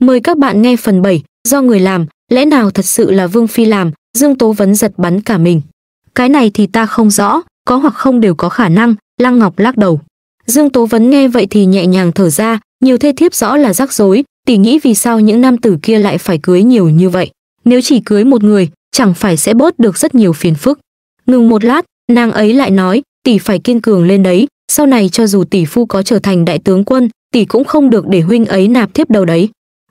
Mời các bạn nghe phần 7, do người làm, lẽ nào thật sự là Vương Phi làm, Dương Tố Vấn giật bắn cả mình. Cái này thì ta không rõ, có hoặc không đều có khả năng, Lăng Ngọc lắc đầu. Dương Tố Vấn nghe vậy thì nhẹ nhàng thở ra, nhiều thê thiếp rõ là rắc rối, tỷ nghĩ vì sao những nam tử kia lại phải cưới nhiều như vậy. Nếu chỉ cưới một người, chẳng phải sẽ bớt được rất nhiều phiền phức. Ngừng một lát, nàng ấy lại nói, tỷ phải kiên cường lên đấy, sau này cho dù tỷ phu có trở thành đại tướng quân, tỷ cũng không được để huynh ấy nạp thiếp đầu đấy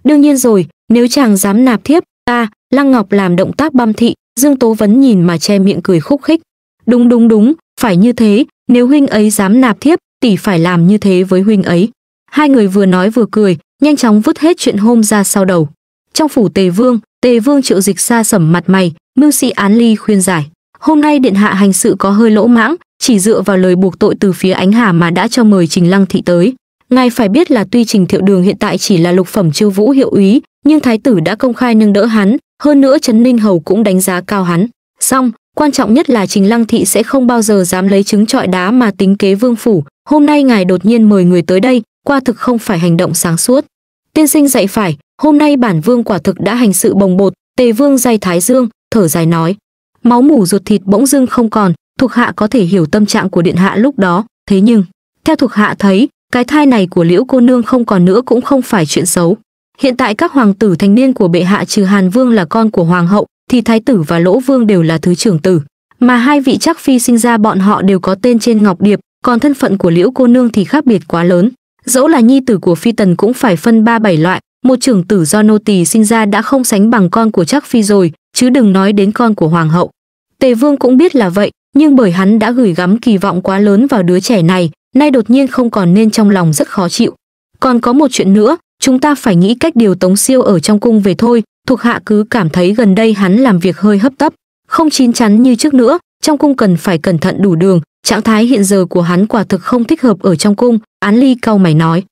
đương nhiên rồi nếu chàng dám nạp thiếp ta lăng ngọc làm động tác băm thị dương tố vấn nhìn mà che miệng cười khúc khích đúng đúng đúng phải như thế nếu huynh ấy dám nạp thiếp tỷ phải làm như thế với huynh ấy hai người vừa nói vừa cười nhanh chóng vứt hết chuyện hôm ra sau đầu trong phủ tề vương tề vương triệu dịch xa sẩm mặt mày mưu sĩ án ly khuyên giải hôm nay điện hạ hành sự có hơi lỗ mãng chỉ dựa vào lời buộc tội từ phía ánh hà mà đã cho mời trình lăng thị tới ngài phải biết là tuy Trình Thiệu Đường hiện tại chỉ là lục phẩm chiêu vũ hiệu úy, nhưng thái tử đã công khai nâng đỡ hắn, hơn nữa Trấn Ninh Hầu cũng đánh giá cao hắn. Song, quan trọng nhất là Trình Lăng thị sẽ không bao giờ dám lấy trứng trọi đá mà tính kế vương phủ, hôm nay ngài đột nhiên mời người tới đây, qua thực không phải hành động sáng suốt. Tiên sinh dạy phải, hôm nay bản vương quả thực đã hành sự bồng bột, Tề Vương dây thái dương, thở dài nói: "Máu mủ ruột thịt bỗng dưng không còn, thuộc hạ có thể hiểu tâm trạng của điện hạ lúc đó, thế nhưng, theo thuộc hạ thấy, cái thai này của liễu cô nương không còn nữa cũng không phải chuyện xấu hiện tại các hoàng tử thành niên của bệ hạ trừ hàn vương là con của hoàng hậu thì thái tử và lỗ vương đều là thứ trưởng tử mà hai vị chắc phi sinh ra bọn họ đều có tên trên ngọc điệp còn thân phận của liễu cô nương thì khác biệt quá lớn dẫu là nhi tử của phi tần cũng phải phân ba bảy loại một trưởng tử do nô tỳ sinh ra đã không sánh bằng con của chắc phi rồi chứ đừng nói đến con của hoàng hậu tề vương cũng biết là vậy nhưng bởi hắn đã gửi gắm kỳ vọng quá lớn vào đứa trẻ này nay đột nhiên không còn nên trong lòng rất khó chịu. Còn có một chuyện nữa, chúng ta phải nghĩ cách điều Tống Siêu ở trong cung về thôi, thuộc hạ cứ cảm thấy gần đây hắn làm việc hơi hấp tấp, không chín chắn như trước nữa, trong cung cần phải cẩn thận đủ đường, trạng thái hiện giờ của hắn quả thực không thích hợp ở trong cung, án ly cau mày nói.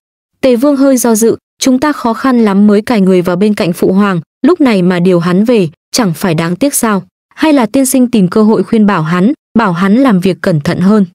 Tề Vương hơi do dự, chúng ta khó khăn lắm mới cài người vào bên cạnh phụ hoàng, lúc này mà điều hắn về, chẳng phải đáng tiếc sao? Hay là tiên sinh tìm cơ hội khuyên bảo hắn, bảo hắn làm việc cẩn thận hơn.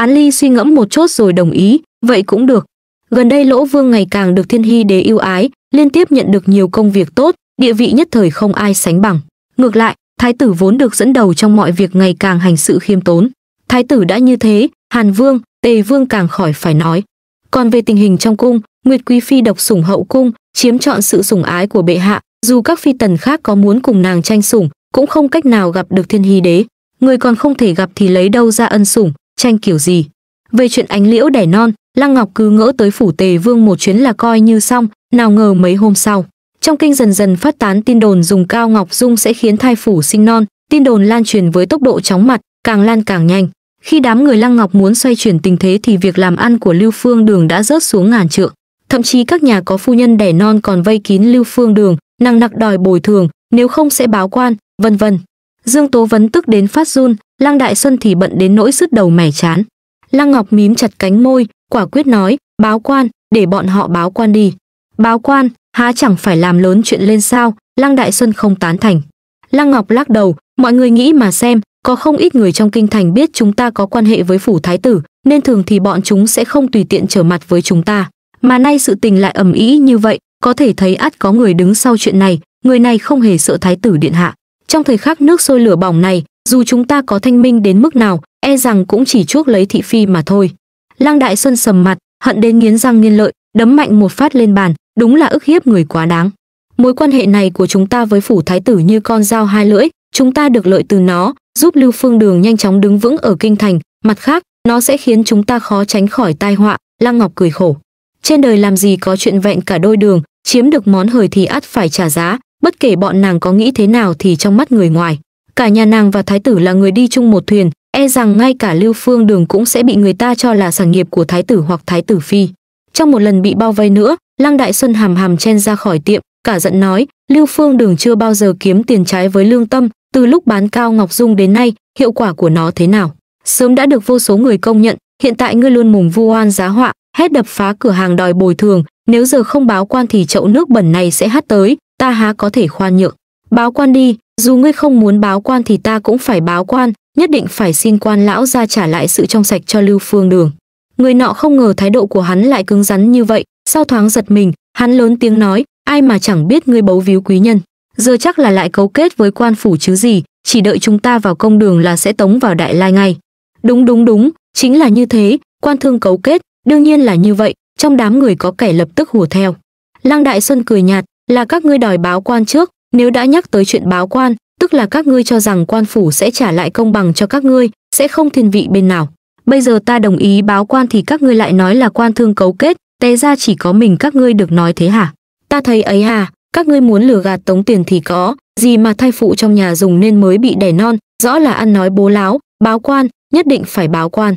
Án Ly suy ngẫm một chút rồi đồng ý, vậy cũng được. Gần đây Lỗ Vương ngày càng được Thiên Hy Đế ưu ái, liên tiếp nhận được nhiều công việc tốt, địa vị nhất thời không ai sánh bằng. Ngược lại, thái tử vốn được dẫn đầu trong mọi việc ngày càng hành sự khiêm tốn. Thái tử đã như thế, Hàn Vương, Tề Vương càng khỏi phải nói. Còn về tình hình trong cung, Nguyệt Quý phi độc sủng hậu cung, chiếm trọn sự sủng ái của bệ hạ, dù các phi tần khác có muốn cùng nàng tranh sủng, cũng không cách nào gặp được Thiên Hy Đế. Người còn không thể gặp thì lấy đâu ra ân sủng, tranh kiểu gì về chuyện ánh liễu đẻ non lăng ngọc cứ ngỡ tới phủ tề vương một chuyến là coi như xong nào ngờ mấy hôm sau trong kinh dần dần phát tán tin đồn dùng cao ngọc dung sẽ khiến thai phủ sinh non tin đồn lan truyền với tốc độ chóng mặt càng lan càng nhanh khi đám người lăng ngọc muốn xoay chuyển tình thế thì việc làm ăn của lưu phương đường đã rớt xuống ngàn trượng thậm chí các nhà có phu nhân đẻ non còn vây kín lưu phương đường nặng nặc đòi bồi thường nếu không sẽ báo quan vân vân dương tố vấn tức đến phát run Lăng Đại Xuân thì bận đến nỗi sứt đầu mẻ chán. Lăng Ngọc mím chặt cánh môi, quả quyết nói, báo quan, để bọn họ báo quan đi. Báo quan, há chẳng phải làm lớn chuyện lên sao, Lăng Đại Xuân không tán thành. Lăng Ngọc lắc đầu, mọi người nghĩ mà xem, có không ít người trong kinh thành biết chúng ta có quan hệ với phủ thái tử, nên thường thì bọn chúng sẽ không tùy tiện trở mặt với chúng ta. Mà nay sự tình lại ầm ĩ như vậy, có thể thấy ắt có người đứng sau chuyện này, người này không hề sợ thái tử điện hạ. Trong thời khắc nước sôi lửa bỏng này, dù chúng ta có thanh minh đến mức nào e rằng cũng chỉ chuốc lấy thị phi mà thôi lang đại xuân sầm mặt hận đến nghiến răng nghiến lợi đấm mạnh một phát lên bàn đúng là ức hiếp người quá đáng mối quan hệ này của chúng ta với phủ thái tử như con dao hai lưỡi chúng ta được lợi từ nó giúp lưu phương đường nhanh chóng đứng vững ở kinh thành mặt khác nó sẽ khiến chúng ta khó tránh khỏi tai họa lăng ngọc cười khổ trên đời làm gì có chuyện vẹn cả đôi đường chiếm được món hời thì ắt phải trả giá bất kể bọn nàng có nghĩ thế nào thì trong mắt người ngoài cả nhà nàng và thái tử là người đi chung một thuyền e rằng ngay cả lưu phương đường cũng sẽ bị người ta cho là sản nghiệp của thái tử hoặc thái tử phi trong một lần bị bao vây nữa lăng đại xuân hàm hàm chen ra khỏi tiệm cả giận nói lưu phương đường chưa bao giờ kiếm tiền trái với lương tâm từ lúc bán cao ngọc dung đến nay hiệu quả của nó thế nào sớm đã được vô số người công nhận hiện tại ngươi luôn mùng vu oan giá họa hét đập phá cửa hàng đòi bồi thường nếu giờ không báo quan thì chậu nước bẩn này sẽ hắt tới ta há có thể khoan nhượng báo quan đi dù ngươi không muốn báo quan thì ta cũng phải báo quan nhất định phải xin quan lão ra trả lại sự trong sạch cho lưu phương đường người nọ không ngờ thái độ của hắn lại cứng rắn như vậy sau thoáng giật mình hắn lớn tiếng nói ai mà chẳng biết ngươi bấu víu quý nhân giờ chắc là lại cấu kết với quan phủ chứ gì chỉ đợi chúng ta vào công đường là sẽ tống vào đại lai ngay đúng đúng đúng chính là như thế quan thương cấu kết đương nhiên là như vậy trong đám người có kẻ lập tức hùa theo lang đại xuân cười nhạt là các ngươi đòi báo quan trước nếu đã nhắc tới chuyện báo quan, tức là các ngươi cho rằng quan phủ sẽ trả lại công bằng cho các ngươi, sẽ không thiên vị bên nào. Bây giờ ta đồng ý báo quan thì các ngươi lại nói là quan thương cấu kết, té ra chỉ có mình các ngươi được nói thế hả? Ta thấy ấy hà, các ngươi muốn lừa gạt tống tiền thì có, gì mà thai phụ trong nhà dùng nên mới bị đẻ non, rõ là ăn nói bố láo, báo quan, nhất định phải báo quan.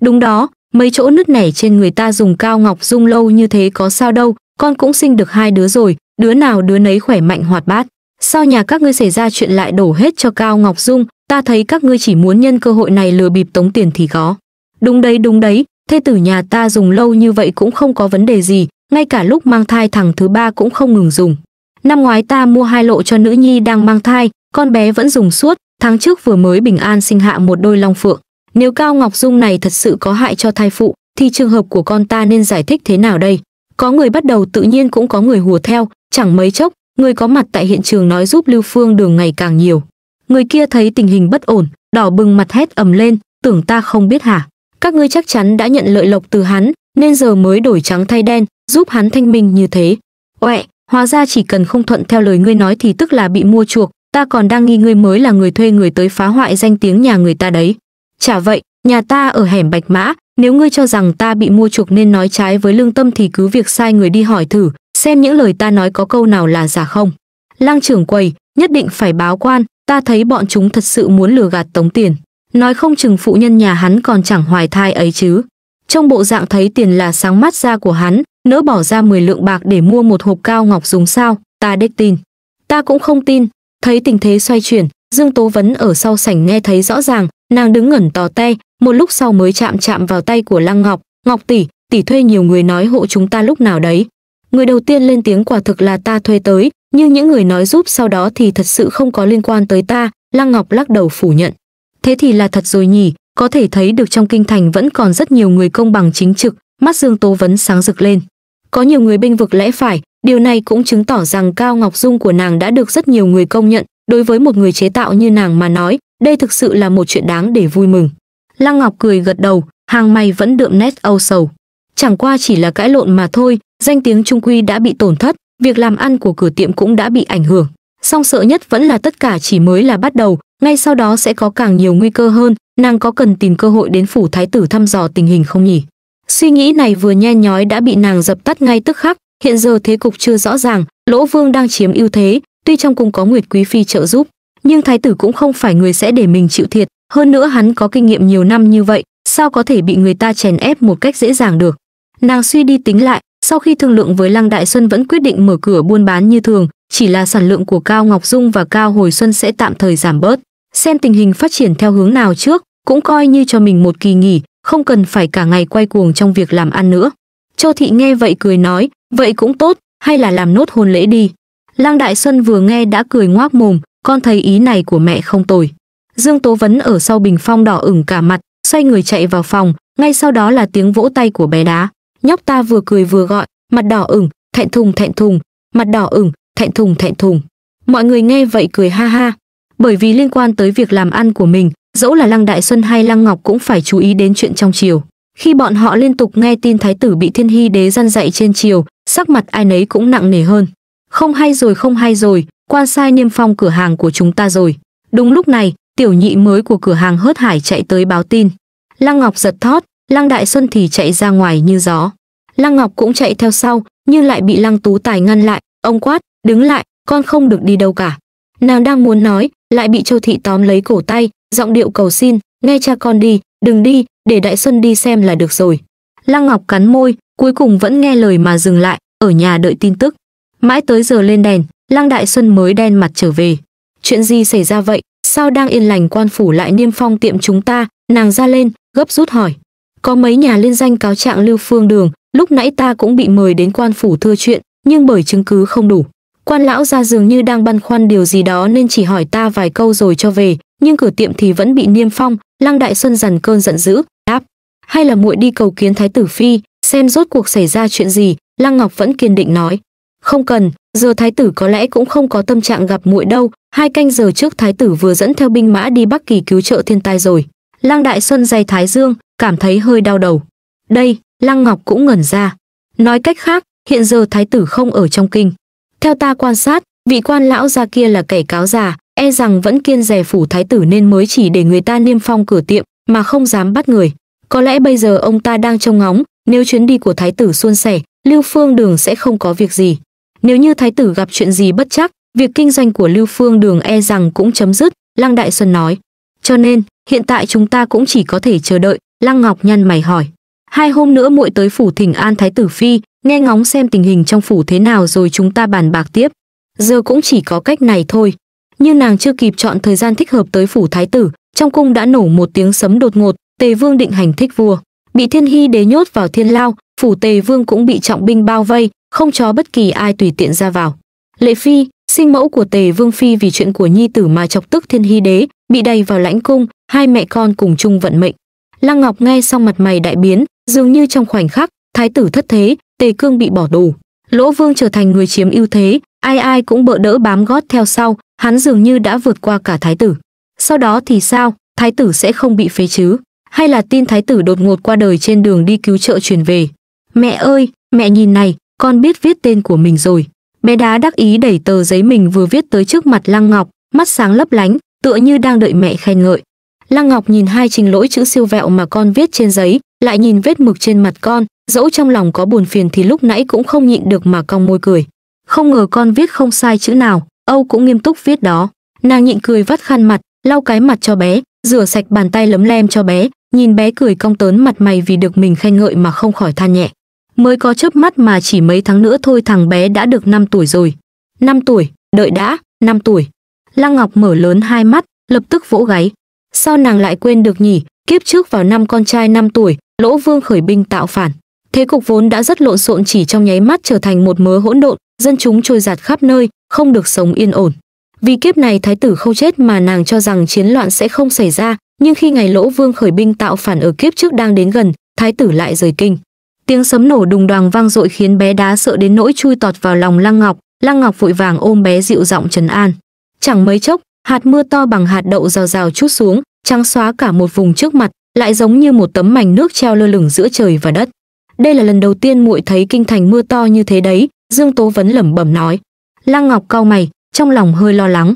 Đúng đó, mấy chỗ nứt nẻ trên người ta dùng cao ngọc dung lâu như thế có sao đâu, con cũng sinh được hai đứa rồi, đứa nào đứa nấy khỏe mạnh hoạt bát. Sao nhà các ngươi xảy ra chuyện lại đổ hết cho Cao Ngọc Dung, ta thấy các ngươi chỉ muốn nhân cơ hội này lừa bịp tống tiền thì có. Đúng đấy, đúng đấy, thê tử nhà ta dùng lâu như vậy cũng không có vấn đề gì, ngay cả lúc mang thai thằng thứ ba cũng không ngừng dùng. Năm ngoái ta mua hai lộ cho nữ nhi đang mang thai, con bé vẫn dùng suốt, tháng trước vừa mới bình an sinh hạ một đôi long phượng. Nếu Cao Ngọc Dung này thật sự có hại cho thai phụ, thì trường hợp của con ta nên giải thích thế nào đây? Có người bắt đầu tự nhiên cũng có người hùa theo, chẳng mấy chốc, Người có mặt tại hiện trường nói giúp Lưu Phương Đường ngày càng nhiều. Người kia thấy tình hình bất ổn, đỏ bừng mặt hét ầm lên, tưởng ta không biết hả? Các ngươi chắc chắn đã nhận lợi lộc từ hắn, nên giờ mới đổi trắng thay đen, giúp hắn thanh minh như thế. Oẹ, hóa ra chỉ cần không thuận theo lời ngươi nói thì tức là bị mua chuộc, ta còn đang nghi ngươi mới là người thuê người tới phá hoại danh tiếng nhà người ta đấy. Chả vậy, nhà ta ở hẻm Bạch Mã, nếu ngươi cho rằng ta bị mua chuộc nên nói trái với lương tâm thì cứ việc sai người đi hỏi thử, xem những lời ta nói có câu nào là giả không. Lang trưởng quầy, nhất định phải báo quan, ta thấy bọn chúng thật sự muốn lừa gạt tống tiền. Nói không chừng phụ nhân nhà hắn còn chẳng hoài thai ấy chứ. Trong bộ dạng thấy tiền là sáng mắt ra của hắn, nỡ bỏ ra 10 lượng bạc để mua một hộp cao ngọc dùng sao, ta đếch tin. Ta cũng không tin, thấy tình thế xoay chuyển, Dương Tố Vấn ở sau sảnh nghe thấy rõ ràng, nàng đứng ngẩn tò te, một lúc sau mới chạm chạm vào tay của Lăng Ngọc, "Ngọc tỷ, tỷ thuê nhiều người nói hộ chúng ta lúc nào đấy?" người đầu tiên lên tiếng quả thực là ta thuê tới nhưng những người nói giúp sau đó thì thật sự không có liên quan tới ta lăng ngọc lắc đầu phủ nhận thế thì là thật rồi nhỉ có thể thấy được trong kinh thành vẫn còn rất nhiều người công bằng chính trực mắt dương tố vấn sáng rực lên có nhiều người binh vực lẽ phải điều này cũng chứng tỏ rằng cao ngọc dung của nàng đã được rất nhiều người công nhận đối với một người chế tạo như nàng mà nói đây thực sự là một chuyện đáng để vui mừng lăng ngọc cười gật đầu hàng mày vẫn đượm nét âu sầu chẳng qua chỉ là cãi lộn mà thôi danh tiếng trung quy đã bị tổn thất việc làm ăn của cửa tiệm cũng đã bị ảnh hưởng song sợ nhất vẫn là tất cả chỉ mới là bắt đầu ngay sau đó sẽ có càng nhiều nguy cơ hơn nàng có cần tìm cơ hội đến phủ thái tử thăm dò tình hình không nhỉ suy nghĩ này vừa nhen nhói đã bị nàng dập tắt ngay tức khắc hiện giờ thế cục chưa rõ ràng lỗ vương đang chiếm ưu thế tuy trong cung có nguyệt quý phi trợ giúp nhưng thái tử cũng không phải người sẽ để mình chịu thiệt hơn nữa hắn có kinh nghiệm nhiều năm như vậy sao có thể bị người ta chèn ép một cách dễ dàng được nàng suy đi tính lại sau khi thương lượng với Lăng Đại Xuân vẫn quyết định mở cửa buôn bán như thường, chỉ là sản lượng của Cao Ngọc Dung và Cao Hồi Xuân sẽ tạm thời giảm bớt. Xem tình hình phát triển theo hướng nào trước, cũng coi như cho mình một kỳ nghỉ, không cần phải cả ngày quay cuồng trong việc làm ăn nữa. Châu Thị nghe vậy cười nói, vậy cũng tốt, hay là làm nốt hôn lễ đi. Lăng Đại Xuân vừa nghe đã cười ngoác mồm, con thấy ý này của mẹ không tồi. Dương Tố Vấn ở sau bình phong đỏ ửng cả mặt, xoay người chạy vào phòng, ngay sau đó là tiếng vỗ tay của bé đá nhóc ta vừa cười vừa gọi mặt đỏ ửng thẹn thùng thẹn thùng mặt đỏ ửng thẹn thùng thẹn thùng mọi người nghe vậy cười ha ha bởi vì liên quan tới việc làm ăn của mình dẫu là lăng đại xuân hay lăng ngọc cũng phải chú ý đến chuyện trong triều khi bọn họ liên tục nghe tin thái tử bị thiên hy đế gian dạy trên triều sắc mặt ai nấy cũng nặng nề hơn không hay rồi không hay rồi quan sai niêm phong cửa hàng của chúng ta rồi đúng lúc này tiểu nhị mới của cửa hàng hớt hải chạy tới báo tin lăng ngọc giật thót Lăng Đại Xuân thì chạy ra ngoài như gió. Lăng Ngọc cũng chạy theo sau, nhưng lại bị Lăng Tú Tài ngăn lại, ông quát, đứng lại, con không được đi đâu cả. Nàng đang muốn nói, lại bị Châu Thị tóm lấy cổ tay, giọng điệu cầu xin, nghe cha con đi, đừng đi, để Đại Xuân đi xem là được rồi. Lăng Ngọc cắn môi, cuối cùng vẫn nghe lời mà dừng lại, ở nhà đợi tin tức. Mãi tới giờ lên đèn, Lăng Đại Xuân mới đen mặt trở về. Chuyện gì xảy ra vậy? Sao đang yên lành quan phủ lại niêm phong tiệm chúng ta? Nàng ra lên, gấp rút hỏi. Có mấy nhà liên danh cáo trạng Lưu Phương Đường, lúc nãy ta cũng bị mời đến quan phủ thưa chuyện, nhưng bởi chứng cứ không đủ. Quan lão ra dường như đang băn khoăn điều gì đó nên chỉ hỏi ta vài câu rồi cho về, nhưng cửa tiệm thì vẫn bị niêm phong, Lăng Đại Xuân dằn cơn giận dữ, đáp: "Hay là muội đi cầu kiến thái tử phi, xem rốt cuộc xảy ra chuyện gì?" Lăng Ngọc vẫn kiên định nói: "Không cần, giờ thái tử có lẽ cũng không có tâm trạng gặp muội đâu, hai canh giờ trước thái tử vừa dẫn theo binh mã đi Bắc Kỳ cứu trợ thiên tai rồi." Lăng Đại Xuân dây thái dương, cảm thấy hơi đau đầu. Đây, Lăng Ngọc cũng ngẩn ra. Nói cách khác, hiện giờ thái tử không ở trong kinh. Theo ta quan sát, vị quan lão gia kia là kẻ cáo già, e rằng vẫn kiên rè phủ thái tử nên mới chỉ để người ta niêm phong cửa tiệm mà không dám bắt người. Có lẽ bây giờ ông ta đang trông ngóng, nếu chuyến đi của thái tử suôn sẻ, Lưu Phương Đường sẽ không có việc gì. Nếu như thái tử gặp chuyện gì bất chắc, việc kinh doanh của Lưu Phương Đường e rằng cũng chấm dứt, Lăng Đại Xuân nói. Cho nên, hiện tại chúng ta cũng chỉ có thể chờ đợi, Lăng Ngọc nhăn mày hỏi. Hai hôm nữa muội tới phủ Thỉnh An Thái tử phi, nghe ngóng xem tình hình trong phủ thế nào rồi chúng ta bàn bạc tiếp. Giờ cũng chỉ có cách này thôi. Như nàng chưa kịp chọn thời gian thích hợp tới phủ thái tử, trong cung đã nổ một tiếng sấm đột ngột, Tề Vương định hành thích vua, bị Thiên Hy đế nhốt vào thiên lao, phủ Tề Vương cũng bị trọng binh bao vây, không cho bất kỳ ai tùy tiện ra vào. Lệ Phi, sinh mẫu của Tề Vương phi vì chuyện của nhi tử mà chọc tức Thiên Hy đế, bị đầy vào lãnh cung, hai mẹ con cùng chung vận mệnh. Lăng Ngọc nghe xong mặt mày đại biến, dường như trong khoảnh khắc, thái tử thất thế, Tề Cương bị bỏ tù. Lỗ Vương trở thành người chiếm ưu thế, ai ai cũng bợ đỡ bám gót theo sau, hắn dường như đã vượt qua cả thái tử. Sau đó thì sao, thái tử sẽ không bị phế chứ? Hay là tin thái tử đột ngột qua đời trên đường đi cứu trợ truyền về? Mẹ ơi, mẹ nhìn này, con biết viết tên của mình rồi. Bé đá đắc ý đẩy tờ giấy mình vừa viết tới trước mặt Lăng Ngọc, mắt sáng lấp lánh, tựa như đang đợi mẹ khen ngợi. Lăng Ngọc nhìn hai trình lỗi chữ siêu vẹo mà con viết trên giấy, lại nhìn vết mực trên mặt con, dẫu trong lòng có buồn phiền thì lúc nãy cũng không nhịn được mà cong môi cười. Không ngờ con viết không sai chữ nào, Âu cũng nghiêm túc viết đó. Nàng nhịn cười vắt khăn mặt, lau cái mặt cho bé, rửa sạch bàn tay lấm lem cho bé, nhìn bé cười cong tớn mặt mày vì được mình khen ngợi mà không khỏi than nhẹ. Mới có chớp mắt mà chỉ mấy tháng nữa thôi thằng bé đã được 5 tuổi rồi. 5 tuổi, đợi đã, 5 tuổi. Lăng Ngọc mở lớn hai mắt, lập tức vỗ gáy. Sao nàng lại quên được nhỉ, kiếp trước vào năm con trai 5 tuổi, Lỗ Vương khởi binh tạo phản. Thế cục vốn đã rất lộn xộn chỉ trong nháy mắt trở thành một mớ hỗn độn, dân chúng trôi giạt khắp nơi, không được sống yên ổn. Vì kiếp này thái tử không chết mà nàng cho rằng chiến loạn sẽ không xảy ra, nhưng khi ngày Lỗ Vương khởi binh tạo phản ở kiếp trước đang đến gần, thái tử lại rời kinh. Tiếng sấm nổ đùng đoàng vang dội khiến bé đá sợ đến nỗi chui tọt vào lòng Lăng Ngọc, Lăng Ngọc vội vàng ôm bé dịu giọng trấn an. Chẳng mấy chốc, hạt mưa to bằng hạt đậu rào rào chút xuống, trắng xóa cả một vùng trước mặt, lại giống như một tấm mảnh nước treo lơ lửng giữa trời và đất. Đây là lần đầu tiên muội thấy kinh thành mưa to như thế đấy, Dương Tố Vấn lẩm bẩm nói. Lăng Ngọc cau mày, trong lòng hơi lo lắng.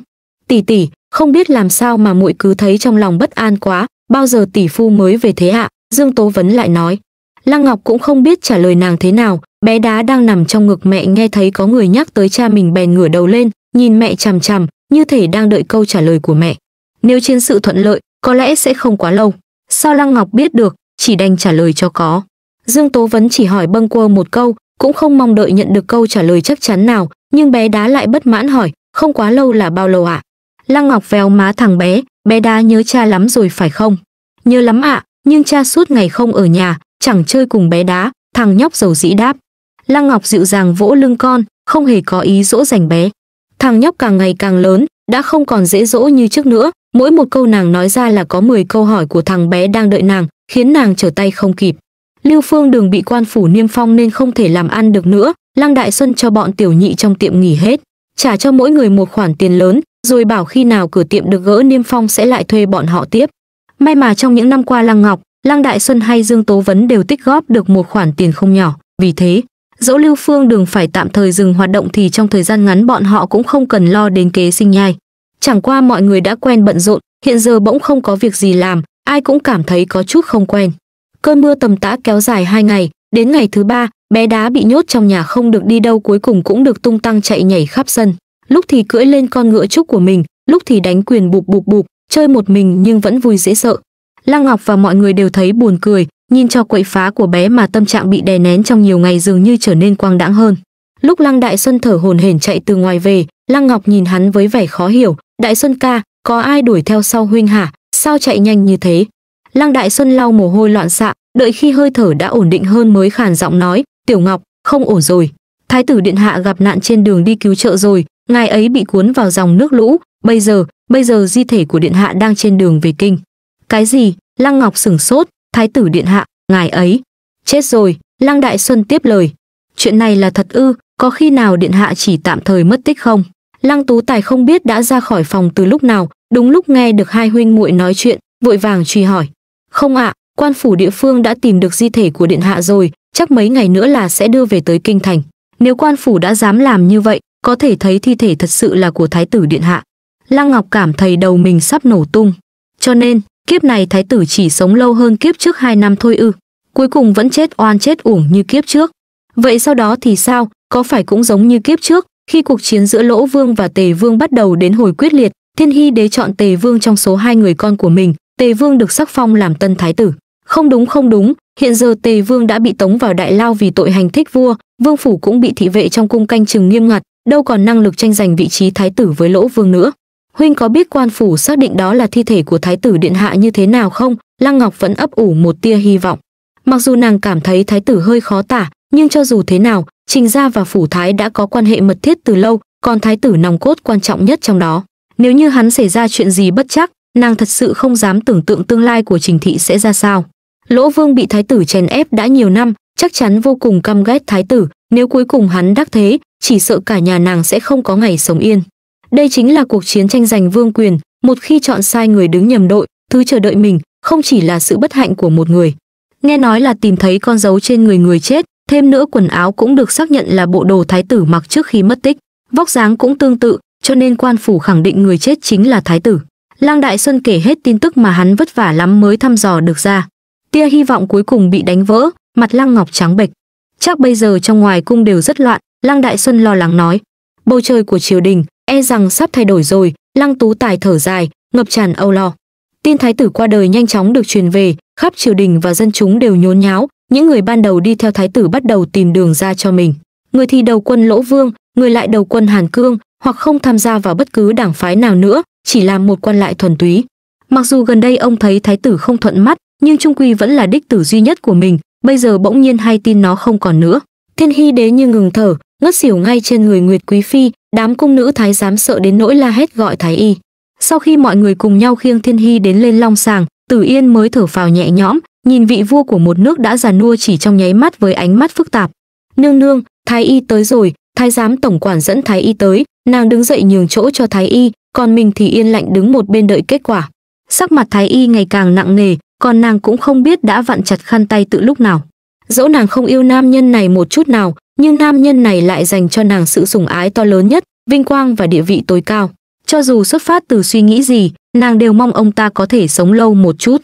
Tỷ tỷ, không biết làm sao mà muội cứ thấy trong lòng bất an quá, bao giờ tỷ phu mới về thế hạ Dương Tố Vấn lại nói. Lăng Ngọc cũng không biết trả lời nàng thế nào, bé đá đang nằm trong ngực mẹ nghe thấy có người nhắc tới cha mình bèn ngửa đầu lên, nhìn mẹ chằm chằm, như thể đang đợi câu trả lời của mẹ. Nếu chiến sự thuận lợi, có lẽ sẽ không quá lâu. Sao Lăng Ngọc biết được, chỉ đành trả lời cho có. Dương Tố Vấn chỉ hỏi bâng quơ một câu, cũng không mong đợi nhận được câu trả lời chắc chắn nào, nhưng bé đá lại bất mãn hỏi, không quá lâu là bao lâu ạ? À? Lăng Ngọc véo má thằng bé, bé đá nhớ cha lắm rồi phải không? Nhớ lắm ạ, à, nhưng cha suốt ngày không ở nhà, chẳng chơi cùng bé đá, thằng nhóc giàu dĩ đáp. Lăng Ngọc dịu dàng vỗ lưng con, không hề có ý dỗ dành bé thằng nhóc càng ngày càng lớn đã không còn dễ dỗ như trước nữa mỗi một câu nàng nói ra là có 10 câu hỏi của thằng bé đang đợi nàng khiến nàng trở tay không kịp lưu phương đường bị quan phủ niêm phong nên không thể làm ăn được nữa lăng đại xuân cho bọn tiểu nhị trong tiệm nghỉ hết trả cho mỗi người một khoản tiền lớn rồi bảo khi nào cửa tiệm được gỡ niêm phong sẽ lại thuê bọn họ tiếp may mà trong những năm qua lăng ngọc lăng đại xuân hay dương tố vấn đều tích góp được một khoản tiền không nhỏ vì thế dẫu Lưu Phương Đường phải tạm thời dừng hoạt động thì trong thời gian ngắn bọn họ cũng không cần lo đến kế sinh nhai. Chẳng qua mọi người đã quen bận rộn, hiện giờ bỗng không có việc gì làm, ai cũng cảm thấy có chút không quen. Cơn mưa tầm tã kéo dài hai ngày, đến ngày thứ ba, bé đá bị nhốt trong nhà không được đi đâu cuối cùng cũng được tung tăng chạy nhảy khắp sân. Lúc thì cưỡi lên con ngựa trúc của mình, lúc thì đánh quyền bụp bụp bụp, chơi một mình nhưng vẫn vui dễ sợ, Lăng Ngọc và mọi người đều thấy buồn cười, nhìn cho quậy phá của bé mà tâm trạng bị đè nén trong nhiều ngày dường như trở nên quang đãng hơn. Lúc Lăng Đại Xuân thở hổn hển chạy từ ngoài về, Lăng Ngọc nhìn hắn với vẻ khó hiểu, "Đại Xuân ca, có ai đuổi theo sau huynh hả? Sao chạy nhanh như thế?" Lăng Đại Xuân lau mồ hôi loạn xạ, đợi khi hơi thở đã ổn định hơn mới khàn giọng nói, "Tiểu Ngọc, không ổn rồi. Thái tử điện hạ gặp nạn trên đường đi cứu trợ rồi, ngài ấy bị cuốn vào dòng nước lũ, bây giờ, bây giờ di thể của điện hạ đang trên đường về kinh." Cái gì? Lăng Ngọc sửng sốt, thái tử điện hạ, ngài ấy. Chết rồi, Lăng Đại Xuân tiếp lời. Chuyện này là thật ư, có khi nào điện hạ chỉ tạm thời mất tích không? Lăng Tú Tài không biết đã ra khỏi phòng từ lúc nào, đúng lúc nghe được hai huynh muội nói chuyện, vội vàng truy hỏi. Không ạ, à, quan phủ địa phương đã tìm được di thể của điện hạ rồi, chắc mấy ngày nữa là sẽ đưa về tới kinh thành. Nếu quan phủ đã dám làm như vậy, có thể thấy thi thể thật sự là của thái tử điện hạ. Lăng Ngọc cảm thấy đầu mình sắp nổ tung. Cho nên, kiếp này thái tử chỉ sống lâu hơn kiếp trước 2 năm thôi ư, cuối cùng vẫn chết oan chết uổng như kiếp trước. Vậy sau đó thì sao, có phải cũng giống như kiếp trước, khi cuộc chiến giữa Lỗ Vương và Tề Vương bắt đầu đến hồi quyết liệt, Thiên Hy đế chọn Tề Vương trong số hai người con của mình, Tề Vương được sắc phong làm tân thái tử. Không đúng không đúng, hiện giờ Tề Vương đã bị tống vào đại lao vì tội hành thích vua, vương phủ cũng bị thị vệ trong cung canh chừng nghiêm ngặt, đâu còn năng lực tranh giành vị trí thái tử với Lỗ Vương nữa huynh có biết quan phủ xác định đó là thi thể của thái tử điện hạ như thế nào không lăng ngọc vẫn ấp ủ một tia hy vọng mặc dù nàng cảm thấy thái tử hơi khó tả nhưng cho dù thế nào trình gia và phủ thái đã có quan hệ mật thiết từ lâu còn thái tử nòng cốt quan trọng nhất trong đó nếu như hắn xảy ra chuyện gì bất chắc nàng thật sự không dám tưởng tượng tương lai của trình thị sẽ ra sao lỗ vương bị thái tử chèn ép đã nhiều năm chắc chắn vô cùng căm ghét thái tử nếu cuối cùng hắn đắc thế chỉ sợ cả nhà nàng sẽ không có ngày sống yên đây chính là cuộc chiến tranh giành vương quyền, một khi chọn sai người đứng nhầm đội, thứ chờ đợi mình không chỉ là sự bất hạnh của một người. Nghe nói là tìm thấy con dấu trên người người chết, thêm nữa quần áo cũng được xác nhận là bộ đồ thái tử mặc trước khi mất tích, vóc dáng cũng tương tự, cho nên quan phủ khẳng định người chết chính là thái tử. Lang Đại Xuân kể hết tin tức mà hắn vất vả lắm mới thăm dò được ra. Tia hy vọng cuối cùng bị đánh vỡ, mặt lang Ngọc trắng bệch. Chắc bây giờ trong ngoài cung đều rất loạn, lang Đại Xuân lo lắng nói. Bầu trời của triều đình, e rằng sắp thay đổi rồi, Lăng Tú Tài thở dài, ngập tràn âu lo. Tin thái tử qua đời nhanh chóng được truyền về, khắp triều đình và dân chúng đều nhốn nháo, những người ban đầu đi theo thái tử bắt đầu tìm đường ra cho mình. Người thì đầu quân Lỗ Vương, người lại đầu quân Hàn Cương, hoặc không tham gia vào bất cứ đảng phái nào nữa, chỉ làm một quan lại thuần túy. Mặc dù gần đây ông thấy thái tử không thuận mắt, nhưng trung quy vẫn là đích tử duy nhất của mình, bây giờ bỗng nhiên hay tin nó không còn nữa. Thiên Hy đế như ngừng thở, ngất xỉu ngay trên người Nguyệt Quý phi, Đám cung nữ thái giám sợ đến nỗi la hét gọi thái y. Sau khi mọi người cùng nhau khiêng Thiên Hy đến lên long sàng, Tử Yên mới thở phào nhẹ nhõm, nhìn vị vua của một nước đã già nua chỉ trong nháy mắt với ánh mắt phức tạp. Nương nương, thái y tới rồi, thái giám tổng quản dẫn thái y tới, nàng đứng dậy nhường chỗ cho thái y, còn mình thì yên lặng đứng một bên đợi kết quả. Sắc mặt thái y ngày càng nặng nề, còn nàng cũng không biết đã vặn chặt khăn tay tự lúc nào. Dẫu nàng không yêu nam nhân này một chút nào, nhưng nam nhân này lại dành cho nàng sự sủng ái to lớn nhất, vinh quang và địa vị tối cao. Cho dù xuất phát từ suy nghĩ gì, nàng đều mong ông ta có thể sống lâu một chút.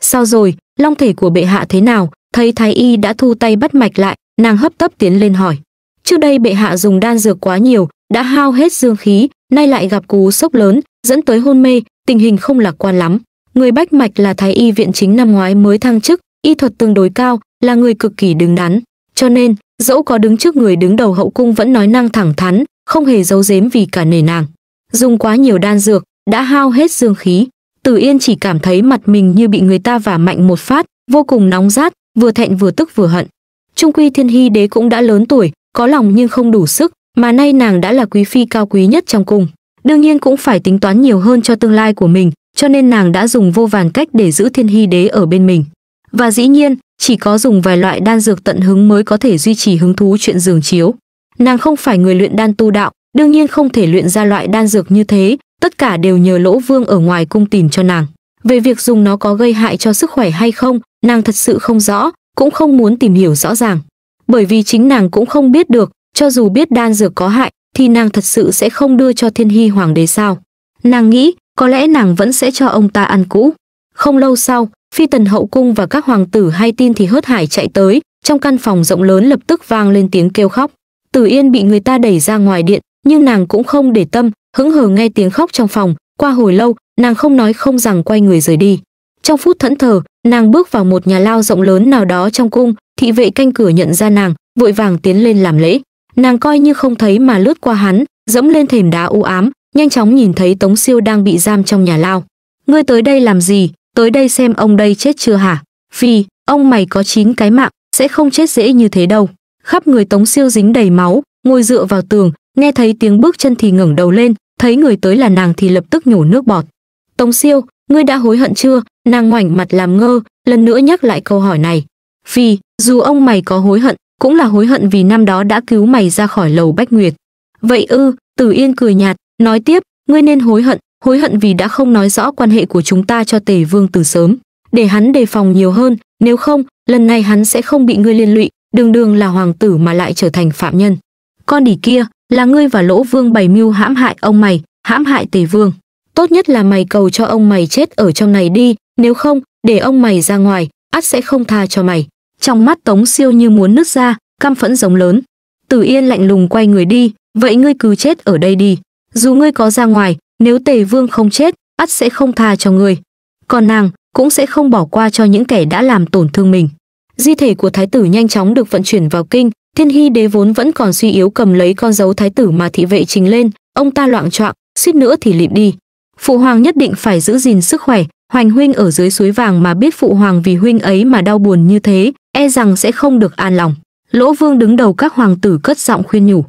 Sao rồi, long thể của bệ hạ thế nào? Thấy thái y đã thu tay bắt mạch lại, nàng hấp tấp tiến lên hỏi. Trước đây bệ hạ dùng đan dược quá nhiều, đã hao hết dương khí, nay lại gặp cú sốc lớn, dẫn tới hôn mê, tình hình không lạc quan lắm. Người bách mạch là thái y viện chính năm ngoái mới thăng chức, y thuật tương đối cao, là người cực kỳ đứng đắn. Cho nên, dẫu có đứng trước người đứng đầu hậu cung vẫn nói năng thẳng thắn không hề giấu giếm vì cả nể nàng dùng quá nhiều đan dược đã hao hết dương khí tử yên chỉ cảm thấy mặt mình như bị người ta vả mạnh một phát vô cùng nóng rát vừa thẹn vừa tức vừa hận trung quy thiên hy đế cũng đã lớn tuổi có lòng nhưng không đủ sức mà nay nàng đã là quý phi cao quý nhất trong cung đương nhiên cũng phải tính toán nhiều hơn cho tương lai của mình cho nên nàng đã dùng vô vàn cách để giữ thiên hy đế ở bên mình và dĩ nhiên chỉ có dùng vài loại đan dược tận hứng mới có thể duy trì hứng thú chuyện giường chiếu. Nàng không phải người luyện đan tu đạo, đương nhiên không thể luyện ra loại đan dược như thế, tất cả đều nhờ Lỗ Vương ở ngoài cung tìm cho nàng. Về việc dùng nó có gây hại cho sức khỏe hay không, nàng thật sự không rõ, cũng không muốn tìm hiểu rõ ràng. Bởi vì chính nàng cũng không biết được, cho dù biết đan dược có hại, thì nàng thật sự sẽ không đưa cho Thiên Hy Hoàng đế sao. Nàng nghĩ, có lẽ nàng vẫn sẽ cho ông ta ăn cũ. Không lâu sau, phi tần hậu cung và các hoàng tử hay tin thì hớt hải chạy tới, trong căn phòng rộng lớn lập tức vang lên tiếng kêu khóc. Tử Yên bị người ta đẩy ra ngoài điện, nhưng nàng cũng không để tâm, hững hờ nghe tiếng khóc trong phòng, qua hồi lâu, nàng không nói không rằng quay người rời đi. Trong phút thẫn thờ, nàng bước vào một nhà lao rộng lớn nào đó trong cung, thị vệ canh cửa nhận ra nàng, vội vàng tiến lên làm lễ. Nàng coi như không thấy mà lướt qua hắn, dẫm lên thềm đá u ám, nhanh chóng nhìn thấy Tống Siêu đang bị giam trong nhà lao. Ngươi tới đây làm gì? tới đây xem ông đây chết chưa hả? Phi, ông mày có chín cái mạng, sẽ không chết dễ như thế đâu. Khắp người Tống Siêu dính đầy máu, ngồi dựa vào tường, nghe thấy tiếng bước chân thì ngẩng đầu lên, thấy người tới là nàng thì lập tức nhổ nước bọt. Tống Siêu, ngươi đã hối hận chưa? Nàng ngoảnh mặt làm ngơ, lần nữa nhắc lại câu hỏi này. Phi, dù ông mày có hối hận, cũng là hối hận vì năm đó đã cứu mày ra khỏi lầu Bách Nguyệt. Vậy ư, Tử Yên cười nhạt, nói tiếp, ngươi nên hối hận, hối hận vì đã không nói rõ quan hệ của chúng ta cho Tề Vương từ sớm, để hắn đề phòng nhiều hơn, nếu không, lần này hắn sẽ không bị ngươi liên lụy, đường đường là hoàng tử mà lại trở thành phạm nhân. Con đỉ kia, là ngươi và Lỗ Vương bày mưu hãm hại ông mày, hãm hại Tề Vương. Tốt nhất là mày cầu cho ông mày chết ở trong này đi, nếu không, để ông mày ra ngoài, ắt sẽ không tha cho mày. Trong mắt Tống Siêu như muốn nứt ra, căm phẫn giống lớn. Tử Yên lạnh lùng quay người đi, vậy ngươi cứ chết ở đây đi. Dù ngươi có ra ngoài, nếu tề vương không chết ắt sẽ không tha cho người còn nàng cũng sẽ không bỏ qua cho những kẻ đã làm tổn thương mình di thể của thái tử nhanh chóng được vận chuyển vào kinh thiên hy đế vốn vẫn còn suy yếu cầm lấy con dấu thái tử mà thị vệ trình lên ông ta loạn choạng suýt nữa thì lịm đi phụ hoàng nhất định phải giữ gìn sức khỏe hoành huynh ở dưới suối vàng mà biết phụ hoàng vì huynh ấy mà đau buồn như thế e rằng sẽ không được an lòng lỗ vương đứng đầu các hoàng tử cất giọng khuyên nhủ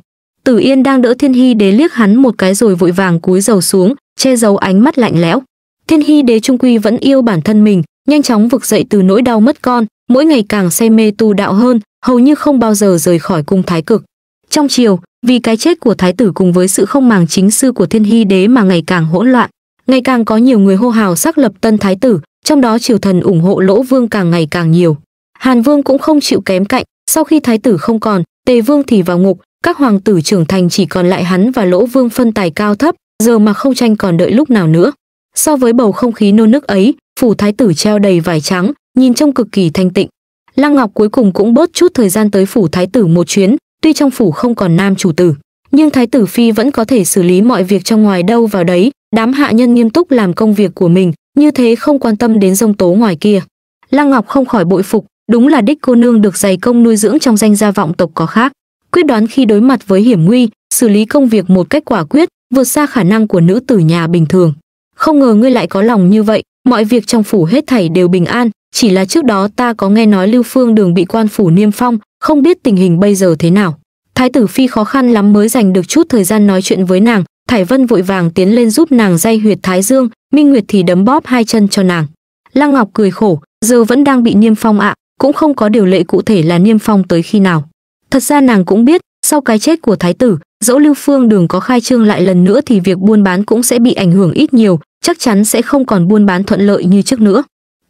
Tử Yên đang đỡ Thiên Hy Đế liếc hắn một cái rồi vội vàng cúi đầu xuống, che giấu ánh mắt lạnh lẽo. Thiên Hy Đế trung quy vẫn yêu bản thân mình, nhanh chóng vực dậy từ nỗi đau mất con, mỗi ngày càng say mê tu đạo hơn, hầu như không bao giờ rời khỏi cung thái cực. Trong chiều, vì cái chết của thái tử cùng với sự không màng chính sư của Thiên Hy Đế mà ngày càng hỗn loạn, ngày càng có nhiều người hô hào xác lập tân thái tử, trong đó triều thần ủng hộ Lỗ Vương càng ngày càng nhiều. Hàn Vương cũng không chịu kém cạnh, sau khi thái tử không còn, Tề Vương thì vào ngục, các hoàng tử trưởng thành chỉ còn lại hắn và lỗ vương phân tài cao thấp, giờ mà không tranh còn đợi lúc nào nữa. So với bầu không khí nôn nức ấy, phủ thái tử treo đầy vải trắng, nhìn trông cực kỳ thanh tịnh. Lăng Ngọc cuối cùng cũng bớt chút thời gian tới phủ thái tử một chuyến, tuy trong phủ không còn nam chủ tử, nhưng thái tử phi vẫn có thể xử lý mọi việc trong ngoài đâu vào đấy, đám hạ nhân nghiêm túc làm công việc của mình, như thế không quan tâm đến rông tố ngoài kia. Lăng Ngọc không khỏi bội phục, đúng là đích cô nương được dày công nuôi dưỡng trong danh gia vọng tộc có khác quyết đoán khi đối mặt với hiểm nguy, xử lý công việc một cách quả quyết, vượt xa khả năng của nữ tử nhà bình thường. Không ngờ ngươi lại có lòng như vậy, mọi việc trong phủ hết thảy đều bình an, chỉ là trước đó ta có nghe nói Lưu Phương Đường bị quan phủ niêm phong, không biết tình hình bây giờ thế nào. Thái tử phi khó khăn lắm mới dành được chút thời gian nói chuyện với nàng, Thải Vân vội vàng tiến lên giúp nàng day huyệt thái dương, Minh Nguyệt thì đấm bóp hai chân cho nàng. Lăng Ngọc cười khổ, giờ vẫn đang bị niêm phong ạ, à, cũng không có điều lệ cụ thể là niêm phong tới khi nào. Thật ra nàng cũng biết, sau cái chết của thái tử, dẫu Lưu Phương Đường có khai trương lại lần nữa thì việc buôn bán cũng sẽ bị ảnh hưởng ít nhiều, chắc chắn sẽ không còn buôn bán thuận lợi như trước nữa.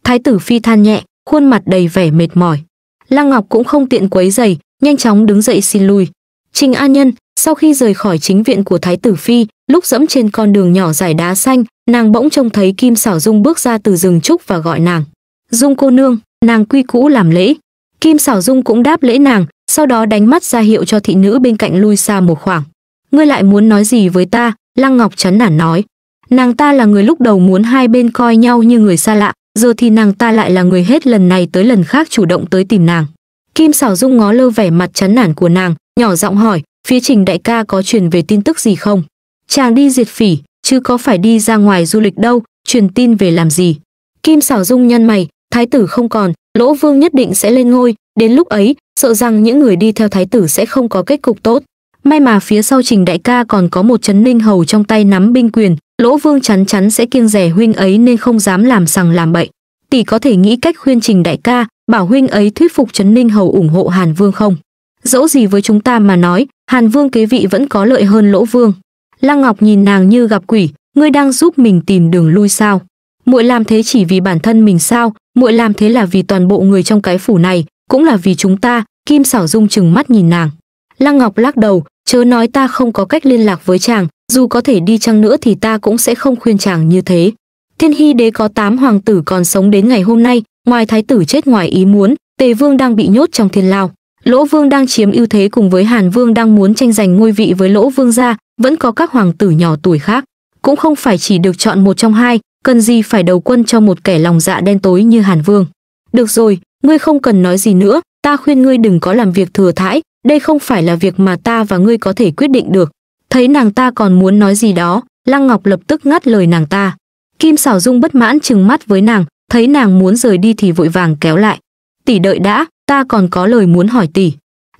Thái tử phi than nhẹ, khuôn mặt đầy vẻ mệt mỏi. Lăng Ngọc cũng không tiện quấy giày, nhanh chóng đứng dậy xin lui. Trình An Nhân, sau khi rời khỏi chính viện của Thái tử phi, lúc dẫm trên con đường nhỏ dài đá xanh, nàng bỗng trông thấy Kim Sảo Dung bước ra từ rừng trúc và gọi nàng. Dung cô nương, nàng quy cũ làm lễ. Kim Sảo Dung cũng đáp lễ nàng, sau đó đánh mắt ra hiệu cho thị nữ bên cạnh lui xa một khoảng. Ngươi lại muốn nói gì với ta? Lăng Ngọc chán nản nói. Nàng ta là người lúc đầu muốn hai bên coi nhau như người xa lạ, giờ thì nàng ta lại là người hết lần này tới lần khác chủ động tới tìm nàng. Kim Sảo Dung ngó lơ vẻ mặt chán nản của nàng, nhỏ giọng hỏi, phía Trình đại ca có truyền về tin tức gì không? Chàng đi diệt phỉ, chứ có phải đi ra ngoài du lịch đâu, truyền tin về làm gì? Kim Sảo Dung nhăn mày, thái tử không còn, Lỗ Vương nhất định sẽ lên ngôi, đến lúc ấy, sợ rằng những người đi theo thái tử sẽ không có kết cục tốt. May mà phía sau Trình Đại ca còn có một chấn ninh hầu trong tay nắm binh quyền, Lỗ Vương chắn chắn sẽ kiêng rẻ huynh ấy nên không dám làm sằng làm bậy. Tỷ có thể nghĩ cách khuyên Trình Đại ca, bảo huynh ấy thuyết phục chấn ninh hầu ủng hộ Hàn Vương không? Dẫu gì với chúng ta mà nói, Hàn Vương kế vị vẫn có lợi hơn Lỗ Vương. Lăng Ngọc nhìn nàng như gặp quỷ, ngươi đang giúp mình tìm đường lui sao? Muội làm thế chỉ vì bản thân mình sao? muội làm thế là vì toàn bộ người trong cái phủ này cũng là vì chúng ta kim Sảo dung chừng mắt nhìn nàng lăng ngọc lắc đầu chớ nói ta không có cách liên lạc với chàng dù có thể đi chăng nữa thì ta cũng sẽ không khuyên chàng như thế thiên hy đế có tám hoàng tử còn sống đến ngày hôm nay ngoài thái tử chết ngoài ý muốn tề vương đang bị nhốt trong thiên lao lỗ vương đang chiếm ưu thế cùng với hàn vương đang muốn tranh giành ngôi vị với lỗ vương gia vẫn có các hoàng tử nhỏ tuổi khác cũng không phải chỉ được chọn một trong hai cần gì phải đầu quân cho một kẻ lòng dạ đen tối như Hàn Vương. Được rồi, ngươi không cần nói gì nữa, ta khuyên ngươi đừng có làm việc thừa thãi, đây không phải là việc mà ta và ngươi có thể quyết định được. Thấy nàng ta còn muốn nói gì đó, Lăng Ngọc lập tức ngắt lời nàng ta. Kim Sảo Dung bất mãn trừng mắt với nàng, thấy nàng muốn rời đi thì vội vàng kéo lại. Tỷ đợi đã, ta còn có lời muốn hỏi tỷ.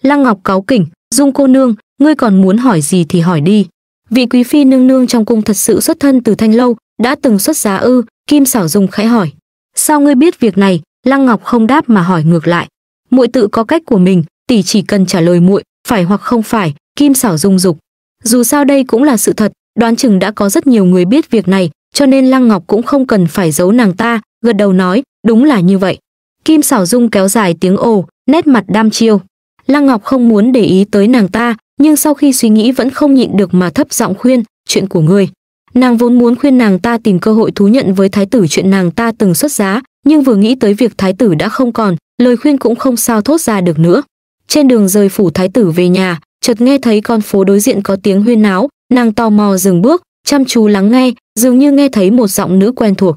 Lăng Ngọc cáu kỉnh, Dung cô nương, ngươi còn muốn hỏi gì thì hỏi đi vị quý phi nương nương trong cung thật sự xuất thân từ thanh lâu đã từng xuất giá ư kim xảo dung khẽ hỏi sao ngươi biết việc này lăng ngọc không đáp mà hỏi ngược lại muội tự có cách của mình tỷ chỉ cần trả lời muội phải hoặc không phải kim xảo dung dục dù sao đây cũng là sự thật đoán chừng đã có rất nhiều người biết việc này cho nên lăng ngọc cũng không cần phải giấu nàng ta gật đầu nói đúng là như vậy kim xảo dung kéo dài tiếng ồ nét mặt đam chiêu lăng ngọc không muốn để ý tới nàng ta nhưng sau khi suy nghĩ vẫn không nhịn được mà thấp giọng khuyên, chuyện của ngươi. Nàng vốn muốn khuyên nàng ta tìm cơ hội thú nhận với thái tử chuyện nàng ta từng xuất giá, nhưng vừa nghĩ tới việc thái tử đã không còn, lời khuyên cũng không sao thốt ra được nữa. Trên đường rời phủ thái tử về nhà, chợt nghe thấy con phố đối diện có tiếng huyên náo, nàng tò mò dừng bước, chăm chú lắng nghe, dường như nghe thấy một giọng nữ quen thuộc.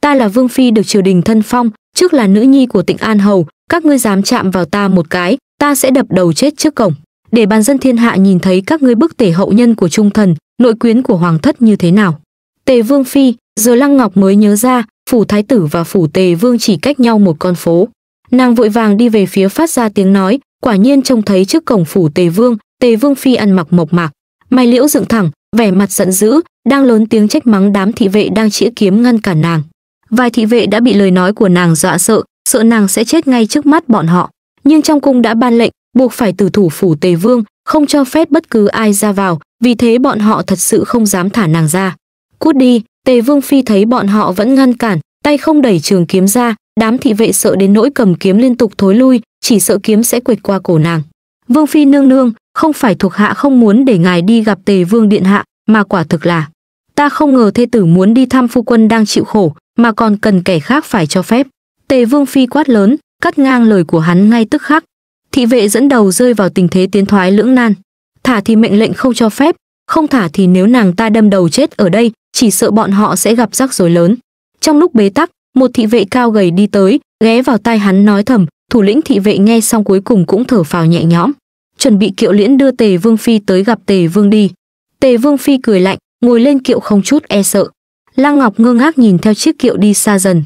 Ta là vương phi được triều đình thân phong, trước là nữ nhi của Tịnh An hầu, các ngươi dám chạm vào ta một cái, ta sẽ đập đầu chết trước cổng để bàn dân thiên hạ nhìn thấy các ngươi bức tể hậu nhân của trung thần nội quyến của hoàng thất như thế nào tề vương phi giờ lăng ngọc mới nhớ ra phủ thái tử và phủ tề vương chỉ cách nhau một con phố nàng vội vàng đi về phía phát ra tiếng nói quả nhiên trông thấy trước cổng phủ tề vương tề vương phi ăn mặc mộc mạc mày liễu dựng thẳng vẻ mặt giận dữ đang lớn tiếng trách mắng đám thị vệ đang chĩa kiếm ngăn cả nàng vài thị vệ đã bị lời nói của nàng dọa sợ sợ nàng sẽ chết ngay trước mắt bọn họ nhưng trong cung đã ban lệnh buộc phải từ thủ phủ Tề Vương, không cho phép bất cứ ai ra vào, vì thế bọn họ thật sự không dám thả nàng ra. Cút đi, Tề Vương Phi thấy bọn họ vẫn ngăn cản, tay không đẩy trường kiếm ra, đám thị vệ sợ đến nỗi cầm kiếm liên tục thối lui, chỉ sợ kiếm sẽ quệt qua cổ nàng. Vương Phi nương nương, không phải thuộc hạ không muốn để ngài đi gặp Tề Vương Điện Hạ, mà quả thực là. Ta không ngờ thê tử muốn đi thăm phu quân đang chịu khổ, mà còn cần kẻ khác phải cho phép. Tề Vương Phi quát lớn, cắt ngang lời của hắn ngay tức khắc, thị vệ dẫn đầu rơi vào tình thế tiến thoái lưỡng nan thả thì mệnh lệnh không cho phép không thả thì nếu nàng ta đâm đầu chết ở đây chỉ sợ bọn họ sẽ gặp rắc rối lớn trong lúc bế tắc một thị vệ cao gầy đi tới ghé vào tai hắn nói thầm thủ lĩnh thị vệ nghe xong cuối cùng cũng thở phào nhẹ nhõm chuẩn bị kiệu liễn đưa tề vương phi tới gặp tề vương đi tề vương phi cười lạnh ngồi lên kiệu không chút e sợ lăng ngọc ngơ ngác nhìn theo chiếc kiệu đi xa dần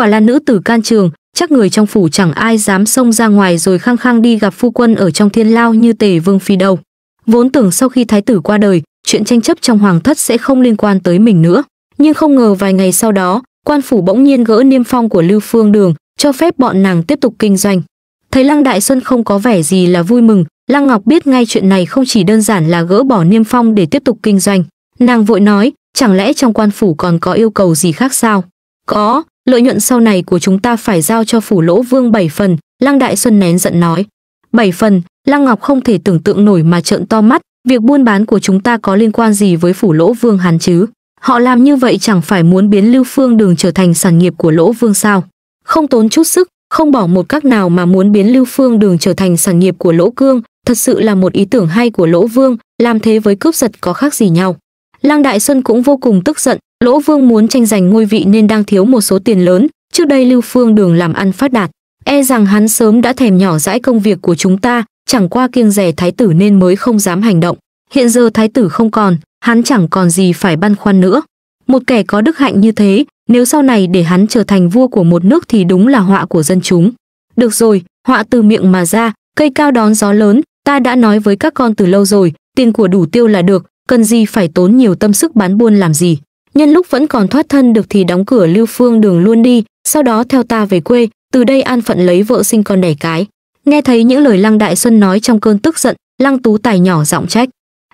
quả là nữ tử can trường chắc người trong phủ chẳng ai dám xông ra ngoài rồi khăng khăng đi gặp phu quân ở trong thiên lao như tề vương phi đâu vốn tưởng sau khi thái tử qua đời chuyện tranh chấp trong hoàng thất sẽ không liên quan tới mình nữa nhưng không ngờ vài ngày sau đó quan phủ bỗng nhiên gỡ niêm phong của lưu phương đường cho phép bọn nàng tiếp tục kinh doanh thấy lăng đại xuân không có vẻ gì là vui mừng lăng ngọc biết ngay chuyện này không chỉ đơn giản là gỡ bỏ niêm phong để tiếp tục kinh doanh nàng vội nói chẳng lẽ trong quan phủ còn có yêu cầu gì khác sao có lợi nhuận sau này của chúng ta phải giao cho phủ lỗ vương bảy phần lăng đại xuân nén giận nói bảy phần lăng ngọc không thể tưởng tượng nổi mà trợn to mắt việc buôn bán của chúng ta có liên quan gì với phủ lỗ vương hắn chứ họ làm như vậy chẳng phải muốn biến lưu phương đường trở thành sản nghiệp của lỗ vương sao không tốn chút sức không bỏ một cách nào mà muốn biến lưu phương đường trở thành sản nghiệp của lỗ cương thật sự là một ý tưởng hay của lỗ vương làm thế với cướp giật có khác gì nhau lăng đại xuân cũng vô cùng tức giận Lỗ Vương muốn tranh giành ngôi vị nên đang thiếu một số tiền lớn, trước đây Lưu Phương Đường làm ăn phát đạt, e rằng hắn sớm đã thèm nhỏ dãi công việc của chúng ta, chẳng qua kiêng rẻ thái tử nên mới không dám hành động. Hiện giờ thái tử không còn, hắn chẳng còn gì phải băn khoăn nữa. Một kẻ có đức hạnh như thế, nếu sau này để hắn trở thành vua của một nước thì đúng là họa của dân chúng. Được rồi, họa từ miệng mà ra, cây cao đón gió lớn, ta đã nói với các con từ lâu rồi, tiền của đủ tiêu là được, cần gì phải tốn nhiều tâm sức bán buôn làm gì nhân lúc vẫn còn thoát thân được thì đóng cửa lưu phương đường luôn đi sau đó theo ta về quê từ đây an phận lấy vợ sinh con đẻ cái nghe thấy những lời lăng đại xuân nói trong cơn tức giận lăng tú tài nhỏ giọng trách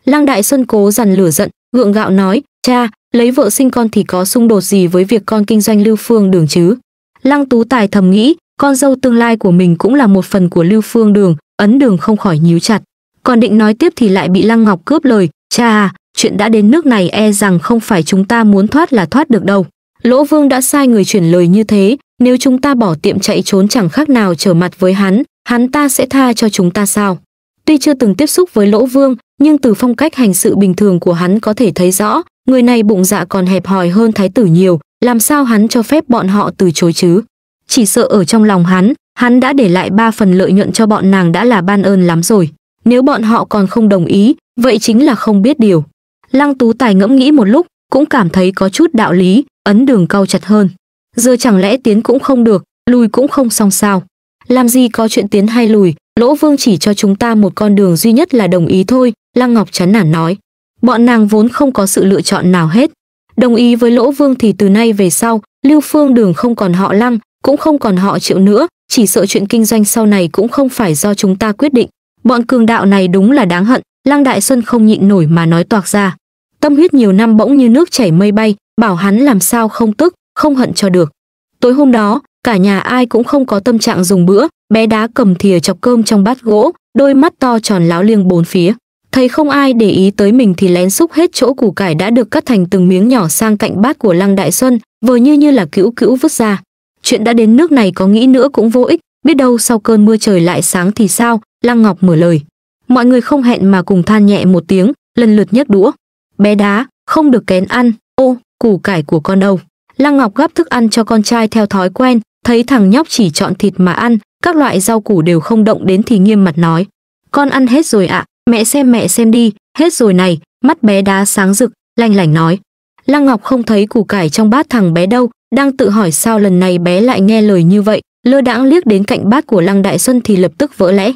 lăng đại xuân cố dằn lửa giận gượng gạo nói cha lấy vợ sinh con thì có xung đột gì với việc con kinh doanh lưu phương đường chứ lăng tú tài thầm nghĩ con dâu tương lai của mình cũng là một phần của lưu phương đường ấn đường không khỏi nhíu chặt còn định nói tiếp thì lại bị lăng ngọc cướp lời cha chuyện đã đến nước này e rằng không phải chúng ta muốn thoát là thoát được đâu. Lỗ Vương đã sai người chuyển lời như thế, nếu chúng ta bỏ tiệm chạy trốn chẳng khác nào trở mặt với hắn, hắn ta sẽ tha cho chúng ta sao? Tuy chưa từng tiếp xúc với Lỗ Vương, nhưng từ phong cách hành sự bình thường của hắn có thể thấy rõ, người này bụng dạ còn hẹp hòi hơn thái tử nhiều, làm sao hắn cho phép bọn họ từ chối chứ? Chỉ sợ ở trong lòng hắn, hắn đã để lại ba phần lợi nhuận cho bọn nàng đã là ban ơn lắm rồi. Nếu bọn họ còn không đồng ý, vậy chính là không biết điều. Lăng Tú Tài ngẫm nghĩ một lúc, cũng cảm thấy có chút đạo lý, ấn đường cau chặt hơn. Giờ chẳng lẽ tiến cũng không được, lùi cũng không xong sao? Làm gì có chuyện tiến hay lùi, Lỗ Vương chỉ cho chúng ta một con đường duy nhất là đồng ý thôi, Lăng Ngọc chán nản nói. Bọn nàng vốn không có sự lựa chọn nào hết. Đồng ý với Lỗ Vương thì từ nay về sau, Lưu Phương Đường không còn họ Lăng, cũng không còn họ Triệu nữa, chỉ sợ chuyện kinh doanh sau này cũng không phải do chúng ta quyết định. Bọn cường đạo này đúng là đáng hận, Lăng Đại Xuân không nhịn nổi mà nói toạc ra. Tâm huyết nhiều năm bỗng như nước chảy mây bay, bảo hắn làm sao không tức, không hận cho được. Tối hôm đó, cả nhà ai cũng không có tâm trạng dùng bữa, bé đá cầm thìa chọc cơm trong bát gỗ, đôi mắt to tròn láo liêng bốn phía. Thấy không ai để ý tới mình thì lén xúc hết chỗ củ cải đã được cắt thành từng miếng nhỏ sang cạnh bát của Lăng Đại Xuân, vừa như như là cữu cữu vứt ra. Chuyện đã đến nước này có nghĩ nữa cũng vô ích, biết đâu sau cơn mưa trời lại sáng thì sao, Lăng Ngọc mở lời mọi người không hẹn mà cùng than nhẹ một tiếng lần lượt nhấc đũa bé đá không được kén ăn ô củ cải của con đâu lăng ngọc gắp thức ăn cho con trai theo thói quen thấy thằng nhóc chỉ chọn thịt mà ăn các loại rau củ đều không động đến thì nghiêm mặt nói con ăn hết rồi ạ à, mẹ xem mẹ xem đi hết rồi này mắt bé đá sáng rực lanh lảnh nói lăng ngọc không thấy củ cải trong bát thằng bé đâu đang tự hỏi sao lần này bé lại nghe lời như vậy lơ đãng liếc đến cạnh bát của lăng đại xuân thì lập tức vỡ lẽ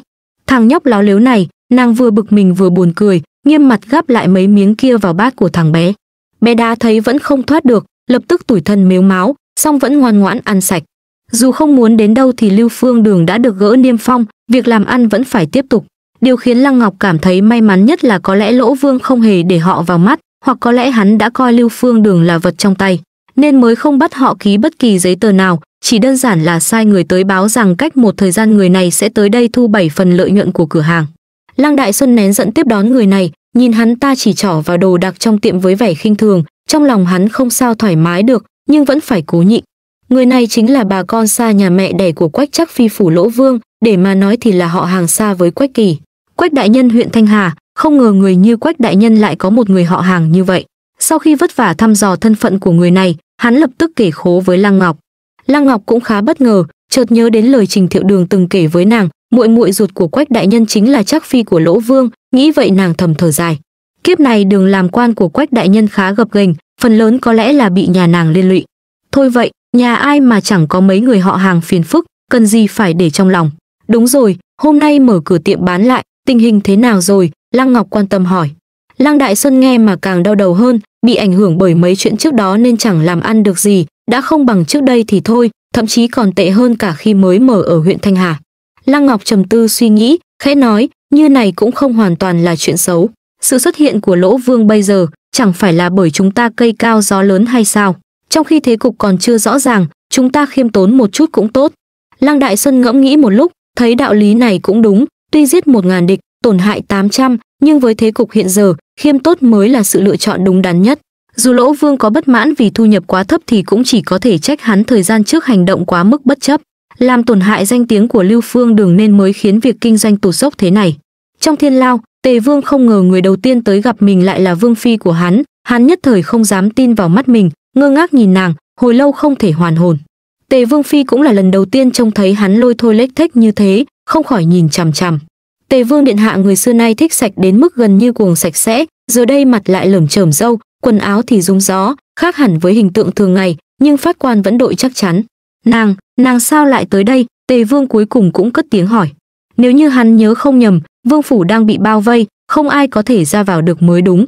thằng nhóc láo liếu này Nàng vừa bực mình vừa buồn cười, nghiêm mặt gắp lại mấy miếng kia vào bát của thằng bé. Bé đá thấy vẫn không thoát được, lập tức tủi thân mếu máu, song vẫn ngoan ngoãn ăn sạch. Dù không muốn đến đâu thì Lưu Phương Đường đã được gỡ niêm phong, việc làm ăn vẫn phải tiếp tục. Điều khiến Lăng Ngọc cảm thấy may mắn nhất là có lẽ Lỗ Vương không hề để họ vào mắt, hoặc có lẽ hắn đã coi Lưu Phương Đường là vật trong tay, nên mới không bắt họ ký bất kỳ giấy tờ nào, chỉ đơn giản là sai người tới báo rằng cách một thời gian người này sẽ tới đây thu bảy phần lợi nhuận của cửa hàng. Lang Đại Xuân nén giận tiếp đón người này, nhìn hắn ta chỉ trỏ vào đồ đạc trong tiệm với vẻ khinh thường, trong lòng hắn không sao thoải mái được, nhưng vẫn phải cố nhịn. Người này chính là bà con xa nhà mẹ đẻ của Quách Trắc Phi phủ Lỗ Vương, để mà nói thì là họ hàng xa với Quách Kỳ. Quách đại nhân huyện Thanh Hà, không ngờ người như Quách đại nhân lại có một người họ hàng như vậy. Sau khi vất vả thăm dò thân phận của người này, hắn lập tức kể khố với Lăng Ngọc. Lăng Ngọc cũng khá bất ngờ, chợt nhớ đến lời Trình Thiệu Đường từng kể với nàng, muội muội ruột của quách đại nhân chính là chắc phi của lỗ vương nghĩ vậy nàng thầm thở dài kiếp này đường làm quan của quách đại nhân khá gập ghềnh phần lớn có lẽ là bị nhà nàng liên lụy thôi vậy nhà ai mà chẳng có mấy người họ hàng phiền phức cần gì phải để trong lòng đúng rồi hôm nay mở cửa tiệm bán lại tình hình thế nào rồi lăng ngọc quan tâm hỏi lăng đại xuân nghe mà càng đau đầu hơn bị ảnh hưởng bởi mấy chuyện trước đó nên chẳng làm ăn được gì đã không bằng trước đây thì thôi thậm chí còn tệ hơn cả khi mới mở ở huyện thanh hà Lăng Ngọc trầm tư suy nghĩ, khẽ nói, như này cũng không hoàn toàn là chuyện xấu. Sự xuất hiện của Lỗ Vương bây giờ chẳng phải là bởi chúng ta cây cao gió lớn hay sao? Trong khi thế cục còn chưa rõ ràng, chúng ta khiêm tốn một chút cũng tốt. Lăng Đại Xuân ngẫm nghĩ một lúc, thấy đạo lý này cũng đúng, tuy giết một ngàn địch, tổn hại 800, nhưng với thế cục hiện giờ, khiêm tốt mới là sự lựa chọn đúng đắn nhất. Dù Lỗ Vương có bất mãn vì thu nhập quá thấp thì cũng chỉ có thể trách hắn thời gian trước hành động quá mức bất chấp làm tổn hại danh tiếng của Lưu Phương Đường nên mới khiến việc kinh doanh tụt dốc thế này. Trong Thiên Lao, Tề Vương không ngờ người đầu tiên tới gặp mình lại là vương phi của hắn, hắn nhất thời không dám tin vào mắt mình, ngơ ngác nhìn nàng, hồi lâu không thể hoàn hồn. Tề Vương phi cũng là lần đầu tiên trông thấy hắn lôi thôi lếch thếch như thế, không khỏi nhìn chằm chằm. Tề Vương điện hạ người xưa nay thích sạch đến mức gần như cuồng sạch sẽ, giờ đây mặt lại lởm chởm râu, quần áo thì rúng gió, khác hẳn với hình tượng thường ngày, nhưng phát quan vẫn đội chắc chắn. Nàng, nàng sao lại tới đây? Tề Vương cuối cùng cũng cất tiếng hỏi. Nếu như hắn nhớ không nhầm, vương phủ đang bị bao vây, không ai có thể ra vào được mới đúng.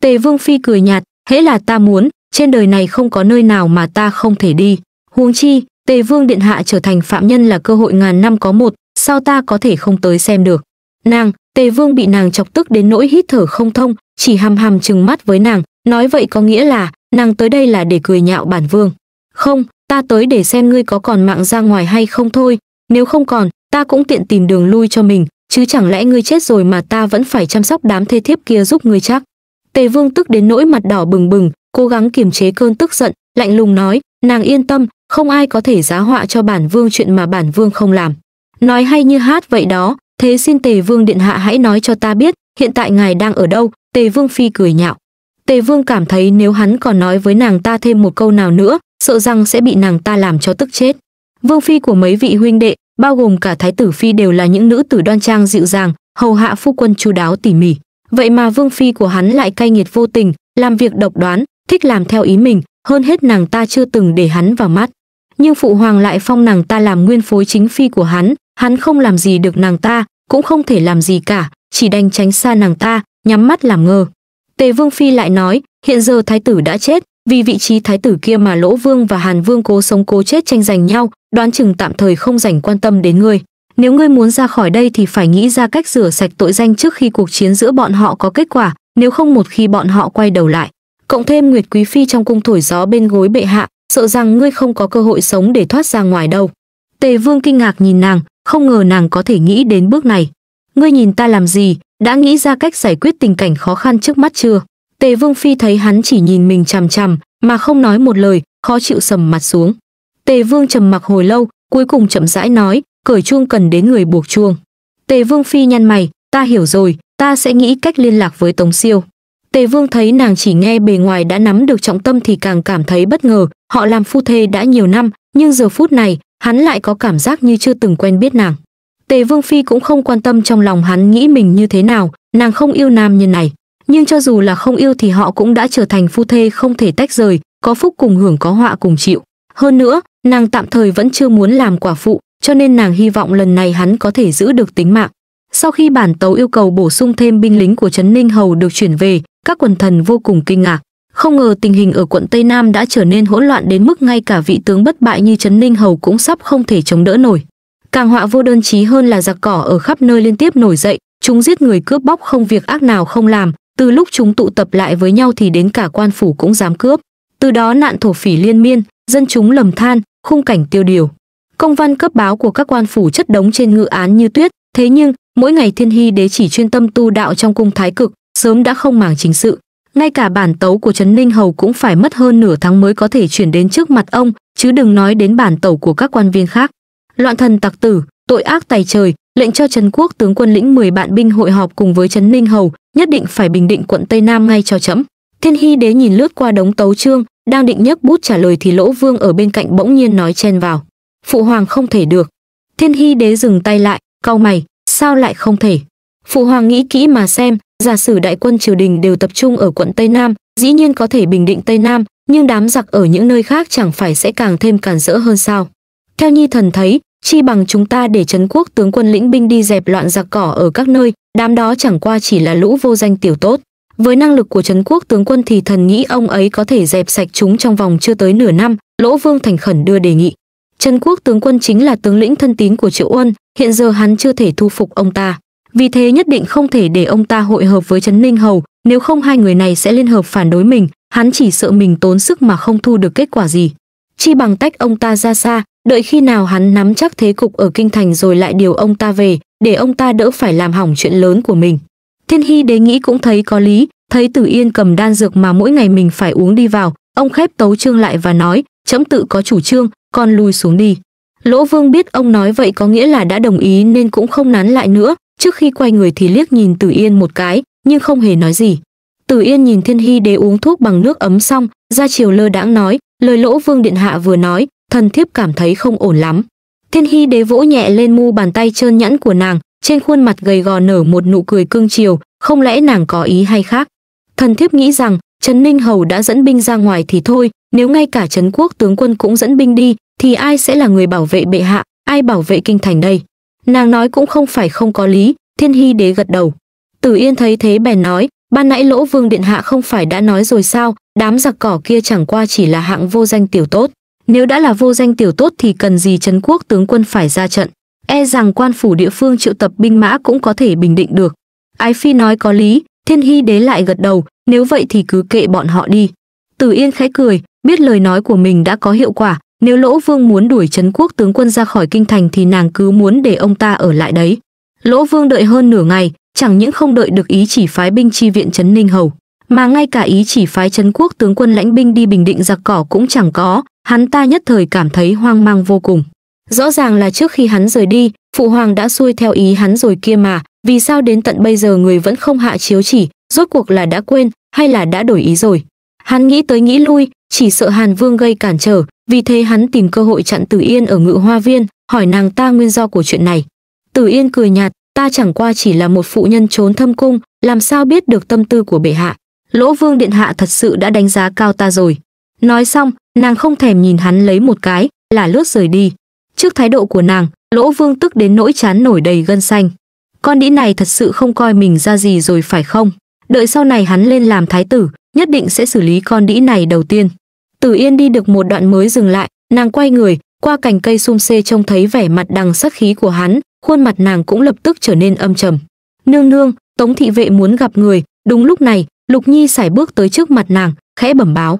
Tề Vương phi cười nhạt, hễ là ta muốn, trên đời này không có nơi nào mà ta không thể đi. Huống chi, Tề Vương điện hạ trở thành phạm nhân là cơ hội ngàn năm có một, sao ta có thể không tới xem được. Nàng, Tề Vương bị nàng chọc tức đến nỗi hít thở không thông, chỉ hằm hằm trừng mắt với nàng, nói vậy có nghĩa là nàng tới đây là để cười nhạo bản vương. Không, ta tới để xem ngươi có còn mạng ra ngoài hay không thôi, nếu không còn, ta cũng tiện tìm đường lui cho mình, chứ chẳng lẽ ngươi chết rồi mà ta vẫn phải chăm sóc đám thê thiếp kia giúp ngươi chắc. Tề Vương tức đến nỗi mặt đỏ bừng bừng, cố gắng kiềm chế cơn tức giận, lạnh lùng nói, nàng yên tâm, không ai có thể giá họa cho bản vương chuyện mà bản vương không làm. Nói hay như hát vậy đó, thế xin Tề Vương điện hạ hãy nói cho ta biết, hiện tại ngài đang ở đâu? Tề Vương phi cười nhạo. Tề Vương cảm thấy nếu hắn còn nói với nàng ta thêm một câu nào nữa, sợ rằng sẽ bị nàng ta làm cho tức chết. Vương phi của mấy vị huynh đệ, bao gồm cả thái tử phi đều là những nữ tử đoan trang dịu dàng, hầu hạ phu quân chu đáo tỉ mỉ. Vậy mà vương phi của hắn lại cay nghiệt vô tình, làm việc độc đoán, thích làm theo ý mình, hơn hết nàng ta chưa từng để hắn vào mắt. Nhưng phụ hoàng lại phong nàng ta làm nguyên phối chính phi của hắn, hắn không làm gì được nàng ta, cũng không thể làm gì cả, chỉ đành tránh xa nàng ta, nhắm mắt làm ngơ. Tề Vương Phi lại nói, hiện giờ thái tử đã chết, vì vị trí thái tử kia mà lỗ vương và hàn vương cố sống cố chết tranh giành nhau đoán chừng tạm thời không dành quan tâm đến ngươi nếu ngươi muốn ra khỏi đây thì phải nghĩ ra cách rửa sạch tội danh trước khi cuộc chiến giữa bọn họ có kết quả nếu không một khi bọn họ quay đầu lại cộng thêm nguyệt quý phi trong cung thổi gió bên gối bệ hạ sợ rằng ngươi không có cơ hội sống để thoát ra ngoài đâu tề vương kinh ngạc nhìn nàng không ngờ nàng có thể nghĩ đến bước này ngươi nhìn ta làm gì đã nghĩ ra cách giải quyết tình cảnh khó khăn trước mắt chưa Tề Vương Phi thấy hắn chỉ nhìn mình chằm chằm, mà không nói một lời, khó chịu sầm mặt xuống. Tề Vương trầm mặc hồi lâu, cuối cùng chậm rãi nói, cởi chuông cần đến người buộc chuông. Tề Vương Phi nhăn mày, ta hiểu rồi, ta sẽ nghĩ cách liên lạc với Tống Siêu. Tề Vương thấy nàng chỉ nghe bề ngoài đã nắm được trọng tâm thì càng cảm thấy bất ngờ, họ làm phu thê đã nhiều năm, nhưng giờ phút này, hắn lại có cảm giác như chưa từng quen biết nàng. Tề Vương Phi cũng không quan tâm trong lòng hắn nghĩ mình như thế nào, nàng không yêu nam nhân này nhưng cho dù là không yêu thì họ cũng đã trở thành phu thê không thể tách rời, có phúc cùng hưởng có họa cùng chịu. Hơn nữa, nàng tạm thời vẫn chưa muốn làm quả phụ, cho nên nàng hy vọng lần này hắn có thể giữ được tính mạng. Sau khi bản tấu yêu cầu bổ sung thêm binh lính của Trấn Ninh Hầu được chuyển về, các quần thần vô cùng kinh ngạc. Không ngờ tình hình ở quận Tây Nam đã trở nên hỗn loạn đến mức ngay cả vị tướng bất bại như Trấn Ninh Hầu cũng sắp không thể chống đỡ nổi. Càng họa vô đơn chí hơn là giặc cỏ ở khắp nơi liên tiếp nổi dậy, chúng giết người cướp bóc không việc ác nào không làm, từ lúc chúng tụ tập lại với nhau thì đến cả quan phủ cũng dám cướp từ đó nạn thổ phỉ liên miên dân chúng lầm than khung cảnh tiêu điều công văn cấp báo của các quan phủ chất đống trên ngự án như tuyết thế nhưng mỗi ngày thiên hy đế chỉ chuyên tâm tu đạo trong cung thái cực sớm đã không màng chính sự ngay cả bản tấu của trấn ninh hầu cũng phải mất hơn nửa tháng mới có thể chuyển đến trước mặt ông chứ đừng nói đến bản tấu của các quan viên khác loạn thần tặc tử tội ác tài trời lệnh cho Trần Quốc tướng quân lĩnh 10 bạn binh hội họp cùng với Trấn Ninh Hầu, nhất định phải bình định quận Tây Nam ngay cho chấm. Thiên Hy Đế nhìn lướt qua đống tấu chương, đang định nhấc bút trả lời thì Lỗ Vương ở bên cạnh bỗng nhiên nói chen vào. Phụ hoàng không thể được. Thiên Hy Đế dừng tay lại, cau mày, sao lại không thể? Phụ hoàng nghĩ kỹ mà xem, giả sử đại quân triều đình đều tập trung ở quận Tây Nam, dĩ nhiên có thể bình định Tây Nam, nhưng đám giặc ở những nơi khác chẳng phải sẽ càng thêm càn rỡ hơn sao? Theo Nhi thần thấy, chi bằng chúng ta để trấn quốc tướng quân lĩnh binh đi dẹp loạn giặc cỏ ở các nơi, đám đó chẳng qua chỉ là lũ vô danh tiểu tốt. Với năng lực của trấn quốc tướng quân thì thần nghĩ ông ấy có thể dẹp sạch chúng trong vòng chưa tới nửa năm, Lỗ Vương thành khẩn đưa đề nghị. Trấn quốc tướng quân chính là tướng lĩnh thân tín của Triệu Uân, hiện giờ hắn chưa thể thu phục ông ta. Vì thế nhất định không thể để ông ta hội hợp với Trấn Ninh Hầu, nếu không hai người này sẽ liên hợp phản đối mình, hắn chỉ sợ mình tốn sức mà không thu được kết quả gì. Chi bằng tách ông ta ra xa, đợi khi nào hắn nắm chắc thế cục ở kinh thành rồi lại điều ông ta về, để ông ta đỡ phải làm hỏng chuyện lớn của mình. Thiên Hy đế nghĩ cũng thấy có lý, thấy Tử Yên cầm đan dược mà mỗi ngày mình phải uống đi vào, ông khép tấu chương lại và nói, chấm tự có chủ trương, con lui xuống đi. Lỗ Vương biết ông nói vậy có nghĩa là đã đồng ý nên cũng không nán lại nữa, trước khi quay người thì liếc nhìn Tử Yên một cái, nhưng không hề nói gì. Tử Yên nhìn Thiên Hy đế uống thuốc bằng nước ấm xong, ra chiều lơ đãng nói, lời Lỗ Vương điện hạ vừa nói, thần thiếp cảm thấy không ổn lắm thiên hy đế vỗ nhẹ lên mu bàn tay trơn nhẵn của nàng trên khuôn mặt gầy gò nở một nụ cười cương chiều không lẽ nàng có ý hay khác thần thiếp nghĩ rằng trấn ninh hầu đã dẫn binh ra ngoài thì thôi nếu ngay cả trấn quốc tướng quân cũng dẫn binh đi thì ai sẽ là người bảo vệ bệ hạ ai bảo vệ kinh thành đây nàng nói cũng không phải không có lý thiên hy đế gật đầu tử yên thấy thế bèn nói ban nãy lỗ vương điện hạ không phải đã nói rồi sao đám giặc cỏ kia chẳng qua chỉ là hạng vô danh tiểu tốt nếu đã là vô danh tiểu tốt thì cần gì Trấn quốc tướng quân phải ra trận, e rằng quan phủ địa phương triệu tập binh mã cũng có thể bình định được. Ái Phi nói có lý, Thiên Hy đế lại gật đầu, nếu vậy thì cứ kệ bọn họ đi. từ Yên khẽ cười, biết lời nói của mình đã có hiệu quả, nếu Lỗ Vương muốn đuổi Trấn quốc tướng quân ra khỏi kinh thành thì nàng cứ muốn để ông ta ở lại đấy. Lỗ Vương đợi hơn nửa ngày, chẳng những không đợi được ý chỉ phái binh chi viện Trấn Ninh Hầu, mà ngay cả ý chỉ phái Trấn quốc tướng quân lãnh binh đi bình định giặc cỏ cũng chẳng có, hắn ta nhất thời cảm thấy hoang mang vô cùng. Rõ ràng là trước khi hắn rời đi, phụ hoàng đã xuôi theo ý hắn rồi kia mà, vì sao đến tận bây giờ người vẫn không hạ chiếu chỉ, rốt cuộc là đã quên hay là đã đổi ý rồi. Hắn nghĩ tới nghĩ lui, chỉ sợ Hàn Vương gây cản trở, vì thế hắn tìm cơ hội chặn Tử Yên ở Ngự Hoa Viên, hỏi nàng ta nguyên do của chuyện này. Tử Yên cười nhạt, ta chẳng qua chỉ là một phụ nhân trốn thâm cung, làm sao biết được tâm tư của bệ hạ. Lỗ Vương điện hạ thật sự đã đánh giá cao ta rồi. Nói xong, nàng không thèm nhìn hắn lấy một cái, là lướt rời đi. Trước thái độ của nàng, Lỗ Vương tức đến nỗi chán nổi đầy gân xanh. Con đĩ này thật sự không coi mình ra gì rồi phải không? Đợi sau này hắn lên làm thái tử, nhất định sẽ xử lý con đĩ này đầu tiên. Tử Yên đi được một đoạn mới dừng lại, nàng quay người, qua cành cây xung xê trông thấy vẻ mặt đằng sắc khí của hắn, khuôn mặt nàng cũng lập tức trở nên âm trầm. Nương nương, Tống thị vệ muốn gặp người, đúng lúc này, Lục Nhi sải bước tới trước mặt nàng, khẽ bẩm báo.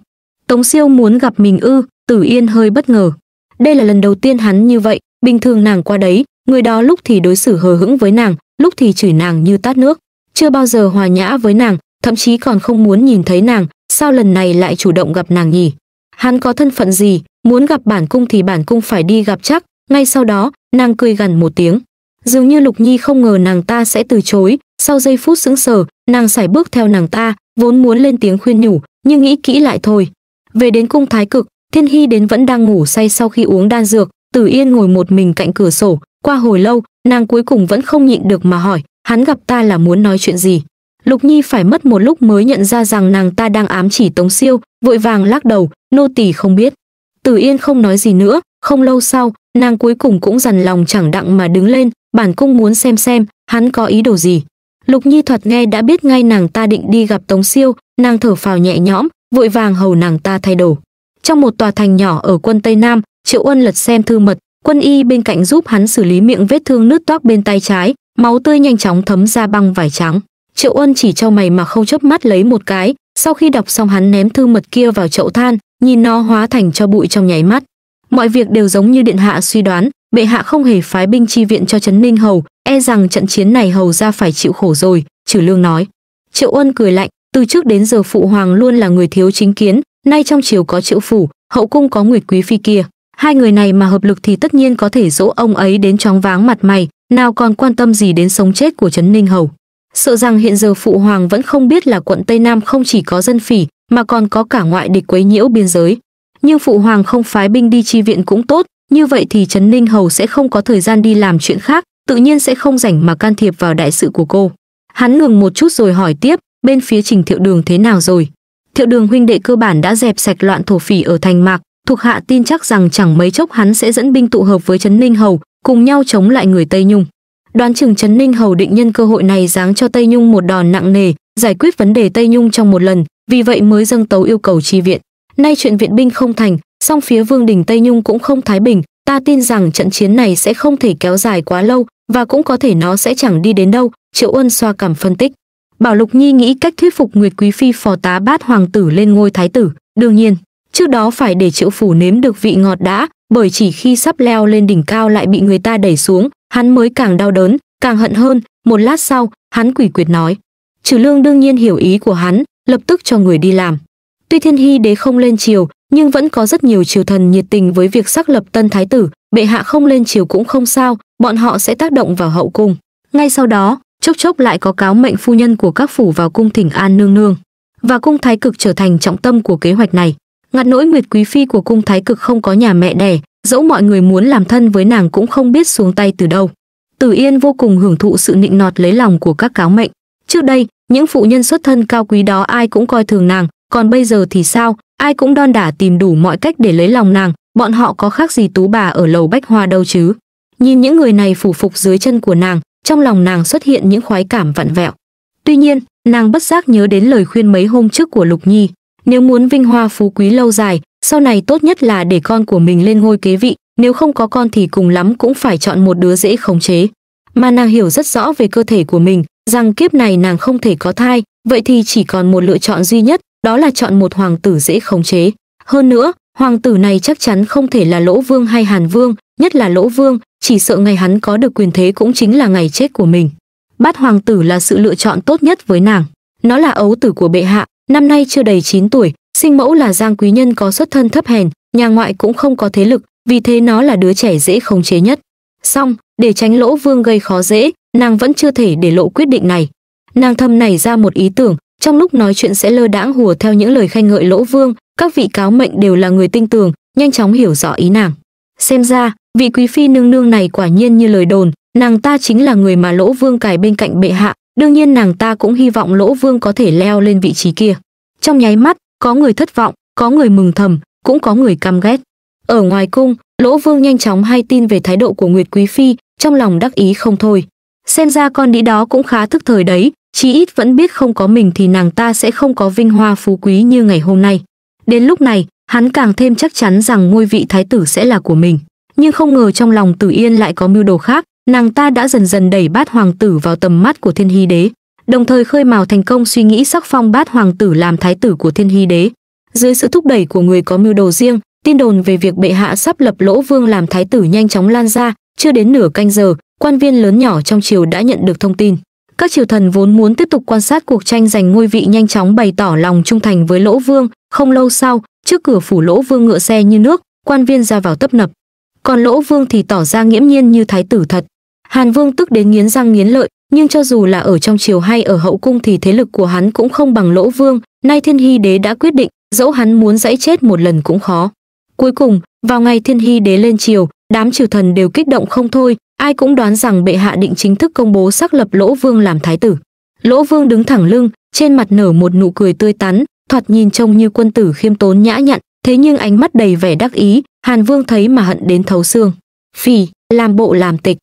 Tống Siêu muốn gặp mình ư, Tử Yên hơi bất ngờ. Đây là lần đầu tiên hắn như vậy, bình thường nàng qua đấy, người đó lúc thì đối xử hờ hững với nàng, lúc thì chửi nàng như tát nước, chưa bao giờ hòa nhã với nàng, thậm chí còn không muốn nhìn thấy nàng, sao lần này lại chủ động gặp nàng nhỉ? Hắn có thân phận gì, muốn gặp bản cung thì bản cung phải đi gặp chắc, ngay sau đó, nàng cười gần một tiếng. Dường như Lục Nhi không ngờ nàng ta sẽ từ chối, sau giây phút sững sờ, nàng sải bước theo nàng ta, vốn muốn lên tiếng khuyên nhủ, nhưng nghĩ kỹ lại thôi, về đến cung thái cực, Thiên Hy đến vẫn đang ngủ say sau khi uống đan dược, Tử Yên ngồi một mình cạnh cửa sổ, qua hồi lâu, nàng cuối cùng vẫn không nhịn được mà hỏi, hắn gặp ta là muốn nói chuyện gì? Lục Nhi phải mất một lúc mới nhận ra rằng nàng ta đang ám chỉ Tống Siêu, vội vàng lắc đầu, nô tỳ không biết. Tử Yên không nói gì nữa, không lâu sau, nàng cuối cùng cũng dằn lòng chẳng đặng mà đứng lên, bản cung muốn xem xem, hắn có ý đồ gì. Lục Nhi thoạt nghe đã biết ngay nàng ta định đi gặp Tống Siêu, nàng thở phào nhẹ nhõm, vội vàng hầu nàng ta thay đồ. Trong một tòa thành nhỏ ở quân Tây Nam, Triệu Uân lật xem thư mật, quân y bên cạnh giúp hắn xử lý miệng vết thương nứt toác bên tay trái, máu tươi nhanh chóng thấm ra băng vải trắng. Triệu Uân chỉ cho mày mà không chớp mắt lấy một cái, sau khi đọc xong hắn ném thư mật kia vào chậu than, nhìn nó hóa thành cho bụi trong nháy mắt. Mọi việc đều giống như điện hạ suy đoán, bệ hạ không hề phái binh chi viện cho Trấn Ninh Hầu, e rằng trận chiến này hầu ra phải chịu khổ rồi, trừ Lương nói. Triệu Uân cười lạnh, từ trước đến giờ phụ hoàng luôn là người thiếu chính kiến, nay trong triều có triệu phủ, hậu cung có nguyệt quý phi kia. Hai người này mà hợp lực thì tất nhiên có thể dỗ ông ấy đến chóng váng mặt mày, nào còn quan tâm gì đến sống chết của Trấn Ninh Hầu. Sợ rằng hiện giờ phụ hoàng vẫn không biết là quận Tây Nam không chỉ có dân phỉ, mà còn có cả ngoại địch quấy nhiễu biên giới. Nhưng phụ hoàng không phái binh đi chi viện cũng tốt, như vậy thì Trấn Ninh Hầu sẽ không có thời gian đi làm chuyện khác, tự nhiên sẽ không rảnh mà can thiệp vào đại sự của cô. Hắn ngừng một chút rồi hỏi tiếp, bên phía trình thiệu đường thế nào rồi thiệu đường huynh đệ cơ bản đã dẹp sạch loạn thổ phỉ ở thành mạc thuộc hạ tin chắc rằng chẳng mấy chốc hắn sẽ dẫn binh tụ hợp với trấn ninh hầu cùng nhau chống lại người tây nhung đoán chừng trấn ninh hầu định nhân cơ hội này giáng cho tây nhung một đòn nặng nề giải quyết vấn đề tây nhung trong một lần vì vậy mới dâng tấu yêu cầu chi viện nay chuyện viện binh không thành song phía vương đỉnh tây nhung cũng không thái bình ta tin rằng trận chiến này sẽ không thể kéo dài quá lâu và cũng có thể nó sẽ chẳng đi đến đâu triệu ân xoa cảm phân tích Bảo Lục Nhi nghĩ cách thuyết phục Nguyệt Quý Phi phò tá bát hoàng tử lên ngôi thái tử. Đương nhiên, trước đó phải để triệu phủ nếm được vị ngọt đã, bởi chỉ khi sắp leo lên đỉnh cao lại bị người ta đẩy xuống, hắn mới càng đau đớn, càng hận hơn. Một lát sau, hắn quỷ quyệt nói. Trừ lương đương nhiên hiểu ý của hắn, lập tức cho người đi làm. Tuy thiên hy đế không lên triều, nhưng vẫn có rất nhiều triều thần nhiệt tình với việc xác lập tân thái tử, bệ hạ không lên triều cũng không sao, bọn họ sẽ tác động vào hậu cung. Ngay sau đó, chốc chốc lại có cáo mệnh phu nhân của các phủ vào cung thỉnh an nương nương và cung thái cực trở thành trọng tâm của kế hoạch này ngặt nỗi nguyệt quý phi của cung thái cực không có nhà mẹ đẻ dẫu mọi người muốn làm thân với nàng cũng không biết xuống tay từ đâu tử yên vô cùng hưởng thụ sự nịnh nọt lấy lòng của các cáo mệnh trước đây những phụ nhân xuất thân cao quý đó ai cũng coi thường nàng còn bây giờ thì sao ai cũng đon đả tìm đủ mọi cách để lấy lòng nàng bọn họ có khác gì tú bà ở lầu bách hoa đâu chứ nhìn những người này phủ phục dưới chân của nàng trong lòng nàng xuất hiện những khoái cảm vặn vẹo. Tuy nhiên, nàng bất giác nhớ đến lời khuyên mấy hôm trước của Lục Nhi, nếu muốn vinh hoa phú quý lâu dài, sau này tốt nhất là để con của mình lên ngôi kế vị, nếu không có con thì cùng lắm cũng phải chọn một đứa dễ khống chế. Mà nàng hiểu rất rõ về cơ thể của mình, rằng kiếp này nàng không thể có thai, vậy thì chỉ còn một lựa chọn duy nhất, đó là chọn một hoàng tử dễ khống chế. Hơn nữa, hoàng tử này chắc chắn không thể là Lỗ Vương hay Hàn Vương, nhất là lỗ vương chỉ sợ ngày hắn có được quyền thế cũng chính là ngày chết của mình bát hoàng tử là sự lựa chọn tốt nhất với nàng nó là ấu tử của bệ hạ năm nay chưa đầy 9 tuổi sinh mẫu là giang quý nhân có xuất thân thấp hèn nhà ngoại cũng không có thế lực vì thế nó là đứa trẻ dễ khống chế nhất song để tránh lỗ vương gây khó dễ nàng vẫn chưa thể để lộ quyết định này nàng thầm nảy ra một ý tưởng trong lúc nói chuyện sẽ lơ đãng hùa theo những lời khen ngợi lỗ vương các vị cáo mệnh đều là người tinh tường nhanh chóng hiểu rõ ý nàng xem ra vị quý phi nương nương này quả nhiên như lời đồn nàng ta chính là người mà lỗ vương cài bên cạnh bệ hạ đương nhiên nàng ta cũng hy vọng lỗ vương có thể leo lên vị trí kia trong nháy mắt có người thất vọng có người mừng thầm cũng có người căm ghét ở ngoài cung lỗ vương nhanh chóng hay tin về thái độ của nguyệt quý phi trong lòng đắc ý không thôi xem ra con đĩ đó cũng khá thức thời đấy chí ít vẫn biết không có mình thì nàng ta sẽ không có vinh hoa phú quý như ngày hôm nay đến lúc này Hắn càng thêm chắc chắn rằng ngôi vị thái tử sẽ là của mình. Nhưng không ngờ trong lòng Tử Yên lại có mưu đồ khác, nàng ta đã dần dần đẩy bát hoàng tử vào tầm mắt của thiên hy đế, đồng thời khơi mào thành công suy nghĩ sắc phong bát hoàng tử làm thái tử của thiên hy đế. Dưới sự thúc đẩy của người có mưu đồ riêng, tin đồn về việc bệ hạ sắp lập lỗ vương làm thái tử nhanh chóng lan ra, chưa đến nửa canh giờ, quan viên lớn nhỏ trong triều đã nhận được thông tin. Các triều thần vốn muốn tiếp tục quan sát cuộc tranh giành ngôi vị nhanh chóng bày tỏ lòng trung thành với Lỗ Vương, không lâu sau, trước cửa phủ Lỗ Vương ngựa xe như nước, quan viên ra vào tấp nập. Còn Lỗ Vương thì tỏ ra nghiễm nhiên như thái tử thật. Hàn Vương tức đến nghiến răng nghiến lợi, nhưng cho dù là ở trong triều hay ở hậu cung thì thế lực của hắn cũng không bằng Lỗ Vương, nay Thiên Hy đế đã quyết định, dẫu hắn muốn dãy chết một lần cũng khó. Cuối cùng, vào ngày Thiên Hy đế lên triều, đám triều thần đều kích động không thôi, ai cũng đoán rằng bệ hạ định chính thức công bố xác lập Lỗ Vương làm thái tử. Lỗ Vương đứng thẳng lưng, trên mặt nở một nụ cười tươi tắn, thoạt nhìn trông như quân tử khiêm tốn nhã nhặn, thế nhưng ánh mắt đầy vẻ đắc ý, Hàn Vương thấy mà hận đến thấu xương. Phỉ, làm bộ làm tịch.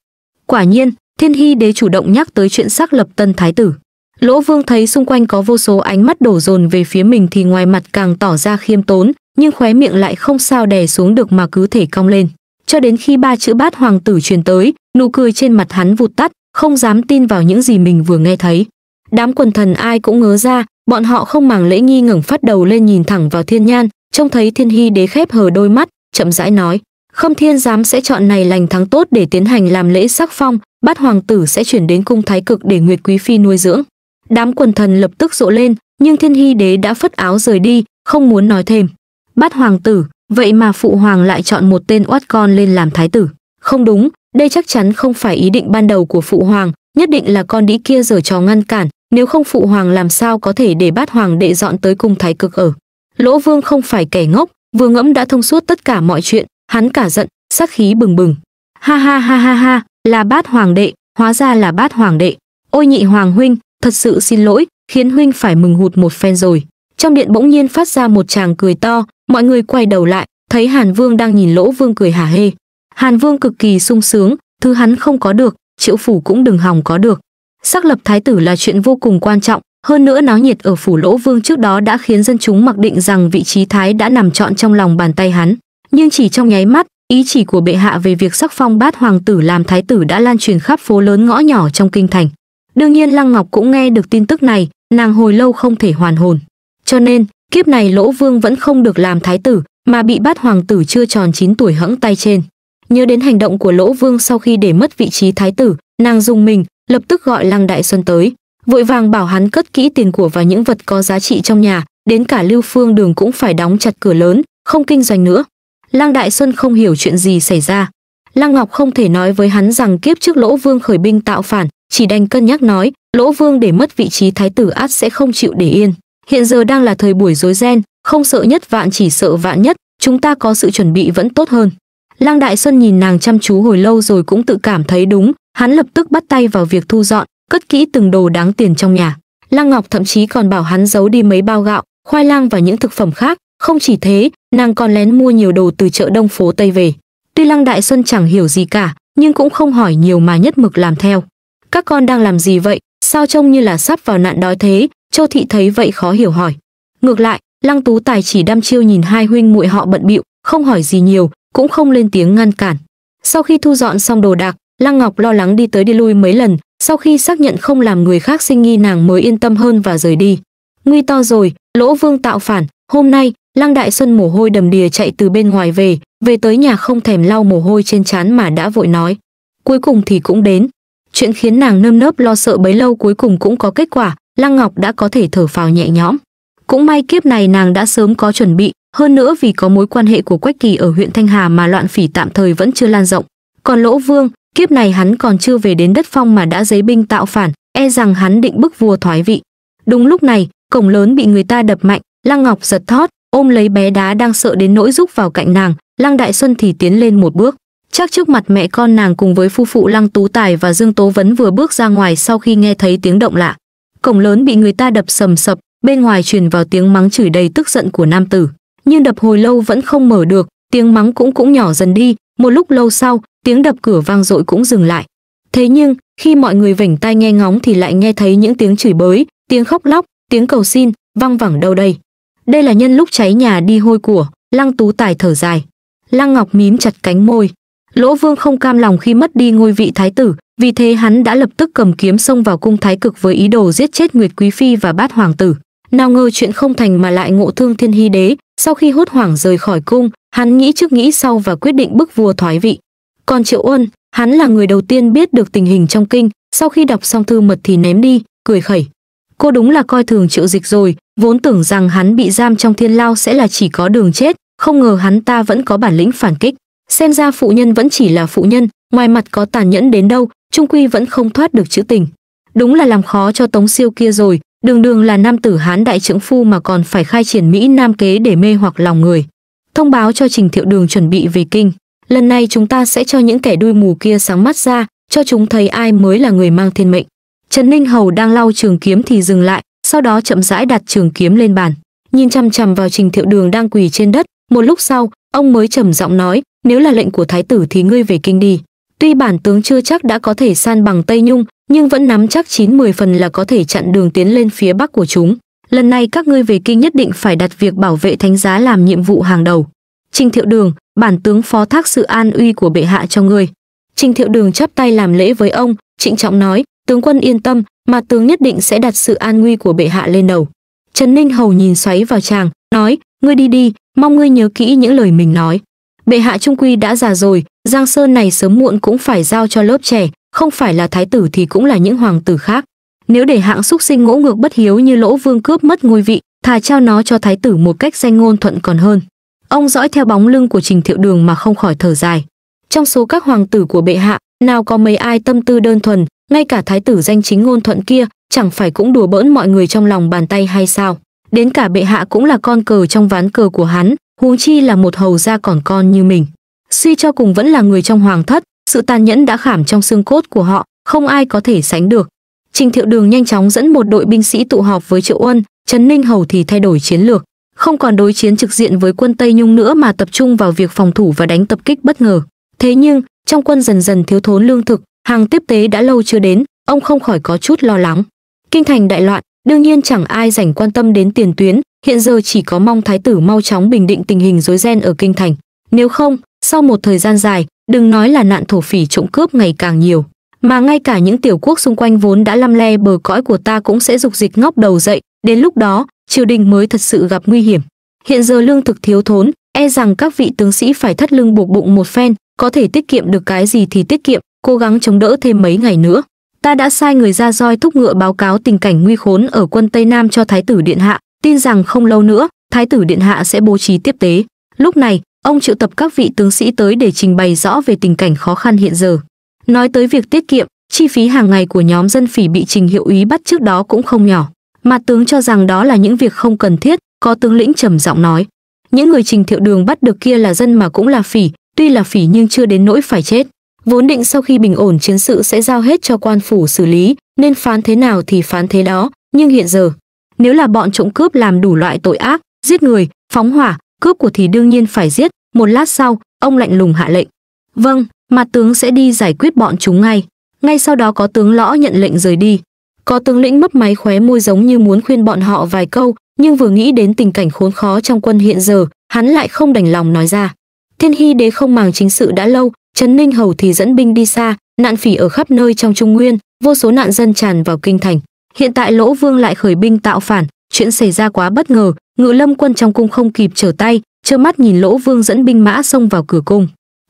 Quả nhiên, Thiên Hy đế chủ động nhắc tới chuyện xác lập tân thái tử. Lỗ Vương thấy xung quanh có vô số ánh mắt đổ dồn về phía mình thì ngoài mặt càng tỏ ra khiêm tốn, nhưng khóe miệng lại không sao đè xuống được mà cứ thể cong lên. Cho đến khi ba chữ bát hoàng tử truyền tới, nụ cười trên mặt hắn vụt tắt, không dám tin vào những gì mình vừa nghe thấy. Đám quần thần ai cũng ngớ ra, bọn họ không màng lễ nghi ngẩng phát đầu lên nhìn thẳng vào thiên nhan trông thấy thiên hy đế khép hờ đôi mắt chậm rãi nói khâm thiên giám sẽ chọn này lành thắng tốt để tiến hành làm lễ sắc phong bát hoàng tử sẽ chuyển đến cung thái cực để nguyệt quý phi nuôi dưỡng đám quần thần lập tức rộ lên nhưng thiên hy đế đã phất áo rời đi không muốn nói thêm bát hoàng tử vậy mà phụ hoàng lại chọn một tên oát con lên làm thái tử không đúng đây chắc chắn không phải ý định ban đầu của phụ hoàng nhất định là con đĩ kia giở trò ngăn cản nếu không phụ hoàng làm sao có thể để bát hoàng đệ dọn tới cung thái cực ở. Lỗ vương không phải kẻ ngốc, vừa ngẫm đã thông suốt tất cả mọi chuyện, hắn cả giận, sắc khí bừng bừng. Ha ha ha ha ha, là bát hoàng đệ, hóa ra là bát hoàng đệ. Ôi nhị hoàng huynh, thật sự xin lỗi, khiến huynh phải mừng hụt một phen rồi. Trong điện bỗng nhiên phát ra một chàng cười to, mọi người quay đầu lại, thấy Hàn Vương đang nhìn Lỗ Vương cười hả hê. Hàn Vương cực kỳ sung sướng, thứ hắn không có được, Triệu phủ cũng đừng hòng có được sắc lập thái tử là chuyện vô cùng quan trọng hơn nữa náo nhiệt ở phủ lỗ vương trước đó đã khiến dân chúng mặc định rằng vị trí thái đã nằm trọn trong lòng bàn tay hắn nhưng chỉ trong nháy mắt ý chỉ của bệ hạ về việc sắc phong bát hoàng tử làm thái tử đã lan truyền khắp phố lớn ngõ nhỏ trong kinh thành đương nhiên lăng ngọc cũng nghe được tin tức này nàng hồi lâu không thể hoàn hồn cho nên kiếp này lỗ vương vẫn không được làm thái tử mà bị bát hoàng tử chưa tròn 9 tuổi hẫng tay trên nhớ đến hành động của lỗ vương sau khi để mất vị trí thái tử nàng dùng mình lập tức gọi lăng đại xuân tới vội vàng bảo hắn cất kỹ tiền của và những vật có giá trị trong nhà đến cả lưu phương đường cũng phải đóng chặt cửa lớn không kinh doanh nữa lăng đại xuân không hiểu chuyện gì xảy ra lăng ngọc không thể nói với hắn rằng kiếp trước lỗ vương khởi binh tạo phản chỉ đành cân nhắc nói lỗ vương để mất vị trí thái tử át sẽ không chịu để yên hiện giờ đang là thời buổi rối ren không sợ nhất vạn chỉ sợ vạn nhất chúng ta có sự chuẩn bị vẫn tốt hơn lăng đại xuân nhìn nàng chăm chú hồi lâu rồi cũng tự cảm thấy đúng hắn lập tức bắt tay vào việc thu dọn cất kỹ từng đồ đáng tiền trong nhà lăng ngọc thậm chí còn bảo hắn giấu đi mấy bao gạo khoai lang và những thực phẩm khác không chỉ thế nàng còn lén mua nhiều đồ từ chợ đông phố tây về tuy lăng đại xuân chẳng hiểu gì cả nhưng cũng không hỏi nhiều mà nhất mực làm theo các con đang làm gì vậy sao trông như là sắp vào nạn đói thế châu thị thấy vậy khó hiểu hỏi ngược lại lăng tú tài chỉ đăm chiêu nhìn hai huynh muội họ bận bịu không hỏi gì nhiều cũng không lên tiếng ngăn cản sau khi thu dọn xong đồ đạc lăng ngọc lo lắng đi tới đi lui mấy lần sau khi xác nhận không làm người khác sinh nghi nàng mới yên tâm hơn và rời đi nguy to rồi lỗ vương tạo phản hôm nay lăng đại xuân mồ hôi đầm đìa chạy từ bên ngoài về về tới nhà không thèm lau mồ hôi trên trán mà đã vội nói cuối cùng thì cũng đến chuyện khiến nàng nơm nớp lo sợ bấy lâu cuối cùng cũng có kết quả lăng ngọc đã có thể thở phào nhẹ nhõm cũng may kiếp này nàng đã sớm có chuẩn bị hơn nữa vì có mối quan hệ của quách kỳ ở huyện thanh hà mà loạn phỉ tạm thời vẫn chưa lan rộng còn lỗ vương Kiếp này hắn còn chưa về đến đất phong mà đã giấy binh tạo phản, e rằng hắn định bức vua thoái vị. Đúng lúc này, cổng lớn bị người ta đập mạnh, Lăng Ngọc giật thót, ôm lấy bé đá đang sợ đến nỗi rúc vào cạnh nàng, Lăng Đại Xuân thì tiến lên một bước. Chắc trước mặt mẹ con nàng cùng với phu phụ Lăng Tú Tài và Dương Tố Vấn vừa bước ra ngoài sau khi nghe thấy tiếng động lạ. Cổng lớn bị người ta đập sầm sập, bên ngoài truyền vào tiếng mắng chửi đầy tức giận của nam tử. Nhưng đập hồi lâu vẫn không mở được, tiếng mắng cũng cũng nhỏ dần đi, một lúc lâu sau tiếng đập cửa vang dội cũng dừng lại thế nhưng khi mọi người vảnh tai nghe ngóng thì lại nghe thấy những tiếng chửi bới tiếng khóc lóc tiếng cầu xin văng vẳng đâu đây đây là nhân lúc cháy nhà đi hôi của lăng tú tài thở dài lăng ngọc mím chặt cánh môi lỗ vương không cam lòng khi mất đi ngôi vị thái tử vì thế hắn đã lập tức cầm kiếm xông vào cung thái cực với ý đồ giết chết nguyệt quý phi và bát hoàng tử nào ngờ chuyện không thành mà lại ngộ thương thiên hy đế sau khi hốt hoảng rời khỏi cung Hắn nghĩ trước nghĩ sau và quyết định bức vua thoái vị. Còn Triệu Uân, hắn là người đầu tiên biết được tình hình trong kinh, sau khi đọc xong thư mật thì ném đi, cười khẩy. Cô đúng là coi thường Triệu Dịch rồi, vốn tưởng rằng hắn bị giam trong thiên lao sẽ là chỉ có đường chết, không ngờ hắn ta vẫn có bản lĩnh phản kích. Xem ra phụ nhân vẫn chỉ là phụ nhân, ngoài mặt có tàn nhẫn đến đâu, trung quy vẫn không thoát được chữ tình. Đúng là làm khó cho Tống Siêu kia rồi, đường đường là nam tử hán đại trưởng phu mà còn phải khai triển Mỹ nam kế để mê hoặc lòng người thông báo cho Trình Thiệu Đường chuẩn bị về kinh. Lần này chúng ta sẽ cho những kẻ đuôi mù kia sáng mắt ra, cho chúng thấy ai mới là người mang thiên mệnh. Trần Ninh Hầu đang lau trường kiếm thì dừng lại, sau đó chậm rãi đặt trường kiếm lên bàn, nhìn chăm chằm vào Trình Thiệu Đường đang quỳ trên đất, một lúc sau, ông mới trầm giọng nói, nếu là lệnh của thái tử thì ngươi về kinh đi. Tuy bản tướng chưa chắc đã có thể san bằng Tây Nhung, nhưng vẫn nắm chắc 9-10 phần là có thể chặn đường tiến lên phía bắc của chúng lần này các ngươi về kinh nhất định phải đặt việc bảo vệ thánh giá làm nhiệm vụ hàng đầu. Trình Thiệu Đường, bản tướng phó thác sự an uy của bệ hạ cho ngươi. Trình Thiệu Đường chắp tay làm lễ với ông, trịnh trọng nói, tướng quân yên tâm, mà tướng nhất định sẽ đặt sự an nguy của bệ hạ lên đầu. Trần Ninh Hầu nhìn xoáy vào chàng, nói, ngươi đi đi, mong ngươi nhớ kỹ những lời mình nói. Bệ hạ trung quy đã già rồi, Giang Sơn này sớm muộn cũng phải giao cho lớp trẻ, không phải là thái tử thì cũng là những hoàng tử khác nếu để hạng xúc sinh ngỗ ngược bất hiếu như lỗ vương cướp mất ngôi vị thà trao nó cho thái tử một cách danh ngôn thuận còn hơn ông dõi theo bóng lưng của trình thiệu đường mà không khỏi thở dài trong số các hoàng tử của bệ hạ nào có mấy ai tâm tư đơn thuần ngay cả thái tử danh chính ngôn thuận kia chẳng phải cũng đùa bỡn mọi người trong lòng bàn tay hay sao đến cả bệ hạ cũng là con cờ trong ván cờ của hắn huống chi là một hầu gia còn con như mình suy cho cùng vẫn là người trong hoàng thất sự tàn nhẫn đã khảm trong xương cốt của họ không ai có thể sánh được Trình Thiệu Đường nhanh chóng dẫn một đội binh sĩ tụ họp với Triệu Uân, Trấn Ninh Hầu thì thay đổi chiến lược, không còn đối chiến trực diện với quân Tây Nhung nữa mà tập trung vào việc phòng thủ và đánh tập kích bất ngờ. Thế nhưng, trong quân dần dần thiếu thốn lương thực, hàng tiếp tế đã lâu chưa đến, ông không khỏi có chút lo lắng. Kinh thành đại loạn, đương nhiên chẳng ai dành quan tâm đến tiền tuyến, hiện giờ chỉ có mong thái tử mau chóng bình định tình hình rối ren ở kinh thành. Nếu không, sau một thời gian dài, đừng nói là nạn thổ phỉ trộm cướp ngày càng nhiều, mà ngay cả những tiểu quốc xung quanh vốn đã lăm le bờ cõi của ta cũng sẽ dục dịch ngóc đầu dậy, đến lúc đó, triều đình mới thật sự gặp nguy hiểm. Hiện giờ lương thực thiếu thốn, e rằng các vị tướng sĩ phải thắt lưng buộc bụng một phen, có thể tiết kiệm được cái gì thì tiết kiệm, cố gắng chống đỡ thêm mấy ngày nữa. Ta đã sai người ra roi thúc ngựa báo cáo tình cảnh nguy khốn ở quân Tây Nam cho Thái tử Điện Hạ, tin rằng không lâu nữa, Thái tử Điện Hạ sẽ bố trí tiếp tế. Lúc này, ông triệu tập các vị tướng sĩ tới để trình bày rõ về tình cảnh khó khăn hiện giờ. Nói tới việc tiết kiệm, chi phí hàng ngày của nhóm dân phỉ bị Trình Hiệu Úy bắt trước đó cũng không nhỏ, mà tướng cho rằng đó là những việc không cần thiết, có tướng lĩnh trầm giọng nói. Những người Trình Thiệu Đường bắt được kia là dân mà cũng là phỉ, tuy là phỉ nhưng chưa đến nỗi phải chết. Vốn định sau khi bình ổn chiến sự sẽ giao hết cho quan phủ xử lý, nên phán thế nào thì phán thế đó, nhưng hiện giờ, nếu là bọn trộm cướp làm đủ loại tội ác, giết người, phóng hỏa, cướp của thì đương nhiên phải giết, một lát sau, ông lạnh lùng hạ lệnh. Vâng, mà tướng sẽ đi giải quyết bọn chúng ngay. Ngay sau đó có tướng lõ nhận lệnh rời đi. Có tướng lĩnh mấp máy khóe môi giống như muốn khuyên bọn họ vài câu, nhưng vừa nghĩ đến tình cảnh khốn khó trong quân hiện giờ, hắn lại không đành lòng nói ra. Thiên Hy đế không màng chính sự đã lâu, Trấn Ninh hầu thì dẫn binh đi xa, nạn phỉ ở khắp nơi trong Trung Nguyên, vô số nạn dân tràn vào kinh thành. Hiện tại Lỗ Vương lại khởi binh tạo phản, chuyện xảy ra quá bất ngờ, Ngự Lâm quân trong cung không kịp trở tay, trơ mắt nhìn Lỗ Vương dẫn binh mã xông vào cửa cung.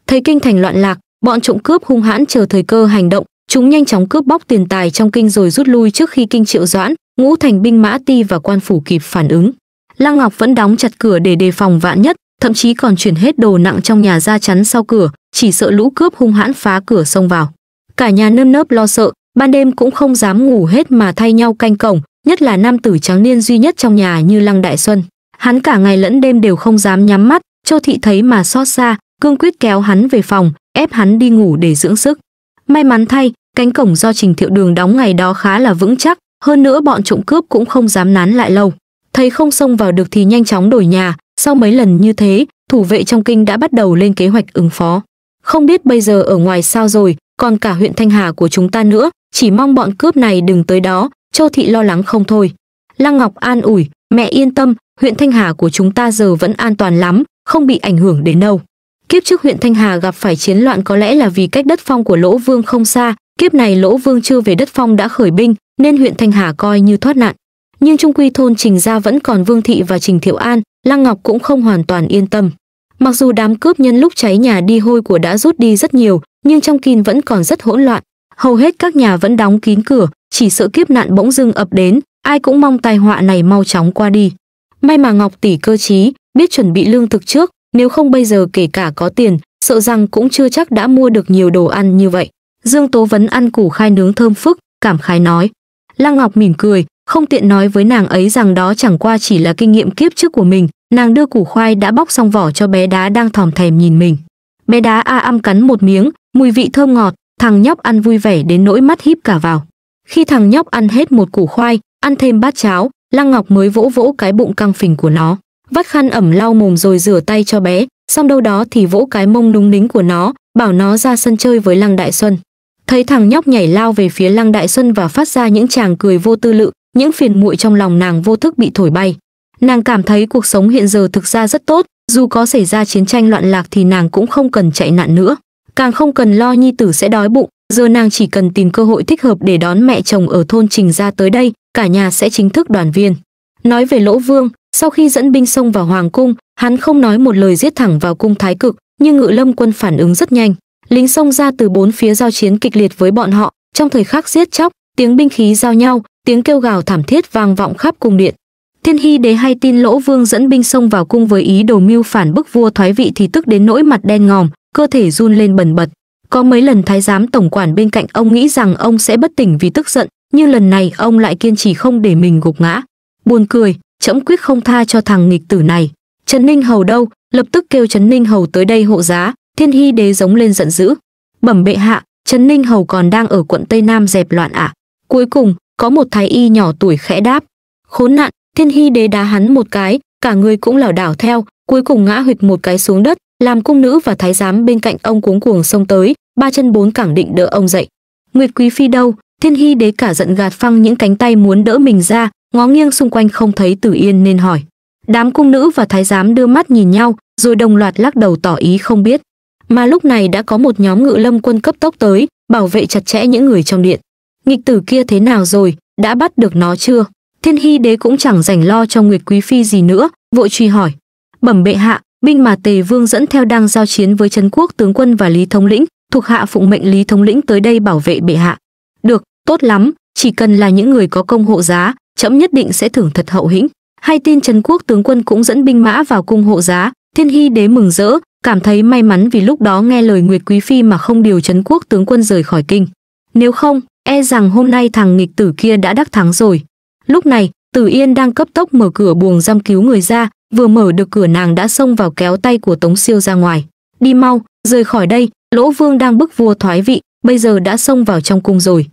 Thấy kinh thành loạn lạc, Bọn trộm cướp hung hãn chờ thời cơ hành động, chúng nhanh chóng cướp bóc tiền tài trong kinh rồi rút lui trước khi kinh triệu doãn, ngũ thành binh mã ti và quan phủ kịp phản ứng. Lăng Ngọc vẫn đóng chặt cửa để đề phòng vạn nhất, thậm chí còn chuyển hết đồ nặng trong nhà ra chắn sau cửa, chỉ sợ lũ cướp hung hãn phá cửa xông vào. Cả nhà nơm nớp lo sợ, ban đêm cũng không dám ngủ hết mà thay nhau canh cổng, nhất là nam tử trắng niên duy nhất trong nhà như Lăng Đại Xuân. Hắn cả ngày lẫn đêm đều không dám nhắm mắt, Châu Thị thấy mà xót xa, cương quyết kéo hắn về phòng, ép hắn đi ngủ để dưỡng sức. May mắn thay, cánh cổng do Trình Thiệu Đường đóng ngày đó khá là vững chắc, hơn nữa bọn trộm cướp cũng không dám nán lại lâu. Thấy không xông vào được thì nhanh chóng đổi nhà, sau mấy lần như thế, thủ vệ trong kinh đã bắt đầu lên kế hoạch ứng phó. Không biết bây giờ ở ngoài sao rồi, còn cả huyện Thanh Hà của chúng ta nữa, chỉ mong bọn cướp này đừng tới đó, Châu Thị lo lắng không thôi. Lăng Ngọc an ủi, mẹ yên tâm, huyện Thanh Hà của chúng ta giờ vẫn an toàn lắm, không bị ảnh hưởng đến đâu. Kiếp trước huyện Thanh Hà gặp phải chiến loạn có lẽ là vì cách đất phong của Lỗ Vương không xa, kiếp này Lỗ Vương chưa về đất phong đã khởi binh, nên huyện Thanh Hà coi như thoát nạn. Nhưng trung quy thôn Trình gia vẫn còn Vương thị và Trình Thiệu An, Lăng Ngọc cũng không hoàn toàn yên tâm. Mặc dù đám cướp nhân lúc cháy nhà đi hôi của đã rút đi rất nhiều, nhưng trong kinh vẫn còn rất hỗn loạn. Hầu hết các nhà vẫn đóng kín cửa, chỉ sợ kiếp nạn bỗng dưng ập đến, ai cũng mong tai họa này mau chóng qua đi. May mà Ngọc tỷ cơ trí, biết chuẩn bị lương thực trước, nếu không bây giờ kể cả có tiền, sợ rằng cũng chưa chắc đã mua được nhiều đồ ăn như vậy. Dương Tố Vấn ăn củ khai nướng thơm phức, cảm khái nói. Lăng Ngọc mỉm cười, không tiện nói với nàng ấy rằng đó chẳng qua chỉ là kinh nghiệm kiếp trước của mình, nàng đưa củ khoai đã bóc xong vỏ cho bé đá đang thòm thèm nhìn mình. Bé đá a à am cắn một miếng, mùi vị thơm ngọt, thằng nhóc ăn vui vẻ đến nỗi mắt híp cả vào. Khi thằng nhóc ăn hết một củ khoai, ăn thêm bát cháo, Lăng Ngọc mới vỗ vỗ cái bụng căng phình của nó vắt khăn ẩm lau mồm rồi rửa tay cho bé, xong đâu đó thì vỗ cái mông đúng đính của nó, bảo nó ra sân chơi với Lăng Đại Xuân. Thấy thằng nhóc nhảy lao về phía Lăng Đại Xuân và phát ra những chàng cười vô tư lự, những phiền muội trong lòng nàng vô thức bị thổi bay. Nàng cảm thấy cuộc sống hiện giờ thực ra rất tốt, dù có xảy ra chiến tranh loạn lạc thì nàng cũng không cần chạy nạn nữa, càng không cần lo nhi tử sẽ đói bụng, giờ nàng chỉ cần tìm cơ hội thích hợp để đón mẹ chồng ở thôn Trình ra tới đây, cả nhà sẽ chính thức đoàn viên. Nói về Lỗ Vương, sau khi dẫn binh xông vào hoàng cung hắn không nói một lời giết thẳng vào cung thái cực nhưng ngự lâm quân phản ứng rất nhanh lính xông ra từ bốn phía giao chiến kịch liệt với bọn họ trong thời khắc giết chóc tiếng binh khí giao nhau tiếng kêu gào thảm thiết vang vọng khắp cung điện thiên hy đế hay tin lỗ vương dẫn binh xông vào cung với ý đồ mưu phản bức vua thoái vị thì tức đến nỗi mặt đen ngòm cơ thể run lên bần bật có mấy lần thái giám tổng quản bên cạnh ông nghĩ rằng ông sẽ bất tỉnh vì tức giận nhưng lần này ông lại kiên trì không để mình gục ngã buồn cười trẫm quyết không tha cho thằng nghịch tử này trấn ninh hầu đâu lập tức kêu trấn ninh hầu tới đây hộ giá thiên hy đế giống lên giận dữ bẩm bệ hạ trấn ninh hầu còn đang ở quận tây nam dẹp loạn ạ à. cuối cùng có một thái y nhỏ tuổi khẽ đáp khốn nạn thiên hy đế đá hắn một cái cả người cũng lảo đảo theo cuối cùng ngã huyệt một cái xuống đất làm cung nữ và thái giám bên cạnh ông cuống cuồng xông tới ba chân bốn cẳng định đỡ ông dậy nguyệt quý phi đâu thiên hy đế cả giận gạt phăng những cánh tay muốn đỡ mình ra ngó nghiêng xung quanh không thấy tử yên nên hỏi đám cung nữ và thái giám đưa mắt nhìn nhau rồi đồng loạt lắc đầu tỏ ý không biết mà lúc này đã có một nhóm ngự lâm quân cấp tốc tới bảo vệ chặt chẽ những người trong điện nghịch tử kia thế nào rồi đã bắt được nó chưa thiên hy đế cũng chẳng rảnh lo cho nguyệt quý phi gì nữa vội truy hỏi bẩm bệ hạ binh mà tề vương dẫn theo đang giao chiến với trấn quốc tướng quân và lý thống lĩnh thuộc hạ phụng mệnh lý thống lĩnh tới đây bảo vệ bệ hạ được tốt lắm chỉ cần là những người có công hộ giá trẫm nhất định sẽ thưởng thật hậu hĩnh hai tin trần quốc tướng quân cũng dẫn binh mã vào cung hộ giá thiên hy đế mừng rỡ cảm thấy may mắn vì lúc đó nghe lời nguyệt quý phi mà không điều trấn quốc tướng quân rời khỏi kinh nếu không e rằng hôm nay thằng nghịch tử kia đã đắc thắng rồi lúc này tử yên đang cấp tốc mở cửa buồng giam cứu người ra vừa mở được cửa nàng đã xông vào kéo tay của tống siêu ra ngoài đi mau rời khỏi đây lỗ vương đang bức vua thoái vị bây giờ đã xông vào trong cung rồi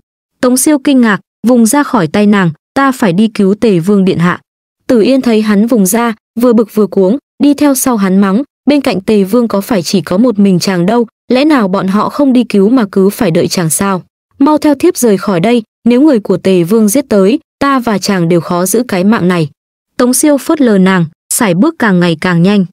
Tống siêu kinh ngạc, vùng ra khỏi tay nàng, ta phải đi cứu tề vương điện hạ. Tử Yên thấy hắn vùng ra, vừa bực vừa cuống, đi theo sau hắn mắng, bên cạnh tề vương có phải chỉ có một mình chàng đâu, lẽ nào bọn họ không đi cứu mà cứ phải đợi chàng sao? Mau theo thiếp rời khỏi đây, nếu người của tề vương giết tới, ta và chàng đều khó giữ cái mạng này. Tống siêu phớt lờ nàng, sải bước càng ngày càng nhanh.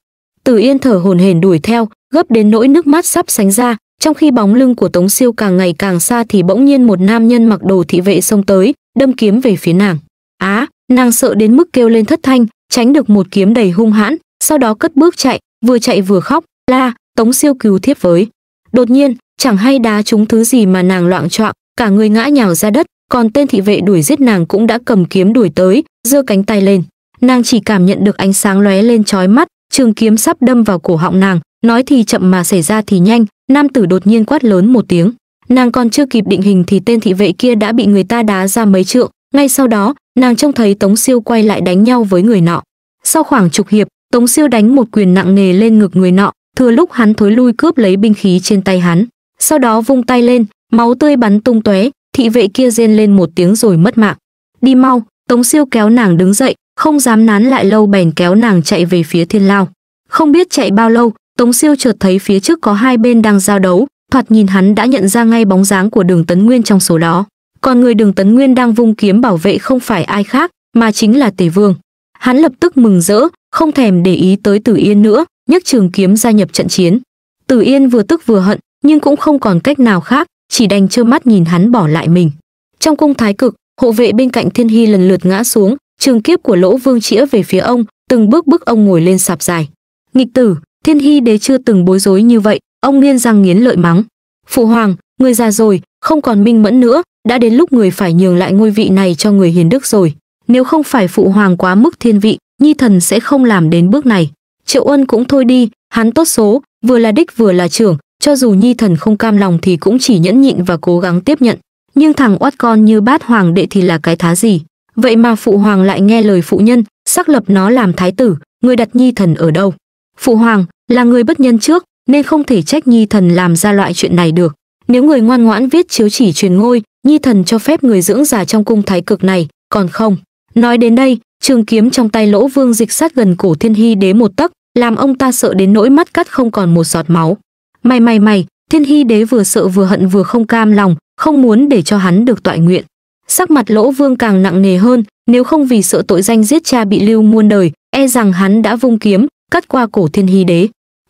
Tử Yên thở hồn hển đuổi theo, gấp đến nỗi nước mắt sắp sánh ra, trong khi bóng lưng của Tống Siêu càng ngày càng xa thì bỗng nhiên một nam nhân mặc đồ thị vệ xông tới, đâm kiếm về phía nàng. Á, nàng sợ đến mức kêu lên thất thanh, tránh được một kiếm đầy hung hãn, sau đó cất bước chạy, vừa chạy vừa khóc, la, Tống Siêu cứu thiếp với. Đột nhiên, chẳng hay đá trúng thứ gì mà nàng loạn choạng, cả người ngã nhào ra đất, còn tên thị vệ đuổi giết nàng cũng đã cầm kiếm đuổi tới, giơ cánh tay lên. Nàng chỉ cảm nhận được ánh sáng lóe lên chói mắt, trường kiếm sắp đâm vào cổ họng nàng, nói thì chậm mà xảy ra thì nhanh, nam tử đột nhiên quát lớn một tiếng nàng còn chưa kịp định hình thì tên thị vệ kia đã bị người ta đá ra mấy trượng ngay sau đó nàng trông thấy tống siêu quay lại đánh nhau với người nọ sau khoảng chục hiệp tống siêu đánh một quyền nặng nề lên ngực người nọ thừa lúc hắn thối lui cướp lấy binh khí trên tay hắn sau đó vung tay lên máu tươi bắn tung tóe thị vệ kia rên lên một tiếng rồi mất mạng đi mau tống siêu kéo nàng đứng dậy không dám nán lại lâu bèn kéo nàng chạy về phía thiên lao không biết chạy bao lâu Tống Siêu chợt thấy phía trước có hai bên đang giao đấu, thoạt nhìn hắn đã nhận ra ngay bóng dáng của Đường Tấn Nguyên trong số đó. Còn người Đường Tấn Nguyên đang vung kiếm bảo vệ không phải ai khác, mà chính là Tề Vương. Hắn lập tức mừng rỡ, không thèm để ý tới Tử Yên nữa, nhấc trường kiếm gia nhập trận chiến. Tử Yên vừa tức vừa hận, nhưng cũng không còn cách nào khác, chỉ đành trơ mắt nhìn hắn bỏ lại mình. Trong cung thái cực, hộ vệ bên cạnh Thiên Hy lần lượt ngã xuống, trường kiếp của Lỗ Vương chĩa về phía ông, từng bước bước ông ngồi lên sạp dài. "Nghịch tử, Thiên Hy Đế chưa từng bối rối như vậy, ông nghiến răng nghiến lợi mắng. Phụ hoàng, người già rồi, không còn minh mẫn nữa, đã đến lúc người phải nhường lại ngôi vị này cho người hiền đức rồi. Nếu không phải phụ hoàng quá mức thiên vị, nhi thần sẽ không làm đến bước này. Triệu Ân cũng thôi đi, hắn tốt số, vừa là đích vừa là trưởng, cho dù nhi thần không cam lòng thì cũng chỉ nhẫn nhịn và cố gắng tiếp nhận. Nhưng thằng oát con như bát hoàng đệ thì là cái thá gì? Vậy mà phụ hoàng lại nghe lời phụ nhân, xác lập nó làm thái tử, người đặt nhi thần ở đâu? Phụ hoàng, là người bất nhân trước, nên không thể trách Nhi Thần làm ra loại chuyện này được. Nếu người ngoan ngoãn viết chiếu chỉ truyền ngôi, Nhi Thần cho phép người dưỡng già trong cung thái cực này, còn không. Nói đến đây, trường kiếm trong tay lỗ vương dịch sát gần cổ thiên hy đế một tấc, làm ông ta sợ đến nỗi mắt cắt không còn một giọt máu. Mày mày mày, thiên hy đế vừa sợ vừa hận vừa không cam lòng, không muốn để cho hắn được tọa nguyện. Sắc mặt lỗ vương càng nặng nề hơn, nếu không vì sợ tội danh giết cha bị lưu muôn đời, e rằng hắn đã vung kiếm, cắt qua cổ thiên hy đế.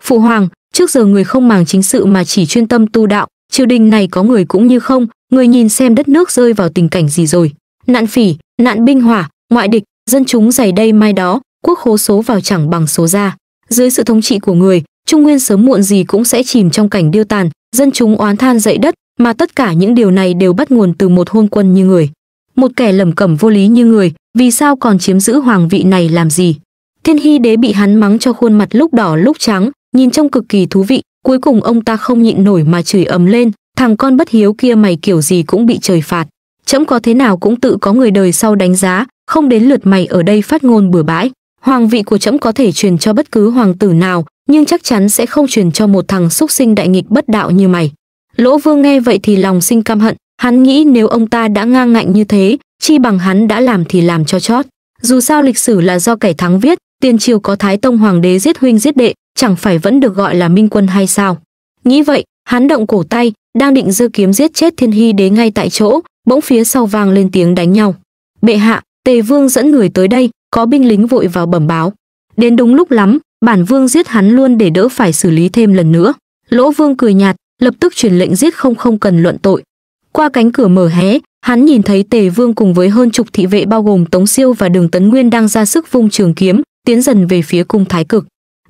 Phụ hoàng, trước giờ người không màng chính sự mà chỉ chuyên tâm tu đạo, triều đình này có người cũng như không, người nhìn xem đất nước rơi vào tình cảnh gì rồi. Nạn phỉ, nạn binh hỏa, ngoại địch, dân chúng dày đây mai đó, quốc khố số vào chẳng bằng số ra. Dưới sự thống trị của người, Trung Nguyên sớm muộn gì cũng sẽ chìm trong cảnh điêu tàn, dân chúng oán than dậy đất, mà tất cả những điều này đều bắt nguồn từ một hôn quân như người. Một kẻ lầm cẩm vô lý như người, vì sao còn chiếm giữ hoàng vị này làm gì? Thiên Hy Đế bị hắn mắng cho khuôn mặt lúc đỏ lúc trắng, nhìn trông cực kỳ thú vị cuối cùng ông ta không nhịn nổi mà chửi ầm lên thằng con bất hiếu kia mày kiểu gì cũng bị trời phạt trẫm có thế nào cũng tự có người đời sau đánh giá không đến lượt mày ở đây phát ngôn bừa bãi hoàng vị của trẫm có thể truyền cho bất cứ hoàng tử nào nhưng chắc chắn sẽ không truyền cho một thằng xúc sinh đại nghịch bất đạo như mày lỗ vương nghe vậy thì lòng sinh căm hận hắn nghĩ nếu ông ta đã ngang ngạnh như thế chi bằng hắn đã làm thì làm cho chót dù sao lịch sử là do kẻ thắng viết tiền triều có thái tông hoàng đế giết huynh giết đệ chẳng phải vẫn được gọi là minh quân hay sao? Nghĩ vậy, hắn động cổ tay, đang định giơ kiếm giết chết Thiên Hy Đế ngay tại chỗ, bỗng phía sau vang lên tiếng đánh nhau. Bệ hạ, Tề Vương dẫn người tới đây, có binh lính vội vào bẩm báo. Đến đúng lúc lắm, bản vương giết hắn luôn để đỡ phải xử lý thêm lần nữa. Lỗ Vương cười nhạt, lập tức truyền lệnh giết không không cần luận tội. Qua cánh cửa mở hé, hắn nhìn thấy Tề Vương cùng với hơn chục thị vệ bao gồm Tống Siêu và Đường Tấn Nguyên đang ra sức vung trường kiếm, tiến dần về phía cung thái cực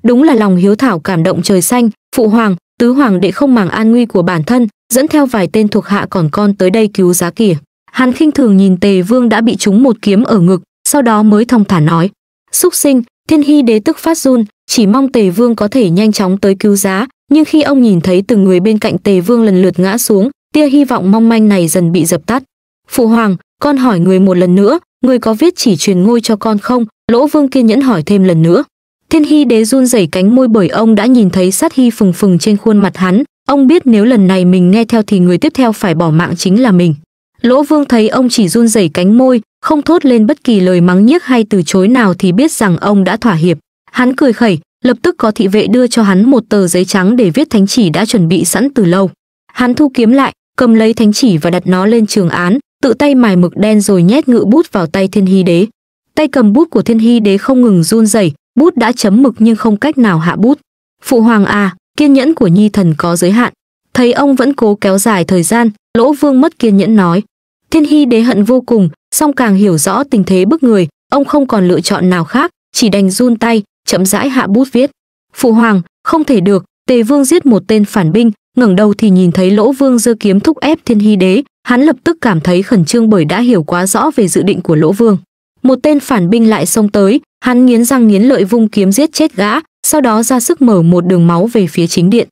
đúng là lòng hiếu thảo cảm động trời xanh phụ hoàng tứ hoàng đệ không màng an nguy của bản thân dẫn theo vài tên thuộc hạ còn con tới đây cứu giá kỷ hắn khinh thường nhìn tề vương đã bị trúng một kiếm ở ngực sau đó mới thông thả nói xúc sinh thiên hy đế tức phát run chỉ mong tề vương có thể nhanh chóng tới cứu giá nhưng khi ông nhìn thấy từng người bên cạnh tề vương lần lượt ngã xuống tia hy vọng mong manh này dần bị dập tắt phụ hoàng con hỏi người một lần nữa người có viết chỉ truyền ngôi cho con không lỗ vương kiên nhẫn hỏi thêm lần nữa Thiên Hy Đế run rẩy cánh môi bởi ông đã nhìn thấy sát hy phừng phừng trên khuôn mặt hắn, ông biết nếu lần này mình nghe theo thì người tiếp theo phải bỏ mạng chính là mình. Lỗ Vương thấy ông chỉ run rẩy cánh môi, không thốt lên bất kỳ lời mắng nhiếc hay từ chối nào thì biết rằng ông đã thỏa hiệp. Hắn cười khẩy, lập tức có thị vệ đưa cho hắn một tờ giấy trắng để viết thánh chỉ đã chuẩn bị sẵn từ lâu. Hắn thu kiếm lại, cầm lấy thánh chỉ và đặt nó lên trường án, tự tay mài mực đen rồi nhét ngự bút vào tay Thiên Hy Đế. Tay cầm bút của Thiên Hy Đế không ngừng run rẩy, bút đã chấm mực nhưng không cách nào hạ bút. Phụ hoàng à, kiên nhẫn của nhi thần có giới hạn. Thấy ông vẫn cố kéo dài thời gian, lỗ vương mất kiên nhẫn nói. Thiên hy đế hận vô cùng, song càng hiểu rõ tình thế bức người, ông không còn lựa chọn nào khác, chỉ đành run tay, chậm rãi hạ bút viết. Phụ hoàng, không thể được, tề vương giết một tên phản binh, ngẩng đầu thì nhìn thấy lỗ vương giơ kiếm thúc ép thiên hy đế, hắn lập tức cảm thấy khẩn trương bởi đã hiểu quá rõ về dự định của lỗ vương. Một tên phản binh lại xông tới, Hắn nghiến răng nghiến lợi vung kiếm giết chết gã, sau đó ra sức mở một đường máu về phía chính điện.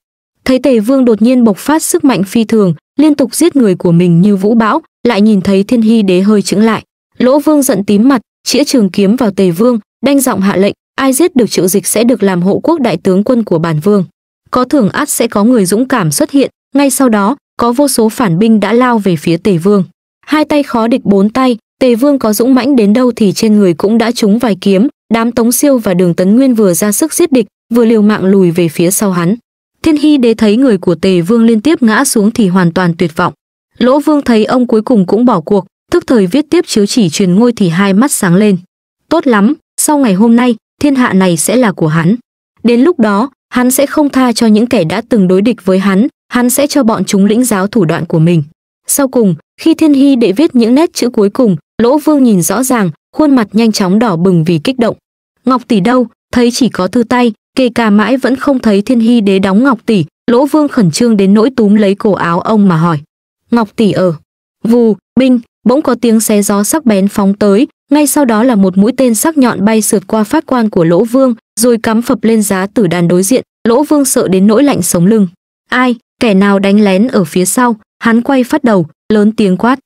Thấy Tề Vương đột nhiên bộc phát sức mạnh phi thường, liên tục giết người của mình như vũ bão, lại nhìn thấy Thiên Hy Đế hơi chững lại. Lỗ Vương giận tím mặt, chĩa trường kiếm vào Tề Vương, đanh giọng hạ lệnh, ai giết được Triệu Dịch sẽ được làm hộ quốc đại tướng quân của bản vương. Có thưởng ắt sẽ có người dũng cảm xuất hiện, ngay sau đó, có vô số phản binh đã lao về phía Tề Vương. Hai tay khó địch bốn tay, Tề Vương có dũng mãnh đến đâu thì trên người cũng đã trúng vài kiếm, Đám Tống Siêu và Đường Tấn Nguyên vừa ra sức giết địch, vừa liều mạng lùi về phía sau hắn. Thiên Hy Đế thấy người của Tề Vương liên tiếp ngã xuống thì hoàn toàn tuyệt vọng. Lỗ Vương thấy ông cuối cùng cũng bỏ cuộc, thức thời viết tiếp chiếu chỉ truyền ngôi thì hai mắt sáng lên. Tốt lắm, sau ngày hôm nay, thiên hạ này sẽ là của hắn. Đến lúc đó, hắn sẽ không tha cho những kẻ đã từng đối địch với hắn, hắn sẽ cho bọn chúng lĩnh giáo thủ đoạn của mình. Sau cùng, khi Thiên Hy Đệ viết những nét chữ cuối cùng, Lỗ Vương nhìn rõ ràng, khuôn mặt nhanh chóng đỏ bừng vì kích động. Ngọc tỷ đâu, thấy chỉ có thư tay, kể cả mãi vẫn không thấy Thiên Hy đế đóng Ngọc tỷ, Lỗ Vương khẩn trương đến nỗi túm lấy cổ áo ông mà hỏi. Ngọc tỷ ở. Vù, binh, bỗng có tiếng xé gió sắc bén phóng tới, ngay sau đó là một mũi tên sắc nhọn bay sượt qua phát quan của Lỗ Vương, rồi cắm phập lên giá tử đàn đối diện, Lỗ Vương sợ đến nỗi lạnh sống lưng. Ai, kẻ nào đánh lén ở phía sau, hắn quay phát đầu, lớn tiếng quát.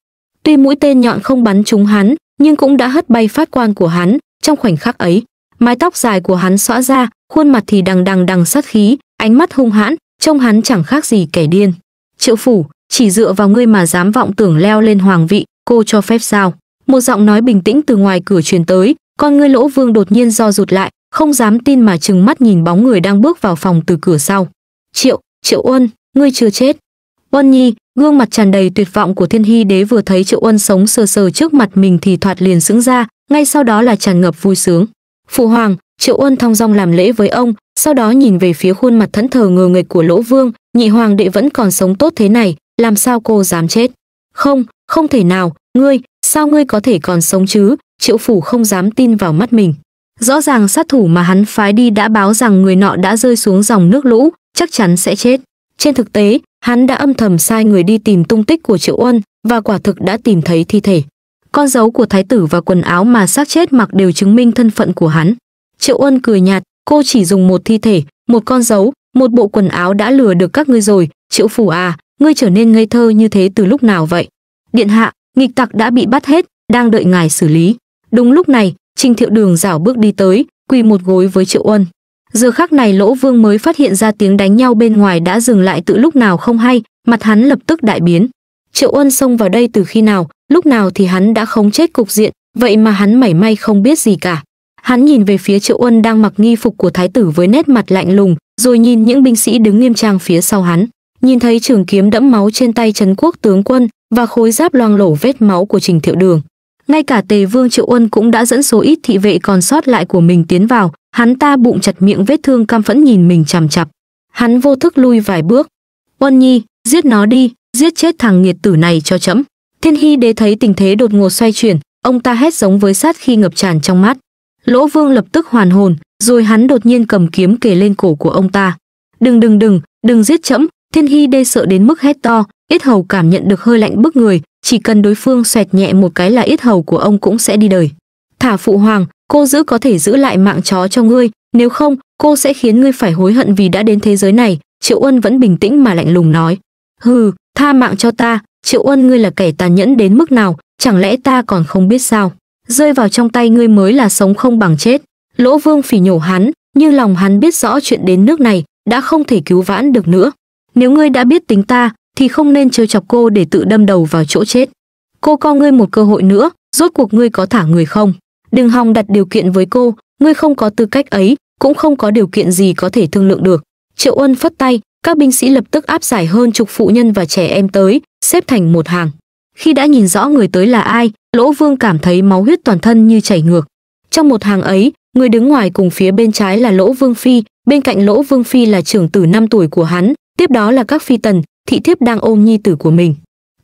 Tuy mũi tên nhọn không bắn trúng hắn, nhưng cũng đã hất bay phát quan của hắn, trong khoảnh khắc ấy, mái tóc dài của hắn xõa ra, khuôn mặt thì đằng đằng đằng sát khí, ánh mắt hung hãn, trông hắn chẳng khác gì kẻ điên. Triệu phủ, chỉ dựa vào ngươi mà dám vọng tưởng leo lên hoàng vị, cô cho phép sao? Một giọng nói bình tĩnh từ ngoài cửa truyền tới, con ngươi lỗ vương đột nhiên do rụt lại, không dám tin mà trừng mắt nhìn bóng người đang bước vào phòng từ cửa sau. Triệu, Triệu Uân, ngươi chưa chết. Uân Nhi, gương mặt tràn đầy tuyệt vọng của Thiên Hy Đế vừa thấy Triệu Uân sống sờ sờ trước mặt mình thì thoạt liền sững ra, ngay sau đó là tràn ngập vui sướng. Phụ hoàng, Triệu Uân thong dong làm lễ với ông, sau đó nhìn về phía khuôn mặt thẫn thờ ngờ nghệch của Lỗ Vương, nhị hoàng đệ vẫn còn sống tốt thế này, làm sao cô dám chết? Không, không thể nào, ngươi, sao ngươi có thể còn sống chứ? Triệu phủ không dám tin vào mắt mình. Rõ ràng sát thủ mà hắn phái đi đã báo rằng người nọ đã rơi xuống dòng nước lũ, chắc chắn sẽ chết. Trên thực tế, hắn đã âm thầm sai người đi tìm tung tích của Triệu Uân và quả thực đã tìm thấy thi thể. Con dấu của thái tử và quần áo mà xác chết mặc đều chứng minh thân phận của hắn. Triệu Uân cười nhạt, cô chỉ dùng một thi thể, một con dấu, một bộ quần áo đã lừa được các ngươi rồi, Triệu phủ à, ngươi trở nên ngây thơ như thế từ lúc nào vậy? Điện hạ, nghịch tặc đã bị bắt hết, đang đợi ngài xử lý. Đúng lúc này, Trình Thiệu Đường rảo bước đi tới, quỳ một gối với Triệu Uân. Giờ khắc này Lỗ Vương mới phát hiện ra tiếng đánh nhau bên ngoài đã dừng lại tự lúc nào không hay, mặt hắn lập tức đại biến. Triệu Ân xông vào đây từ khi nào, lúc nào thì hắn đã không chết cục diện, vậy mà hắn mảy may không biết gì cả. Hắn nhìn về phía Triệu Ân đang mặc nghi phục của thái tử với nét mặt lạnh lùng, rồi nhìn những binh sĩ đứng nghiêm trang phía sau hắn. Nhìn thấy trường kiếm đẫm máu trên tay Trấn Quốc tướng quân và khối giáp loang lổ vết máu của Trình Thiệu Đường. Ngay cả Tề Vương Triệu Ân cũng đã dẫn số ít thị vệ còn sót lại của mình tiến vào, Hắn ta bụng chặt miệng vết thương cam phẫn nhìn mình chằm chặp. Hắn vô thức lui vài bước. Quân nhi, giết nó đi, giết chết thằng nghiệt tử này cho chấm. Thiên hy đế thấy tình thế đột ngột xoay chuyển, ông ta hét giống với sát khi ngập tràn trong mắt. Lỗ vương lập tức hoàn hồn, rồi hắn đột nhiên cầm kiếm kề lên cổ của ông ta. Đừng đừng đừng, đừng giết chấm, thiên hy đê sợ đến mức hét to, ít hầu cảm nhận được hơi lạnh bức người, chỉ cần đối phương xoẹt nhẹ một cái là ít hầu của ông cũng sẽ đi đời thả phụ hoàng cô giữ có thể giữ lại mạng chó cho ngươi nếu không cô sẽ khiến ngươi phải hối hận vì đã đến thế giới này triệu uân vẫn bình tĩnh mà lạnh lùng nói hừ tha mạng cho ta triệu uân ngươi là kẻ tàn nhẫn đến mức nào chẳng lẽ ta còn không biết sao rơi vào trong tay ngươi mới là sống không bằng chết lỗ vương phỉ nhổ hắn nhưng lòng hắn biết rõ chuyện đến nước này đã không thể cứu vãn được nữa nếu ngươi đã biết tính ta thì không nên trêu chọc cô để tự đâm đầu vào chỗ chết cô co ngươi một cơ hội nữa rốt cuộc ngươi có thả người không đừng hòng đặt điều kiện với cô ngươi không có tư cách ấy cũng không có điều kiện gì có thể thương lượng được triệu uân phất tay các binh sĩ lập tức áp giải hơn chục phụ nhân và trẻ em tới xếp thành một hàng khi đã nhìn rõ người tới là ai lỗ vương cảm thấy máu huyết toàn thân như chảy ngược trong một hàng ấy người đứng ngoài cùng phía bên trái là lỗ vương phi bên cạnh lỗ vương phi là trưởng tử năm tuổi của hắn tiếp đó là các phi tần thị thiếp đang ôm nhi tử của mình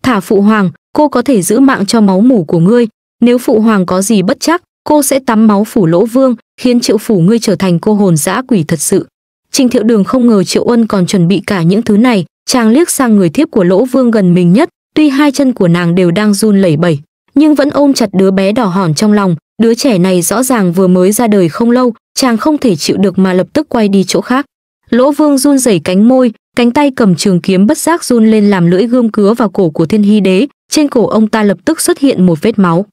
thả phụ hoàng cô có thể giữ mạng cho máu mủ của ngươi nếu phụ hoàng có gì bất chắc cô sẽ tắm máu phủ lỗ vương khiến triệu phủ ngươi trở thành cô hồn dã quỷ thật sự trình thiệu đường không ngờ triệu ân còn chuẩn bị cả những thứ này chàng liếc sang người thiếp của lỗ vương gần mình nhất tuy hai chân của nàng đều đang run lẩy bẩy nhưng vẫn ôm chặt đứa bé đỏ hòn trong lòng đứa trẻ này rõ ràng vừa mới ra đời không lâu chàng không thể chịu được mà lập tức quay đi chỗ khác lỗ vương run rẩy cánh môi cánh tay cầm trường kiếm bất giác run lên làm lưỡi gươm cứa vào cổ của thiên hy đế trên cổ ông ta lập tức xuất hiện một vết máu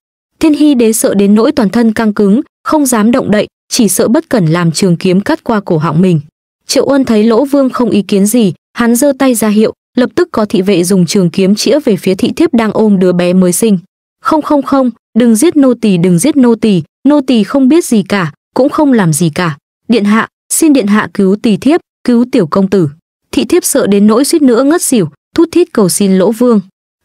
Thiên Hy Đế sợ đến nỗi toàn thân căng cứng, không dám động đậy, chỉ sợ bất cẩn làm trường kiếm cắt qua cổ họng mình. Triệu Uân thấy Lỗ Vương không ý kiến gì, hắn giơ tay ra hiệu, lập tức có thị vệ dùng trường kiếm chĩa về phía thị thiếp đang ôm đứa bé mới sinh. "Không không không, đừng giết nô tỳ, đừng giết nô tỳ, nô tỳ không biết gì cả, cũng không làm gì cả. Điện hạ, xin điện hạ cứu tỳ thiếp, cứu tiểu công tử." Thị thiếp sợ đến nỗi suýt nữa ngất xỉu, thút thít cầu xin Lỗ Vương.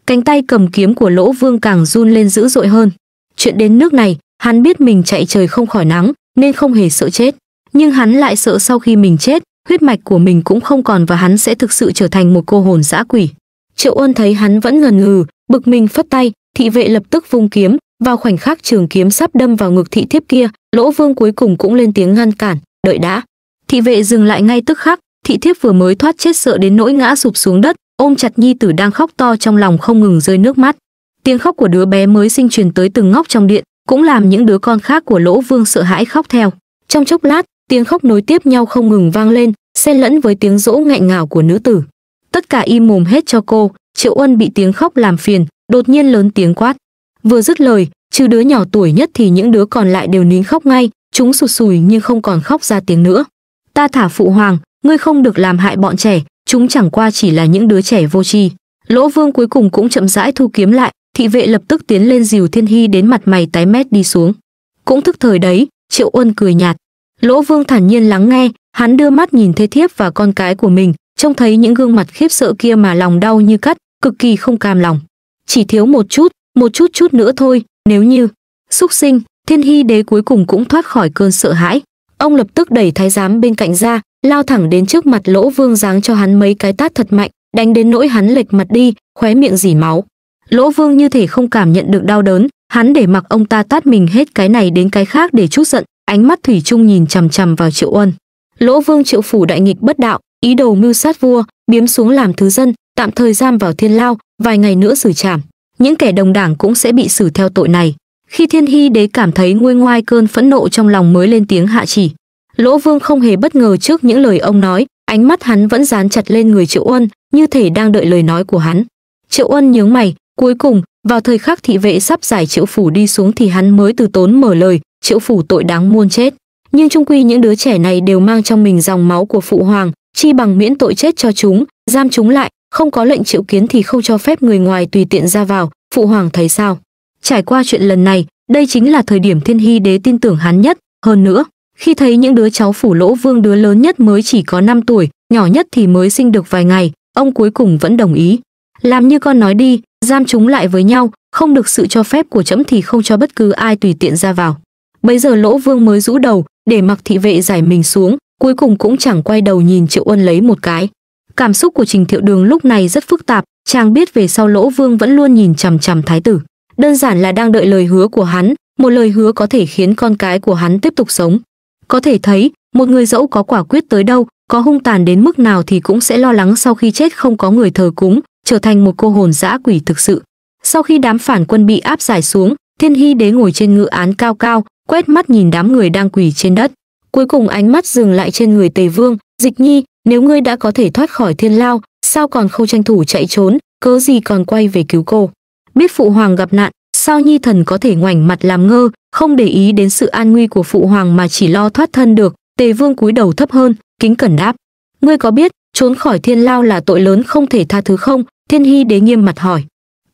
Cánh tay cầm kiếm của Lỗ Vương càng run lên dữ dội hơn. Chuyện đến nước này, hắn biết mình chạy trời không khỏi nắng, nên không hề sợ chết. Nhưng hắn lại sợ sau khi mình chết, huyết mạch của mình cũng không còn và hắn sẽ thực sự trở thành một cô hồn dã quỷ. Triệu Ôn thấy hắn vẫn ngần ngừ, bực mình phất tay, thị vệ lập tức vung kiếm, vào khoảnh khắc trường kiếm sắp đâm vào ngực thị thiếp kia, Lỗ Vương cuối cùng cũng lên tiếng ngăn cản, "Đợi đã." Thị vệ dừng lại ngay tức khắc, thị thiếp vừa mới thoát chết sợ đến nỗi ngã sụp xuống đất, ôm chặt nhi tử đang khóc to trong lòng không ngừng rơi nước mắt tiếng khóc của đứa bé mới sinh truyền tới từng ngóc trong điện cũng làm những đứa con khác của lỗ vương sợ hãi khóc theo trong chốc lát tiếng khóc nối tiếp nhau không ngừng vang lên xen lẫn với tiếng rỗ nghẹn ngào của nữ tử tất cả im mồm hết cho cô triệu ân bị tiếng khóc làm phiền đột nhiên lớn tiếng quát vừa dứt lời trừ đứa nhỏ tuổi nhất thì những đứa còn lại đều nín khóc ngay chúng sụt sùi nhưng không còn khóc ra tiếng nữa ta thả phụ hoàng ngươi không được làm hại bọn trẻ chúng chẳng qua chỉ là những đứa trẻ vô tri lỗ vương cuối cùng cũng chậm rãi thu kiếm lại thị vệ lập tức tiến lên dìu thiên hy đến mặt mày tái mét đi xuống cũng thức thời đấy triệu uân cười nhạt lỗ vương thản nhiên lắng nghe hắn đưa mắt nhìn thế thiếp và con cái của mình trông thấy những gương mặt khiếp sợ kia mà lòng đau như cắt cực kỳ không cam lòng chỉ thiếu một chút một chút chút nữa thôi nếu như xúc sinh thiên hy đế cuối cùng cũng thoát khỏi cơn sợ hãi ông lập tức đẩy thái giám bên cạnh ra lao thẳng đến trước mặt lỗ vương giáng cho hắn mấy cái tát thật mạnh đánh đến nỗi hắn lệch mặt đi khóe miệng dỉ máu Lỗ Vương như thể không cảm nhận được đau đớn, hắn để mặc ông ta tát mình hết cái này đến cái khác để chút giận, ánh mắt thủy chung nhìn chằm chằm vào Triệu Uân. Lỗ Vương Triệu phủ đại nghịch bất đạo, ý đồ mưu sát vua, biếm xuống làm thứ dân, tạm thời giam vào thiên lao, vài ngày nữa xử trảm. Những kẻ đồng đảng cũng sẽ bị xử theo tội này. Khi Thiên Hy đế cảm thấy nguôi ngoai cơn phẫn nộ trong lòng mới lên tiếng hạ chỉ. Lỗ Vương không hề bất ngờ trước những lời ông nói, ánh mắt hắn vẫn dán chặt lên người Triệu Uân, như thể đang đợi lời nói của hắn. Triệu Uân nhướng mày, Cuối cùng, vào thời khắc thị vệ sắp giải triệu phủ đi xuống thì hắn mới từ tốn mở lời, triệu phủ tội đáng muôn chết. Nhưng trung quy những đứa trẻ này đều mang trong mình dòng máu của phụ hoàng, chi bằng miễn tội chết cho chúng, giam chúng lại, không có lệnh triệu kiến thì không cho phép người ngoài tùy tiện ra vào, phụ hoàng thấy sao? Trải qua chuyện lần này, đây chính là thời điểm thiên hy đế tin tưởng hắn nhất, hơn nữa, khi thấy những đứa cháu phủ lỗ vương đứa lớn nhất mới chỉ có 5 tuổi, nhỏ nhất thì mới sinh được vài ngày, ông cuối cùng vẫn đồng ý. Làm như con nói đi, giam chúng lại với nhau, không được sự cho phép của trẫm thì không cho bất cứ ai tùy tiện ra vào. Bấy giờ Lỗ Vương mới rũ đầu, để mặc thị vệ giải mình xuống, cuối cùng cũng chẳng quay đầu nhìn Triệu ân lấy một cái. Cảm xúc của Trình Thiệu Đường lúc này rất phức tạp, chàng biết về sau Lỗ Vương vẫn luôn nhìn chằm chằm thái tử, đơn giản là đang đợi lời hứa của hắn, một lời hứa có thể khiến con cái của hắn tiếp tục sống. Có thể thấy, một người dẫu có quả quyết tới đâu, có hung tàn đến mức nào thì cũng sẽ lo lắng sau khi chết không có người thờ cúng, trở thành một cô hồn dã quỷ thực sự. Sau khi đám phản quân bị áp giải xuống, Thiên Hy Đế ngồi trên ngự án cao cao, quét mắt nhìn đám người đang quỳ trên đất. Cuối cùng ánh mắt dừng lại trên người Tề Vương, Dịch Nhi, nếu ngươi đã có thể thoát khỏi thiên lao, sao còn không tranh thủ chạy trốn, cớ gì còn quay về cứu cô. Biết phụ hoàng gặp nạn, sao Nhi thần có thể ngoảnh mặt làm ngơ, không để ý đến sự an nguy của phụ hoàng mà chỉ lo thoát thân được, Tề Vương cúi đầu thấp hơn, kính cẩn đáp: "Ngươi có biết, trốn khỏi thiên lao là tội lớn không thể tha thứ không, Thiên Hy đế nghiêm mặt hỏi.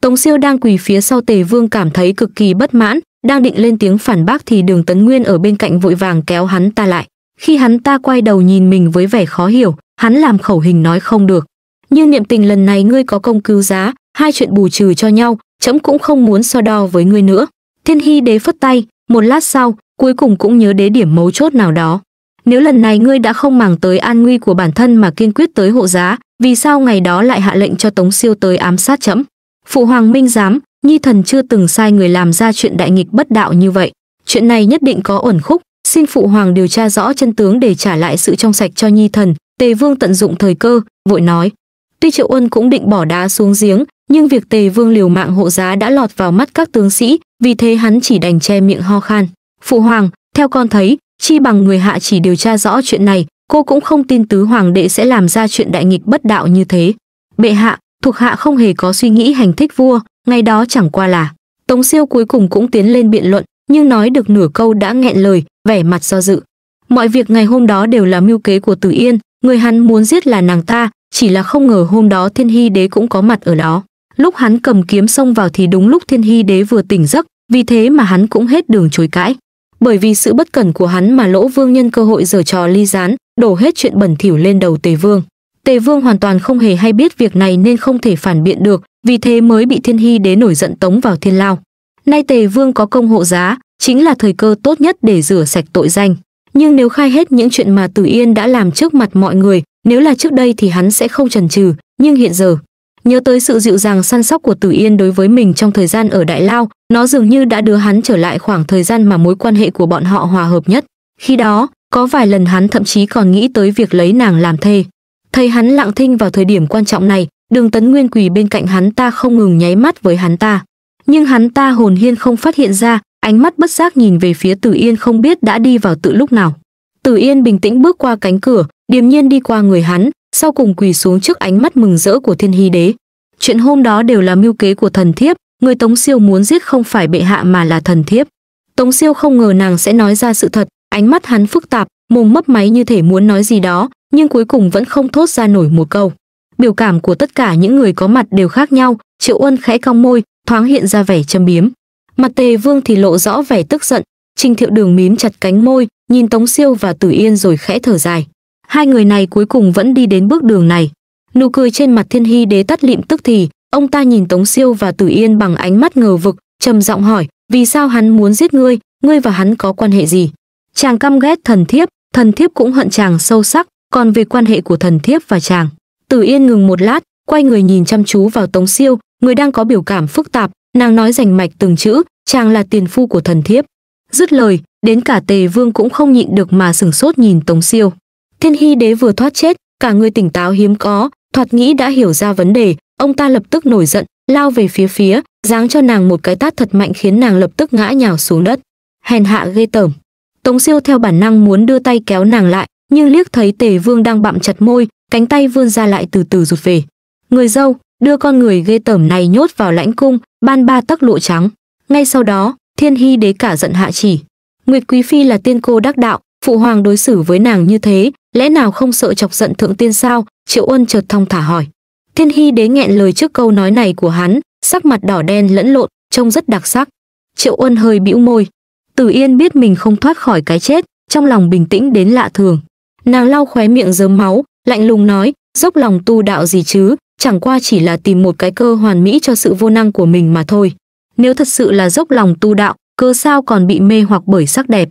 Tống Siêu đang quỳ phía sau Tề Vương cảm thấy cực kỳ bất mãn, đang định lên tiếng phản bác thì Đường Tấn Nguyên ở bên cạnh vội vàng kéo hắn ta lại. Khi hắn ta quay đầu nhìn mình với vẻ khó hiểu, hắn làm khẩu hình nói không được. Như niệm tình lần này ngươi có công cứu giá, hai chuyện bù trừ cho nhau, trẫm cũng không muốn so đo với ngươi nữa. Thiên Hy đế phất tay, một lát sau, cuối cùng cũng nhớ đến điểm mấu chốt nào đó. Nếu lần này ngươi đã không màng tới an nguy của bản thân mà kiên quyết tới hộ giá, vì sao ngày đó lại hạ lệnh cho Tống Siêu tới ám sát chấm. Phụ hoàng minh giám, nhi thần chưa từng sai người làm ra chuyện đại nghịch bất đạo như vậy. Chuyện này nhất định có ẩn khúc, xin phụ hoàng điều tra rõ chân tướng để trả lại sự trong sạch cho nhi thần. Tề Vương tận dụng thời cơ, vội nói. Tuy Triệu ân cũng định bỏ đá xuống giếng, nhưng việc Tề Vương liều mạng hộ giá đã lọt vào mắt các tướng sĩ, vì thế hắn chỉ đành che miệng ho khan. Phụ hoàng, theo con thấy, chi bằng người hạ chỉ điều tra rõ chuyện này, cô cũng không tin tứ hoàng đệ sẽ làm ra chuyện đại nghịch bất đạo như thế. Bệ hạ, thuộc hạ không hề có suy nghĩ hành thích vua, ngày đó chẳng qua là. Tống siêu cuối cùng cũng tiến lên biện luận, nhưng nói được nửa câu đã nghẹn lời, vẻ mặt do dự. Mọi việc ngày hôm đó đều là mưu kế của Tử Yên, người hắn muốn giết là nàng ta, chỉ là không ngờ hôm đó Thiên Hy Đế cũng có mặt ở đó. Lúc hắn cầm kiếm xông vào thì đúng lúc Thiên Hy Đế vừa tỉnh giấc, vì thế mà hắn cũng hết đường chối cãi bởi vì sự bất cẩn của hắn mà lỗ vương nhân cơ hội giở trò ly gián đổ hết chuyện bẩn thỉu lên đầu tề vương tề vương hoàn toàn không hề hay biết việc này nên không thể phản biện được vì thế mới bị thiên hy đế nổi giận tống vào thiên lao nay tề vương có công hộ giá chính là thời cơ tốt nhất để rửa sạch tội danh nhưng nếu khai hết những chuyện mà tử yên đã làm trước mặt mọi người nếu là trước đây thì hắn sẽ không chần chừ nhưng hiện giờ Nhớ tới sự dịu dàng săn sóc của Tử Yên đối với mình trong thời gian ở Đại Lao, nó dường như đã đưa hắn trở lại khoảng thời gian mà mối quan hệ của bọn họ hòa hợp nhất. Khi đó, có vài lần hắn thậm chí còn nghĩ tới việc lấy nàng làm thê. Thấy hắn lặng thinh vào thời điểm quan trọng này, Đường Tấn Nguyên quỳ bên cạnh hắn ta không ngừng nháy mắt với hắn ta. Nhưng hắn ta hồn hiên không phát hiện ra, ánh mắt bất giác nhìn về phía Tử Yên không biết đã đi vào tự lúc nào. Tử Yên bình tĩnh bước qua cánh cửa, điềm nhiên đi qua người hắn, sau cùng quỳ xuống trước ánh mắt mừng rỡ của thiên hy đế chuyện hôm đó đều là mưu kế của thần thiếp người tống siêu muốn giết không phải bệ hạ mà là thần thiếp tống siêu không ngờ nàng sẽ nói ra sự thật ánh mắt hắn phức tạp mồm mấp máy như thể muốn nói gì đó nhưng cuối cùng vẫn không thốt ra nổi một câu biểu cảm của tất cả những người có mặt đều khác nhau triệu uân khẽ cong môi thoáng hiện ra vẻ châm biếm mặt tề vương thì lộ rõ vẻ tức giận trình thiệu đường mím chặt cánh môi nhìn tống siêu và tử yên rồi khẽ thở dài Hai người này cuối cùng vẫn đi đến bước đường này. Nụ cười trên mặt thiên hy đế tắt lịm tức thì, ông ta nhìn Tống Siêu và Tử Yên bằng ánh mắt ngờ vực, trầm giọng hỏi, vì sao hắn muốn giết ngươi, ngươi và hắn có quan hệ gì? Chàng căm ghét thần thiếp, thần thiếp cũng hận chàng sâu sắc, còn về quan hệ của thần thiếp và chàng. Tử Yên ngừng một lát, quay người nhìn chăm chú vào Tống Siêu, người đang có biểu cảm phức tạp, nàng nói rành mạch từng chữ, chàng là tiền phu của thần thiếp. Dứt lời, đến cả Tề Vương cũng không nhịn được mà sửng sốt nhìn Tống Siêu. Thiên Hy Đế vừa thoát chết, cả người tỉnh táo hiếm có, thoạt nghĩ đã hiểu ra vấn đề, ông ta lập tức nổi giận, lao về phía phía, giáng cho nàng một cái tát thật mạnh khiến nàng lập tức ngã nhào xuống đất. Hèn hạ ghê tởm. Tống Siêu theo bản năng muốn đưa tay kéo nàng lại, nhưng liếc thấy Tề Vương đang bặm chặt môi, cánh tay vươn ra lại từ từ rụt về. Người dâu, đưa con người ghê tởm này nhốt vào lãnh cung, ban ba tắc lộ trắng. Ngay sau đó, Thiên Hy đế cả giận hạ chỉ. Nguyệt Quý Phi là tiên cô đắc đạo, phụ hoàng đối xử với nàng như thế, lẽ nào không sợ chọc giận thượng tiên sao triệu uân chợt thong thả hỏi thiên hy đế nghẹn lời trước câu nói này của hắn sắc mặt đỏ đen lẫn lộn trông rất đặc sắc triệu uân hơi bĩu môi tử yên biết mình không thoát khỏi cái chết trong lòng bình tĩnh đến lạ thường nàng lau khóe miệng dớm máu lạnh lùng nói dốc lòng tu đạo gì chứ chẳng qua chỉ là tìm một cái cơ hoàn mỹ cho sự vô năng của mình mà thôi nếu thật sự là dốc lòng tu đạo cớ sao còn bị mê hoặc bởi sắc đẹp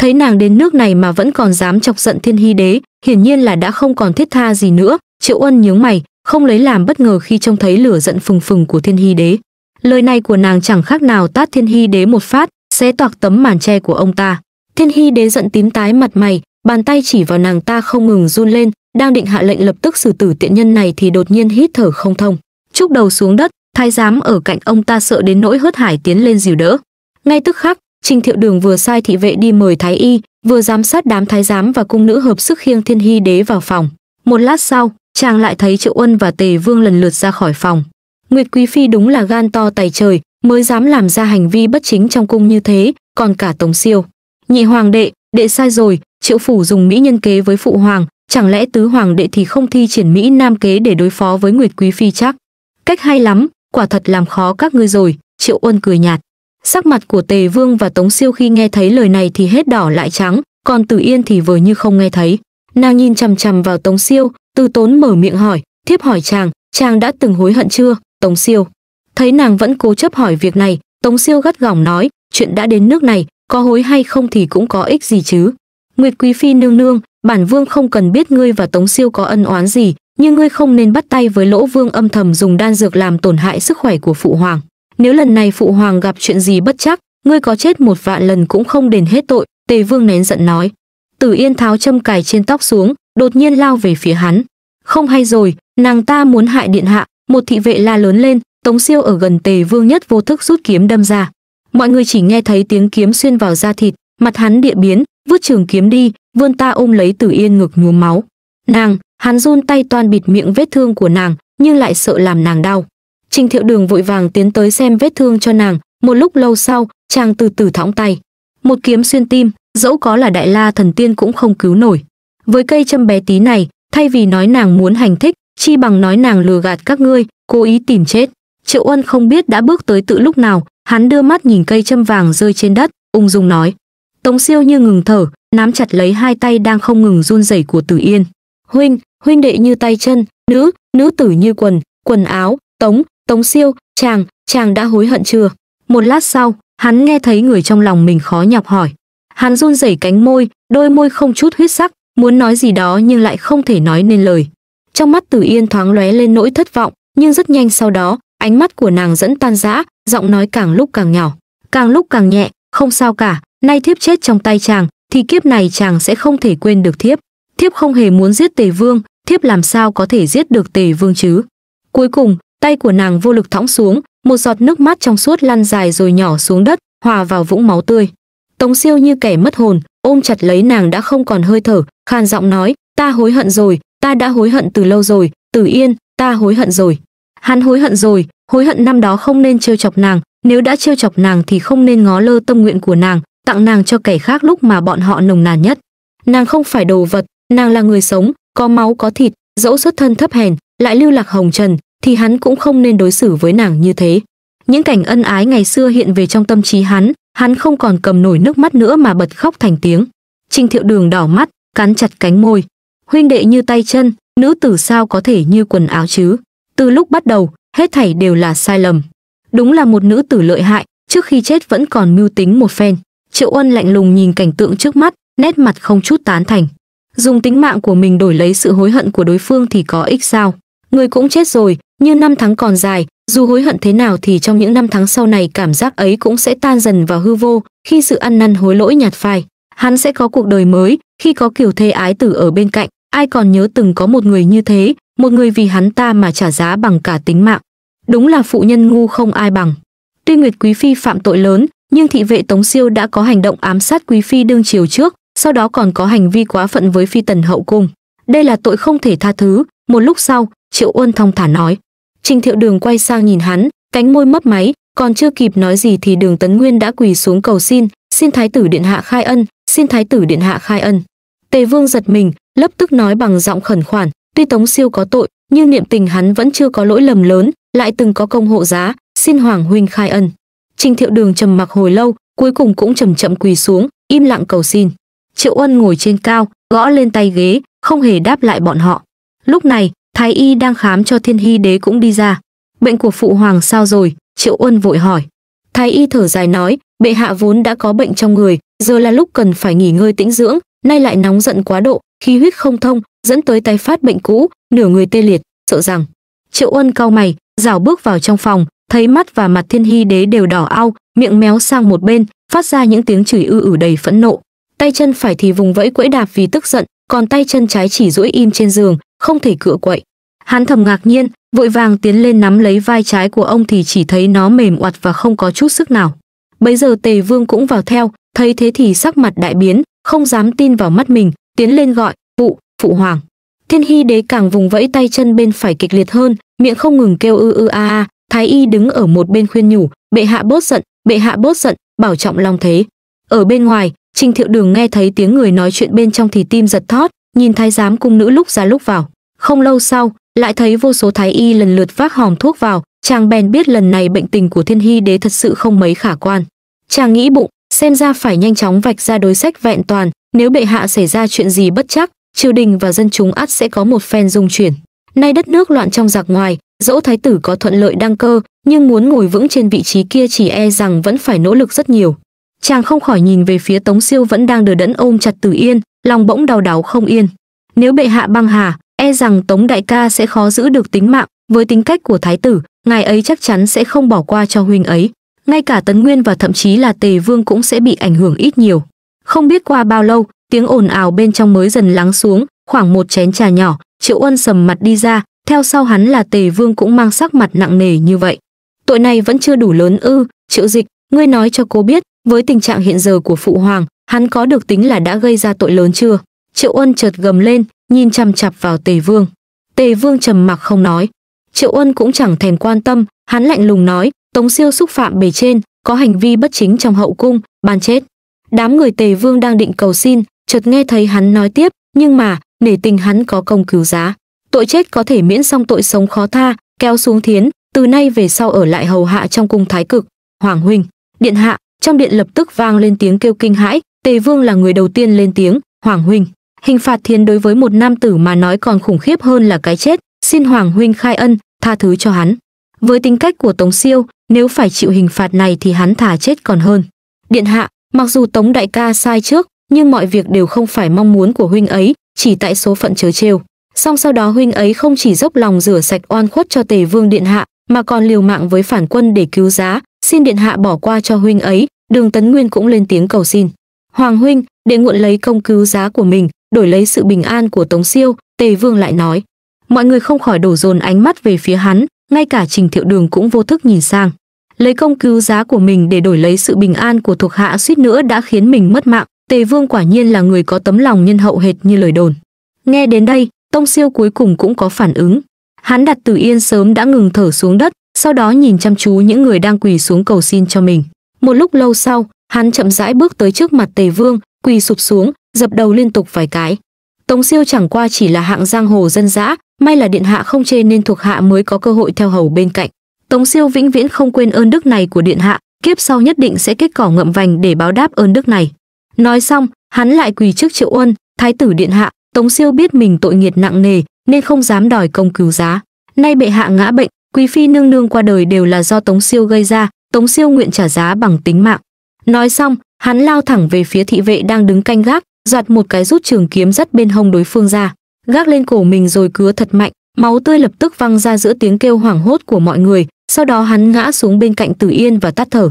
thấy nàng đến nước này mà vẫn còn dám chọc giận thiên hy đế hiển nhiên là đã không còn thiết tha gì nữa triệu ân nhướng mày không lấy làm bất ngờ khi trông thấy lửa giận phừng phừng của thiên hy đế lời này của nàng chẳng khác nào tát thiên hy đế một phát xé toạc tấm màn tre của ông ta thiên hy đế giận tím tái mặt mày bàn tay chỉ vào nàng ta không ngừng run lên đang định hạ lệnh lập tức xử tử tiện nhân này thì đột nhiên hít thở không thông chúc đầu xuống đất thái giám ở cạnh ông ta sợ đến nỗi hớt hải tiến lên dìu đỡ ngay tức khắc Trình Thiệu Đường vừa sai thị vệ đi mời thái y, vừa giám sát đám thái giám và cung nữ hợp sức khiêng Thiên Hy đế vào phòng. Một lát sau, chàng lại thấy Triệu Uân và Tề Vương lần lượt ra khỏi phòng. Nguyệt Quý phi đúng là gan to tài trời, mới dám làm ra hành vi bất chính trong cung như thế, còn cả Tống Siêu. Nhị hoàng đệ, đệ sai rồi, Triệu phủ dùng mỹ nhân kế với phụ hoàng, chẳng lẽ tứ hoàng đệ thì không thi triển mỹ nam kế để đối phó với Nguyệt Quý phi chắc? Cách hay lắm, quả thật làm khó các ngươi rồi, Triệu Uân cười nhạt. Sắc mặt của Tề Vương và Tống Siêu khi nghe thấy lời này thì hết đỏ lại trắng, còn Tử Yên thì vờ như không nghe thấy. Nàng nhìn chằm chằm vào Tống Siêu, Tư Tốn mở miệng hỏi, thiếp hỏi chàng, chàng đã từng hối hận chưa, Tống Siêu? Thấy nàng vẫn cố chấp hỏi việc này, Tống Siêu gắt gỏng nói, chuyện đã đến nước này, có hối hay không thì cũng có ích gì chứ. Nguyệt Quý Phi nương nương, bản vương không cần biết ngươi và Tống Siêu có ân oán gì, nhưng ngươi không nên bắt tay với lỗ vương âm thầm dùng đan dược làm tổn hại sức khỏe của phụ hoàng nếu lần này phụ hoàng gặp chuyện gì bất chắc, ngươi có chết một vạn lần cũng không đền hết tội, Tề Vương nén giận nói. Tử Yên tháo châm cài trên tóc xuống, đột nhiên lao về phía hắn. Không hay rồi, nàng ta muốn hại điện hạ, một thị vệ la lớn lên, Tống Siêu ở gần Tề Vương nhất vô thức rút kiếm đâm ra. Mọi người chỉ nghe thấy tiếng kiếm xuyên vào da thịt, mặt hắn địa biến, vứt trường kiếm đi, vươn ta ôm lấy Tử Yên ngực nhuốm máu. Nàng, hắn run tay toan bịt miệng vết thương của nàng, nhưng lại sợ làm nàng đau. Trình Thiệu Đường vội vàng tiến tới xem vết thương cho nàng, một lúc lâu sau, chàng từ từ thõng tay. Một kiếm xuyên tim, dẫu có là đại la thần tiên cũng không cứu nổi. Với cây châm bé tí này, thay vì nói nàng muốn hành thích, chi bằng nói nàng lừa gạt các ngươi, cố ý tìm chết. Triệu Ân không biết đã bước tới tự lúc nào, hắn đưa mắt nhìn cây châm vàng rơi trên đất, ung dung nói. Tống siêu như ngừng thở, nắm chặt lấy hai tay đang không ngừng run rẩy của Tử Yên. Huynh, huynh đệ như tay chân, nữ, nữ tử như quần, quần áo, tống, Tống Siêu, chàng, chàng đã hối hận chưa? Một lát sau, hắn nghe thấy người trong lòng mình khó nhọc hỏi. Hắn run rẩy cánh môi, đôi môi không chút huyết sắc, muốn nói gì đó nhưng lại không thể nói nên lời. Trong mắt Tử Yên thoáng lóe lên nỗi thất vọng, nhưng rất nhanh sau đó, ánh mắt của nàng dẫn tan rã, giọng nói càng lúc càng nhỏ, càng lúc càng nhẹ, không sao cả, nay thiếp chết trong tay chàng, thì kiếp này chàng sẽ không thể quên được thiếp. Thiếp không hề muốn giết Tề Vương, thiếp làm sao có thể giết được Tề Vương chứ? Cuối cùng, tay của nàng vô lực thõng xuống một giọt nước mắt trong suốt lăn dài rồi nhỏ xuống đất hòa vào vũng máu tươi tống siêu như kẻ mất hồn ôm chặt lấy nàng đã không còn hơi thở khàn giọng nói ta hối hận rồi ta đã hối hận từ lâu rồi tử yên ta hối hận rồi hắn hối hận rồi hối hận năm đó không nên trêu chọc nàng nếu đã trêu chọc nàng thì không nên ngó lơ tâm nguyện của nàng tặng nàng cho kẻ khác lúc mà bọn họ nồng nàn nhất nàng không phải đồ vật nàng là người sống có máu có thịt dẫu xuất thân thấp hèn lại lưu lạc hồng trần thì hắn cũng không nên đối xử với nàng như thế. Những cảnh ân ái ngày xưa hiện về trong tâm trí hắn, hắn không còn cầm nổi nước mắt nữa mà bật khóc thành tiếng. Trình Thiệu Đường đỏ mắt, cắn chặt cánh môi. Huynh đệ như tay chân, nữ tử sao có thể như quần áo chứ? Từ lúc bắt đầu, hết thảy đều là sai lầm. Đúng là một nữ tử lợi hại, trước khi chết vẫn còn mưu tính một phen. Triệu Ân lạnh lùng nhìn cảnh tượng trước mắt, nét mặt không chút tán thành. Dùng tính mạng của mình đổi lấy sự hối hận của đối phương thì có ích sao? người cũng chết rồi, như năm tháng còn dài, dù hối hận thế nào thì trong những năm tháng sau này cảm giác ấy cũng sẽ tan dần vào hư vô, khi sự ăn năn hối lỗi nhạt phai. Hắn sẽ có cuộc đời mới, khi có kiểu thê ái tử ở bên cạnh, ai còn nhớ từng có một người như thế, một người vì hắn ta mà trả giá bằng cả tính mạng. Đúng là phụ nhân ngu không ai bằng. Tuy Nguyệt Quý Phi phạm tội lớn, nhưng thị vệ Tống Siêu đã có hành động ám sát Quý Phi đương chiều trước, sau đó còn có hành vi quá phận với Phi Tần Hậu Cung. Đây là tội không thể tha thứ, một lúc sau, Triệu Uân thong thả nói. Trình Thiệu Đường quay sang nhìn hắn, cánh môi mấp máy, còn chưa kịp nói gì thì Đường Tấn Nguyên đã quỳ xuống cầu xin, xin thái tử điện hạ khai ân, xin thái tử điện hạ khai ân. Tề Vương giật mình, lập tức nói bằng giọng khẩn khoản, tuy Tống Siêu có tội, nhưng niệm tình hắn vẫn chưa có lỗi lầm lớn, lại từng có công hộ giá, xin hoàng huynh khai ân. Trình Thiệu Đường trầm mặc hồi lâu, cuối cùng cũng chậm chậm quỳ xuống, im lặng cầu xin. Triệu Uân ngồi trên cao, gõ lên tay ghế, không hề đáp lại bọn họ. Lúc này, Thái y đang khám cho thiên hy đế cũng đi ra. Bệnh của phụ hoàng sao rồi? Triệu Uân vội hỏi. Thái y thở dài nói, bệ hạ vốn đã có bệnh trong người, giờ là lúc cần phải nghỉ ngơi tĩnh dưỡng, nay lại nóng giận quá độ, khí huyết không thông, dẫn tới tái phát bệnh cũ, nửa người tê liệt, sợ rằng. Triệu Uân cau mày, rảo bước vào trong phòng, thấy mắt và mặt Thiên Hy Đế đều đỏ au, miệng méo sang một bên, phát ra những tiếng chửi ư ử đầy phẫn nộ. Tay chân phải thì vùng vẫy quẫy đạp vì tức giận, còn tay chân trái chỉ duỗi im trên giường, không thể cựa quậy. Hắn thầm ngạc nhiên, vội vàng tiến lên nắm lấy vai trái của ông thì chỉ thấy nó mềm oặt và không có chút sức nào. Bấy giờ Tề Vương cũng vào theo, thấy thế thì sắc mặt đại biến, không dám tin vào mắt mình, tiến lên gọi, "Phụ, phụ hoàng." Thiên Hy đế càng vùng vẫy tay chân bên phải kịch liệt hơn, miệng không ngừng kêu ư ư a a, Thái y đứng ở một bên khuyên nhủ, "Bệ hạ bớt giận, bệ hạ bớt giận, bảo trọng lòng thế." Ở bên ngoài, Trình Thiệu Đường nghe thấy tiếng người nói chuyện bên trong thì tim giật thót, nhìn thái giám cung nữ lúc ra lúc vào không lâu sau lại thấy vô số thái y lần lượt vác hòm thuốc vào chàng bèn biết lần này bệnh tình của thiên hy đế thật sự không mấy khả quan chàng nghĩ bụng xem ra phải nhanh chóng vạch ra đối sách vẹn toàn nếu bệ hạ xảy ra chuyện gì bất chắc triều đình và dân chúng ắt sẽ có một phen dung chuyển nay đất nước loạn trong giặc ngoài dẫu thái tử có thuận lợi đăng cơ nhưng muốn ngồi vững trên vị trí kia chỉ e rằng vẫn phải nỗ lực rất nhiều chàng không khỏi nhìn về phía tống siêu vẫn đang đờ đẫn ôm chặt tử yên lòng bỗng đau đáu không yên nếu bệ hạ băng hà e rằng tống đại ca sẽ khó giữ được tính mạng với tính cách của thái tử ngài ấy chắc chắn sẽ không bỏ qua cho huynh ấy ngay cả tấn nguyên và thậm chí là tề vương cũng sẽ bị ảnh hưởng ít nhiều không biết qua bao lâu tiếng ồn ào bên trong mới dần lắng xuống khoảng một chén trà nhỏ triệu ân sầm mặt đi ra theo sau hắn là tề vương cũng mang sắc mặt nặng nề như vậy tội này vẫn chưa đủ lớn ư triệu dịch ngươi nói cho cô biết với tình trạng hiện giờ của phụ hoàng, hắn có được tính là đã gây ra tội lớn chưa? Triệu Ân chợt gầm lên, nhìn chằm chặp vào Tề Vương. Tề Vương trầm mặc không nói. Triệu Ân cũng chẳng thèm quan tâm, hắn lạnh lùng nói, Tống Siêu xúc phạm bề trên, có hành vi bất chính trong hậu cung, ban chết. Đám người Tề Vương đang định cầu xin, chợt nghe thấy hắn nói tiếp, nhưng mà, nể tình hắn có công cứu giá. Tội chết có thể miễn xong tội sống khó tha, kéo xuống thiến, từ nay về sau ở lại hầu hạ trong cung thái cực. Hoàng huynh, điện hạ, trong điện lập tức vang lên tiếng kêu kinh hãi tề vương là người đầu tiên lên tiếng hoàng huynh hình phạt thiên đối với một nam tử mà nói còn khủng khiếp hơn là cái chết xin hoàng huynh khai ân tha thứ cho hắn với tính cách của tống siêu nếu phải chịu hình phạt này thì hắn thả chết còn hơn điện hạ mặc dù tống đại ca sai trước nhưng mọi việc đều không phải mong muốn của huynh ấy chỉ tại số phận chớ trêu song sau đó huynh ấy không chỉ dốc lòng rửa sạch oan khuất cho tề vương điện hạ mà còn liều mạng với phản quân để cứu giá xin điện hạ bỏ qua cho huynh ấy đường tấn nguyên cũng lên tiếng cầu xin hoàng huynh để nguộn lấy công cứu giá của mình đổi lấy sự bình an của tống siêu tề vương lại nói mọi người không khỏi đổ dồn ánh mắt về phía hắn ngay cả trình thiệu đường cũng vô thức nhìn sang lấy công cứu giá của mình để đổi lấy sự bình an của thuộc hạ suýt nữa đã khiến mình mất mạng tề vương quả nhiên là người có tấm lòng nhân hậu hệt như lời đồn nghe đến đây tông siêu cuối cùng cũng có phản ứng hắn đặt từ yên sớm đã ngừng thở xuống đất sau đó nhìn chăm chú những người đang quỳ xuống cầu xin cho mình. Một lúc lâu sau, hắn chậm rãi bước tới trước mặt Tề Vương, quỳ sụp xuống, dập đầu liên tục vài cái. Tống Siêu chẳng qua chỉ là hạng giang hồ dân dã, may là điện hạ không chê nên thuộc hạ mới có cơ hội theo hầu bên cạnh. Tống Siêu vĩnh viễn không quên ơn đức này của điện hạ, kiếp sau nhất định sẽ kết cỏ ngậm vành để báo đáp ơn đức này. Nói xong, hắn lại quỳ trước Triệu Uân, thái tử điện hạ, Tống Siêu biết mình tội nghiệt nặng nề, nên không dám đòi công cứu giá. Nay bệ hạ ngã bệnh, quý phi nương nương qua đời đều là do Tống Siêu gây ra, Tống Siêu nguyện trả giá bằng tính mạng. Nói xong, hắn lao thẳng về phía thị vệ đang đứng canh gác, giật một cái rút trường kiếm rất bên hông đối phương ra, gác lên cổ mình rồi cứa thật mạnh, máu tươi lập tức văng ra giữa tiếng kêu hoảng hốt của mọi người, sau đó hắn ngã xuống bên cạnh Tử Yên và tắt thở.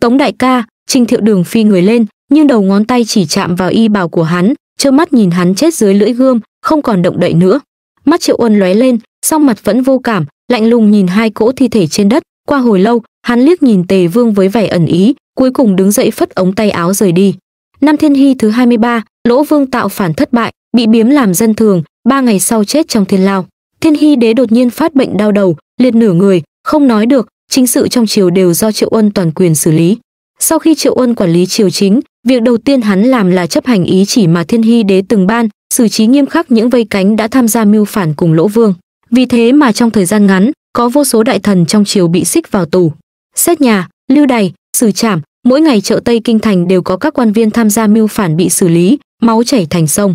Tống đại ca, Trình Thiệu Đường phi người lên, nhưng đầu ngón tay chỉ chạm vào y bào của hắn, trơ mắt nhìn hắn chết dưới lưỡi gươm, không còn động đậy nữa. Mắt Triệu Uân lóe lên, song mặt vẫn vô cảm, lạnh lùng nhìn hai cỗ thi thể trên đất qua hồi lâu hắn liếc nhìn tề vương với vẻ ẩn ý cuối cùng đứng dậy phất ống tay áo rời đi năm thiên hy thứ 23, lỗ vương tạo phản thất bại bị biếm làm dân thường ba ngày sau chết trong thiên lao thiên hy đế đột nhiên phát bệnh đau đầu liệt nửa người không nói được chính sự trong triều đều do triệu ân toàn quyền xử lý sau khi triệu ân quản lý triều chính việc đầu tiên hắn làm là chấp hành ý chỉ mà thiên hy đế từng ban xử trí nghiêm khắc những vây cánh đã tham gia mưu phản cùng lỗ vương vì thế mà trong thời gian ngắn, có vô số đại thần trong triều bị xích vào tù. Xét nhà, lưu đày, xử trảm, mỗi ngày chợ Tây Kinh Thành đều có các quan viên tham gia mưu phản bị xử lý, máu chảy thành sông.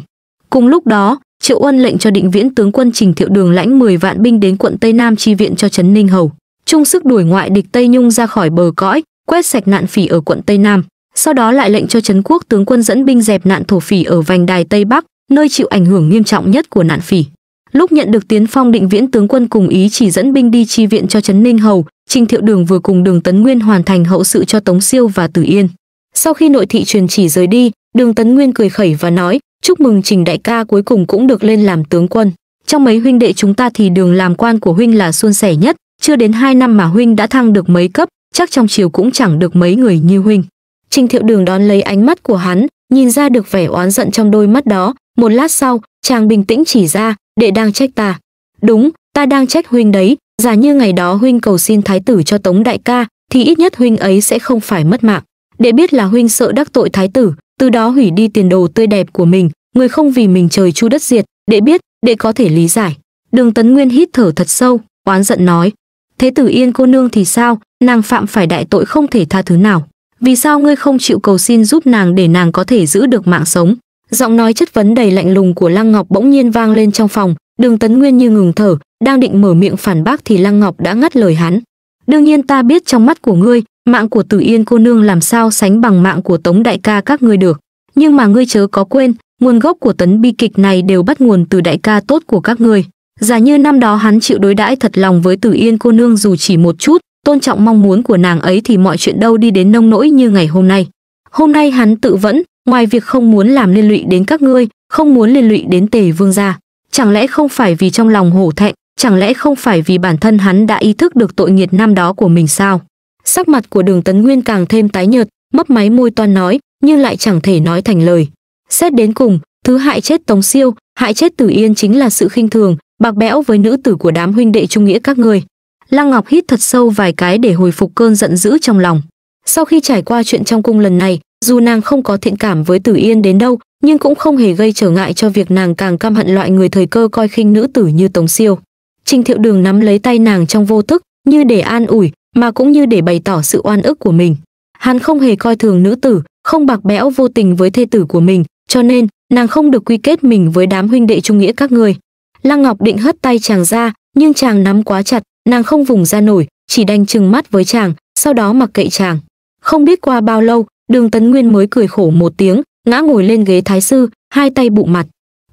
Cùng lúc đó, Triệu Uân lệnh cho định viễn tướng quân Trình Thiệu Đường lãnh 10 vạn binh đến quận Tây Nam chi viện cho Trấn Ninh Hầu. chung sức đuổi ngoại địch Tây Nhung ra khỏi bờ cõi, quét sạch nạn phỉ ở quận Tây Nam. Sau đó lại lệnh cho Trấn Quốc tướng quân dẫn binh dẹp nạn thổ phỉ ở vành đài Tây Bắc, nơi chịu ảnh hưởng nghiêm trọng nhất của nạn phỉ. Lúc nhận được tiến phong định viễn tướng quân cùng ý chỉ dẫn binh đi chi viện cho Trấn Ninh Hầu, Trình Thiệu Đường vừa cùng Đường Tấn Nguyên hoàn thành hậu sự cho Tống Siêu và Tử Yên. Sau khi nội thị truyền chỉ rời đi, Đường Tấn Nguyên cười khẩy và nói, chúc mừng Trình đại ca cuối cùng cũng được lên làm tướng quân. Trong mấy huynh đệ chúng ta thì đường làm quan của huynh là suôn sẻ nhất, chưa đến 2 năm mà huynh đã thăng được mấy cấp, chắc trong chiều cũng chẳng được mấy người như huynh. Trình Thiệu Đường đón lấy ánh mắt của hắn, nhìn ra được vẻ oán giận trong đôi mắt đó, một lát sau, chàng bình tĩnh chỉ ra, đệ đang trách ta. Đúng, ta đang trách huynh đấy, giả như ngày đó huynh cầu xin thái tử cho Tống đại ca, thì ít nhất huynh ấy sẽ không phải mất mạng. Đệ biết là huynh sợ đắc tội thái tử, từ đó hủy đi tiền đồ tươi đẹp của mình, người không vì mình trời chu đất diệt, đệ biết, đệ có thể lý giải. Đường Tấn Nguyên hít thở thật sâu, oán giận nói: "Thế tử Yên cô nương thì sao, nàng phạm phải đại tội không thể tha thứ nào, vì sao ngươi không chịu cầu xin giúp nàng để nàng có thể giữ được mạng sống?" giọng nói chất vấn đầy lạnh lùng của lăng ngọc bỗng nhiên vang lên trong phòng đường tấn nguyên như ngừng thở đang định mở miệng phản bác thì lăng ngọc đã ngắt lời hắn đương nhiên ta biết trong mắt của ngươi mạng của tử yên cô nương làm sao sánh bằng mạng của tống đại ca các ngươi được nhưng mà ngươi chớ có quên nguồn gốc của tấn bi kịch này đều bắt nguồn từ đại ca tốt của các ngươi giả như năm đó hắn chịu đối đãi thật lòng với tử yên cô nương dù chỉ một chút tôn trọng mong muốn của nàng ấy thì mọi chuyện đâu đi đến nông nỗi như ngày hôm nay hôm nay hắn tự vẫn ngoài việc không muốn làm liên lụy đến các ngươi không muốn liên lụy đến tề vương gia chẳng lẽ không phải vì trong lòng hổ thẹn chẳng lẽ không phải vì bản thân hắn đã ý thức được tội nghiệt năm đó của mình sao sắc mặt của đường tấn nguyên càng thêm tái nhợt mấp máy môi toan nói nhưng lại chẳng thể nói thành lời xét đến cùng thứ hại chết tống siêu hại chết tử yên chính là sự khinh thường bạc bẽo với nữ tử của đám huynh đệ trung nghĩa các ngươi lăng ngọc hít thật sâu vài cái để hồi phục cơn giận dữ trong lòng sau khi trải qua chuyện trong cung lần này dù nàng không có thiện cảm với Tử Yên đến đâu, nhưng cũng không hề gây trở ngại cho việc nàng càng căm hận loại người thời cơ coi khinh nữ tử như Tống Siêu. Trình Thiệu Đường nắm lấy tay nàng trong vô thức, như để an ủi, mà cũng như để bày tỏ sự oan ức của mình. Hắn không hề coi thường nữ tử, không bạc bẽo vô tình với thê tử của mình, cho nên nàng không được quy kết mình với đám huynh đệ trung nghĩa các người. Lăng Ngọc định hất tay chàng ra, nhưng chàng nắm quá chặt, nàng không vùng ra nổi, chỉ đành trừng mắt với chàng, sau đó mặc kệ chàng. Không biết qua bao lâu, Đường Tấn Nguyên mới cười khổ một tiếng, ngã ngồi lên ghế thái sư, hai tay bụ mặt.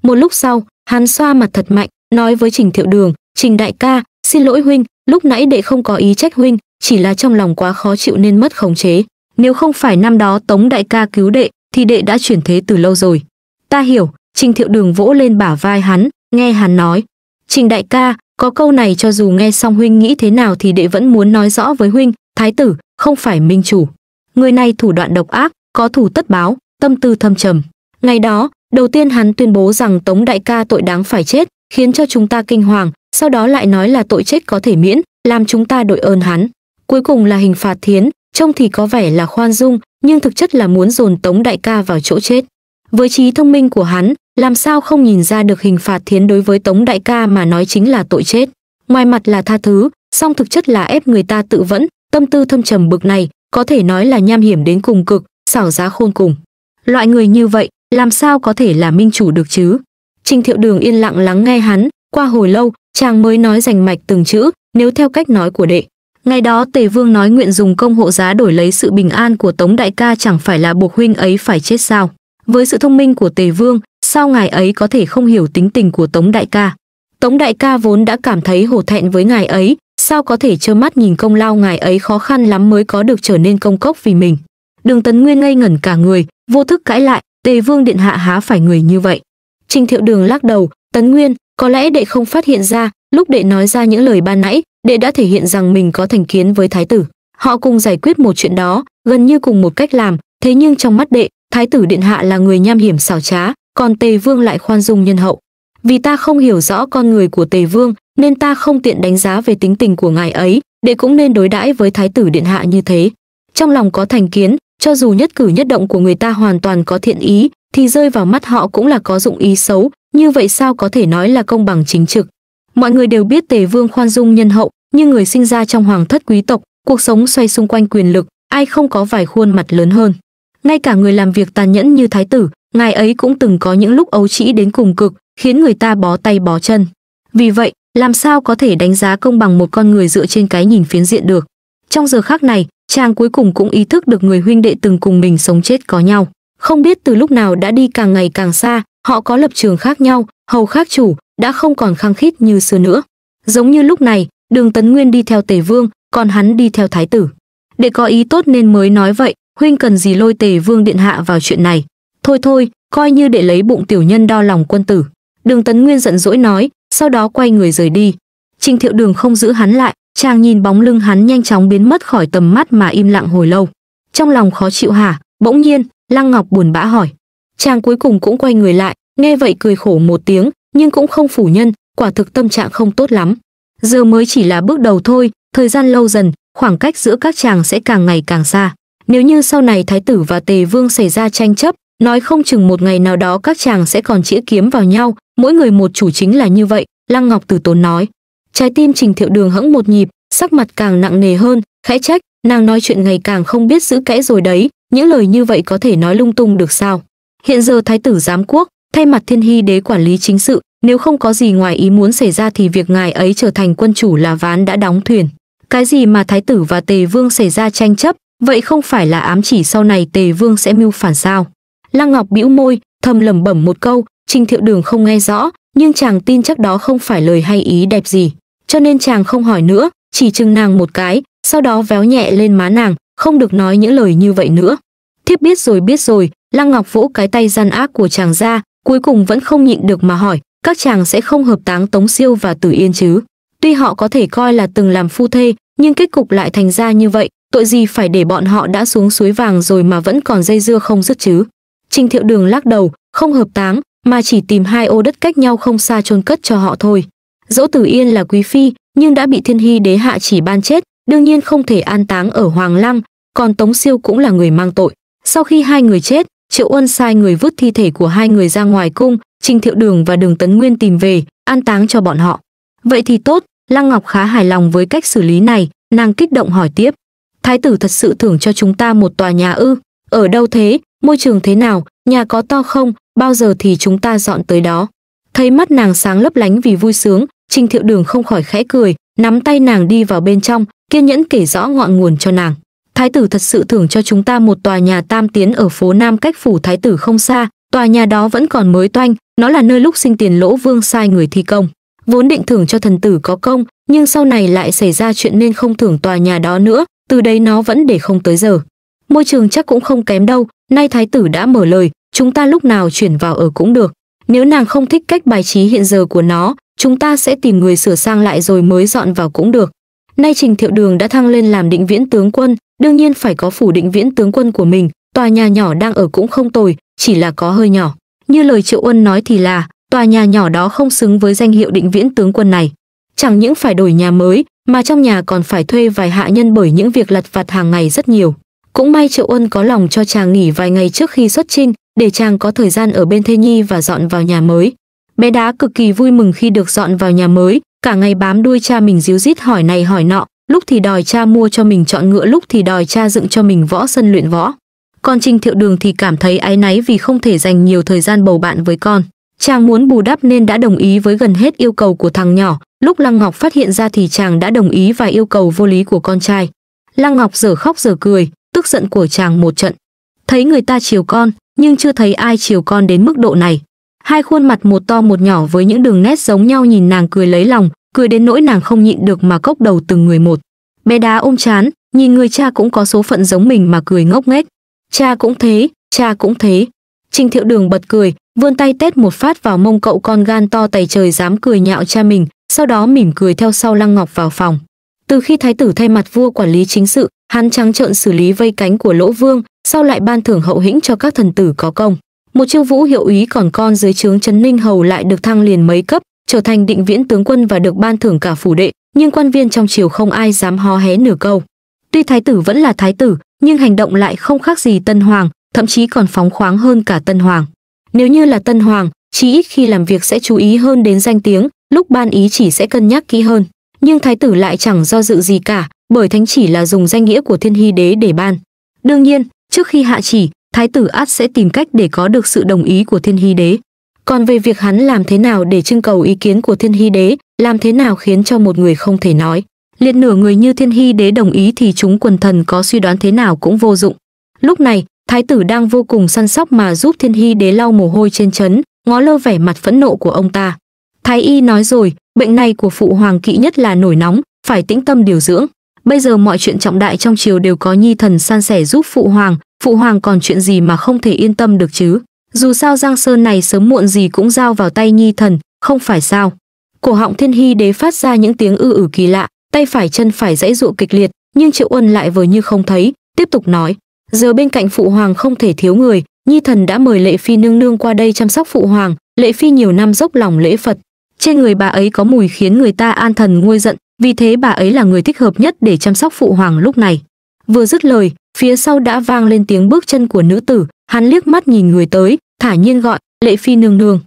Một lúc sau, hắn xoa mặt thật mạnh, nói với Trình Thiệu Đường, "Trình đại ca, xin lỗi huynh, lúc nãy đệ không có ý trách huynh, chỉ là trong lòng quá khó chịu nên mất khống chế, nếu không phải năm đó Tống đại ca cứu đệ, thì đệ đã chuyển thế từ lâu rồi." "Ta hiểu." Trình Thiệu Đường vỗ lên bả vai hắn, nghe hắn nói, "Trình đại ca, có câu này cho dù nghe xong huynh nghĩ thế nào thì đệ vẫn muốn nói rõ với huynh, thái tử, không phải minh chủ." người này thủ đoạn độc ác có thủ tất báo tâm tư thâm trầm ngày đó đầu tiên hắn tuyên bố rằng tống đại ca tội đáng phải chết khiến cho chúng ta kinh hoàng sau đó lại nói là tội chết có thể miễn làm chúng ta đội ơn hắn cuối cùng là hình phạt thiến trông thì có vẻ là khoan dung nhưng thực chất là muốn dồn tống đại ca vào chỗ chết với trí thông minh của hắn làm sao không nhìn ra được hình phạt thiến đối với tống đại ca mà nói chính là tội chết ngoài mặt là tha thứ song thực chất là ép người ta tự vẫn tâm tư thâm trầm bực này có thể nói là nham hiểm đến cùng cực, xảo giá khôn cùng. Loại người như vậy, làm sao có thể là minh chủ được chứ? Trình Thiệu Đường yên lặng lắng nghe hắn, qua hồi lâu, chàng mới nói rành mạch từng chữ, nếu theo cách nói của đệ. Ngày đó Tề Vương nói nguyện dùng công hộ giá đổi lấy sự bình an của Tống Đại ca chẳng phải là buộc huynh ấy phải chết sao? Với sự thông minh của Tề Vương, sao ngài ấy có thể không hiểu tính tình của Tống Đại ca? Tống Đại ca vốn đã cảm thấy hổ thẹn với ngài ấy, sao có thể trơ mắt nhìn công lao ngài ấy khó khăn lắm mới có được trở nên công cốc vì mình đường tấn nguyên ngây ngẩn cả người vô thức cãi lại tề vương điện hạ há phải người như vậy trình thiệu đường lắc đầu tấn nguyên có lẽ đệ không phát hiện ra lúc đệ nói ra những lời ban nãy đệ đã thể hiện rằng mình có thành kiến với thái tử họ cùng giải quyết một chuyện đó gần như cùng một cách làm thế nhưng trong mắt đệ thái tử điện hạ là người nham hiểm xảo trá còn tề vương lại khoan dung nhân hậu vì ta không hiểu rõ con người của Tề Vương, nên ta không tiện đánh giá về tính tình của ngài ấy, đệ cũng nên đối đãi với thái tử điện hạ như thế. Trong lòng có thành kiến, cho dù nhất cử nhất động của người ta hoàn toàn có thiện ý, thì rơi vào mắt họ cũng là có dụng ý xấu, như vậy sao có thể nói là công bằng chính trực. Mọi người đều biết Tề Vương khoan dung nhân hậu, nhưng người sinh ra trong hoàng thất quý tộc, cuộc sống xoay xung quanh quyền lực, ai không có vài khuôn mặt lớn hơn. Ngay cả người làm việc tàn nhẫn như thái tử, ngài ấy cũng từng có những lúc ấu trĩ đến cùng cực, khiến người ta bó tay bó chân. Vì vậy, làm sao có thể đánh giá công bằng một con người dựa trên cái nhìn phiến diện được. Trong giờ khác này, chàng cuối cùng cũng ý thức được người huynh đệ từng cùng mình sống chết có nhau. Không biết từ lúc nào đã đi càng ngày càng xa, họ có lập trường khác nhau, hầu khác chủ, đã không còn khăng khít như xưa nữa. Giống như lúc này, đường Tấn Nguyên đi theo Tề Vương, còn hắn đi theo Thái Tử. Để có ý tốt nên mới nói vậy, huynh cần gì lôi Tề Vương Điện Hạ vào chuyện này. Thôi thôi, coi như để lấy bụng tiểu nhân đo lòng quân tử. Đường Tấn Nguyên giận dỗi nói, sau đó quay người rời đi. Trình Thiệu Đường không giữ hắn lại, chàng nhìn bóng lưng hắn nhanh chóng biến mất khỏi tầm mắt mà im lặng hồi lâu. Trong lòng khó chịu hả? Bỗng nhiên, Lăng Ngọc buồn bã hỏi. Chàng cuối cùng cũng quay người lại, nghe vậy cười khổ một tiếng, nhưng cũng không phủ nhân, quả thực tâm trạng không tốt lắm. Giờ mới chỉ là bước đầu thôi, thời gian lâu dần, khoảng cách giữa các chàng sẽ càng ngày càng xa. Nếu như sau này thái tử và tề vương xảy ra tranh chấp, Nói không chừng một ngày nào đó các chàng sẽ còn chĩa kiếm vào nhau, mỗi người một chủ chính là như vậy, Lăng Ngọc Tử Tốn nói. Trái tim Trình Thiệu Đường hững một nhịp, sắc mặt càng nặng nề hơn, khẽ trách, nàng nói chuyện ngày càng không biết giữ kẽ rồi đấy, những lời như vậy có thể nói lung tung được sao? Hiện giờ thái tử giám quốc, thay mặt Thiên Hy đế quản lý chính sự, nếu không có gì ngoài ý muốn xảy ra thì việc ngài ấy trở thành quân chủ là ván đã đóng thuyền. Cái gì mà thái tử và Tề Vương xảy ra tranh chấp, vậy không phải là ám chỉ sau này Tề Vương sẽ mưu phản sao? Lăng Ngọc bĩu môi, thầm lẩm bẩm một câu, Trình Thiệu Đường không nghe rõ, nhưng chàng tin chắc đó không phải lời hay ý đẹp gì, cho nên chàng không hỏi nữa, chỉ chừng nàng một cái, sau đó véo nhẹ lên má nàng, không được nói những lời như vậy nữa. Thiếp biết rồi biết rồi, Lăng Ngọc vỗ cái tay gian ác của chàng ra, cuối cùng vẫn không nhịn được mà hỏi, các chàng sẽ không hợp táng Tống Siêu và Tử Yên chứ? Tuy họ có thể coi là từng làm phu thê, nhưng kết cục lại thành ra như vậy, tội gì phải để bọn họ đã xuống suối vàng rồi mà vẫn còn dây dưa không dứt chứ? Trình Thiệu Đường lắc đầu, không hợp táng, mà chỉ tìm hai ô đất cách nhau không xa chôn cất cho họ thôi. Dỗ Tử Yên là quý phi, nhưng đã bị Thiên Hy đế hạ chỉ ban chết, đương nhiên không thể an táng ở Hoàng Lăng, còn Tống Siêu cũng là người mang tội. Sau khi hai người chết, Triệu Uân sai người vứt thi thể của hai người ra ngoài cung, Trình Thiệu Đường và Đường Tấn Nguyên tìm về, an táng cho bọn họ. Vậy thì tốt, Lăng Ngọc khá hài lòng với cách xử lý này, nàng kích động hỏi tiếp. Thái tử thật sự thưởng cho chúng ta một tòa nhà ư? Ở đâu thế? môi trường thế nào, nhà có to không, bao giờ thì chúng ta dọn tới đó. Thấy mắt nàng sáng lấp lánh vì vui sướng, Trình Thiệu Đường không khỏi khẽ cười, nắm tay nàng đi vào bên trong, kiên nhẫn kể rõ ngọn nguồn cho nàng. Thái tử thật sự thưởng cho chúng ta một tòa nhà tam tiến ở phố Nam cách phủ thái tử không xa, tòa nhà đó vẫn còn mới toanh, nó là nơi lúc sinh tiền lỗ vương sai người thi công. Vốn định thưởng cho thần tử có công, nhưng sau này lại xảy ra chuyện nên không thưởng tòa nhà đó nữa, từ đấy nó vẫn để không tới giờ môi trường chắc cũng không kém đâu nay thái tử đã mở lời chúng ta lúc nào chuyển vào ở cũng được nếu nàng không thích cách bài trí hiện giờ của nó chúng ta sẽ tìm người sửa sang lại rồi mới dọn vào cũng được nay trình thiệu đường đã thăng lên làm định viễn tướng quân đương nhiên phải có phủ định viễn tướng quân của mình tòa nhà nhỏ đang ở cũng không tồi chỉ là có hơi nhỏ như lời triệu uân nói thì là tòa nhà nhỏ đó không xứng với danh hiệu định viễn tướng quân này chẳng những phải đổi nhà mới mà trong nhà còn phải thuê vài hạ nhân bởi những việc lặt vặt hàng ngày rất nhiều cũng may Triệu Ân có lòng cho chàng nghỉ vài ngày trước khi xuất trinh, để chàng có thời gian ở bên Thê Nhi và dọn vào nhà mới. Bé đá cực kỳ vui mừng khi được dọn vào nhà mới, cả ngày bám đuôi cha mình díu dít hỏi này hỏi nọ, lúc thì đòi cha mua cho mình chọn ngựa lúc thì đòi cha dựng cho mình võ sân luyện võ. Còn Trình Thiệu Đường thì cảm thấy áy náy vì không thể dành nhiều thời gian bầu bạn với con. Chàng muốn bù đắp nên đã đồng ý với gần hết yêu cầu của thằng nhỏ, lúc Lăng Ngọc phát hiện ra thì chàng đã đồng ý và yêu cầu vô lý của con trai. Lăng Ngọc giờ khóc giờ cười, tức giận của chàng một trận. Thấy người ta chiều con, nhưng chưa thấy ai chiều con đến mức độ này. Hai khuôn mặt một to một nhỏ với những đường nét giống nhau nhìn nàng cười lấy lòng, cười đến nỗi nàng không nhịn được mà cốc đầu từng người một. Bé đá ôm chán, nhìn người cha cũng có số phận giống mình mà cười ngốc nghếch. Cha cũng thế, cha cũng thế. Trình Thiệu Đường bật cười, vươn tay tét một phát vào mông cậu con gan to tày trời dám cười nhạo cha mình, sau đó mỉm cười theo sau Lăng Ngọc vào phòng. Từ khi thái tử thay mặt vua quản lý chính sự, Hắn trắng trợn xử lý vây cánh của Lỗ Vương, sau lại ban thưởng hậu hĩnh cho các thần tử có công. Một chiêu vũ hiệu úy còn con dưới trướng Trấn Ninh Hầu lại được thăng liền mấy cấp, trở thành định viễn tướng quân và được ban thưởng cả phủ đệ, nhưng quan viên trong triều không ai dám hó hé nửa câu. Tuy thái tử vẫn là thái tử, nhưng hành động lại không khác gì Tân Hoàng, thậm chí còn phóng khoáng hơn cả Tân Hoàng. Nếu như là Tân Hoàng, chí ít khi làm việc sẽ chú ý hơn đến danh tiếng, lúc ban ý chỉ sẽ cân nhắc kỹ hơn. Nhưng thái tử lại chẳng do dự gì cả, bởi thánh chỉ là dùng danh nghĩa của thiên hy đế để ban đương nhiên trước khi hạ chỉ thái tử át sẽ tìm cách để có được sự đồng ý của thiên hy đế còn về việc hắn làm thế nào để trưng cầu ý kiến của thiên hy đế làm thế nào khiến cho một người không thể nói liệt nửa người như thiên hy đế đồng ý thì chúng quần thần có suy đoán thế nào cũng vô dụng lúc này thái tử đang vô cùng săn sóc mà giúp thiên hy đế lau mồ hôi trên trấn ngó lơ vẻ mặt phẫn nộ của ông ta thái y nói rồi bệnh này của phụ hoàng kỵ nhất là nổi nóng phải tĩnh tâm điều dưỡng Bây giờ mọi chuyện trọng đại trong triều đều có nhi thần san sẻ giúp phụ hoàng, phụ hoàng còn chuyện gì mà không thể yên tâm được chứ? Dù sao Giang Sơn này sớm muộn gì cũng giao vào tay nhi thần, không phải sao? Cổ họng Thiên Hy đế phát ra những tiếng ư ử kỳ lạ, tay phải chân phải dãy dụ kịch liệt, nhưng Triệu Uân lại vờ như không thấy, tiếp tục nói: "Giờ bên cạnh phụ hoàng không thể thiếu người, nhi thần đã mời Lệ phi nương nương qua đây chăm sóc phụ hoàng, Lệ phi nhiều năm dốc lòng lễ Phật, trên người bà ấy có mùi khiến người ta an thần nguôi giận, vì thế bà ấy là người thích hợp nhất để chăm sóc phụ hoàng lúc này vừa dứt lời phía sau đã vang lên tiếng bước chân của nữ tử hắn liếc mắt nhìn người tới thả nhiên gọi lệ phi nương nương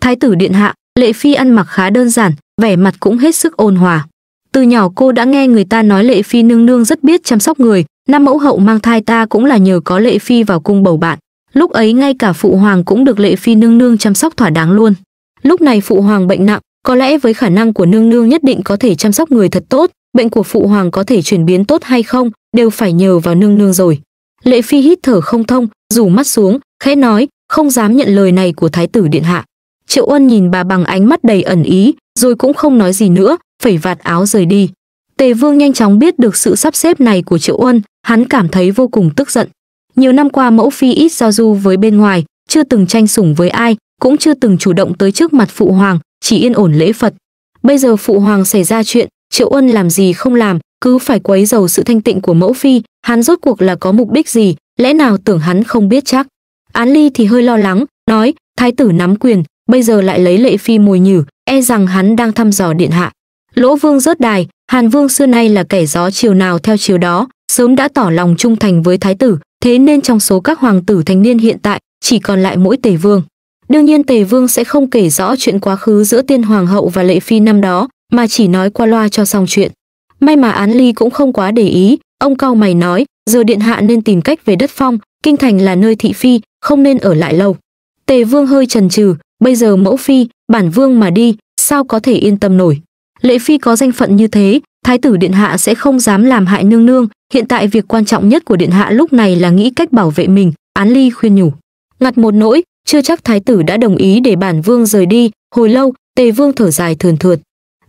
thái tử điện hạ lệ phi ăn mặc khá đơn giản vẻ mặt cũng hết sức ôn hòa từ nhỏ cô đã nghe người ta nói lệ phi nương nương rất biết chăm sóc người năm mẫu hậu mang thai ta cũng là nhờ có lệ phi vào cung bầu bạn lúc ấy ngay cả phụ hoàng cũng được lệ phi nương nương chăm sóc thỏa đáng luôn lúc này phụ hoàng bệnh nặng có lẽ với khả năng của nương nương nhất định có thể chăm sóc người thật tốt bệnh của phụ hoàng có thể chuyển biến tốt hay không đều phải nhờ vào nương nương rồi lệ phi hít thở không thông rủ mắt xuống khẽ nói không dám nhận lời này của thái tử điện hạ triệu ân nhìn bà bằng ánh mắt đầy ẩn ý rồi cũng không nói gì nữa phẩy vạt áo rời đi tề vương nhanh chóng biết được sự sắp xếp này của triệu ân hắn cảm thấy vô cùng tức giận nhiều năm qua mẫu phi ít giao du với bên ngoài chưa từng tranh sủng với ai cũng chưa từng chủ động tới trước mặt phụ hoàng chỉ yên ổn lễ Phật. Bây giờ phụ hoàng xảy ra chuyện, Triệu Ân làm gì không làm, cứ phải quấy dầu sự thanh tịnh của mẫu phi, hắn rốt cuộc là có mục đích gì, lẽ nào tưởng hắn không biết chắc. Án Ly thì hơi lo lắng, nói, thái tử nắm quyền, bây giờ lại lấy lệ phi mùi nhử, e rằng hắn đang thăm dò điện hạ. Lỗ Vương rớt đài, Hàn Vương xưa nay là kẻ gió chiều nào theo chiều đó, sớm đã tỏ lòng trung thành với thái tử, thế nên trong số các hoàng tử thanh niên hiện tại chỉ còn lại mỗi Tề Vương. Đương nhiên Tề Vương sẽ không kể rõ chuyện quá khứ giữa tiên hoàng hậu và lệ phi năm đó, mà chỉ nói qua loa cho xong chuyện. May mà Án Ly cũng không quá để ý, ông cau mày nói, giờ điện hạ nên tìm cách về đất phong, kinh thành là nơi thị phi, không nên ở lại lâu. Tề Vương hơi chần chừ, bây giờ mẫu phi, bản vương mà đi, sao có thể yên tâm nổi. Lệ phi có danh phận như thế, thái tử điện hạ sẽ không dám làm hại nương nương, hiện tại việc quan trọng nhất của điện hạ lúc này là nghĩ cách bảo vệ mình, Án Ly khuyên nhủ. Ngặt một nỗi, chưa chắc thái tử đã đồng ý để bản vương rời đi, hồi lâu, tề vương thở dài thườn thượt.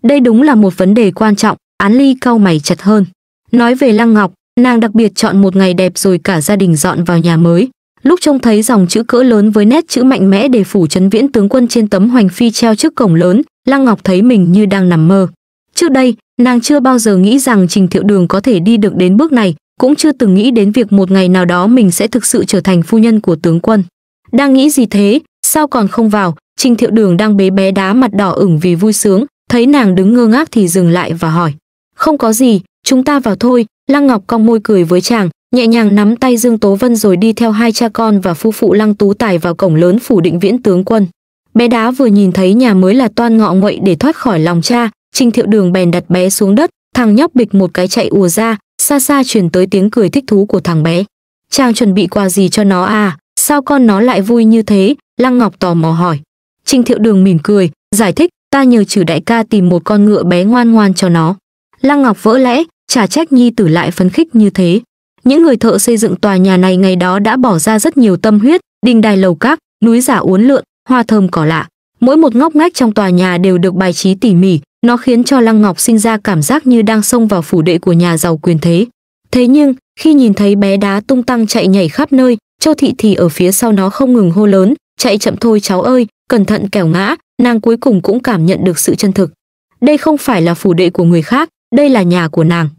Đây đúng là một vấn đề quan trọng, án ly cau mày chặt hơn. Nói về Lăng Ngọc, nàng đặc biệt chọn một ngày đẹp rồi cả gia đình dọn vào nhà mới. Lúc trông thấy dòng chữ cỡ lớn với nét chữ mạnh mẽ để phủ trấn viễn tướng quân trên tấm hoành phi treo trước cổng lớn, Lăng Ngọc thấy mình như đang nằm mơ. Trước đây, nàng chưa bao giờ nghĩ rằng Trình Thiệu Đường có thể đi được đến bước này, cũng chưa từng nghĩ đến việc một ngày nào đó mình sẽ thực sự trở thành phu nhân của tướng quân. Đang nghĩ gì thế, sao còn không vào? Trình Thiệu Đường đang bế bé đá mặt đỏ ửng vì vui sướng, thấy nàng đứng ngơ ngác thì dừng lại và hỏi. Không có gì, chúng ta vào thôi, Lăng Ngọc cong môi cười với chàng, nhẹ nhàng nắm tay Dương Tố Vân rồi đi theo hai cha con và phu phụ Lăng Tú Tài vào cổng lớn phủ định viễn tướng quân. Bé đá vừa nhìn thấy nhà mới là toan ngọ nguậy để thoát khỏi lòng cha, Trình Thiệu Đường bèn đặt bé xuống đất, thằng nhóc bịch một cái chạy ùa ra, xa xa truyền tới tiếng cười thích thú của thằng bé. Chàng chuẩn bị quà gì cho nó à? sao con nó lại vui như thế lăng ngọc tò mò hỏi Trình thiệu đường mỉm cười giải thích ta nhờ trừ đại ca tìm một con ngựa bé ngoan ngoan cho nó lăng ngọc vỡ lẽ chả trách nhi tử lại phấn khích như thế những người thợ xây dựng tòa nhà này ngày đó đã bỏ ra rất nhiều tâm huyết đình đài lầu cát núi giả uốn lượn hoa thơm cỏ lạ mỗi một ngóc ngách trong tòa nhà đều được bài trí tỉ mỉ nó khiến cho lăng ngọc sinh ra cảm giác như đang xông vào phủ đệ của nhà giàu quyền thế thế nhưng khi nhìn thấy bé đá tung tăng chạy nhảy khắp nơi Châu Thị thì ở phía sau nó không ngừng hô lớn, chạy chậm thôi cháu ơi, cẩn thận kẻo ngã, nàng cuối cùng cũng cảm nhận được sự chân thực. Đây không phải là phủ đệ của người khác, đây là nhà của nàng.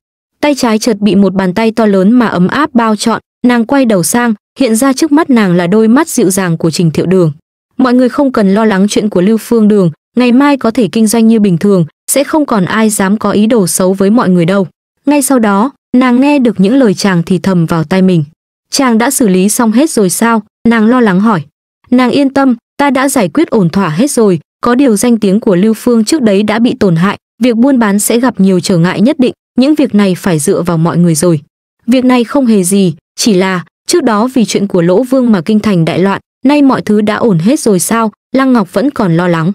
Tay trái chợt bị một bàn tay to lớn mà ấm áp bao trọn, nàng quay đầu sang, hiện ra trước mắt nàng là đôi mắt dịu dàng của Trình Thiệu Đường. Mọi người không cần lo lắng chuyện của Lưu Phương Đường, ngày mai có thể kinh doanh như bình thường, sẽ không còn ai dám có ý đồ xấu với mọi người đâu. Ngay sau đó, nàng nghe được những lời chàng thì thầm vào tai mình chàng đã xử lý xong hết rồi sao nàng lo lắng hỏi nàng yên tâm ta đã giải quyết ổn thỏa hết rồi có điều danh tiếng của lưu phương trước đấy đã bị tổn hại việc buôn bán sẽ gặp nhiều trở ngại nhất định những việc này phải dựa vào mọi người rồi việc này không hề gì chỉ là trước đó vì chuyện của lỗ vương mà kinh thành đại loạn nay mọi thứ đã ổn hết rồi sao lăng ngọc vẫn còn lo lắng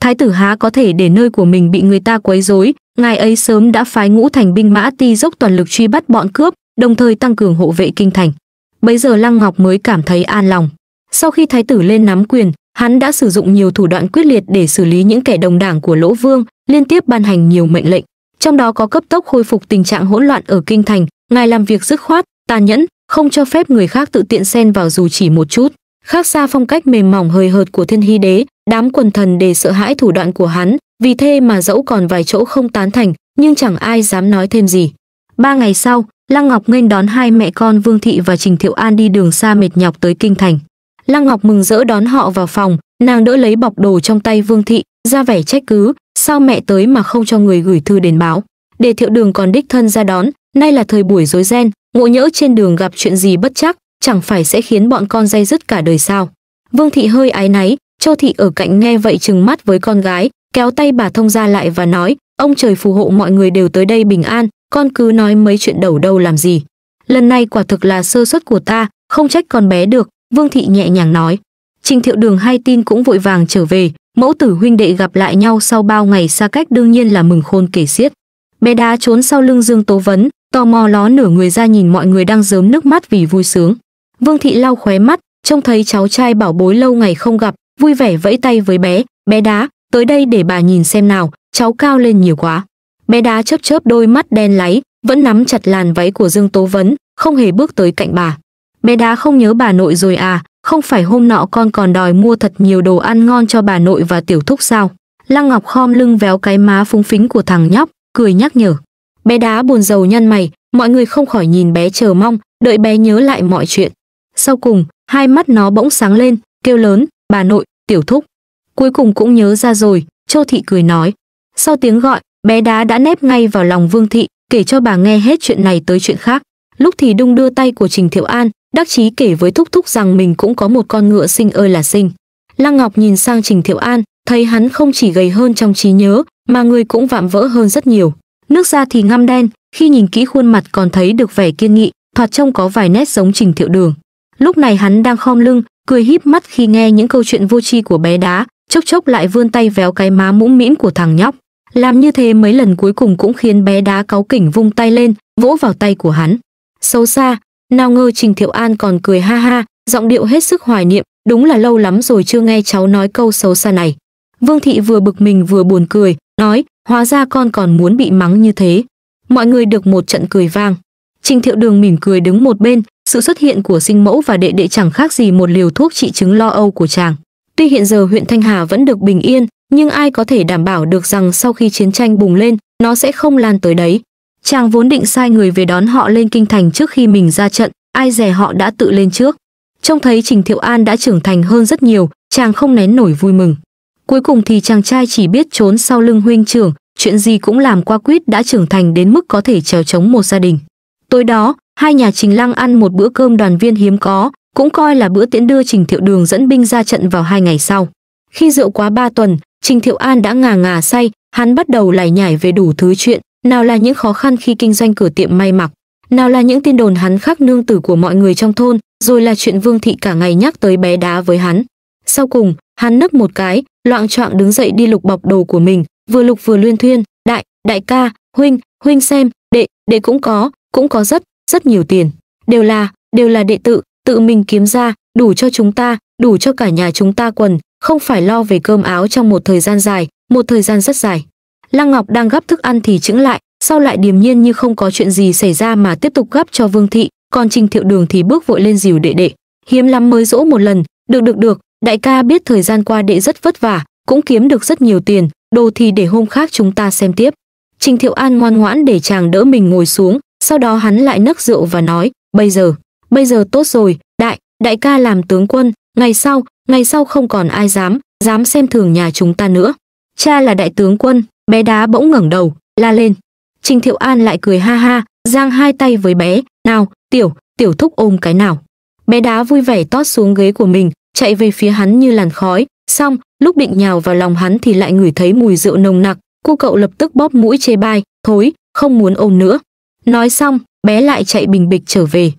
thái tử há có thể để nơi của mình bị người ta quấy rối ngài ấy sớm đã phái ngũ thành binh mã ti dốc toàn lực truy bắt bọn cướp đồng thời tăng cường hộ vệ kinh thành bấy giờ lăng ngọc mới cảm thấy an lòng sau khi thái tử lên nắm quyền hắn đã sử dụng nhiều thủ đoạn quyết liệt để xử lý những kẻ đồng đảng của lỗ vương liên tiếp ban hành nhiều mệnh lệnh trong đó có cấp tốc khôi phục tình trạng hỗn loạn ở kinh thành ngài làm việc dứt khoát tàn nhẫn không cho phép người khác tự tiện xen vào dù chỉ một chút khác xa phong cách mềm mỏng hời hợt của thiên hy đế đám quần thần đều sợ hãi thủ đoạn của hắn vì thế mà dẫu còn vài chỗ không tán thành nhưng chẳng ai dám nói thêm gì ba ngày sau Lăng Ngọc nghênh đón hai mẹ con Vương Thị và Trình Thiệu An đi đường xa mệt nhọc tới kinh thành. Lăng Ngọc mừng rỡ đón họ vào phòng, nàng đỡ lấy bọc đồ trong tay Vương Thị, ra vẻ trách cứ, sao mẹ tới mà không cho người gửi thư đến báo. Để Thiệu Đường còn đích thân ra đón, nay là thời buổi rối ren, ngộ nhỡ trên đường gặp chuyện gì bất chắc, chẳng phải sẽ khiến bọn con dây dứt cả đời sao. Vương Thị hơi ái náy, Châu Thị ở cạnh nghe vậy chừng mắt với con gái, kéo tay bà thông ra lại và nói, ông trời phù hộ mọi người đều tới đây bình an, con cứ nói mấy chuyện đầu đâu làm gì. Lần này quả thực là sơ suất của ta, không trách con bé được, Vương Thị nhẹ nhàng nói. Trình thiệu đường hay tin cũng vội vàng trở về, mẫu tử huynh đệ gặp lại nhau sau bao ngày xa cách đương nhiên là mừng khôn kể xiết. Bé đá trốn sau lưng Dương Tố Vấn, tò mò ló nửa người ra nhìn mọi người đang rớm nước mắt vì vui sướng. Vương Thị lau khóe mắt, trông thấy cháu trai bảo bối lâu ngày không gặp, vui vẻ vẫy tay với bé, bé đá, tới đây để bà nhìn xem nào, cháu cao lên nhiều quá. Bé đá chớp chớp đôi mắt đen láy, vẫn nắm chặt làn váy của Dương Tố Vấn, không hề bước tới cạnh bà. Bé đá không nhớ bà nội rồi à, không phải hôm nọ con còn đòi mua thật nhiều đồ ăn ngon cho bà nội và tiểu thúc sao? Lăng Ngọc khom lưng véo cái má phúng phính của thằng nhóc, cười nhắc nhở. Bé đá buồn rầu nhăn mày, mọi người không khỏi nhìn bé chờ mong, đợi bé nhớ lại mọi chuyện. Sau cùng, hai mắt nó bỗng sáng lên, kêu lớn, bà nội, tiểu thúc cuối cùng cũng nhớ ra rồi, Châu Thị cười nói. Sau tiếng gọi, bé đá đã nép ngay vào lòng Vương Thị, kể cho bà nghe hết chuyện này tới chuyện khác. Lúc thì đung đưa tay của Trình Thiệu An, đắc chí kể với Thúc Thúc rằng mình cũng có một con ngựa xinh ơi là xinh. Lăng Ngọc nhìn sang Trình Thiệu An, thấy hắn không chỉ gầy hơn trong trí nhớ, mà người cũng vạm vỡ hơn rất nhiều. Nước da thì ngăm đen, khi nhìn kỹ khuôn mặt còn thấy được vẻ kiên nghị, thoạt trông có vài nét giống Trình Thiệu Đường. Lúc này hắn đang khom lưng, cười híp mắt khi nghe những câu chuyện vô tri của bé đá, chốc chốc lại vươn tay véo cái má mũm mĩm của thằng nhóc làm như thế mấy lần cuối cùng cũng khiến bé đá cáu kỉnh vung tay lên vỗ vào tay của hắn xấu xa nào ngờ trình thiệu an còn cười ha ha giọng điệu hết sức hoài niệm đúng là lâu lắm rồi chưa nghe cháu nói câu xấu xa này vương thị vừa bực mình vừa buồn cười nói hóa ra con còn muốn bị mắng như thế mọi người được một trận cười vang trình thiệu đường mỉm cười đứng một bên sự xuất hiện của sinh mẫu và đệ đệ chẳng khác gì một liều thuốc trị chứng lo âu của chàng Tuy hiện giờ huyện Thanh Hà vẫn được bình yên, nhưng ai có thể đảm bảo được rằng sau khi chiến tranh bùng lên, nó sẽ không lan tới đấy. Chàng vốn định sai người về đón họ lên kinh thành trước khi mình ra trận, ai dè họ đã tự lên trước. Trông thấy Trình Thiệu An đã trưởng thành hơn rất nhiều, chàng không nén nổi vui mừng. Cuối cùng thì chàng trai chỉ biết trốn sau lưng huynh trưởng, chuyện gì cũng làm qua quyết đã trưởng thành đến mức có thể trèo chống một gia đình. Tối đó, hai nhà Trình Lăng ăn một bữa cơm đoàn viên hiếm có, cũng coi là bữa tiễn đưa Trình Thiệu Đường dẫn binh ra trận vào hai ngày sau. Khi rượu quá ba tuần, Trình Thiệu An đã ngà ngà say, hắn bắt đầu lải nhải về đủ thứ chuyện, nào là những khó khăn khi kinh doanh cửa tiệm may mặc, nào là những tin đồn hắn khắc nương tử của mọi người trong thôn, rồi là chuyện Vương thị cả ngày nhắc tới bé đá với hắn. Sau cùng, hắn nấc một cái, loạn choạng đứng dậy đi lục bọc đồ của mình, vừa lục vừa luyên thuyên, "Đại, đại ca, huynh, huynh xem, đệ, đệ cũng có, cũng có rất, rất nhiều tiền, đều là, đều là đệ tự, tự mình kiếm ra, đủ cho chúng ta, đủ cho cả nhà chúng ta quần, không phải lo về cơm áo trong một thời gian dài, một thời gian rất dài. Lăng Ngọc đang gấp thức ăn thì chững lại, sau lại điềm nhiên như không có chuyện gì xảy ra mà tiếp tục gấp cho Vương thị, còn Trình Thiệu Đường thì bước vội lên dìu đệ đệ. Hiếm lắm mới dỗ một lần, được được được, đại ca biết thời gian qua đệ rất vất vả, cũng kiếm được rất nhiều tiền, đồ thì để hôm khác chúng ta xem tiếp. Trình Thiệu An ngoan ngoãn để chàng đỡ mình ngồi xuống, sau đó hắn lại nấc rượu và nói, bây giờ, bây giờ tốt rồi, đại, đại ca làm tướng quân, ngày sau, ngày sau không còn ai dám, dám xem thường nhà chúng ta nữa. Cha là đại tướng quân, bé đá bỗng ngẩng đầu, la lên. Trình Thiệu An lại cười ha ha, giang hai tay với bé, nào, tiểu, tiểu thúc ôm cái nào. Bé đá vui vẻ tót xuống ghế của mình, chạy về phía hắn như làn khói, xong, lúc định nhào vào lòng hắn thì lại ngửi thấy mùi rượu nồng nặc, cô cậu lập tức bóp mũi chê bai, thối, không muốn ôm nữa. Nói xong, bé lại chạy bình bịch trở về.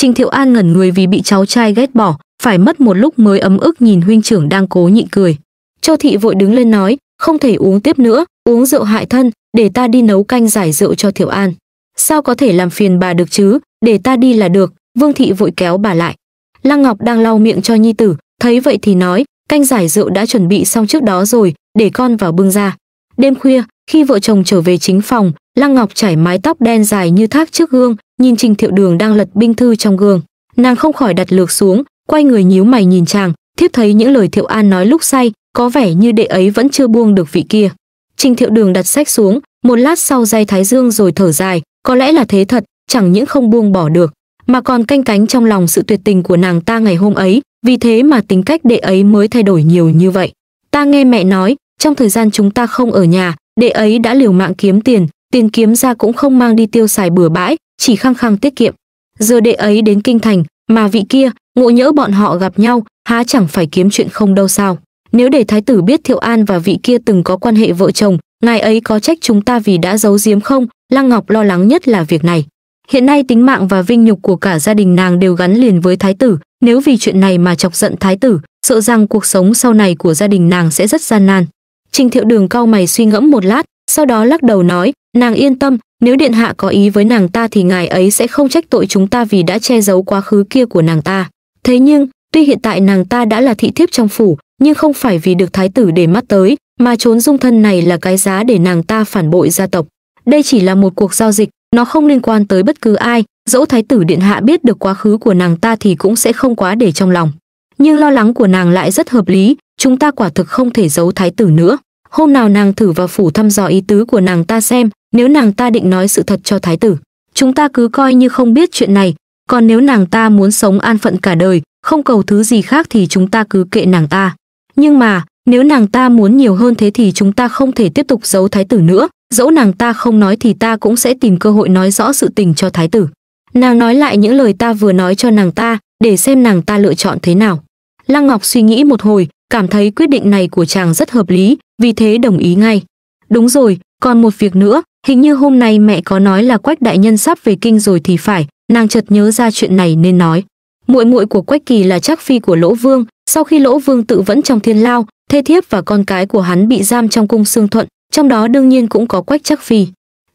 Trình Thiệu An ngẩn người vì bị cháu trai ghét bỏ, phải mất một lúc mới ấm ức nhìn huynh trưởng đang cố nhịn cười. Châu thị vội đứng lên nói, không thể uống tiếp nữa, uống rượu hại thân, để ta đi nấu canh giải rượu cho Thiệu An. Sao có thể làm phiền bà được chứ, để ta đi là được, Vương thị vội kéo bà lại. Lăng Ngọc đang lau miệng cho nhi tử, thấy vậy thì nói, canh giải rượu đã chuẩn bị xong trước đó rồi, để con vào bưng ra. Đêm khuya, khi vợ chồng trở về chính phòng, Lăng Ngọc trải mái tóc đen dài như thác trước gương, nhìn Trình Thiệu Đường đang lật binh thư trong gương, nàng không khỏi đặt lược xuống, quay người nhíu mày nhìn chàng, thiếp thấy những lời Thiệu An nói lúc say, có vẻ như đệ ấy vẫn chưa buông được vị kia. Trình Thiệu Đường đặt sách xuống, một lát sau dây thái dương rồi thở dài, có lẽ là thế thật, chẳng những không buông bỏ được, mà còn canh cánh trong lòng sự tuyệt tình của nàng ta ngày hôm ấy, vì thế mà tính cách đệ ấy mới thay đổi nhiều như vậy. Ta nghe mẹ nói, trong thời gian chúng ta không ở nhà, đệ ấy đã liều mạng kiếm tiền, tiền kiếm ra cũng không mang đi tiêu xài bừa bãi, chỉ khăng khăng tiết kiệm. Giờ đệ ấy đến kinh thành, mà vị kia, ngộ nhỡ bọn họ gặp nhau, há chẳng phải kiếm chuyện không đâu sao. Nếu để thái tử biết Thiệu An và vị kia từng có quan hệ vợ chồng, ngài ấy có trách chúng ta vì đã giấu giếm không? Lăng Ngọc lo lắng nhất là việc này. Hiện nay tính mạng và vinh nhục của cả gia đình nàng đều gắn liền với thái tử, nếu vì chuyện này mà chọc giận thái tử, sợ rằng cuộc sống sau này của gia đình nàng sẽ rất gian nan. Trình Thiệu Đường cao mày suy ngẫm một lát, sau đó lắc đầu nói nàng yên tâm nếu điện hạ có ý với nàng ta thì ngài ấy sẽ không trách tội chúng ta vì đã che giấu quá khứ kia của nàng ta thế nhưng tuy hiện tại nàng ta đã là thị thiếp trong phủ nhưng không phải vì được thái tử để mắt tới mà trốn dung thân này là cái giá để nàng ta phản bội gia tộc đây chỉ là một cuộc giao dịch nó không liên quan tới bất cứ ai dẫu thái tử điện hạ biết được quá khứ của nàng ta thì cũng sẽ không quá để trong lòng nhưng lo lắng của nàng lại rất hợp lý chúng ta quả thực không thể giấu thái tử nữa hôm nào nàng thử vào phủ thăm dò ý tứ của nàng ta xem, nếu nàng ta định nói sự thật cho thái tử, chúng ta cứ coi như không biết chuyện này, còn nếu nàng ta muốn sống an phận cả đời, không cầu thứ gì khác thì chúng ta cứ kệ nàng ta. Nhưng mà, nếu nàng ta muốn nhiều hơn thế thì chúng ta không thể tiếp tục giấu thái tử nữa, dẫu nàng ta không nói thì ta cũng sẽ tìm cơ hội nói rõ sự tình cho thái tử. Nàng nói lại những lời ta vừa nói cho nàng ta, để xem nàng ta lựa chọn thế nào. Lăng Ngọc suy nghĩ một hồi, cảm thấy quyết định này của chàng rất hợp lý, vì thế đồng ý ngay. Đúng rồi, còn một việc nữa, hình như hôm nay mẹ có nói là Quách đại nhân sắp về kinh rồi thì phải, nàng chợt nhớ ra chuyện này nên nói. Muội muội của Quách Kỳ là trác phi của Lỗ Vương, sau khi Lỗ Vương tự vẫn trong thiên lao, thê thiếp và con cái của hắn bị giam trong cung Sương Thuận, trong đó đương nhiên cũng có Quách trác phi.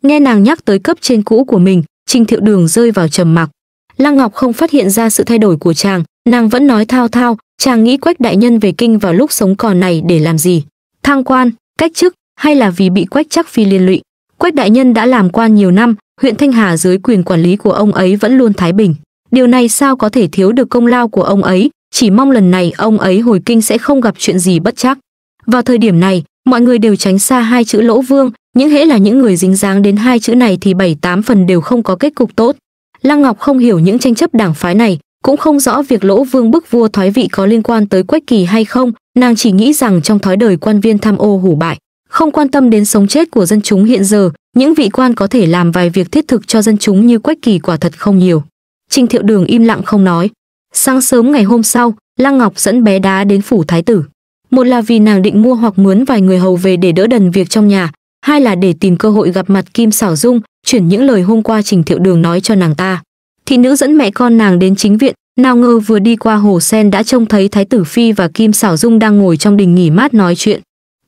Nghe nàng nhắc tới cấp trên cũ của mình, Trình Thiệu Đường rơi vào trầm mặc. Lăng Ngọc không phát hiện ra sự thay đổi của chàng, nàng vẫn nói thao thao, chàng nghĩ Quách đại nhân về kinh vào lúc sống còn này để làm gì? thăng quan, cách chức hay là vì bị Quách chắc Phi liên lụy. Quách đại nhân đã làm quan nhiều năm, huyện Thanh Hà dưới quyền quản lý của ông ấy vẫn luôn thái bình. Điều này sao có thể thiếu được công lao của ông ấy, chỉ mong lần này ông ấy hồi kinh sẽ không gặp chuyện gì bất chắc. Vào thời điểm này, mọi người đều tránh xa hai chữ Lỗ Vương, những hễ là những người dính dáng đến hai chữ này thì bảy tám phần đều không có kết cục tốt. Lăng Ngọc không hiểu những tranh chấp đảng phái này, cũng không rõ việc lỗ vương bức vua thoái vị có liên quan tới quách kỳ hay không nàng chỉ nghĩ rằng trong thói đời quan viên tham ô hủ bại không quan tâm đến sống chết của dân chúng hiện giờ những vị quan có thể làm vài việc thiết thực cho dân chúng như quách kỳ quả thật không nhiều trình thiệu đường im lặng không nói sáng sớm ngày hôm sau lăng ngọc dẫn bé đá đến phủ thái tử một là vì nàng định mua hoặc mướn vài người hầu về để đỡ đần việc trong nhà hai là để tìm cơ hội gặp mặt kim xảo dung chuyển những lời hôm qua trình thiệu đường nói cho nàng ta thị nữ dẫn mẹ con nàng đến chính viện nào ngờ vừa đi qua hồ sen đã trông thấy thái tử phi và kim xảo dung đang ngồi trong đình nghỉ mát nói chuyện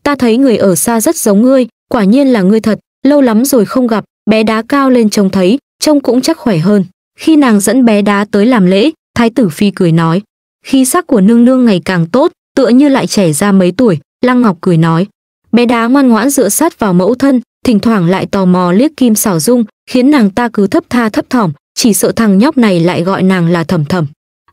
ta thấy người ở xa rất giống ngươi quả nhiên là ngươi thật lâu lắm rồi không gặp bé đá cao lên trông thấy trông cũng chắc khỏe hơn khi nàng dẫn bé đá tới làm lễ thái tử phi cười nói khi sắc của nương nương ngày càng tốt tựa như lại trẻ ra mấy tuổi lăng ngọc cười nói bé đá ngoan ngoãn dựa sát vào mẫu thân thỉnh thoảng lại tò mò liếc kim xảo dung khiến nàng ta cứ thấp tha thấp thỏm chỉ sợ thằng nhóc này lại gọi nàng là thầm thầm.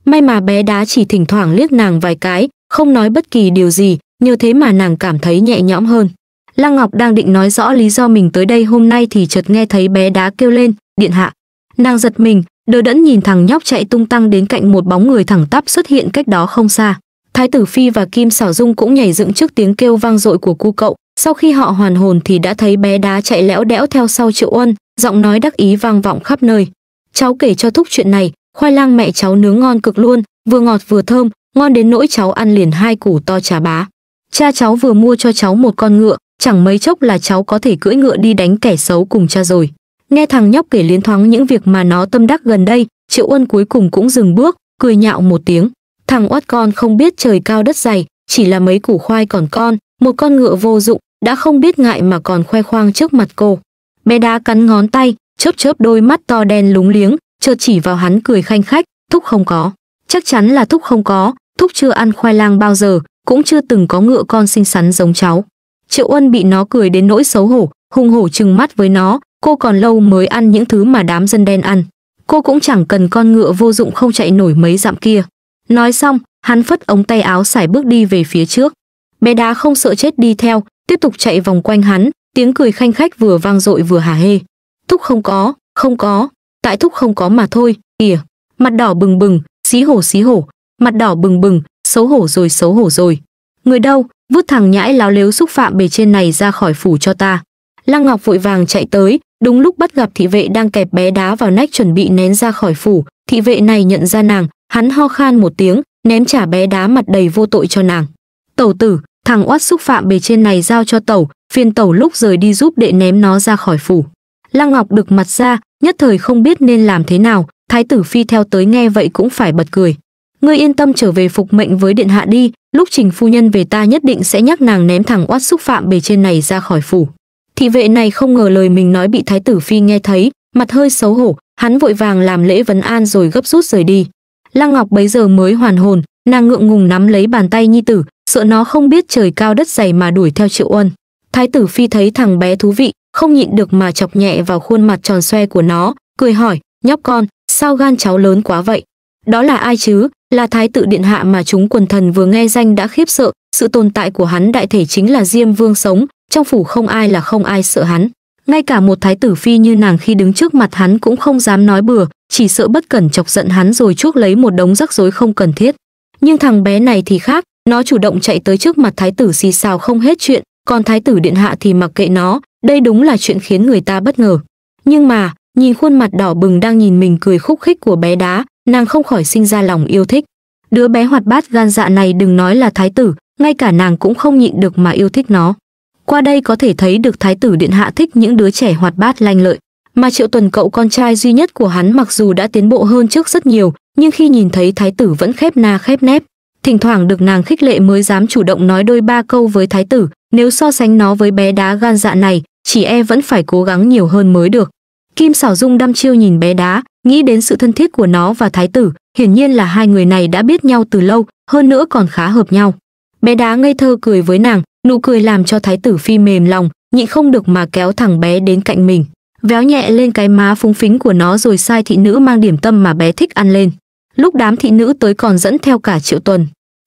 May mà bé đá chỉ thỉnh thoảng liếc nàng vài cái, không nói bất kỳ điều gì, nhờ thế mà nàng cảm thấy nhẹ nhõm hơn. Lăng Ngọc đang định nói rõ lý do mình tới đây hôm nay thì chợt nghe thấy bé đá kêu lên, điện hạ. Nàng giật mình, đờ đẫn nhìn thằng nhóc chạy tung tăng đến cạnh một bóng người thẳng tắp xuất hiện cách đó không xa. Thái tử Phi và Kim Sảo Dung cũng nhảy dựng trước tiếng kêu vang dội của cu cậu, sau khi họ hoàn hồn thì đã thấy bé đá chạy lẽo đẽo theo sau Triệu ân, giọng nói đắc ý vang vọng khắp nơi cháu kể cho thúc chuyện này khoai lang mẹ cháu nướng ngon cực luôn vừa ngọt vừa thơm ngon đến nỗi cháu ăn liền hai củ to trà bá cha cháu vừa mua cho cháu một con ngựa chẳng mấy chốc là cháu có thể cưỡi ngựa đi đánh kẻ xấu cùng cha rồi nghe thằng nhóc kể liến thoáng những việc mà nó tâm đắc gần đây triệu uân cuối cùng cũng dừng bước cười nhạo một tiếng thằng oát con không biết trời cao đất dày chỉ là mấy củ khoai còn con một con ngựa vô dụng đã không biết ngại mà còn khoe khoang trước mặt cô bé đá cắn ngón tay chớp chớp đôi mắt to đen lúng liếng chợt chỉ vào hắn cười khanh khách thúc không có chắc chắn là thúc không có thúc chưa ăn khoai lang bao giờ cũng chưa từng có ngựa con xinh xắn giống cháu triệu ân bị nó cười đến nỗi xấu hổ hung hổ trừng mắt với nó cô còn lâu mới ăn những thứ mà đám dân đen ăn cô cũng chẳng cần con ngựa vô dụng không chạy nổi mấy dặm kia nói xong hắn phất ống tay áo xài bước đi về phía trước bé đá không sợ chết đi theo tiếp tục chạy vòng quanh hắn tiếng cười khanh khách vừa vang dội vừa hả hê thúc không có không có tại thúc không có mà thôi kìa mặt đỏ bừng bừng xí hổ xí hổ mặt đỏ bừng bừng xấu hổ rồi xấu hổ rồi người đâu vứt thằng nhãi láo lếu xúc phạm bề trên này ra khỏi phủ cho ta lăng ngọc vội vàng chạy tới đúng lúc bắt gặp thị vệ đang kẹp bé đá vào nách chuẩn bị nén ra khỏi phủ thị vệ này nhận ra nàng hắn ho khan một tiếng ném trả bé đá mặt đầy vô tội cho nàng tẩu tử thằng oát xúc phạm bề trên này giao cho tẩu phiên tẩu lúc rời đi giúp đệ ném nó ra khỏi phủ Lăng Ngọc được mặt ra, nhất thời không biết nên làm thế nào, Thái tử phi theo tới nghe vậy cũng phải bật cười. Ngươi yên tâm trở về phục mệnh với điện hạ đi, lúc Trình phu nhân về ta nhất định sẽ nhắc nàng ném thẳng oát xúc phạm bề trên này ra khỏi phủ. Thị vệ này không ngờ lời mình nói bị Thái tử phi nghe thấy, mặt hơi xấu hổ, hắn vội vàng làm lễ vấn an rồi gấp rút rời đi. Lăng Ngọc bấy giờ mới hoàn hồn, nàng ngượng ngùng nắm lấy bàn tay nhi tử, sợ nó không biết trời cao đất dày mà đuổi theo Triệu Ân. Thái tử phi thấy thằng bé thú vị, không nhịn được mà chọc nhẹ vào khuôn mặt tròn xoe của nó, cười hỏi, nhóc con, sao gan cháu lớn quá vậy? Đó là ai chứ? Là thái tự điện hạ mà chúng quần thần vừa nghe danh đã khiếp sợ, sự tồn tại của hắn đại thể chính là Diêm Vương sống, trong phủ không ai là không ai sợ hắn. Ngay cả một thái tử phi như nàng khi đứng trước mặt hắn cũng không dám nói bừa, chỉ sợ bất cẩn chọc giận hắn rồi chuốc lấy một đống rắc rối không cần thiết. Nhưng thằng bé này thì khác, nó chủ động chạy tới trước mặt thái tử xì xào không hết chuyện, còn thái tử điện hạ thì mặc kệ nó, đây đúng là chuyện khiến người ta bất ngờ. Nhưng mà, nhìn khuôn mặt đỏ bừng đang nhìn mình cười khúc khích của bé đá, nàng không khỏi sinh ra lòng yêu thích. Đứa bé hoạt bát gan dạ này đừng nói là thái tử, ngay cả nàng cũng không nhịn được mà yêu thích nó. Qua đây có thể thấy được thái tử điện hạ thích những đứa trẻ hoạt bát lanh lợi, mà Triệu Tuần cậu con trai duy nhất của hắn mặc dù đã tiến bộ hơn trước rất nhiều, nhưng khi nhìn thấy thái tử vẫn khép na khép nép, thỉnh thoảng được nàng khích lệ mới dám chủ động nói đôi ba câu với thái tử, nếu so sánh nó với bé đá gan dạ này, chỉ e vẫn phải cố gắng nhiều hơn mới được kim xảo dung đăm chiêu nhìn bé đá nghĩ đến sự thân thiết của nó và thái tử hiển nhiên là hai người này đã biết nhau từ lâu hơn nữa còn khá hợp nhau bé đá ngây thơ cười với nàng nụ cười làm cho thái tử phi mềm lòng nhịn không được mà kéo thằng bé đến cạnh mình véo nhẹ lên cái má phúng phính của nó rồi sai thị nữ mang điểm tâm mà bé thích ăn lên lúc đám thị nữ tới còn dẫn theo cả triệu tuần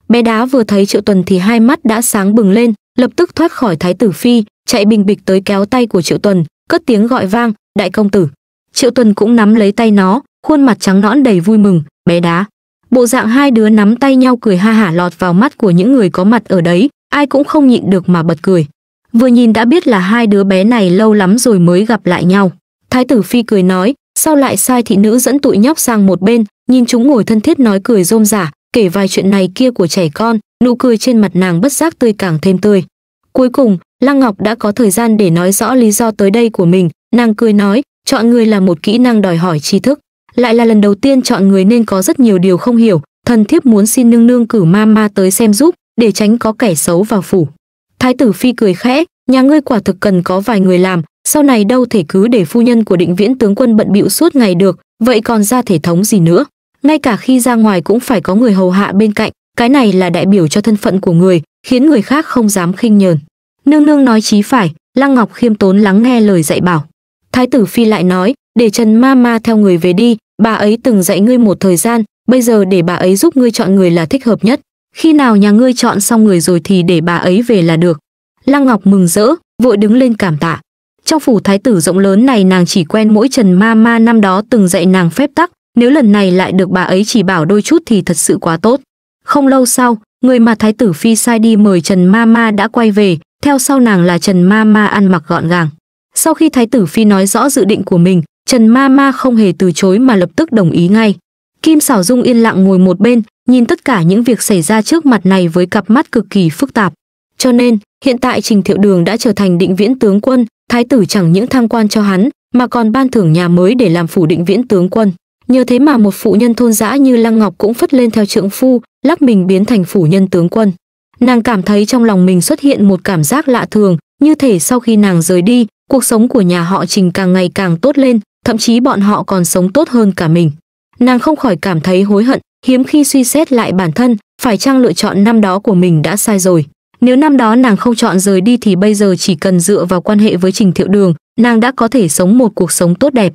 bé đá vừa thấy triệu tuần thì hai mắt đã sáng bừng lên lập tức thoát khỏi thái tử phi chạy bình bịch tới kéo tay của triệu tuần cất tiếng gọi vang đại công tử triệu tuần cũng nắm lấy tay nó khuôn mặt trắng nõn đầy vui mừng bé đá bộ dạng hai đứa nắm tay nhau cười ha hả lọt vào mắt của những người có mặt ở đấy ai cũng không nhịn được mà bật cười vừa nhìn đã biết là hai đứa bé này lâu lắm rồi mới gặp lại nhau thái tử phi cười nói sao lại sai thị nữ dẫn tụi nhóc sang một bên nhìn chúng ngồi thân thiết nói cười rôm rả kể vài chuyện này kia của trẻ con nụ cười trên mặt nàng bất giác tươi càng thêm tươi cuối cùng Lăng Ngọc đã có thời gian để nói rõ lý do tới đây của mình, nàng cười nói, chọn người là một kỹ năng đòi hỏi tri thức, lại là lần đầu tiên chọn người nên có rất nhiều điều không hiểu, thần thiếp muốn xin nương nương cử ma ma tới xem giúp, để tránh có kẻ xấu vào phủ. Thái tử phi cười khẽ, nhà ngươi quả thực cần có vài người làm, sau này đâu thể cứ để phu nhân của định viễn tướng quân bận bịu suốt ngày được, vậy còn ra thể thống gì nữa. Ngay cả khi ra ngoài cũng phải có người hầu hạ bên cạnh, cái này là đại biểu cho thân phận của người, khiến người khác không dám khinh nhờn nương nương nói chí phải lăng ngọc khiêm tốn lắng nghe lời dạy bảo thái tử phi lại nói để trần ma ma theo người về đi bà ấy từng dạy ngươi một thời gian bây giờ để bà ấy giúp ngươi chọn người là thích hợp nhất khi nào nhà ngươi chọn xong người rồi thì để bà ấy về là được lăng ngọc mừng rỡ vội đứng lên cảm tạ trong phủ thái tử rộng lớn này nàng chỉ quen mỗi trần ma ma năm đó từng dạy nàng phép tắc nếu lần này lại được bà ấy chỉ bảo đôi chút thì thật sự quá tốt không lâu sau người mà thái tử phi sai đi mời trần ma ma đã quay về theo sau nàng là trần ma ma ăn mặc gọn gàng sau khi thái tử phi nói rõ dự định của mình trần ma ma không hề từ chối mà lập tức đồng ý ngay kim Sảo dung yên lặng ngồi một bên nhìn tất cả những việc xảy ra trước mặt này với cặp mắt cực kỳ phức tạp cho nên hiện tại trình thiệu đường đã trở thành định viễn tướng quân thái tử chẳng những thăng quan cho hắn mà còn ban thưởng nhà mới để làm phủ định viễn tướng quân nhờ thế mà một phụ nhân thôn dã như lăng ngọc cũng phất lên theo trượng phu lắc mình biến thành phủ nhân tướng quân Nàng cảm thấy trong lòng mình xuất hiện một cảm giác lạ thường, như thể sau khi nàng rời đi, cuộc sống của nhà họ Trình càng ngày càng tốt lên, thậm chí bọn họ còn sống tốt hơn cả mình. Nàng không khỏi cảm thấy hối hận, hiếm khi suy xét lại bản thân, phải chăng lựa chọn năm đó của mình đã sai rồi. Nếu năm đó nàng không chọn rời đi thì bây giờ chỉ cần dựa vào quan hệ với Trình Thiệu Đường, nàng đã có thể sống một cuộc sống tốt đẹp.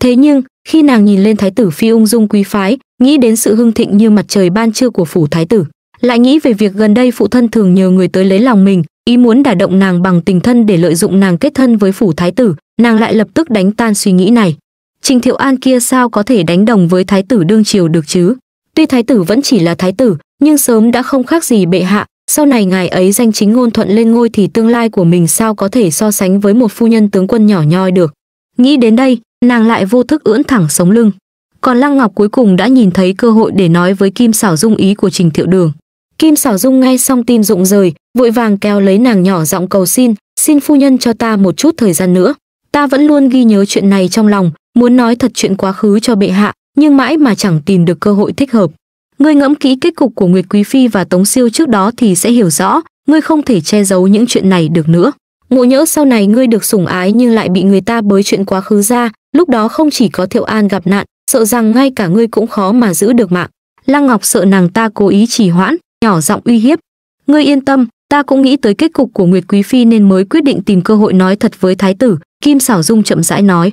Thế nhưng, khi nàng nhìn lên thái tử phi ung dung quý phái, nghĩ đến sự hưng thịnh như mặt trời ban trưa của phủ thái tử, lại nghĩ về việc gần đây phụ thân thường nhờ người tới lấy lòng mình ý muốn đả động nàng bằng tình thân để lợi dụng nàng kết thân với phủ thái tử nàng lại lập tức đánh tan suy nghĩ này trình thiệu an kia sao có thể đánh đồng với thái tử đương triều được chứ tuy thái tử vẫn chỉ là thái tử nhưng sớm đã không khác gì bệ hạ sau này ngài ấy danh chính ngôn thuận lên ngôi thì tương lai của mình sao có thể so sánh với một phu nhân tướng quân nhỏ nhoi được nghĩ đến đây nàng lại vô thức ưỡn thẳng sống lưng còn lăng ngọc cuối cùng đã nhìn thấy cơ hội để nói với kim xảo dung ý của trình thiệu đường Kim Sảo Dung nghe xong tin rụng rời, vội vàng kéo lấy nàng nhỏ giọng cầu xin, xin phu nhân cho ta một chút thời gian nữa. Ta vẫn luôn ghi nhớ chuyện này trong lòng, muốn nói thật chuyện quá khứ cho bệ hạ, nhưng mãi mà chẳng tìm được cơ hội thích hợp. Ngươi ngẫm kỹ kết cục của Nguyệt Quý Phi và Tống Siêu trước đó thì sẽ hiểu rõ, ngươi không thể che giấu những chuyện này được nữa. Ngộ nhỡ sau này ngươi được sủng ái nhưng lại bị người ta bới chuyện quá khứ ra, lúc đó không chỉ có Thiệu An gặp nạn, sợ rằng ngay cả ngươi cũng khó mà giữ được mạng. Lăng Ngọc sợ nàng ta cố ý trì hoãn, nhỏ giọng uy hiếp ngươi yên tâm ta cũng nghĩ tới kết cục của nguyệt quý phi nên mới quyết định tìm cơ hội nói thật với thái tử kim Sảo dung chậm rãi nói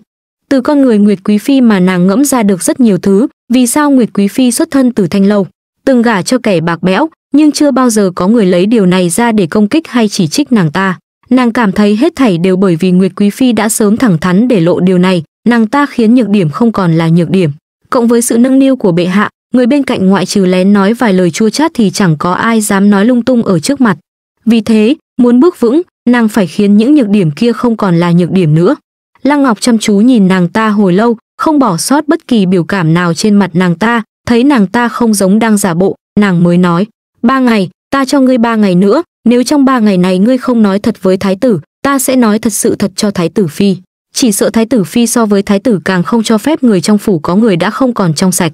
từ con người nguyệt quý phi mà nàng ngẫm ra được rất nhiều thứ vì sao nguyệt quý phi xuất thân từ thanh lâu từng gả cho kẻ bạc bẽo nhưng chưa bao giờ có người lấy điều này ra để công kích hay chỉ trích nàng ta nàng cảm thấy hết thảy đều bởi vì nguyệt quý phi đã sớm thẳng thắn để lộ điều này nàng ta khiến nhược điểm không còn là nhược điểm cộng với sự nâng niu của bệ hạ người bên cạnh ngoại trừ lén nói vài lời chua chát thì chẳng có ai dám nói lung tung ở trước mặt. Vì thế, muốn bước vững, nàng phải khiến những nhược điểm kia không còn là nhược điểm nữa. Lăng Ngọc chăm chú nhìn nàng ta hồi lâu, không bỏ sót bất kỳ biểu cảm nào trên mặt nàng ta, thấy nàng ta không giống đang giả bộ, nàng mới nói, ba ngày, ta cho ngươi ba ngày nữa, nếu trong ba ngày này ngươi không nói thật với thái tử, ta sẽ nói thật sự thật cho thái tử phi. Chỉ sợ thái tử phi so với thái tử càng không cho phép người trong phủ có người đã không còn trong sạch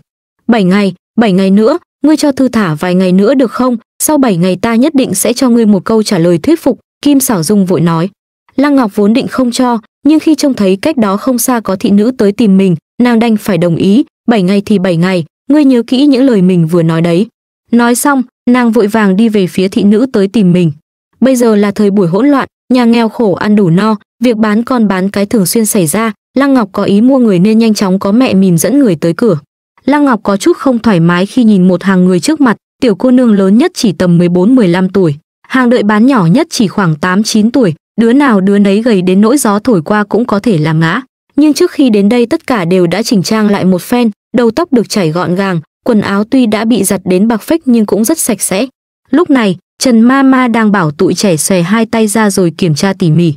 bảy ngày bảy ngày nữa ngươi cho thư thả vài ngày nữa được không sau bảy ngày ta nhất định sẽ cho ngươi một câu trả lời thuyết phục kim xảo dung vội nói lăng ngọc vốn định không cho nhưng khi trông thấy cách đó không xa có thị nữ tới tìm mình nàng đành phải đồng ý bảy ngày thì bảy ngày ngươi nhớ kỹ những lời mình vừa nói đấy nói xong nàng vội vàng đi về phía thị nữ tới tìm mình bây giờ là thời buổi hỗn loạn nhà nghèo khổ ăn đủ no việc bán con bán cái thường xuyên xảy ra lăng ngọc có ý mua người nên nhanh chóng có mẹ mìm dẫn người tới cửa Lăng Ngọc có chút không thoải mái khi nhìn một hàng người trước mặt, tiểu cô nương lớn nhất chỉ tầm 14-15 tuổi, hàng đợi bán nhỏ nhất chỉ khoảng 8-9 tuổi, đứa nào đứa nấy gầy đến nỗi gió thổi qua cũng có thể làm ngã. Nhưng trước khi đến đây tất cả đều đã chỉnh trang lại một phen, đầu tóc được chảy gọn gàng, quần áo tuy đã bị giặt đến bạc phách nhưng cũng rất sạch sẽ. Lúc này, Trần Ma Ma đang bảo tụi trẻ xòe hai tay ra rồi kiểm tra tỉ mỉ.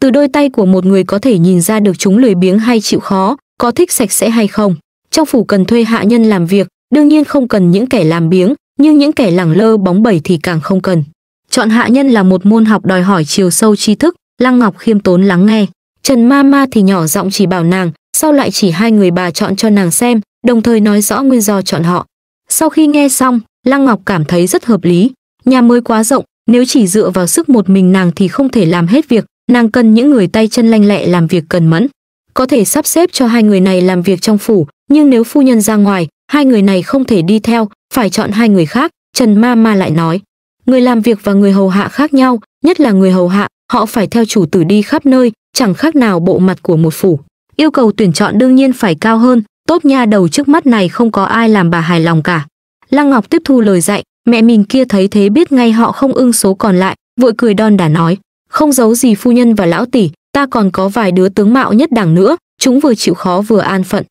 Từ đôi tay của một người có thể nhìn ra được chúng lười biếng hay chịu khó, có thích sạch sẽ hay không trong phủ cần thuê hạ nhân làm việc, đương nhiên không cần những kẻ làm biếng, nhưng những kẻ lẳng lơ bóng bẩy thì càng không cần. Chọn hạ nhân là một môn học đòi hỏi chiều sâu tri thức, Lăng Ngọc khiêm tốn lắng nghe. Trần Ma Ma thì nhỏ giọng chỉ bảo nàng, sau lại chỉ hai người bà chọn cho nàng xem, đồng thời nói rõ nguyên do chọn họ. Sau khi nghe xong, Lăng Ngọc cảm thấy rất hợp lý. Nhà mới quá rộng, nếu chỉ dựa vào sức một mình nàng thì không thể làm hết việc, nàng cần những người tay chân lanh lẹ làm việc cần mẫn. Có thể sắp xếp cho hai người này làm việc trong phủ, nhưng nếu phu nhân ra ngoài hai người này không thể đi theo phải chọn hai người khác trần ma ma lại nói người làm việc và người hầu hạ khác nhau nhất là người hầu hạ họ phải theo chủ tử đi khắp nơi chẳng khác nào bộ mặt của một phủ yêu cầu tuyển chọn đương nhiên phải cao hơn tốt nha đầu trước mắt này không có ai làm bà hài lòng cả lăng ngọc tiếp thu lời dạy mẹ mình kia thấy thế biết ngay họ không ưng số còn lại vội cười đon đả nói không giấu gì phu nhân và lão tỷ ta còn có vài đứa tướng mạo nhất đẳng nữa chúng vừa chịu khó vừa an phận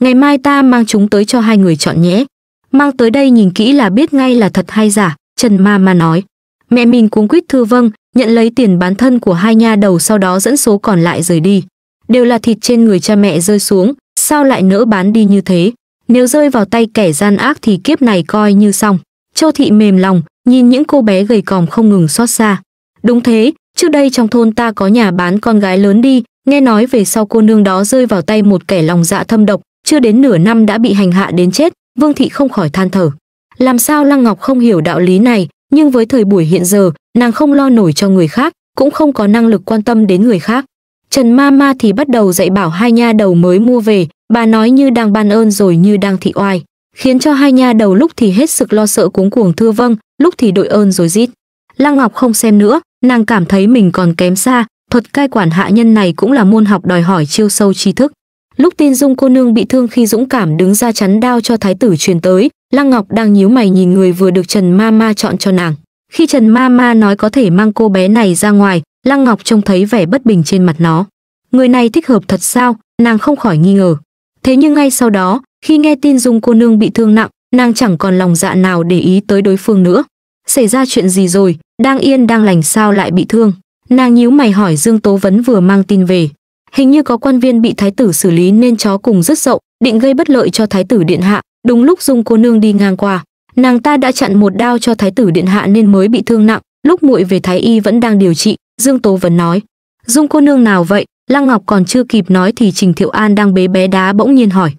Ngày mai ta mang chúng tới cho hai người chọn nhé. Mang tới đây nhìn kỹ là biết ngay là thật hay giả, Trần Ma Ma nói. Mẹ mình cuống quýt thư vâng, nhận lấy tiền bán thân của hai nha đầu sau đó dẫn số còn lại rời đi. Đều là thịt trên người cha mẹ rơi xuống, sao lại nỡ bán đi như thế? Nếu rơi vào tay kẻ gian ác thì kiếp này coi như xong. Châu thị mềm lòng, nhìn những cô bé gầy còm không ngừng xót xa. Đúng thế, trước đây trong thôn ta có nhà bán con gái lớn đi, nghe nói về sau cô nương đó rơi vào tay một kẻ lòng dạ thâm độc, chưa đến nửa năm đã bị hành hạ đến chết, Vương thị không khỏi than thở. Làm sao Lăng Ngọc không hiểu đạo lý này, nhưng với thời buổi hiện giờ, nàng không lo nổi cho người khác, cũng không có năng lực quan tâm đến người khác. Trần Ma Ma thì bắt đầu dạy bảo hai nha đầu mới mua về, bà nói như đang ban ơn rồi như đang thị oai, khiến cho hai nha đầu lúc thì hết sức lo sợ cuống cuồng thưa vâng, lúc thì đội ơn rồi rít. Lăng Ngọc không xem nữa, nàng cảm thấy mình còn kém xa, thuật cai quản hạ nhân này cũng là môn học đòi hỏi chiêu sâu tri thức. Lúc tin Dung cô nương bị thương khi dũng cảm đứng ra chắn đao cho thái tử truyền tới, Lăng Ngọc đang nhíu mày nhìn người vừa được Trần Ma Ma chọn cho nàng. Khi Trần Ma Ma nói có thể mang cô bé này ra ngoài, Lăng Ngọc trông thấy vẻ bất bình trên mặt nó. Người này thích hợp thật sao, nàng không khỏi nghi ngờ. Thế nhưng ngay sau đó, khi nghe tin Dung cô nương bị thương nặng, nàng chẳng còn lòng dạ nào để ý tới đối phương nữa. Xảy ra chuyện gì rồi, đang yên đang lành sao lại bị thương? Nàng nhíu mày hỏi Dương Tố Vấn vừa mang tin về hình như có quan viên bị thái tử xử lý nên chó cùng rất dậu định gây bất lợi cho thái tử điện hạ đúng lúc dung cô nương đi ngang qua nàng ta đã chặn một đao cho thái tử điện hạ nên mới bị thương nặng lúc muội về thái y vẫn đang điều trị dương tố vấn nói dung cô nương nào vậy lăng ngọc còn chưa kịp nói thì trình thiệu an đang bế bé đá bỗng nhiên hỏi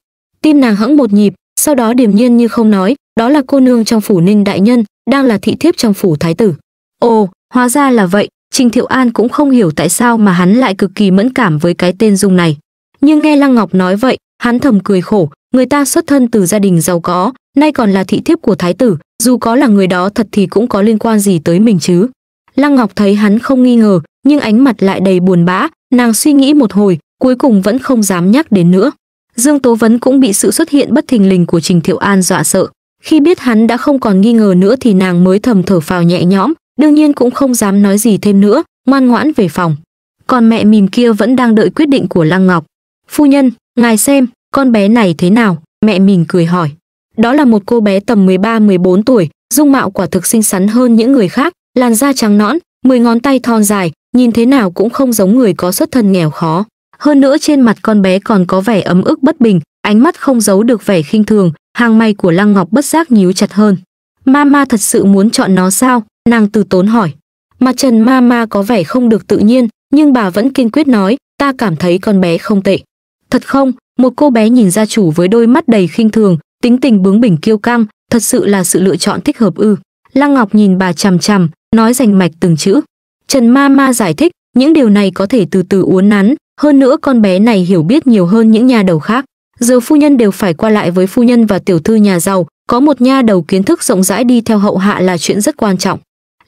tim nàng hững một nhịp sau đó điềm nhiên như không nói đó là cô nương trong phủ ninh đại nhân đang là thị thiếp trong phủ thái tử ồ hóa ra là vậy Trình Thiệu An cũng không hiểu tại sao mà hắn lại cực kỳ mẫn cảm với cái tên Dung này. Nhưng nghe Lăng Ngọc nói vậy, hắn thầm cười khổ, người ta xuất thân từ gia đình giàu có, nay còn là thị thiếp của thái tử, dù có là người đó thật thì cũng có liên quan gì tới mình chứ. Lăng Ngọc thấy hắn không nghi ngờ, nhưng ánh mặt lại đầy buồn bã, nàng suy nghĩ một hồi, cuối cùng vẫn không dám nhắc đến nữa. Dương Tố Vấn cũng bị sự xuất hiện bất thình lình của Trình Thiệu An dọa sợ. Khi biết hắn đã không còn nghi ngờ nữa thì nàng mới thầm thở phào nhẹ nhõm, đương nhiên cũng không dám nói gì thêm nữa, ngoan ngoãn về phòng. Còn mẹ mìm kia vẫn đang đợi quyết định của Lăng Ngọc. Phu nhân, ngài xem, con bé này thế nào? Mẹ mìm cười hỏi. Đó là một cô bé tầm 13-14 tuổi, dung mạo quả thực xinh xắn hơn những người khác, làn da trắng nõn, 10 ngón tay thon dài, nhìn thế nào cũng không giống người có xuất thân nghèo khó. Hơn nữa trên mặt con bé còn có vẻ ấm ức bất bình, ánh mắt không giấu được vẻ khinh thường, hàng may của Lăng Ngọc bất giác nhíu chặt hơn. Mama thật sự muốn chọn nó sao? Nàng từ tốn hỏi. Mặt trần ma ma có vẻ không được tự nhiên, nhưng bà vẫn kiên quyết nói, ta cảm thấy con bé không tệ. Thật không, một cô bé nhìn gia chủ với đôi mắt đầy khinh thường, tính tình bướng bỉnh kiêu căng, thật sự là sự lựa chọn thích hợp ư. Lăng Ngọc nhìn bà chằm chằm, nói rành mạch từng chữ. Trần ma ma giải thích, những điều này có thể từ từ uốn nắn, hơn nữa con bé này hiểu biết nhiều hơn những nhà đầu khác. Giờ phu nhân đều phải qua lại với phu nhân và tiểu thư nhà giàu, có một nha đầu kiến thức rộng rãi đi theo hậu hạ là chuyện rất quan trọng.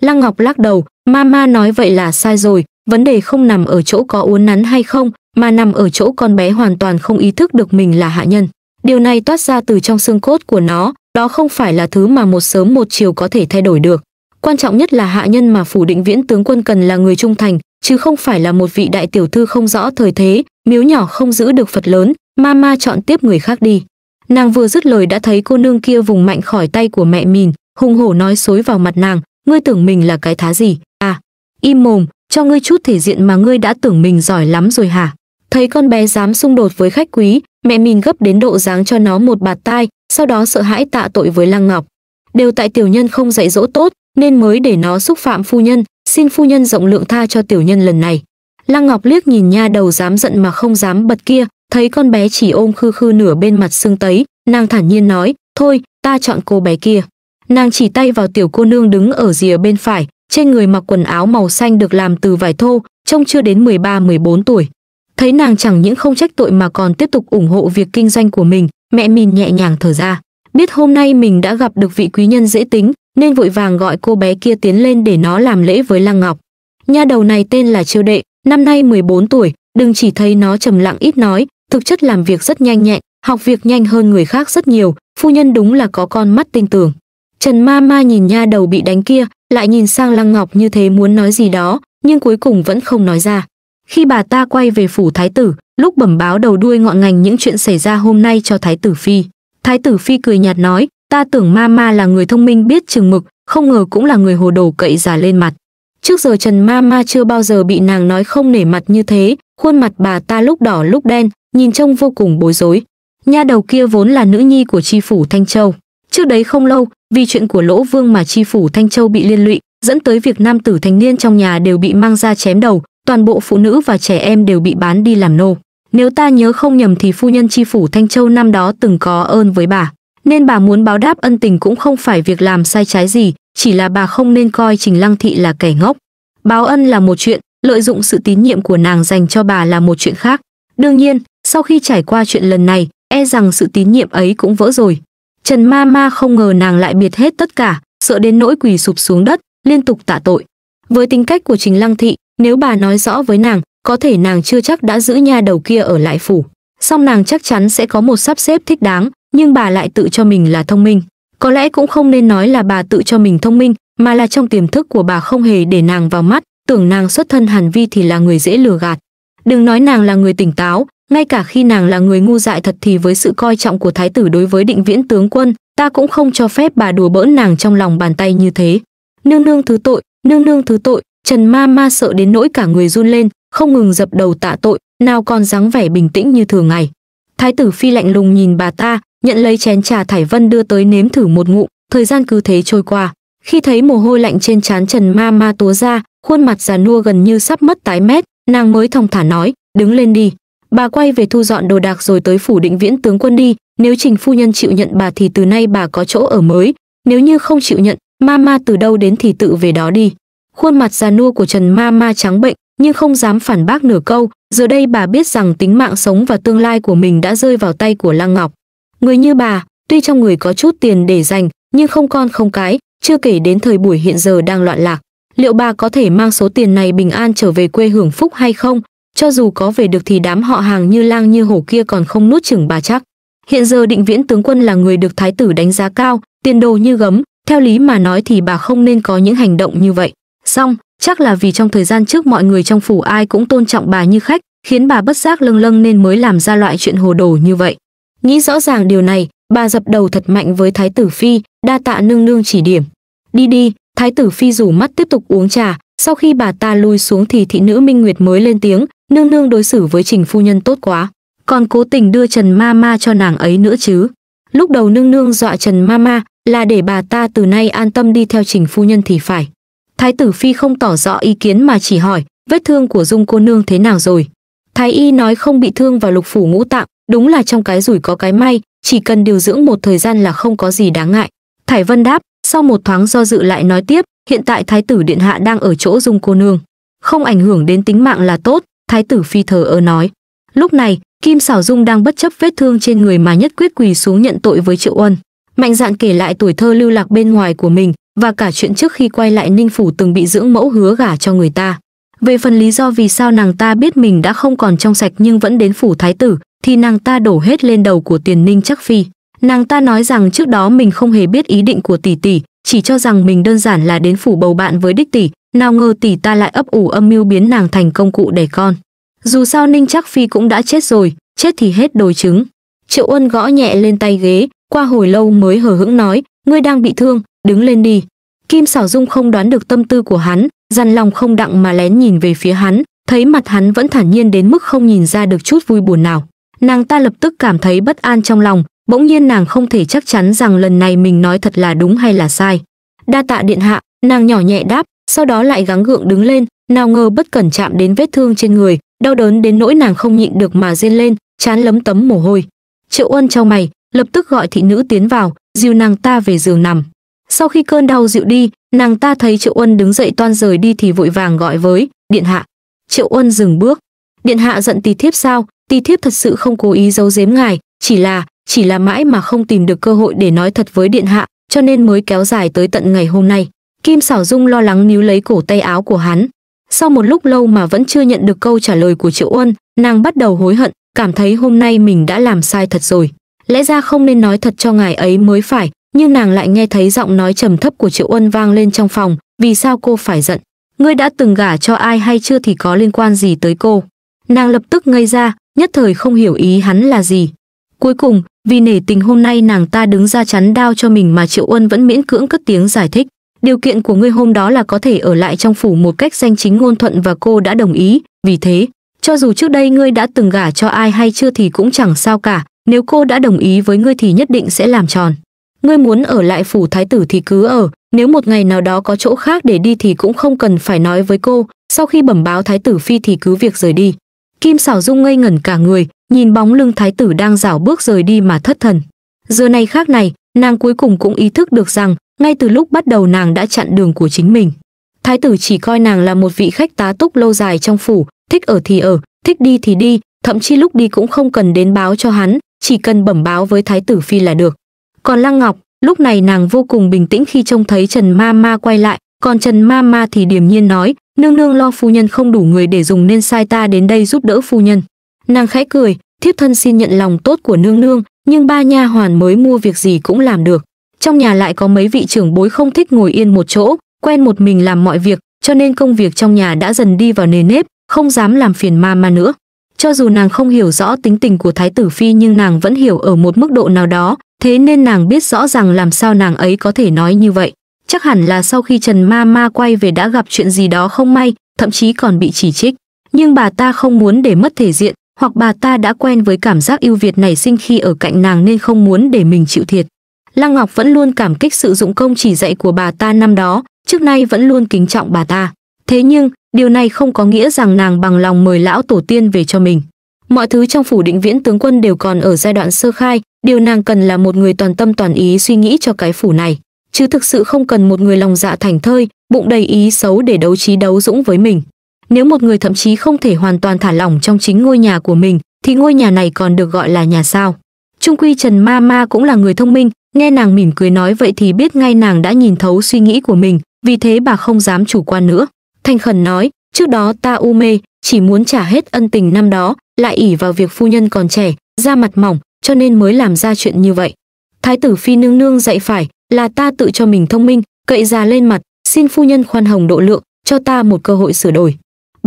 Lăng Ngọc lắc đầu, mama nói vậy là sai rồi, vấn đề không nằm ở chỗ có uốn nắn hay không, mà nằm ở chỗ con bé hoàn toàn không ý thức được mình là hạ nhân. Điều này toát ra từ trong xương cốt của nó, đó không phải là thứ mà một sớm một chiều có thể thay đổi được. Quan trọng nhất là hạ nhân mà phủ định viễn tướng quân cần là người trung thành, chứ không phải là một vị đại tiểu thư không rõ thời thế, miếu nhỏ không giữ được Phật lớn, mama chọn tiếp người khác đi. Nàng vừa dứt lời đã thấy cô nương kia vùng mạnh khỏi tay của mẹ mình, hung hổ nói xối vào mặt nàng, ngươi tưởng mình là cái thá gì à im mồm cho ngươi chút thể diện mà ngươi đã tưởng mình giỏi lắm rồi hả thấy con bé dám xung đột với khách quý mẹ mình gấp đến độ dáng cho nó một bạt tai sau đó sợ hãi tạ tội với lăng ngọc đều tại tiểu nhân không dạy dỗ tốt nên mới để nó xúc phạm phu nhân xin phu nhân rộng lượng tha cho tiểu nhân lần này lăng ngọc liếc nhìn nha đầu dám giận mà không dám bật kia thấy con bé chỉ ôm khư khư nửa bên mặt xương tấy nàng thản nhiên nói thôi ta chọn cô bé kia nàng chỉ tay vào tiểu cô nương đứng ở rìa bên phải, trên người mặc quần áo màu xanh được làm từ vải thô, trông chưa đến 13-14 tuổi. Thấy nàng chẳng những không trách tội mà còn tiếp tục ủng hộ việc kinh doanh của mình, mẹ mình nhẹ nhàng thở ra. Biết hôm nay mình đã gặp được vị quý nhân dễ tính, nên vội vàng gọi cô bé kia tiến lên để nó làm lễ với Lăng Ngọc. Nha đầu này tên là Chiêu Đệ, năm nay 14 tuổi, đừng chỉ thấy nó trầm lặng ít nói, thực chất làm việc rất nhanh nhẹn, học việc nhanh hơn người khác rất nhiều, phu nhân đúng là có con mắt tinh tường. Trần Ma Ma nhìn nha đầu bị đánh kia, lại nhìn sang Lăng Ngọc như thế muốn nói gì đó, nhưng cuối cùng vẫn không nói ra. Khi bà ta quay về phủ thái tử, lúc bẩm báo đầu đuôi ngọn ngành những chuyện xảy ra hôm nay cho thái tử phi, thái tử phi cười nhạt nói, ta tưởng Ma Ma là người thông minh biết chừng mực, không ngờ cũng là người hồ đồ cậy giả lên mặt. Trước giờ Trần Ma Ma chưa bao giờ bị nàng nói không nể mặt như thế, khuôn mặt bà ta lúc đỏ lúc đen, nhìn trông vô cùng bối rối. Nha đầu kia vốn là nữ nhi của tri phủ Thanh Châu, Trước đấy không lâu, vì chuyện của Lỗ Vương mà chi phủ Thanh Châu bị liên lụy, dẫn tới việc nam tử thanh niên trong nhà đều bị mang ra chém đầu, toàn bộ phụ nữ và trẻ em đều bị bán đi làm nô. Nếu ta nhớ không nhầm thì phu nhân chi phủ Thanh Châu năm đó từng có ơn với bà, nên bà muốn báo đáp ân tình cũng không phải việc làm sai trái gì, chỉ là bà không nên coi Trình Lăng Thị là kẻ ngốc. Báo ân là một chuyện, lợi dụng sự tín nhiệm của nàng dành cho bà là một chuyện khác. Đương nhiên, sau khi trải qua chuyện lần này, e rằng sự tín nhiệm ấy cũng vỡ rồi. Trần ma ma không ngờ nàng lại biệt hết tất cả, sợ đến nỗi quỳ sụp xuống đất, liên tục tạ tội. Với tính cách của Trình Lăng Thị, nếu bà nói rõ với nàng, có thể nàng chưa chắc đã giữ nha đầu kia ở lại phủ. Song nàng chắc chắn sẽ có một sắp xếp thích đáng, nhưng bà lại tự cho mình là thông minh. Có lẽ cũng không nên nói là bà tự cho mình thông minh, mà là trong tiềm thức của bà không hề để nàng vào mắt, tưởng nàng xuất thân Hàn Vi thì là người dễ lừa gạt. Đừng nói nàng là người tỉnh táo, ngay cả khi nàng là người ngu dại thật thì với sự coi trọng của thái tử đối với định viễn tướng quân ta cũng không cho phép bà đùa bỡn nàng trong lòng bàn tay như thế nương nương thứ tội nương nương thứ tội trần ma ma sợ đến nỗi cả người run lên không ngừng dập đầu tạ tội nào còn dáng vẻ bình tĩnh như thường ngày thái tử phi lạnh lùng nhìn bà ta nhận lấy chén trà thải vân đưa tới nếm thử một ngụm thời gian cứ thế trôi qua khi thấy mồ hôi lạnh trên trán trần ma ma túa ra khuôn mặt già nua gần như sắp mất tái mét nàng mới thông thả nói đứng lên đi bà quay về thu dọn đồ đạc rồi tới phủ định viễn tướng quân đi nếu trình phu nhân chịu nhận bà thì từ nay bà có chỗ ở mới nếu như không chịu nhận ma ma từ đâu đến thì tự về đó đi khuôn mặt già nua của trần ma ma trắng bệnh nhưng không dám phản bác nửa câu giờ đây bà biết rằng tính mạng sống và tương lai của mình đã rơi vào tay của lăng ngọc người như bà tuy trong người có chút tiền để dành nhưng không con không cái chưa kể đến thời buổi hiện giờ đang loạn lạc liệu bà có thể mang số tiền này bình an trở về quê hưởng phúc hay không cho dù có về được thì đám họ hàng như lang như hổ kia còn không nuốt chửng bà chắc. Hiện giờ định viễn tướng quân là người được thái tử đánh giá cao, tiền đồ như gấm, theo lý mà nói thì bà không nên có những hành động như vậy. Xong, chắc là vì trong thời gian trước mọi người trong phủ ai cũng tôn trọng bà như khách, khiến bà bất giác lâng lâng nên mới làm ra loại chuyện hồ đồ như vậy. Nghĩ rõ ràng điều này, bà dập đầu thật mạnh với thái tử phi, đa tạ nương nương chỉ điểm. Đi đi, thái tử phi rủ mắt tiếp tục uống trà, sau khi bà ta lui xuống thì thị nữ Minh Nguyệt mới lên tiếng, nương nương đối xử với trình phu nhân tốt quá còn cố tình đưa trần ma ma cho nàng ấy nữa chứ lúc đầu nương nương dọa trần ma ma là để bà ta từ nay an tâm đi theo trình phu nhân thì phải thái tử phi không tỏ rõ ý kiến mà chỉ hỏi vết thương của dung cô nương thế nào rồi thái y nói không bị thương vào lục phủ ngũ tạng đúng là trong cái rủi có cái may chỉ cần điều dưỡng một thời gian là không có gì đáng ngại thải vân đáp sau một thoáng do dự lại nói tiếp hiện tại thái tử điện hạ đang ở chỗ dung cô nương không ảnh hưởng đến tính mạng là tốt Thái tử phi thờ ơ nói. Lúc này, Kim Sảo Dung đang bất chấp vết thương trên người mà nhất quyết quỳ xuống nhận tội với Triệu Ân. Mạnh Dạn kể lại tuổi thơ lưu lạc bên ngoài của mình và cả chuyện trước khi quay lại Ninh phủ từng bị dưỡng mẫu hứa gả cho người ta. Về phần lý do vì sao nàng ta biết mình đã không còn trong sạch nhưng vẫn đến phủ thái tử, thì nàng ta đổ hết lên đầu của Tiền Ninh Chắc phi. Nàng ta nói rằng trước đó mình không hề biết ý định của tỷ tỷ, chỉ cho rằng mình đơn giản là đến phủ bầu bạn với đích tỷ, nào ngờ tỷ ta lại ấp ủ âm mưu biến nàng thành công cụ đẻ con dù sao ninh Trác phi cũng đã chết rồi chết thì hết đồi trứng triệu uân gõ nhẹ lên tay ghế qua hồi lâu mới hờ hững nói ngươi đang bị thương đứng lên đi kim Sảo dung không đoán được tâm tư của hắn dằn lòng không đặng mà lén nhìn về phía hắn thấy mặt hắn vẫn thản nhiên đến mức không nhìn ra được chút vui buồn nào nàng ta lập tức cảm thấy bất an trong lòng bỗng nhiên nàng không thể chắc chắn rằng lần này mình nói thật là đúng hay là sai đa tạ điện hạ nàng nhỏ nhẹ đáp sau đó lại gắng gượng đứng lên, nào ngờ bất cẩn chạm đến vết thương trên người, đau đớn đến nỗi nàng không nhịn được mà rên lên, chán lấm tấm mồ hôi. Triệu Ân trong mày, lập tức gọi thị nữ tiến vào, dìu nàng ta về giường nằm. Sau khi cơn đau dịu đi, nàng ta thấy Triệu Ân đứng dậy toan rời đi thì vội vàng gọi với, "Điện hạ." Triệu Ân dừng bước. "Điện hạ giận Tì thiếp sao? Tì thiếp thật sự không cố ý giấu giếm ngài, chỉ là, chỉ là mãi mà không tìm được cơ hội để nói thật với điện hạ, cho nên mới kéo dài tới tận ngày hôm nay." Kim Sảo Dung lo lắng níu lấy cổ tay áo của hắn. Sau một lúc lâu mà vẫn chưa nhận được câu trả lời của Triệu Uân, nàng bắt đầu hối hận, cảm thấy hôm nay mình đã làm sai thật rồi. Lẽ ra không nên nói thật cho ngài ấy mới phải, nhưng nàng lại nghe thấy giọng nói trầm thấp của Triệu Uân vang lên trong phòng, vì sao cô phải giận? Ngươi đã từng gả cho ai hay chưa thì có liên quan gì tới cô? Nàng lập tức ngây ra, nhất thời không hiểu ý hắn là gì. Cuối cùng, vì nể tình hôm nay nàng ta đứng ra chắn đao cho mình mà Triệu Uân vẫn miễn cưỡng cất tiếng giải thích. Điều kiện của ngươi hôm đó là có thể ở lại trong phủ một cách danh chính ngôn thuận và cô đã đồng ý, vì thế, cho dù trước đây ngươi đã từng gả cho ai hay chưa thì cũng chẳng sao cả, nếu cô đã đồng ý với ngươi thì nhất định sẽ làm tròn. Ngươi muốn ở lại phủ thái tử thì cứ ở, nếu một ngày nào đó có chỗ khác để đi thì cũng không cần phải nói với cô, sau khi bẩm báo thái tử phi thì cứ việc rời đi. Kim xảo dung ngây ngẩn cả người, nhìn bóng lưng thái tử đang rảo bước rời đi mà thất thần. Giờ này khác này, nàng cuối cùng cũng ý thức được rằng ngay từ lúc bắt đầu nàng đã chặn đường của chính mình thái tử chỉ coi nàng là một vị khách tá túc lâu dài trong phủ thích ở thì ở thích đi thì đi thậm chí lúc đi cũng không cần đến báo cho hắn chỉ cần bẩm báo với thái tử phi là được còn lăng ngọc lúc này nàng vô cùng bình tĩnh khi trông thấy trần ma ma quay lại còn trần ma ma thì điềm nhiên nói nương nương lo phu nhân không đủ người để dùng nên sai ta đến đây giúp đỡ phu nhân nàng khẽ cười thiếp thân xin nhận lòng tốt của nương nương nhưng ba nha hoàn mới mua việc gì cũng làm được. Trong nhà lại có mấy vị trưởng bối không thích ngồi yên một chỗ, quen một mình làm mọi việc, cho nên công việc trong nhà đã dần đi vào nề nếp, không dám làm phiền ma ma nữa. Cho dù nàng không hiểu rõ tính tình của Thái Tử Phi nhưng nàng vẫn hiểu ở một mức độ nào đó, thế nên nàng biết rõ rằng làm sao nàng ấy có thể nói như vậy. Chắc hẳn là sau khi Trần Ma Ma quay về đã gặp chuyện gì đó không may, thậm chí còn bị chỉ trích. Nhưng bà ta không muốn để mất thể diện, hoặc bà ta đã quen với cảm giác ưu việt này sinh khi ở cạnh nàng nên không muốn để mình chịu thiệt. Lăng Ngọc vẫn luôn cảm kích sự dụng công chỉ dạy của bà ta năm đó, trước nay vẫn luôn kính trọng bà ta. Thế nhưng, điều này không có nghĩa rằng nàng bằng lòng mời lão tổ tiên về cho mình. Mọi thứ trong phủ định viễn tướng quân đều còn ở giai đoạn sơ khai, điều nàng cần là một người toàn tâm toàn ý suy nghĩ cho cái phủ này. Chứ thực sự không cần một người lòng dạ thành thơi, bụng đầy ý xấu để đấu trí đấu dũng với mình. Nếu một người thậm chí không thể hoàn toàn thả lỏng trong chính ngôi nhà của mình, thì ngôi nhà này còn được gọi là nhà sao? Trung quy Trần Ma Ma cũng là người thông minh, nghe nàng mỉm cười nói vậy thì biết ngay nàng đã nhìn thấu suy nghĩ của mình, vì thế bà không dám chủ quan nữa. Thanh khẩn nói, trước đó ta u mê, chỉ muốn trả hết ân tình năm đó, lại ỉ vào việc phu nhân còn trẻ, da mặt mỏng, cho nên mới làm ra chuyện như vậy. Thái tử phi nương nương dạy phải, là ta tự cho mình thông minh, cậy già lên mặt, xin phu nhân khoan hồng độ lượng, cho ta một cơ hội sửa đổi.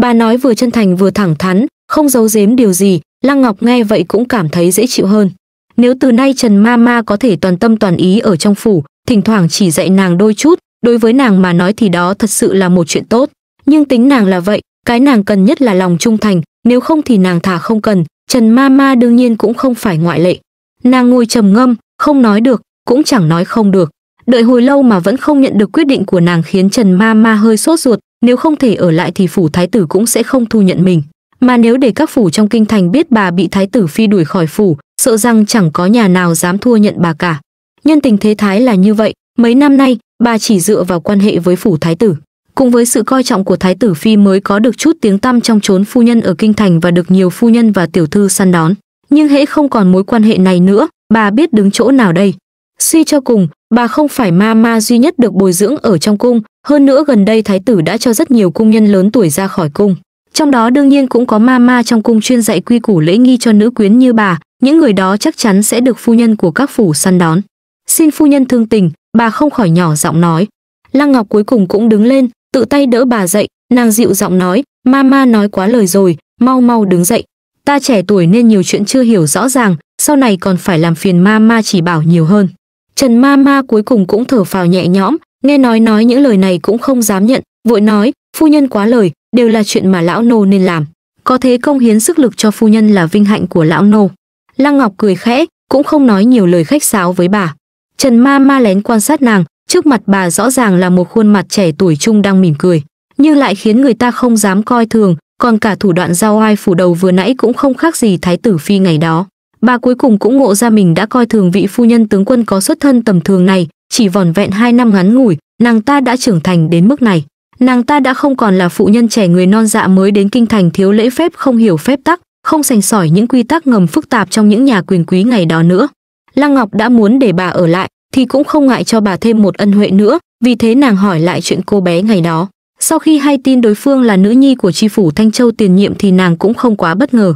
Bà nói vừa chân thành vừa thẳng thắn, không giấu giếm điều gì, Lăng Ngọc nghe vậy cũng cảm thấy dễ chịu hơn. Nếu từ nay Trần Ma Ma có thể toàn tâm toàn ý ở trong phủ, thỉnh thoảng chỉ dạy nàng đôi chút, đối với nàng mà nói thì đó thật sự là một chuyện tốt. Nhưng tính nàng là vậy, cái nàng cần nhất là lòng trung thành, nếu không thì nàng thả không cần, Trần Ma Ma đương nhiên cũng không phải ngoại lệ. Nàng ngồi trầm ngâm, không nói được, cũng chẳng nói không được. Đợi hồi lâu mà vẫn không nhận được quyết định của nàng khiến Trần Ma Ma hơi sốt ruột, nếu không thể ở lại thì phủ thái tử cũng sẽ không thu nhận mình mà nếu để các phủ trong kinh thành biết bà bị thái tử phi đuổi khỏi phủ sợ rằng chẳng có nhà nào dám thua nhận bà cả nhân tình thế thái là như vậy mấy năm nay bà chỉ dựa vào quan hệ với phủ thái tử cùng với sự coi trọng của thái tử phi mới có được chút tiếng tăm trong chốn phu nhân ở kinh thành và được nhiều phu nhân và tiểu thư săn đón nhưng hễ không còn mối quan hệ này nữa bà biết đứng chỗ nào đây suy cho cùng Bà không phải ma ma duy nhất được bồi dưỡng ở trong cung, hơn nữa gần đây thái tử đã cho rất nhiều cung nhân lớn tuổi ra khỏi cung. Trong đó đương nhiên cũng có ma ma trong cung chuyên dạy quy củ lễ nghi cho nữ quyến như bà, những người đó chắc chắn sẽ được phu nhân của các phủ săn đón. Xin phu nhân thương tình, bà không khỏi nhỏ giọng nói. Lăng Ngọc cuối cùng cũng đứng lên, tự tay đỡ bà dậy, nàng dịu giọng nói, ma ma nói quá lời rồi, mau mau đứng dậy. Ta trẻ tuổi nên nhiều chuyện chưa hiểu rõ ràng, sau này còn phải làm phiền ma ma chỉ bảo nhiều hơn. Trần ma ma cuối cùng cũng thở phào nhẹ nhõm, nghe nói nói những lời này cũng không dám nhận, vội nói, phu nhân quá lời, đều là chuyện mà lão nô nên làm. Có thế công hiến sức lực cho phu nhân là vinh hạnh của lão nô. Lăng Ngọc cười khẽ, cũng không nói nhiều lời khách sáo với bà. Trần ma ma lén quan sát nàng, trước mặt bà rõ ràng là một khuôn mặt trẻ tuổi trung đang mỉm cười, nhưng lại khiến người ta không dám coi thường, còn cả thủ đoạn giao oai phủ đầu vừa nãy cũng không khác gì thái tử phi ngày đó bà cuối cùng cũng ngộ ra mình đã coi thường vị phu nhân tướng quân có xuất thân tầm thường này, chỉ vỏn vẹn hai năm ngắn ngủi, nàng ta đã trưởng thành đến mức này. Nàng ta đã không còn là phụ nhân trẻ người non dạ mới đến kinh thành thiếu lễ phép không hiểu phép tắc, không sành sỏi những quy tắc ngầm phức tạp trong những nhà quyền quý ngày đó nữa. Lăng Ngọc đã muốn để bà ở lại, thì cũng không ngại cho bà thêm một ân huệ nữa, vì thế nàng hỏi lại chuyện cô bé ngày đó. Sau khi hay tin đối phương là nữ nhi của tri phủ Thanh Châu tiền nhiệm thì nàng cũng không quá bất ngờ.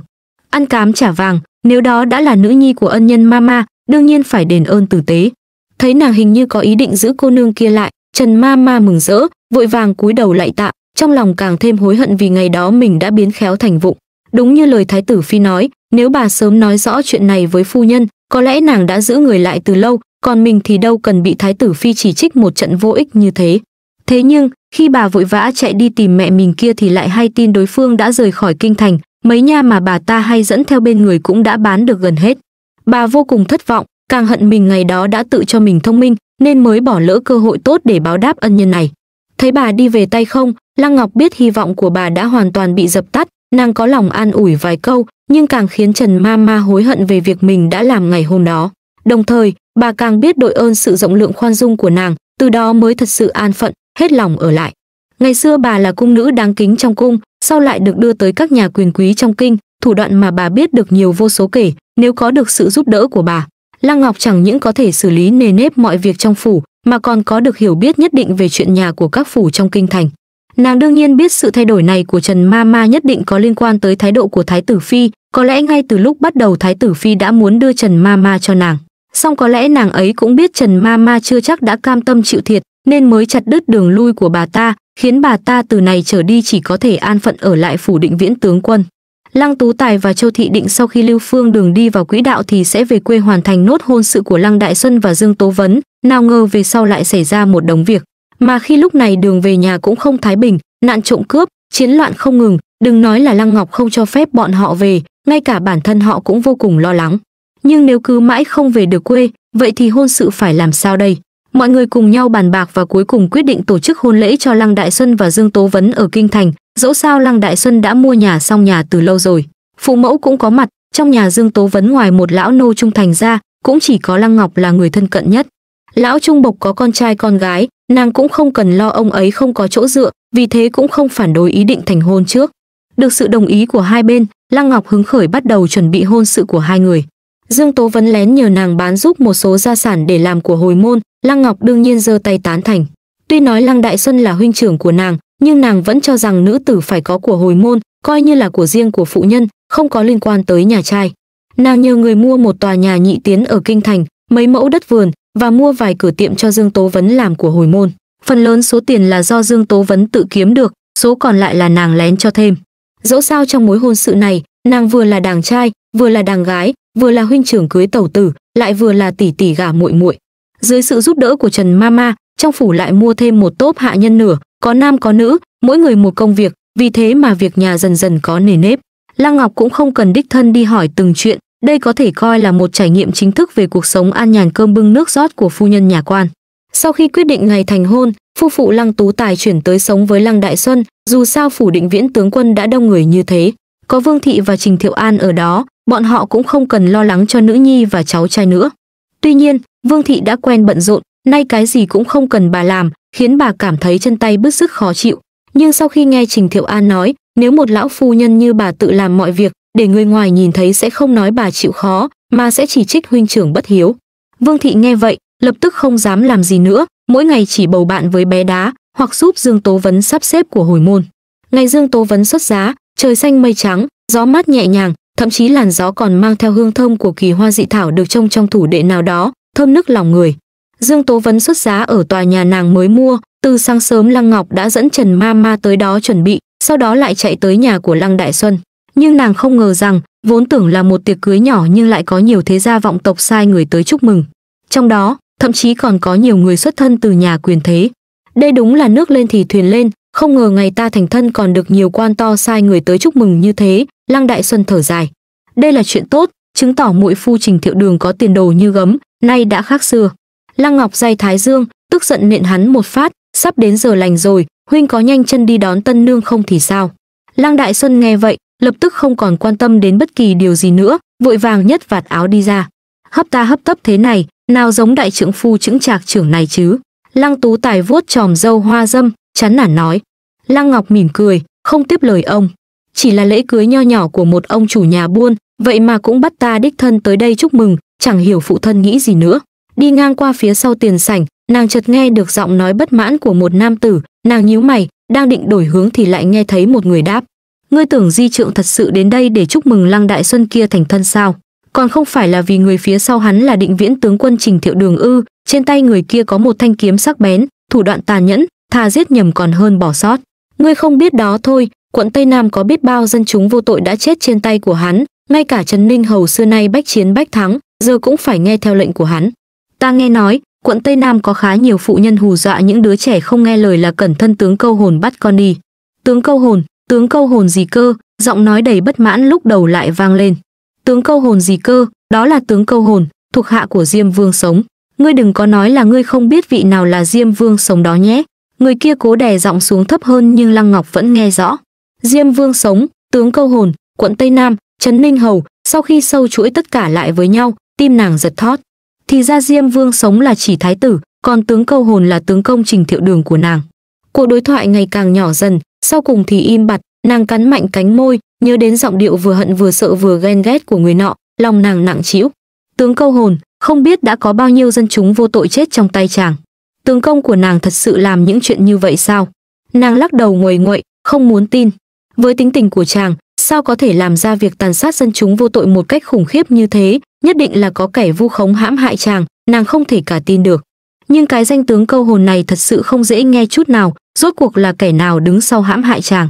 Ăn cám trả vàng, nếu đó đã là nữ nhi của ân nhân mama đương nhiên phải đền ơn tử tế thấy nàng hình như có ý định giữ cô nương kia lại trần Mama mừng rỡ vội vàng cúi đầu lại tạ trong lòng càng thêm hối hận vì ngày đó mình đã biến khéo thành vụng đúng như lời thái tử phi nói nếu bà sớm nói rõ chuyện này với phu nhân có lẽ nàng đã giữ người lại từ lâu còn mình thì đâu cần bị thái tử phi chỉ trích một trận vô ích như thế thế nhưng khi bà vội vã chạy đi tìm mẹ mình kia thì lại hay tin đối phương đã rời khỏi kinh thành mấy nha mà bà ta hay dẫn theo bên người cũng đã bán được gần hết. Bà vô cùng thất vọng, càng hận mình ngày đó đã tự cho mình thông minh nên mới bỏ lỡ cơ hội tốt để báo đáp ân nhân này. Thấy bà đi về tay không, Lăng Ngọc biết hy vọng của bà đã hoàn toàn bị dập tắt, nàng có lòng an ủi vài câu, nhưng càng khiến Trần Ma Ma hối hận về việc mình đã làm ngày hôm đó. Đồng thời, bà càng biết đội ơn sự rộng lượng khoan dung của nàng, từ đó mới thật sự an phận, hết lòng ở lại. Ngày xưa bà là cung nữ đáng kính trong cung, sau lại được đưa tới các nhà quyền quý trong kinh, thủ đoạn mà bà biết được nhiều vô số kể, nếu có được sự giúp đỡ của bà, Lăng Ngọc chẳng những có thể xử lý nề nếp mọi việc trong phủ, mà còn có được hiểu biết nhất định về chuyện nhà của các phủ trong kinh thành. Nàng đương nhiên biết sự thay đổi này của Trần Ma Ma nhất định có liên quan tới thái độ của Thái tử Phi, có lẽ ngay từ lúc bắt đầu Thái tử Phi đã muốn đưa Trần Ma Ma cho nàng. Song có lẽ nàng ấy cũng biết Trần Ma Ma chưa chắc đã cam tâm chịu thiệt, nên mới chặt đứt đường lui của bà ta, khiến bà ta từ này trở đi chỉ có thể an phận ở lại phủ định viễn tướng quân. Lăng Tú Tài và Châu Thị Định sau khi Lưu Phương Đường đi vào quỹ đạo thì sẽ về quê hoàn thành nốt hôn sự của Lăng Đại Xuân và Dương Tố Vấn, nào ngờ về sau lại xảy ra một đống việc. Mà khi lúc này đường về nhà cũng không thái bình, nạn trộm cướp, chiến loạn không ngừng, đừng nói là Lăng Ngọc không cho phép bọn họ về, ngay cả bản thân họ cũng vô cùng lo lắng. Nhưng nếu cứ mãi không về được quê, vậy thì hôn sự phải làm sao đây? mọi người cùng nhau bàn bạc và cuối cùng quyết định tổ chức hôn lễ cho lăng đại xuân và dương tố vấn ở kinh thành dẫu sao lăng đại xuân đã mua nhà xong nhà từ lâu rồi phụ mẫu cũng có mặt trong nhà dương tố vấn ngoài một lão nô trung thành ra cũng chỉ có lăng ngọc là người thân cận nhất lão trung bộc có con trai con gái nàng cũng không cần lo ông ấy không có chỗ dựa vì thế cũng không phản đối ý định thành hôn trước được sự đồng ý của hai bên lăng ngọc hứng khởi bắt đầu chuẩn bị hôn sự của hai người Dương Tố vẫn lén nhờ nàng bán giúp một số gia sản để làm của hồi môn, Lăng Ngọc đương nhiên giơ tay tán thành. Tuy nói Lăng Đại Xuân là huynh trưởng của nàng, nhưng nàng vẫn cho rằng nữ tử phải có của hồi môn, coi như là của riêng của phụ nhân, không có liên quan tới nhà trai. Nàng nhờ người mua một tòa nhà nhị tiến ở kinh thành, mấy mẫu đất vườn và mua vài cửa tiệm cho Dương Tố Vấn làm của hồi môn. Phần lớn số tiền là do Dương Tố Vấn tự kiếm được, số còn lại là nàng lén cho thêm. Dẫu sao trong mối hôn sự này, nàng vừa là đàng trai vừa là đàng gái vừa là huynh trưởng cưới tẩu tử lại vừa là tỷ tỷ gả muội muội dưới sự giúp đỡ của trần mama trong phủ lại mua thêm một tốp hạ nhân nửa có nam có nữ mỗi người một công việc vì thế mà việc nhà dần dần có nề nếp lăng ngọc cũng không cần đích thân đi hỏi từng chuyện đây có thể coi là một trải nghiệm chính thức về cuộc sống an nhàn cơm bưng nước rót của phu nhân nhà quan sau khi quyết định ngày thành hôn phu phụ lăng tú tài chuyển tới sống với lăng đại xuân dù sao phủ định viễn tướng quân đã đông người như thế có Vương Thị và Trình Thiệu An ở đó, bọn họ cũng không cần lo lắng cho nữ nhi và cháu trai nữa. Tuy nhiên, Vương Thị đã quen bận rộn, nay cái gì cũng không cần bà làm, khiến bà cảm thấy chân tay bứt rứt khó chịu. Nhưng sau khi nghe Trình Thiệu An nói, nếu một lão phu nhân như bà tự làm mọi việc, để người ngoài nhìn thấy sẽ không nói bà chịu khó, mà sẽ chỉ trích huynh trưởng bất hiếu. Vương Thị nghe vậy, lập tức không dám làm gì nữa, mỗi ngày chỉ bầu bạn với bé đá, hoặc giúp Dương Tố Vấn sắp xếp của hồi môn. Ngày Dương Tố Vấn xuất giá, trời xanh mây trắng gió mát nhẹ nhàng thậm chí làn gió còn mang theo hương thơm của kỳ hoa dị thảo được trông trong thủ đệ nào đó thơm nức lòng người dương tố vấn xuất giá ở tòa nhà nàng mới mua từ sáng sớm lăng ngọc đã dẫn trần ma ma tới đó chuẩn bị sau đó lại chạy tới nhà của lăng đại xuân nhưng nàng không ngờ rằng vốn tưởng là một tiệc cưới nhỏ nhưng lại có nhiều thế gia vọng tộc sai người tới chúc mừng trong đó thậm chí còn có nhiều người xuất thân từ nhà quyền thế đây đúng là nước lên thì thuyền lên không ngờ ngày ta thành thân còn được nhiều quan to sai người tới chúc mừng như thế, Lăng Đại Xuân thở dài. Đây là chuyện tốt, chứng tỏ muội phu Trình Thiệu Đường có tiền đồ như gấm, nay đã khác xưa. Lăng Ngọc dây Thái Dương, tức giận nện hắn một phát, sắp đến giờ lành rồi, huynh có nhanh chân đi đón tân nương không thì sao? Lăng Đại Xuân nghe vậy, lập tức không còn quan tâm đến bất kỳ điều gì nữa, vội vàng nhất vạt áo đi ra. Hấp ta hấp tấp thế này, nào giống đại trưởng phu chững trạc trưởng này chứ? Lăng Tú Tài vuốt tròm dâu hoa dâm, chán nản nói, Lăng Ngọc mỉm cười, không tiếp lời ông. Chỉ là lễ cưới nho nhỏ của một ông chủ nhà buôn, vậy mà cũng bắt ta đích thân tới đây chúc mừng, chẳng hiểu phụ thân nghĩ gì nữa. Đi ngang qua phía sau tiền sảnh, nàng chợt nghe được giọng nói bất mãn của một nam tử, nàng nhíu mày, đang định đổi hướng thì lại nghe thấy một người đáp. Ngươi tưởng di trượng thật sự đến đây để chúc mừng Lăng Đại Xuân kia thành thân sao? Còn không phải là vì người phía sau hắn là định viễn tướng quân Trình Thiệu Đường ư, trên tay người kia có một thanh kiếm sắc bén, thủ đoạn tàn nhẫn, thà giết nhầm còn hơn bỏ sót. Ngươi không biết đó thôi, quận Tây Nam có biết bao dân chúng vô tội đã chết trên tay của hắn, ngay cả Trần Ninh Hầu xưa nay bách chiến bách thắng, giờ cũng phải nghe theo lệnh của hắn. Ta nghe nói, quận Tây Nam có khá nhiều phụ nhân hù dọa những đứa trẻ không nghe lời là cẩn thân tướng câu hồn bắt con đi. Tướng câu hồn, tướng câu hồn gì cơ, giọng nói đầy bất mãn lúc đầu lại vang lên. Tướng câu hồn gì cơ, đó là tướng câu hồn, thuộc hạ của Diêm Vương sống. Ngươi đừng có nói là ngươi không biết vị nào là Diêm Vương sống đó nhé, Người kia cố đè giọng xuống thấp hơn nhưng Lăng Ngọc vẫn nghe rõ. Diêm Vương sống, tướng câu hồn, quận Tây Nam, trấn Ninh Hầu, sau khi sâu chuỗi tất cả lại với nhau, tim nàng giật thót. Thì ra Diêm Vương sống là chỉ thái tử, còn tướng câu hồn là tướng công trình thiệu đường của nàng. Cuộc đối thoại ngày càng nhỏ dần, sau cùng thì im bặt, nàng cắn mạnh cánh môi, nhớ đến giọng điệu vừa hận vừa sợ vừa ghen ghét của người nọ, lòng nàng nặng trĩu. Tướng câu hồn, không biết đã có bao nhiêu dân chúng vô tội chết trong tay chàng. Tướng công của nàng thật sự làm những chuyện như vậy sao? Nàng lắc đầu nguầy nguậy, không muốn tin. Với tính tình của chàng, sao có thể làm ra việc tàn sát dân chúng vô tội một cách khủng khiếp như thế, nhất định là có kẻ vu khống hãm hại chàng, nàng không thể cả tin được. Nhưng cái danh tướng câu hồn này thật sự không dễ nghe chút nào, rốt cuộc là kẻ nào đứng sau hãm hại chàng.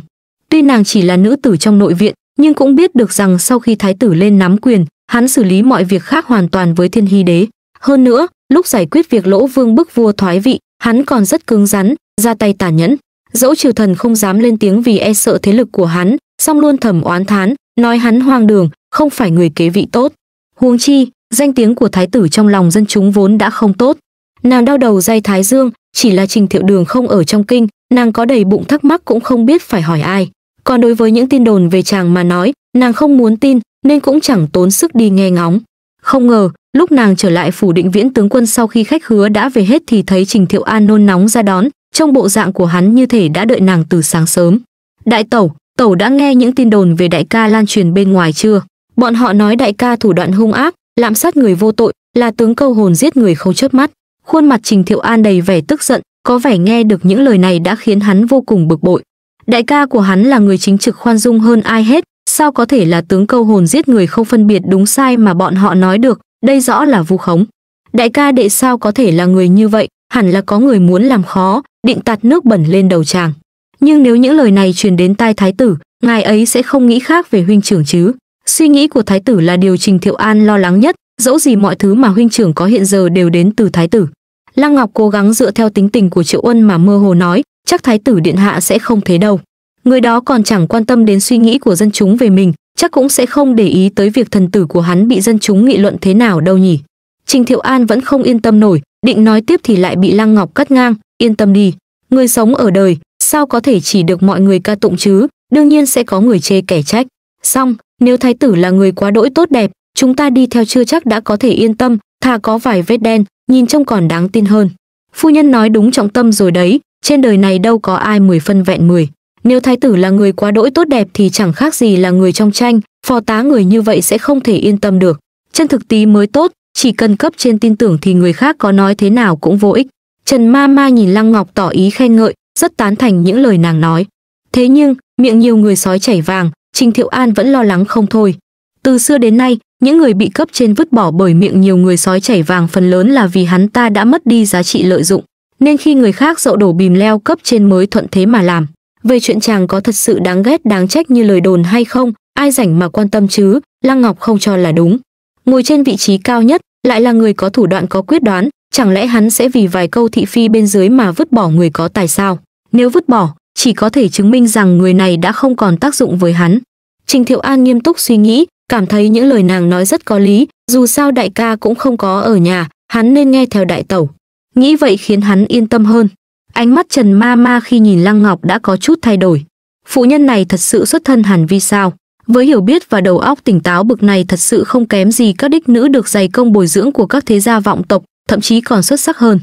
Tuy nàng chỉ là nữ tử trong nội viện, nhưng cũng biết được rằng sau khi thái tử lên nắm quyền, hắn xử lý mọi việc khác hoàn toàn với thiên hy đế. Hơn nữa, lúc giải quyết việc Lỗ Vương bức vua thoái vị, hắn còn rất cứng rắn, ra tay tàn nhẫn. Dẫu triều thần không dám lên tiếng vì e sợ thế lực của hắn, song luôn thầm oán thán, nói hắn hoang đường, không phải người kế vị tốt. Huống chi, danh tiếng của thái tử trong lòng dân chúng vốn đã không tốt. Nàng đau đầu dây thái dương, chỉ là trình thiệu đường không ở trong kinh, nàng có đầy bụng thắc mắc cũng không biết phải hỏi ai. Còn đối với những tin đồn về chàng mà nói, nàng không muốn tin, nên cũng chẳng tốn sức đi nghe ngóng. Không ngờ, lúc nàng trở lại phủ định viễn tướng quân sau khi khách hứa đã về hết thì thấy trình thiệu an nôn nóng ra đón trong bộ dạng của hắn như thể đã đợi nàng từ sáng sớm đại tẩu tẩu đã nghe những tin đồn về đại ca lan truyền bên ngoài chưa bọn họ nói đại ca thủ đoạn hung ác lạm sát người vô tội là tướng câu hồn giết người không chớp mắt khuôn mặt trình thiệu an đầy vẻ tức giận có vẻ nghe được những lời này đã khiến hắn vô cùng bực bội đại ca của hắn là người chính trực khoan dung hơn ai hết sao có thể là tướng câu hồn giết người không phân biệt đúng sai mà bọn họ nói được đây rõ là vu khống đại ca đệ sao có thể là người như vậy hẳn là có người muốn làm khó định tạt nước bẩn lên đầu chàng nhưng nếu những lời này truyền đến tai thái tử ngài ấy sẽ không nghĩ khác về huynh trưởng chứ suy nghĩ của thái tử là điều trình thiệu an lo lắng nhất dẫu gì mọi thứ mà huynh trưởng có hiện giờ đều đến từ thái tử lăng ngọc cố gắng dựa theo tính tình của triệu uân mà mơ hồ nói chắc thái tử điện hạ sẽ không thế đâu người đó còn chẳng quan tâm đến suy nghĩ của dân chúng về mình chắc cũng sẽ không để ý tới việc thần tử của hắn bị dân chúng nghị luận thế nào đâu nhỉ. Trình Thiệu An vẫn không yên tâm nổi, định nói tiếp thì lại bị Lăng Ngọc cắt ngang, yên tâm đi, người sống ở đời, sao có thể chỉ được mọi người ca tụng chứ, đương nhiên sẽ có người chê kẻ trách. Xong, nếu thái tử là người quá đỗi tốt đẹp, chúng ta đi theo chưa chắc đã có thể yên tâm, thà có vài vết đen, nhìn trông còn đáng tin hơn. Phu nhân nói đúng trọng tâm rồi đấy, trên đời này đâu có ai mười phân vẹn mười. Nếu thái tử là người quá đỗi tốt đẹp thì chẳng khác gì là người trong tranh, phò tá người như vậy sẽ không thể yên tâm được. Chân thực tí mới tốt, chỉ cần cấp trên tin tưởng thì người khác có nói thế nào cũng vô ích. Trần Ma Ma nhìn Lăng Ngọc tỏ ý khen ngợi, rất tán thành những lời nàng nói. Thế nhưng, miệng nhiều người sói chảy vàng, Trình Thiệu An vẫn lo lắng không thôi. Từ xưa đến nay, những người bị cấp trên vứt bỏ bởi miệng nhiều người sói chảy vàng phần lớn là vì hắn ta đã mất đi giá trị lợi dụng, nên khi người khác dậu đổ bìm leo cấp trên mới thuận thế mà làm. Về chuyện chàng có thật sự đáng ghét đáng trách như lời đồn hay không, ai rảnh mà quan tâm chứ, Lăng Ngọc không cho là đúng. Ngồi trên vị trí cao nhất, lại là người có thủ đoạn có quyết đoán, chẳng lẽ hắn sẽ vì vài câu thị phi bên dưới mà vứt bỏ người có tài sao? Nếu vứt bỏ, chỉ có thể chứng minh rằng người này đã không còn tác dụng với hắn. Trình Thiệu An nghiêm túc suy nghĩ, cảm thấy những lời nàng nói rất có lý, dù sao đại ca cũng không có ở nhà, hắn nên nghe theo đại tẩu. Nghĩ vậy khiến hắn yên tâm hơn. Ánh mắt Trần Ma Ma khi nhìn Lăng Ngọc đã có chút thay đổi. Phụ nhân này thật sự xuất thân hàn vi sao? Với hiểu biết và đầu óc tỉnh táo bực này thật sự không kém gì các đích nữ được dày công bồi dưỡng của các thế gia vọng tộc, thậm chí còn xuất sắc hơn.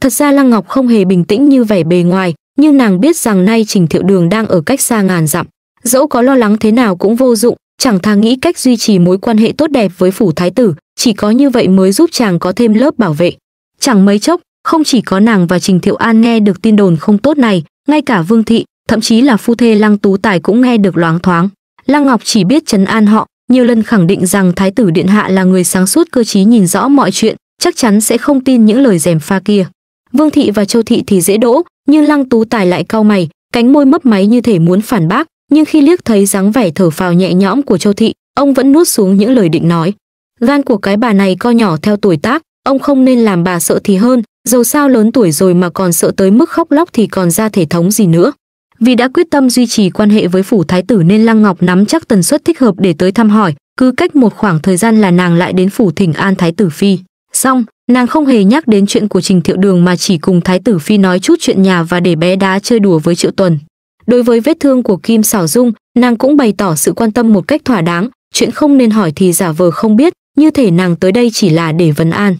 Thật ra Lăng Ngọc không hề bình tĩnh như vẻ bề ngoài, nhưng nàng biết rằng nay Trình Thiệu Đường đang ở cách xa ngàn dặm. Dẫu có lo lắng thế nào cũng vô dụng, chẳng thà nghĩ cách duy trì mối quan hệ tốt đẹp với phủ thái tử, chỉ có như vậy mới giúp chàng có thêm lớp bảo vệ. Chẳng mấy chốc, không chỉ có nàng và Trình Thiệu An nghe được tin đồn không tốt này, ngay cả Vương Thị, thậm chí là phu thê Lăng Tú Tài cũng nghe được loáng thoáng. Lăng Ngọc chỉ biết chấn an họ, nhiều lần khẳng định rằng Thái tử Điện Hạ là người sáng suốt cơ trí nhìn rõ mọi chuyện, chắc chắn sẽ không tin những lời rèm pha kia. Vương Thị và Châu Thị thì dễ đỗ, nhưng Lăng Tú Tài lại cau mày, cánh môi mấp máy như thể muốn phản bác, nhưng khi liếc thấy dáng vẻ thở phào nhẹ nhõm của Châu Thị, ông vẫn nuốt xuống những lời định nói. Gan của cái bà này co nhỏ theo tuổi tác, ông không nên làm bà sợ thì hơn, dầu sao lớn tuổi rồi mà còn sợ tới mức khóc lóc thì còn ra thể thống gì nữa. Vì đã quyết tâm duy trì quan hệ với phủ thái tử nên Lăng Ngọc nắm chắc tần suất thích hợp để tới thăm hỏi, cứ cách một khoảng thời gian là nàng lại đến phủ Thỉnh An thái tử phi. Xong, nàng không hề nhắc đến chuyện của Trình Thiệu Đường mà chỉ cùng thái tử phi nói chút chuyện nhà và để bé đá chơi đùa với Triệu Tuần. Đối với vết thương của Kim Sảo Dung, nàng cũng bày tỏ sự quan tâm một cách thỏa đáng, chuyện không nên hỏi thì giả vờ không biết, như thể nàng tới đây chỉ là để vấn an.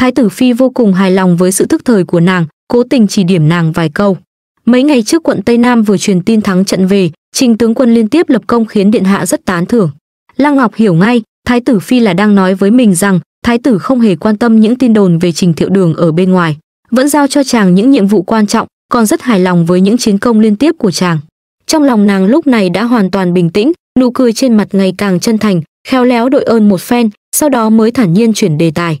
Thái tử phi vô cùng hài lòng với sự thức thời của nàng, cố tình chỉ điểm nàng vài câu. Mấy ngày trước quận Tây Nam vừa truyền tin thắng trận về, Trình tướng quân liên tiếp lập công khiến điện hạ rất tán thưởng. Lăng Ngọc hiểu ngay, thái tử phi là đang nói với mình rằng thái tử không hề quan tâm những tin đồn về Trình Thiệu Đường ở bên ngoài, vẫn giao cho chàng những nhiệm vụ quan trọng, còn rất hài lòng với những chiến công liên tiếp của chàng. Trong lòng nàng lúc này đã hoàn toàn bình tĩnh, nụ cười trên mặt ngày càng chân thành, khéo léo đội ơn một phen, sau đó mới thản nhiên chuyển đề tài.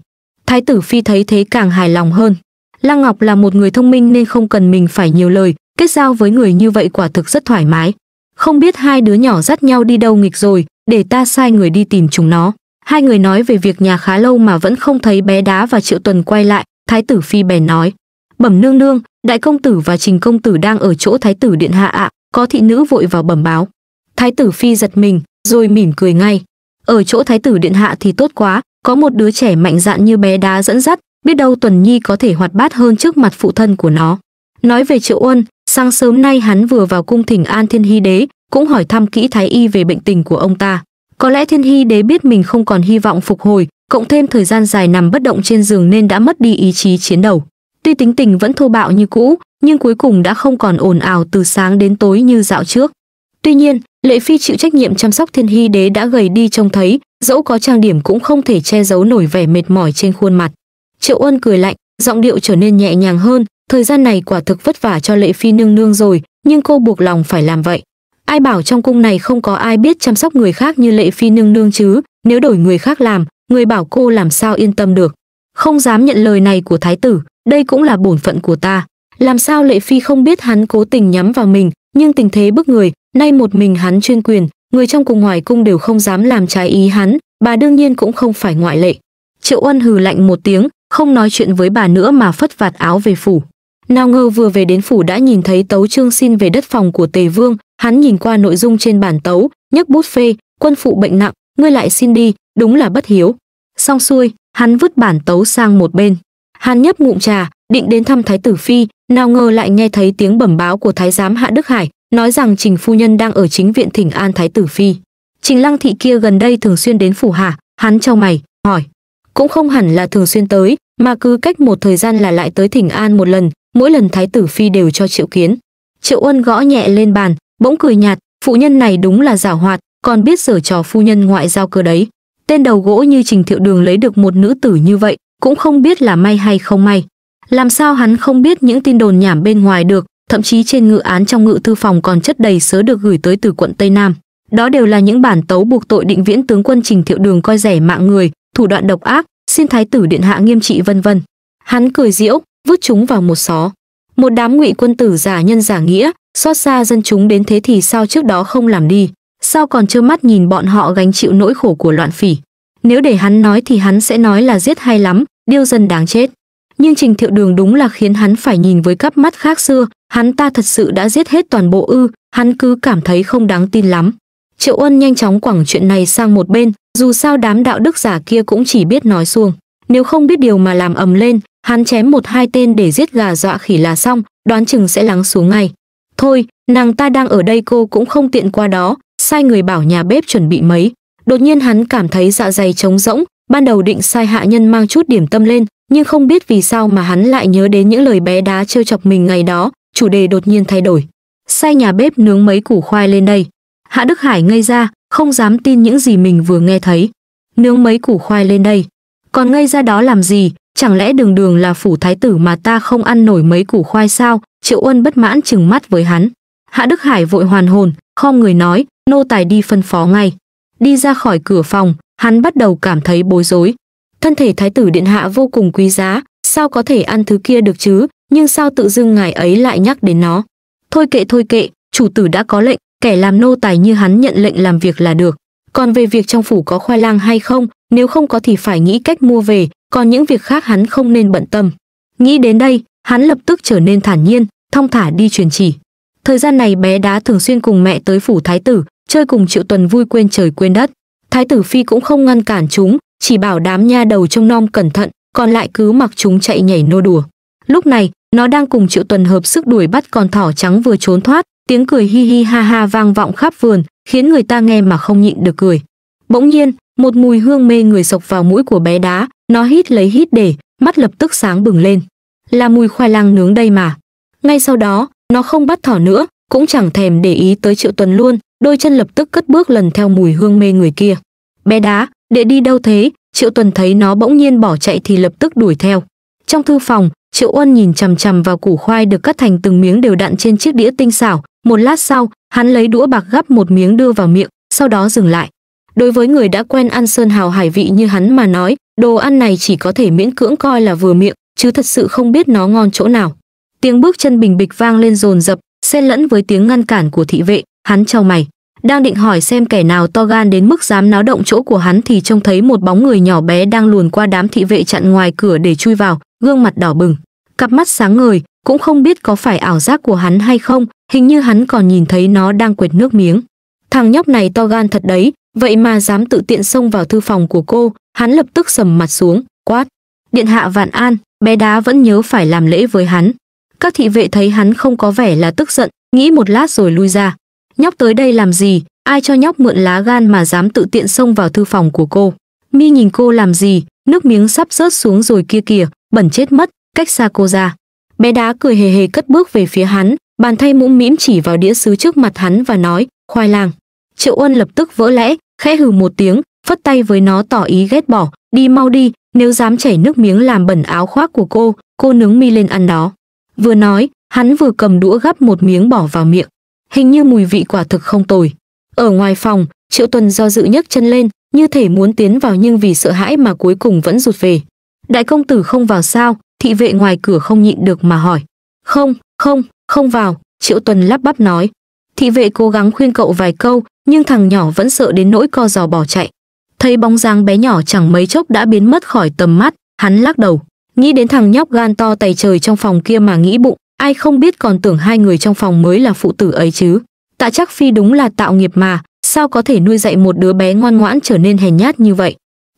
Thái tử phi thấy thế càng hài lòng hơn. Lăng Ngọc là một người thông minh nên không cần mình phải nhiều lời, kết giao với người như vậy quả thực rất thoải mái. Không biết hai đứa nhỏ dắt nhau đi đâu nghịch rồi, để ta sai người đi tìm chúng nó. Hai người nói về việc nhà khá lâu mà vẫn không thấy bé đá và triệu tuần quay lại, thái tử phi bèn nói. Bẩm nương nương, đại công tử và trình công tử đang ở chỗ thái tử điện hạ ạ, có thị nữ vội vào bẩm báo. Thái tử phi giật mình, rồi mỉm cười ngay. Ở chỗ thái tử điện hạ thì tốt quá, có một đứa trẻ mạnh dạn như bé đá dẫn dắt biết đâu tuần nhi có thể hoạt bát hơn trước mặt phụ thân của nó nói về triệu uân sáng sớm nay hắn vừa vào cung thỉnh an thiên hy đế cũng hỏi thăm kỹ thái y về bệnh tình của ông ta có lẽ thiên hy đế biết mình không còn hy vọng phục hồi cộng thêm thời gian dài nằm bất động trên giường nên đã mất đi ý chí chiến đấu tuy tính tình vẫn thô bạo như cũ nhưng cuối cùng đã không còn ồn ào từ sáng đến tối như dạo trước tuy nhiên lệ phi chịu trách nhiệm chăm sóc thiên hy đế đã gầy đi trông thấy dẫu có trang điểm cũng không thể che giấu nổi vẻ mệt mỏi trên khuôn mặt triệu ân cười lạnh giọng điệu trở nên nhẹ nhàng hơn thời gian này quả thực vất vả cho lệ phi nương nương rồi nhưng cô buộc lòng phải làm vậy ai bảo trong cung này không có ai biết chăm sóc người khác như lệ phi nương nương chứ nếu đổi người khác làm người bảo cô làm sao yên tâm được không dám nhận lời này của thái tử đây cũng là bổn phận của ta làm sao lệ phi không biết hắn cố tình nhắm vào mình nhưng tình thế bức người Nay một mình hắn chuyên quyền, người trong cùng ngoài cung đều không dám làm trái ý hắn, bà đương nhiên cũng không phải ngoại lệ. Triệu Ân hừ lạnh một tiếng, không nói chuyện với bà nữa mà phất vạt áo về phủ. Nào ngờ vừa về đến phủ đã nhìn thấy tấu Trương xin về đất phòng của Tề Vương, hắn nhìn qua nội dung trên bản tấu, nhấc bút phê, quân phụ bệnh nặng, ngươi lại xin đi, đúng là bất hiếu. Xong xuôi, hắn vứt bản tấu sang một bên. Hắn nhấp ngụm trà, định đến thăm Thái tử Phi, nào ngờ lại nghe thấy tiếng bẩm báo của Thái giám Hạ Đức Hải, nói rằng Trình phu nhân đang ở chính viện Thỉnh An Thái tử phi. Trình Lăng thị kia gần đây thường xuyên đến phủ hạ, hắn trao mày, hỏi, cũng không hẳn là thường xuyên tới, mà cứ cách một thời gian là lại tới Thỉnh An một lần, mỗi lần Thái tử phi đều cho Triệu Kiến. Triệu Uân gõ nhẹ lên bàn, bỗng cười nhạt, phụ nhân này đúng là giảo hoạt, còn biết giở trò phu nhân ngoại giao cơ đấy. Tên đầu gỗ như Trình Thiệu Đường lấy được một nữ tử như vậy, cũng không biết là may hay không may. Làm sao hắn không biết những tin đồn nhảm bên ngoài được, thậm chí trên ngự án trong ngự thư phòng còn chất đầy sớ được gửi tới từ quận Tây Nam. Đó đều là những bản tấu buộc tội định viễn tướng quân Trình Thiệu Đường coi rẻ mạng người, thủ đoạn độc ác, xin thái tử điện hạ nghiêm trị vân vân. Hắn cười diễu vứt chúng vào một xó. Một đám ngụy quân tử giả nhân giả nghĩa, xót xa dân chúng đến thế thì sao trước đó không làm đi, sao còn trơ mắt nhìn bọn họ gánh chịu nỗi khổ của loạn phỉ. Nếu để hắn nói thì hắn sẽ nói là giết hay lắm, điêu dân đáng chết nhưng Trình Thiệu Đường đúng là khiến hắn phải nhìn với cặp mắt khác xưa, hắn ta thật sự đã giết hết toàn bộ ư, hắn cứ cảm thấy không đáng tin lắm. Triệu Ân nhanh chóng quẳng chuyện này sang một bên, dù sao đám đạo đức giả kia cũng chỉ biết nói xuông. Nếu không biết điều mà làm ầm lên, hắn chém một hai tên để giết gà dọa khỉ là xong, đoán chừng sẽ lắng xuống ngay. Thôi, nàng ta đang ở đây cô cũng không tiện qua đó, sai người bảo nhà bếp chuẩn bị mấy. Đột nhiên hắn cảm thấy dạ dày trống rỗng, ban đầu định sai hạ nhân mang chút điểm tâm lên nhưng không biết vì sao mà hắn lại nhớ đến những lời bé đá trêu chọc mình ngày đó chủ đề đột nhiên thay đổi sai nhà bếp nướng mấy củ khoai lên đây hạ đức hải ngây ra không dám tin những gì mình vừa nghe thấy nướng mấy củ khoai lên đây còn ngây ra đó làm gì chẳng lẽ đường đường là phủ thái tử mà ta không ăn nổi mấy củ khoai sao triệu ân bất mãn chừng mắt với hắn hạ đức hải vội hoàn hồn khom người nói nô tài đi phân phó ngay đi ra khỏi cửa phòng hắn bắt đầu cảm thấy bối rối. Thân thể thái tử điện hạ vô cùng quý giá, sao có thể ăn thứ kia được chứ, nhưng sao tự dưng ngài ấy lại nhắc đến nó. Thôi kệ thôi kệ, chủ tử đã có lệnh, kẻ làm nô tài như hắn nhận lệnh làm việc là được. Còn về việc trong phủ có khoai lang hay không, nếu không có thì phải nghĩ cách mua về, còn những việc khác hắn không nên bận tâm. Nghĩ đến đây, hắn lập tức trở nên thản nhiên, thong thả đi truyền chỉ. Thời gian này bé đá thường xuyên cùng mẹ tới phủ thái tử, chơi cùng Triệu Tuần vui quên trời quên đất. Thái tử phi cũng không ngăn cản chúng, chỉ bảo đám nha đầu trông nom cẩn thận, còn lại cứ mặc chúng chạy nhảy nô đùa. Lúc này, nó đang cùng Triệu Tuần hợp sức đuổi bắt con thỏ trắng vừa trốn thoát, tiếng cười hi hi ha ha vang vọng khắp vườn, khiến người ta nghe mà không nhịn được cười. Bỗng nhiên, một mùi hương mê người sộc vào mũi của bé đá, nó hít lấy hít để, mắt lập tức sáng bừng lên. Là mùi khoai lang nướng đây mà. Ngay sau đó, nó không bắt thỏ nữa, cũng chẳng thèm để ý tới Triệu Tuần luôn, đôi chân lập tức cất bước lần theo mùi hương mê người kia bé đá để đi đâu thế triệu tuần thấy nó bỗng nhiên bỏ chạy thì lập tức đuổi theo trong thư phòng triệu uân nhìn chằm chằm vào củ khoai được cắt thành từng miếng đều đặn trên chiếc đĩa tinh xảo một lát sau hắn lấy đũa bạc gắp một miếng đưa vào miệng sau đó dừng lại đối với người đã quen ăn sơn hào hải vị như hắn mà nói đồ ăn này chỉ có thể miễn cưỡng coi là vừa miệng chứ thật sự không biết nó ngon chỗ nào tiếng bước chân bình bịch vang lên dồn dập xen lẫn với tiếng ngăn cản của thị vệ Hắn trao mày, đang định hỏi xem kẻ nào to gan đến mức dám náo động chỗ của hắn thì trông thấy một bóng người nhỏ bé đang luồn qua đám thị vệ chặn ngoài cửa để chui vào, gương mặt đỏ bừng, cặp mắt sáng ngời, cũng không biết có phải ảo giác của hắn hay không, hình như hắn còn nhìn thấy nó đang quệt nước miếng. Thằng nhóc này to gan thật đấy, vậy mà dám tự tiện xông vào thư phòng của cô, hắn lập tức sầm mặt xuống, quát. Điện hạ vạn an, bé đá vẫn nhớ phải làm lễ với hắn. Các thị vệ thấy hắn không có vẻ là tức giận, nghĩ một lát rồi lui ra nhóc tới đây làm gì, ai cho nhóc mượn lá gan mà dám tự tiện xông vào thư phòng của cô. Mi nhìn cô làm gì, nước miếng sắp rớt xuống rồi kia kìa, bẩn chết mất, cách xa cô ra. Bé đá cười hề hề cất bước về phía hắn, bàn thay mũm mĩm chỉ vào đĩa sứ trước mặt hắn và nói, khoai lang. Triệu Uân lập tức vỡ lẽ, khẽ hừ một tiếng, phất tay với nó tỏ ý ghét bỏ, đi mau đi, nếu dám chảy nước miếng làm bẩn áo khoác của cô, cô nướng mi lên ăn đó. Vừa nói, hắn vừa cầm đũa gắp một miếng bỏ vào miệng hình như mùi vị quả thực không tồi. Ở ngoài phòng, Triệu Tuần do dự nhấc chân lên, như thể muốn tiến vào nhưng vì sợ hãi mà cuối cùng vẫn rụt về. Đại công tử không vào sao? Thị vệ ngoài cửa không nhịn được mà hỏi. Không, không, không vào, Triệu Tuần lắp bắp nói. Thị vệ cố gắng khuyên cậu vài câu, nhưng thằng nhỏ vẫn sợ đến nỗi co giò bỏ chạy. Thấy bóng dáng bé nhỏ chẳng mấy chốc đã biến mất khỏi tầm mắt, hắn lắc đầu, nghĩ đến thằng nhóc gan to tày trời trong phòng kia mà nghĩ bụng, ai không biết còn tưởng hai người trong phòng mới là phụ tử ấy chứ. Tạ chắc Phi đúng là tạo nghiệp mà, sao có thể nuôi dạy một đứa bé ngoan ngoãn trở nên hèn nhát như vậy.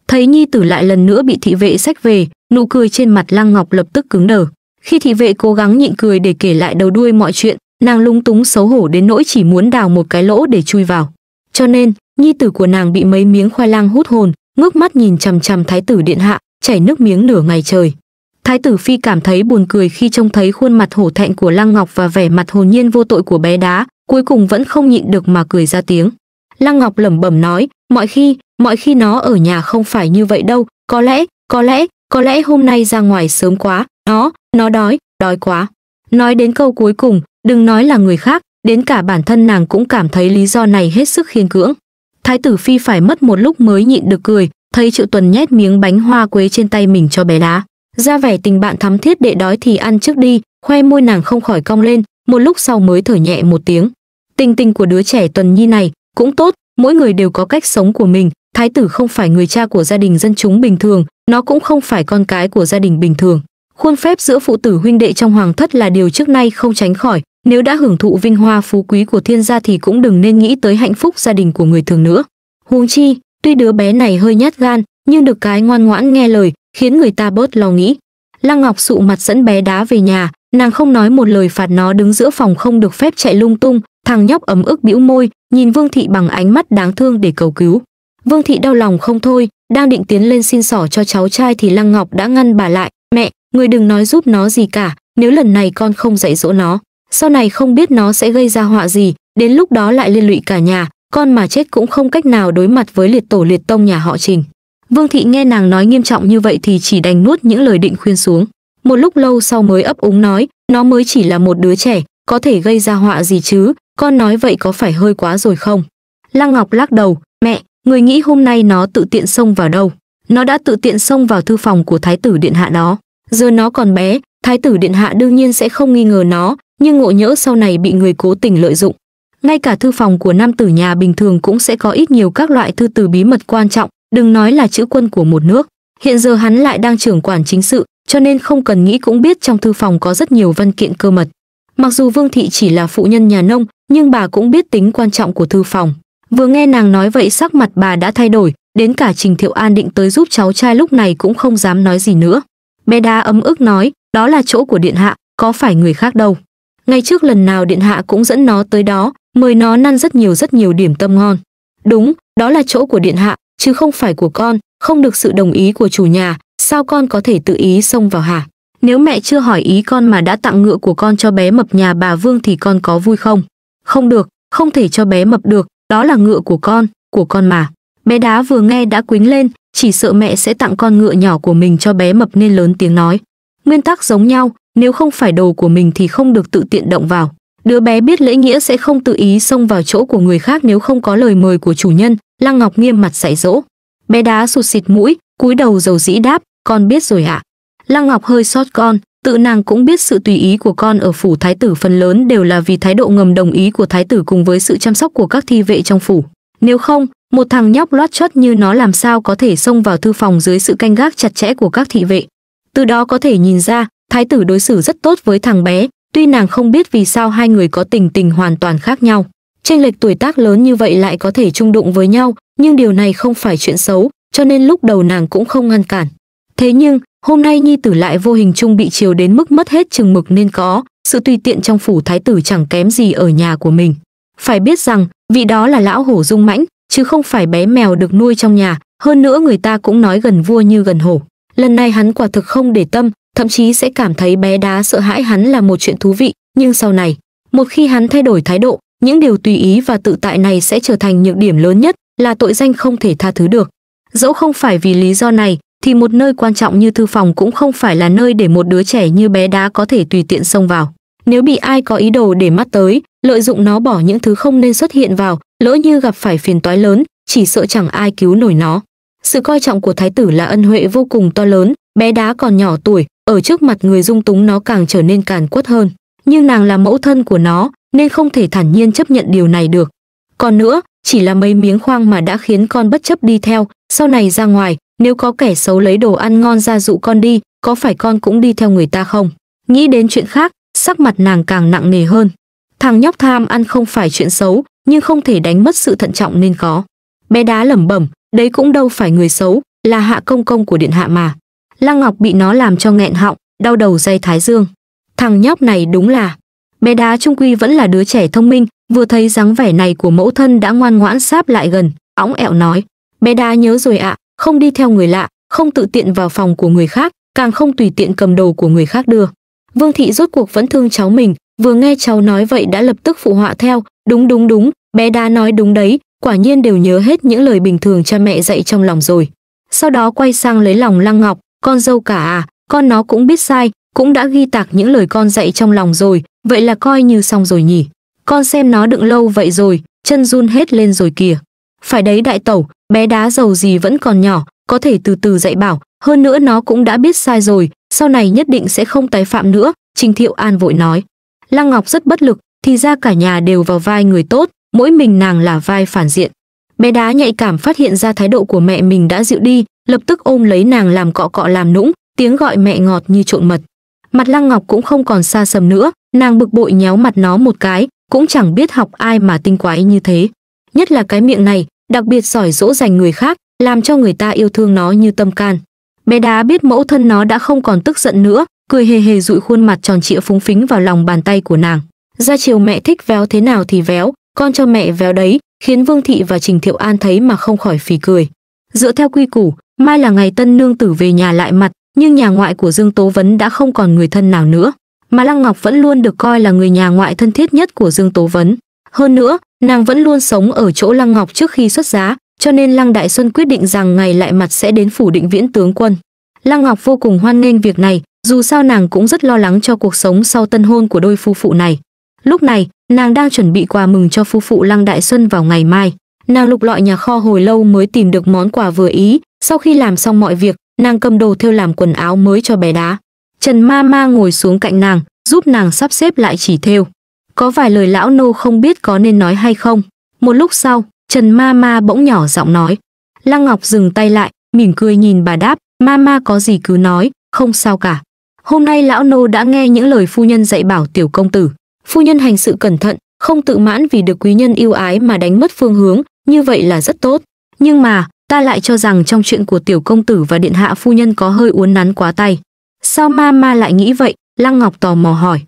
Thấy nhi tử lại lần nữa bị thị vệ sách về, nụ cười trên mặt Lăng Ngọc lập tức cứng đờ. Khi thị vệ cố gắng nhịn cười để kể lại đầu đuôi mọi chuyện, nàng lung túng xấu hổ đến nỗi chỉ muốn đào một cái lỗ để chui vào. Cho nên, nhi tử của nàng bị mấy miếng khoai lang hút hồn, ngước mắt nhìn chằm chằm thái tử điện hạ, chảy nước miếng nửa ngày trời. Thái tử Phi cảm thấy buồn cười khi trông thấy khuôn mặt hổ thẹn của Lăng Ngọc và vẻ mặt hồn nhiên vô tội của bé đá, cuối cùng vẫn không nhịn được mà cười ra tiếng. Lăng Ngọc lẩm bẩm nói, mọi khi, mọi khi nó ở nhà không phải như vậy đâu, có lẽ, có lẽ, có lẽ hôm nay ra ngoài sớm quá, nó, nó đói, đói quá. Nói đến câu cuối cùng, đừng nói là người khác, đến cả bản thân nàng cũng cảm thấy lý do này hết sức khiên cưỡng. Thái tử Phi phải mất một lúc mới nhịn được cười, thấy Triệu Tuần nhét miếng bánh hoa quế trên tay mình cho bé đá ra vẻ tình bạn thắm thiết đệ đói thì ăn trước đi khoe môi nàng không khỏi cong lên một lúc sau mới thở nhẹ một tiếng tình tình của đứa trẻ tuần nhi này cũng tốt mỗi người đều có cách sống của mình thái tử không phải người cha của gia đình dân chúng bình thường nó cũng không phải con cái của gia đình bình thường khuôn phép giữa phụ tử huynh đệ trong hoàng thất là điều trước nay không tránh khỏi nếu đã hưởng thụ vinh hoa phú quý của thiên gia thì cũng đừng nên nghĩ tới hạnh phúc gia đình của người thường nữa huống chi tuy đứa bé này hơi nhát gan nhưng được cái ngoan ngoãn nghe lời khiến người ta bớt lo nghĩ. Lăng Ngọc sụ mặt dẫn bé đá về nhà, nàng không nói một lời phạt nó đứng giữa phòng không được phép chạy lung tung, thằng nhóc ấm ức bĩu môi, nhìn Vương thị bằng ánh mắt đáng thương để cầu cứu. Vương thị đau lòng không thôi, đang định tiến lên xin sỏ cho cháu trai thì Lăng Ngọc đã ngăn bà lại, "Mẹ, người đừng nói giúp nó gì cả, nếu lần này con không dạy dỗ nó, sau này không biết nó sẽ gây ra họa gì, đến lúc đó lại liên lụy cả nhà, con mà chết cũng không cách nào đối mặt với liệt tổ liệt tông nhà họ Trình." Vương thị nghe nàng nói nghiêm trọng như vậy thì chỉ đành nuốt những lời định khuyên xuống. Một lúc lâu sau mới ấp úng nói, nó mới chỉ là một đứa trẻ, có thể gây ra họa gì chứ, con nói vậy có phải hơi quá rồi không? Lăng Ngọc lắc đầu, mẹ, người nghĩ hôm nay nó tự tiện xông vào đâu? Nó đã tự tiện xông vào thư phòng của thái tử điện hạ đó. Giờ nó còn bé, thái tử điện hạ đương nhiên sẽ không nghi ngờ nó, nhưng ngộ nhỡ sau này bị người cố tình lợi dụng. Ngay cả thư phòng của nam tử nhà bình thường cũng sẽ có ít nhiều các loại thư từ bí mật quan trọng, Đừng nói là chữ quân của một nước, hiện giờ hắn lại đang trưởng quản chính sự, cho nên không cần nghĩ cũng biết trong thư phòng có rất nhiều văn kiện cơ mật. Mặc dù Vương thị chỉ là phụ nhân nhà nông, nhưng bà cũng biết tính quan trọng của thư phòng. Vừa nghe nàng nói vậy sắc mặt bà đã thay đổi, đến cả Trình Thiệu An định tới giúp cháu trai lúc này cũng không dám nói gì nữa. Bé đa ấm ức nói, đó là chỗ của điện hạ, có phải người khác đâu. Ngay trước lần nào điện hạ cũng dẫn nó tới đó, mời nó năn rất nhiều rất nhiều điểm tâm ngon. Đúng, đó là chỗ của điện hạ, chứ không phải của con, không được sự đồng ý của chủ nhà, sao con có thể tự ý xông vào hả? Nếu mẹ chưa hỏi ý con mà đã tặng ngựa của con cho bé mập nhà bà Vương thì con có vui không? Không được, không thể cho bé mập được, đó là ngựa của con, của con mà. Bé đá vừa nghe đã quính lên, chỉ sợ mẹ sẽ tặng con ngựa nhỏ của mình cho bé mập nên lớn tiếng nói. Nguyên tắc giống nhau, nếu không phải đồ của mình thì không được tự tiện động vào. Đứa bé biết lễ nghĩa sẽ không tự ý xông vào chỗ của người khác nếu không có lời mời của chủ nhân, Lăng Ngọc nghiêm mặt dạy dỗ. Bé đá sụt xịt mũi, cúi đầu dầu dĩ đáp, con biết rồi ạ. À? Lăng Ngọc hơi xót con, tự nàng cũng biết sự tùy ý của con ở phủ thái tử phần lớn đều là vì thái độ ngầm đồng ý của thái tử cùng với sự chăm sóc của các thi vệ trong phủ. Nếu không, một thằng nhóc lót chót như nó làm sao có thể xông vào thư phòng dưới sự canh gác chặt chẽ của các thị vệ. Từ đó có thể nhìn ra, thái tử đối xử rất tốt với thằng bé, tuy nàng không biết vì sao hai người có tình tình hoàn toàn khác nhau. Tranh lệch tuổi tác lớn như vậy lại có thể chung đụng với nhau, nhưng điều này không phải chuyện xấu, cho nên lúc đầu nàng cũng không ngăn cản. Thế nhưng, hôm nay nhi tử lại vô hình chung bị chiều đến mức mất hết chừng mực nên có, sự tùy tiện trong phủ thái tử chẳng kém gì ở nhà của mình. Phải biết rằng, vị đó là lão hổ dung mãnh, chứ không phải bé mèo được nuôi trong nhà, hơn nữa người ta cũng nói gần vua như gần hổ. Lần này hắn quả thực không để tâm, thậm chí sẽ cảm thấy bé đá sợ hãi hắn là một chuyện thú vị, nhưng sau này, một khi hắn thay đổi thái độ, những điều tùy ý và tự tại này sẽ trở thành nhược điểm lớn nhất là tội danh không thể tha thứ được dẫu không phải vì lý do này thì một nơi quan trọng như thư phòng cũng không phải là nơi để một đứa trẻ như bé đá có thể tùy tiện xông vào nếu bị ai có ý đồ để mắt tới lợi dụng nó bỏ những thứ không nên xuất hiện vào lỡ như gặp phải phiền toái lớn chỉ sợ chẳng ai cứu nổi nó sự coi trọng của thái tử là ân huệ vô cùng to lớn bé đá còn nhỏ tuổi ở trước mặt người dung túng nó càng trở nên càn quất hơn nhưng nàng là mẫu thân của nó nên không thể thản nhiên chấp nhận điều này được còn nữa chỉ là mấy miếng khoang mà đã khiến con bất chấp đi theo sau này ra ngoài nếu có kẻ xấu lấy đồ ăn ngon ra dụ con đi có phải con cũng đi theo người ta không nghĩ đến chuyện khác sắc mặt nàng càng nặng nề hơn thằng nhóc tham ăn không phải chuyện xấu nhưng không thể đánh mất sự thận trọng nên có bé đá lẩm bẩm đấy cũng đâu phải người xấu là hạ công công của điện hạ mà lăng ngọc bị nó làm cho nghẹn họng đau đầu dây thái dương Thằng nhóc này đúng là... Bé đá trung quy vẫn là đứa trẻ thông minh, vừa thấy dáng vẻ này của mẫu thân đã ngoan ngoãn sáp lại gần, óng ẹo nói. Bé đá nhớ rồi ạ, à, không đi theo người lạ, không tự tiện vào phòng của người khác, càng không tùy tiện cầm đồ của người khác đưa. Vương thị rốt cuộc vẫn thương cháu mình, vừa nghe cháu nói vậy đã lập tức phụ họa theo, đúng đúng đúng, bé đá nói đúng đấy, quả nhiên đều nhớ hết những lời bình thường cha mẹ dạy trong lòng rồi. Sau đó quay sang lấy lòng Lăng Ngọc, con dâu cả à, con nó cũng biết sai, cũng đã ghi tạc những lời con dạy trong lòng rồi, vậy là coi như xong rồi nhỉ. Con xem nó đựng lâu vậy rồi, chân run hết lên rồi kìa. Phải đấy đại tẩu, bé đá giàu gì vẫn còn nhỏ, có thể từ từ dạy bảo, hơn nữa nó cũng đã biết sai rồi, sau này nhất định sẽ không tái phạm nữa, Trình Thiệu An vội nói. Lăng Ngọc rất bất lực, thì ra cả nhà đều vào vai người tốt, mỗi mình nàng là vai phản diện. Bé đá nhạy cảm phát hiện ra thái độ của mẹ mình đã dịu đi, lập tức ôm lấy nàng làm cọ cọ làm nũng, tiếng gọi mẹ ngọt như trộn mật mặt lăng ngọc cũng không còn xa sầm nữa nàng bực bội nhéo mặt nó một cái cũng chẳng biết học ai mà tinh quái như thế nhất là cái miệng này đặc biệt giỏi dỗ dành người khác làm cho người ta yêu thương nó như tâm can bé đá biết mẫu thân nó đã không còn tức giận nữa cười hề hề dụi khuôn mặt tròn trịa phúng phính vào lòng bàn tay của nàng ra chiều mẹ thích véo thế nào thì véo con cho mẹ véo đấy khiến vương thị và trình thiệu an thấy mà không khỏi phì cười dựa theo quy củ mai là ngày tân nương tử về nhà lại mặt nhưng nhà ngoại của Dương Tố Vấn đã không còn người thân nào nữa, mà Lăng Ngọc vẫn luôn được coi là người nhà ngoại thân thiết nhất của Dương Tố Vấn. Hơn nữa, nàng vẫn luôn sống ở chỗ Lăng Ngọc trước khi xuất giá, cho nên Lăng Đại Xuân quyết định rằng ngày lại mặt sẽ đến phủ định viễn tướng quân. Lăng Ngọc vô cùng hoan nghênh việc này, dù sao nàng cũng rất lo lắng cho cuộc sống sau tân hôn của đôi phu phụ này. Lúc này, nàng đang chuẩn bị quà mừng cho phu phụ Lăng Đại Xuân vào ngày mai. Nàng lục lọi nhà kho hồi lâu mới tìm được món quà vừa ý, sau khi làm xong mọi việc, nàng cầm đồ thêu làm quần áo mới cho bé đá. Trần ma ma ngồi xuống cạnh nàng, giúp nàng sắp xếp lại chỉ thêu. Có vài lời lão nô không biết có nên nói hay không. Một lúc sau, Trần ma ma bỗng nhỏ giọng nói. Lăng Ngọc dừng tay lại, mỉm cười nhìn bà đáp, ma ma có gì cứ nói, không sao cả. Hôm nay lão nô đã nghe những lời phu nhân dạy bảo tiểu công tử. Phu nhân hành sự cẩn thận, không tự mãn vì được quý nhân yêu ái mà đánh mất phương hướng, như vậy là rất tốt. Nhưng mà, ta lại cho rằng trong chuyện của tiểu công tử và điện hạ phu nhân có hơi uốn nắn quá tay. Sao ma ma lại nghĩ vậy? Lăng Ngọc tò mò hỏi.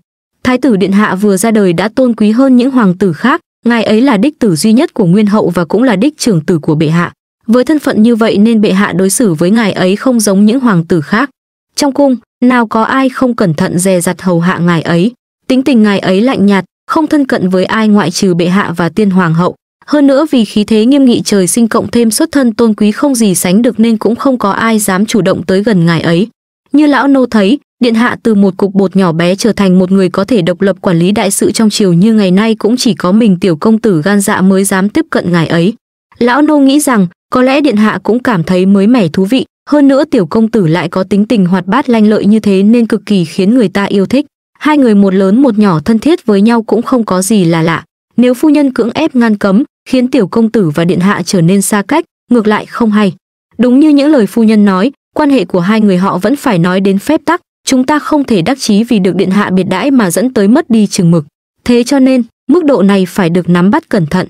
Thái tử điện hạ vừa ra đời đã tôn quý hơn những hoàng tử khác, ngài ấy là đích tử duy nhất của nguyên hậu và cũng là đích trưởng tử của bệ hạ. Với thân phận như vậy nên bệ hạ đối xử với ngài ấy không giống những hoàng tử khác. Trong cung, nào có ai không cẩn thận dè dặt hầu hạ ngài ấy. Tính tình ngài ấy lạnh nhạt, không thân cận với ai ngoại trừ bệ hạ và tiên hoàng hậu. Hơn nữa vì khí thế nghiêm nghị trời sinh cộng thêm xuất thân tôn quý không gì sánh được nên cũng không có ai dám chủ động tới gần ngài ấy. Như lão nô thấy, điện hạ từ một cục bột nhỏ bé trở thành một người có thể độc lập quản lý đại sự trong triều như ngày nay cũng chỉ có mình tiểu công tử gan dạ mới dám tiếp cận ngài ấy. Lão nô nghĩ rằng, có lẽ điện hạ cũng cảm thấy mới mẻ thú vị, hơn nữa tiểu công tử lại có tính tình hoạt bát lanh lợi như thế nên cực kỳ khiến người ta yêu thích. Hai người một lớn một nhỏ thân thiết với nhau cũng không có gì là lạ. Nếu phu nhân cưỡng ép ngăn cấm, khiến tiểu công tử và điện hạ trở nên xa cách, ngược lại không hay. Đúng như những lời phu nhân nói, quan hệ của hai người họ vẫn phải nói đến phép tắc, chúng ta không thể đắc chí vì được điện hạ biệt đãi mà dẫn tới mất đi chừng mực. Thế cho nên, mức độ này phải được nắm bắt cẩn thận.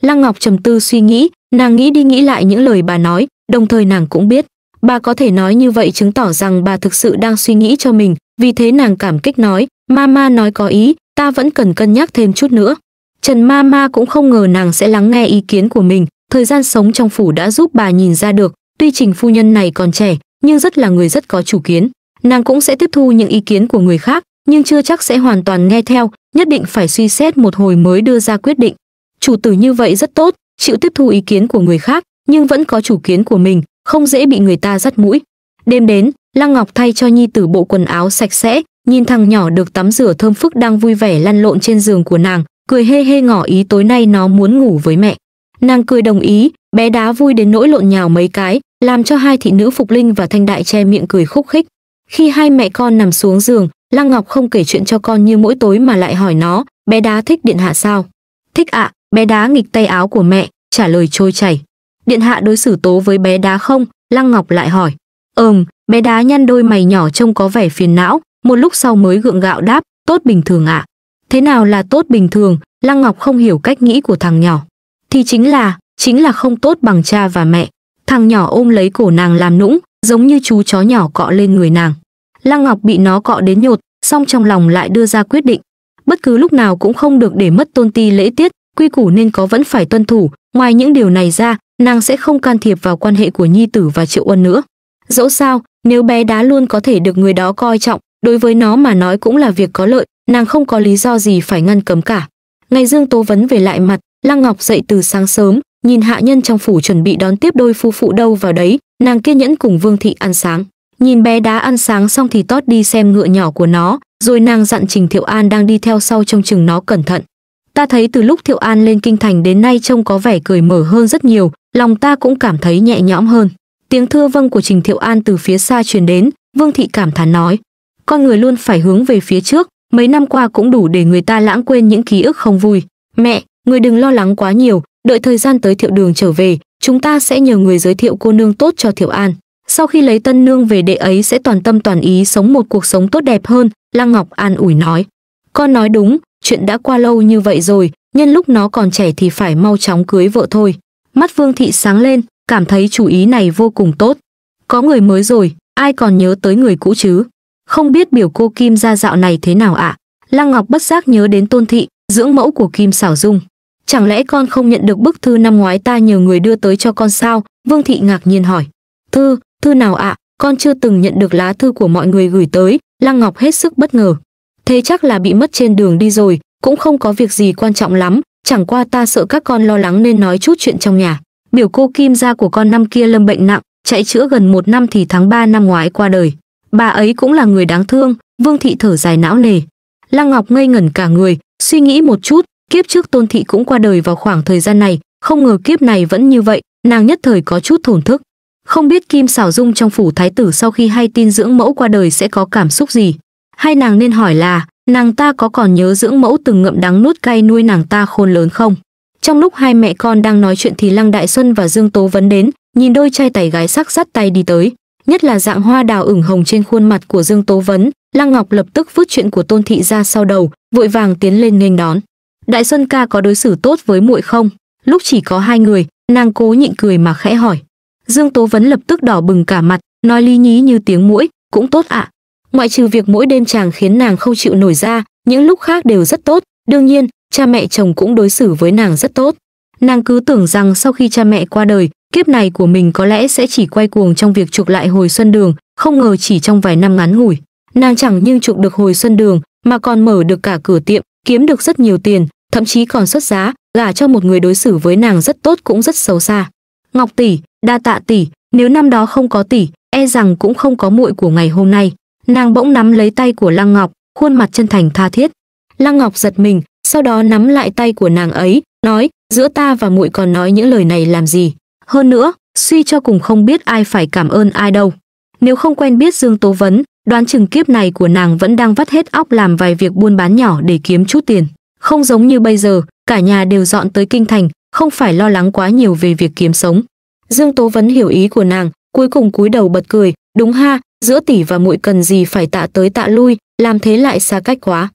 Lăng Ngọc trầm tư suy nghĩ, nàng nghĩ đi nghĩ lại những lời bà nói, đồng thời nàng cũng biết, bà có thể nói như vậy chứng tỏ rằng bà thực sự đang suy nghĩ cho mình, vì thế nàng cảm kích nói, "Mama nói có ý, ta vẫn cần cân nhắc thêm chút nữa." Trần Ma Ma cũng không ngờ nàng sẽ lắng nghe ý kiến của mình, thời gian sống trong phủ đã giúp bà nhìn ra được, tuy Trình phu nhân này còn trẻ, nhưng rất là người rất có chủ kiến. Nàng cũng sẽ tiếp thu những ý kiến của người khác, nhưng chưa chắc sẽ hoàn toàn nghe theo, nhất định phải suy xét một hồi mới đưa ra quyết định. Chủ tử như vậy rất tốt, chịu tiếp thu ý kiến của người khác, nhưng vẫn có chủ kiến của mình, không dễ bị người ta dắt mũi. Đêm đến, Lăng Ngọc thay cho Nhi Tử bộ quần áo sạch sẽ, nhìn thằng nhỏ được tắm rửa thơm phức đang vui vẻ lăn lộn trên giường của nàng, cười hê hê ngỏ ý tối nay nó muốn ngủ với mẹ. Nàng cười đồng ý, bé đá vui đến nỗi lộn nhào mấy cái, làm cho hai thị nữ Phục Linh và Thanh Đại che miệng cười khúc khích. Khi hai mẹ con nằm xuống giường, Lăng Ngọc không kể chuyện cho con như mỗi tối mà lại hỏi nó, bé đá thích điện hạ sao? Thích ạ, bé đá nghịch tay áo của mẹ, trả lời trôi chảy. Điện hạ đối xử tố với bé đá không? Lăng Ngọc lại hỏi. Ừm, bé đá nhăn đôi mày nhỏ trông có vẻ phiền não, một lúc sau mới gượng gạo đáp, tốt bình thường ạ. À thế nào là tốt bình thường lăng ngọc không hiểu cách nghĩ của thằng nhỏ thì chính là chính là không tốt bằng cha và mẹ thằng nhỏ ôm lấy cổ nàng làm nũng giống như chú chó nhỏ cọ lên người nàng lăng ngọc bị nó cọ đến nhột song trong lòng lại đưa ra quyết định bất cứ lúc nào cũng không được để mất tôn ti lễ tiết quy củ nên có vẫn phải tuân thủ ngoài những điều này ra nàng sẽ không can thiệp vào quan hệ của nhi tử và triệu uân nữa dẫu sao nếu bé đá luôn có thể được người đó coi trọng đối với nó mà nói cũng là việc có lợi nàng không có lý do gì phải ngăn cấm cả. Ngày Dương Tố vấn về lại mặt, Lăng Ngọc dậy từ sáng sớm, nhìn hạ nhân trong phủ chuẩn bị đón tiếp đôi phu phụ đâu vào đấy, nàng kiên nhẫn cùng Vương thị ăn sáng. Nhìn bé đá ăn sáng xong thì tót đi xem ngựa nhỏ của nó, rồi nàng dặn Trình Thiệu An đang đi theo sau trông chừng nó cẩn thận. Ta thấy từ lúc Thiệu An lên kinh thành đến nay trông có vẻ cười mở hơn rất nhiều, lòng ta cũng cảm thấy nhẹ nhõm hơn. Tiếng thưa vâng của Trình Thiệu An từ phía xa truyền đến, Vương thị cảm thán nói: "Con người luôn phải hướng về phía trước, mấy năm qua cũng đủ để người ta lãng quên những ký ức không vui. Mẹ, người đừng lo lắng quá nhiều, đợi thời gian tới thiệu đường trở về, chúng ta sẽ nhờ người giới thiệu cô nương tốt cho thiệu an. Sau khi lấy tân nương về đệ ấy sẽ toàn tâm toàn ý sống một cuộc sống tốt đẹp hơn, Lăng Ngọc an ủi nói. Con nói đúng, chuyện đã qua lâu như vậy rồi, nhân lúc nó còn trẻ thì phải mau chóng cưới vợ thôi. Mắt Vương Thị sáng lên, cảm thấy chủ ý này vô cùng tốt. Có người mới rồi, ai còn nhớ tới người cũ chứ? không biết biểu cô Kim gia dạo này thế nào ạ? À? Lăng Ngọc bất giác nhớ đến Tôn Thị, dưỡng mẫu của Kim Sảo Dung. Chẳng lẽ con không nhận được bức thư năm ngoái ta nhờ người đưa tới cho con sao? Vương Thị ngạc nhiên hỏi. Thư, thư nào ạ? À? Con chưa từng nhận được lá thư của mọi người gửi tới. Lăng Ngọc hết sức bất ngờ. Thế chắc là bị mất trên đường đi rồi, cũng không có việc gì quan trọng lắm. Chẳng qua ta sợ các con lo lắng nên nói chút chuyện trong nhà. Biểu cô Kim gia của con năm kia lâm bệnh nặng, chạy chữa gần một năm thì tháng 3 năm ngoái qua đời bà ấy cũng là người đáng thương vương thị thở dài não nề lăng ngọc ngây ngẩn cả người suy nghĩ một chút kiếp trước tôn thị cũng qua đời vào khoảng thời gian này không ngờ kiếp này vẫn như vậy nàng nhất thời có chút thổn thức không biết kim xảo dung trong phủ thái tử sau khi hay tin dưỡng mẫu qua đời sẽ có cảm xúc gì hay nàng nên hỏi là nàng ta có còn nhớ dưỡng mẫu từng ngậm đắng nuốt cay nuôi nàng ta khôn lớn không trong lúc hai mẹ con đang nói chuyện thì lăng đại xuân và dương tố vấn đến nhìn đôi trai tài gái sắc sắt tay đi tới nhất là dạng hoa đào ửng hồng trên khuôn mặt của Dương Tố Vấn, Lăng Ngọc lập tức vứt chuyện của Tôn thị ra sau đầu, vội vàng tiến lên nghênh đón. "Đại Xuân ca có đối xử tốt với muội không?" Lúc chỉ có hai người, nàng cố nhịn cười mà khẽ hỏi. Dương Tố Vấn lập tức đỏ bừng cả mặt, nói lý nhí như tiếng mũi, "Cũng tốt ạ." Ngoại trừ việc mỗi đêm chàng khiến nàng không chịu nổi ra, những lúc khác đều rất tốt, đương nhiên, cha mẹ chồng cũng đối xử với nàng rất tốt. Nàng cứ tưởng rằng sau khi cha mẹ qua đời, kiếp này của mình có lẽ sẽ chỉ quay cuồng trong việc chụp lại hồi xuân đường, không ngờ chỉ trong vài năm ngắn ngủi, nàng chẳng nhưng chụp được hồi xuân đường mà còn mở được cả cửa tiệm, kiếm được rất nhiều tiền, thậm chí còn xuất giá, gả cho một người đối xử với nàng rất tốt cũng rất xấu xa. Ngọc tỷ, đa tạ tỷ, nếu năm đó không có tỷ, e rằng cũng không có muội của ngày hôm nay. Nàng bỗng nắm lấy tay của Lăng Ngọc, khuôn mặt chân thành tha thiết. Lăng Ngọc giật mình, sau đó nắm lại tay của nàng ấy, nói, giữa ta và muội còn nói những lời này làm gì? Hơn nữa, suy cho cùng không biết ai phải cảm ơn ai đâu. Nếu không quen biết Dương Tố Vấn, đoán chừng kiếp này của nàng vẫn đang vắt hết óc làm vài việc buôn bán nhỏ để kiếm chút tiền. Không giống như bây giờ, cả nhà đều dọn tới kinh thành, không phải lo lắng quá nhiều về việc kiếm sống. Dương Tố Vấn hiểu ý của nàng, cuối cùng cúi đầu bật cười, đúng ha, giữa tỷ và muội cần gì phải tạ tới tạ lui, làm thế lại xa cách quá.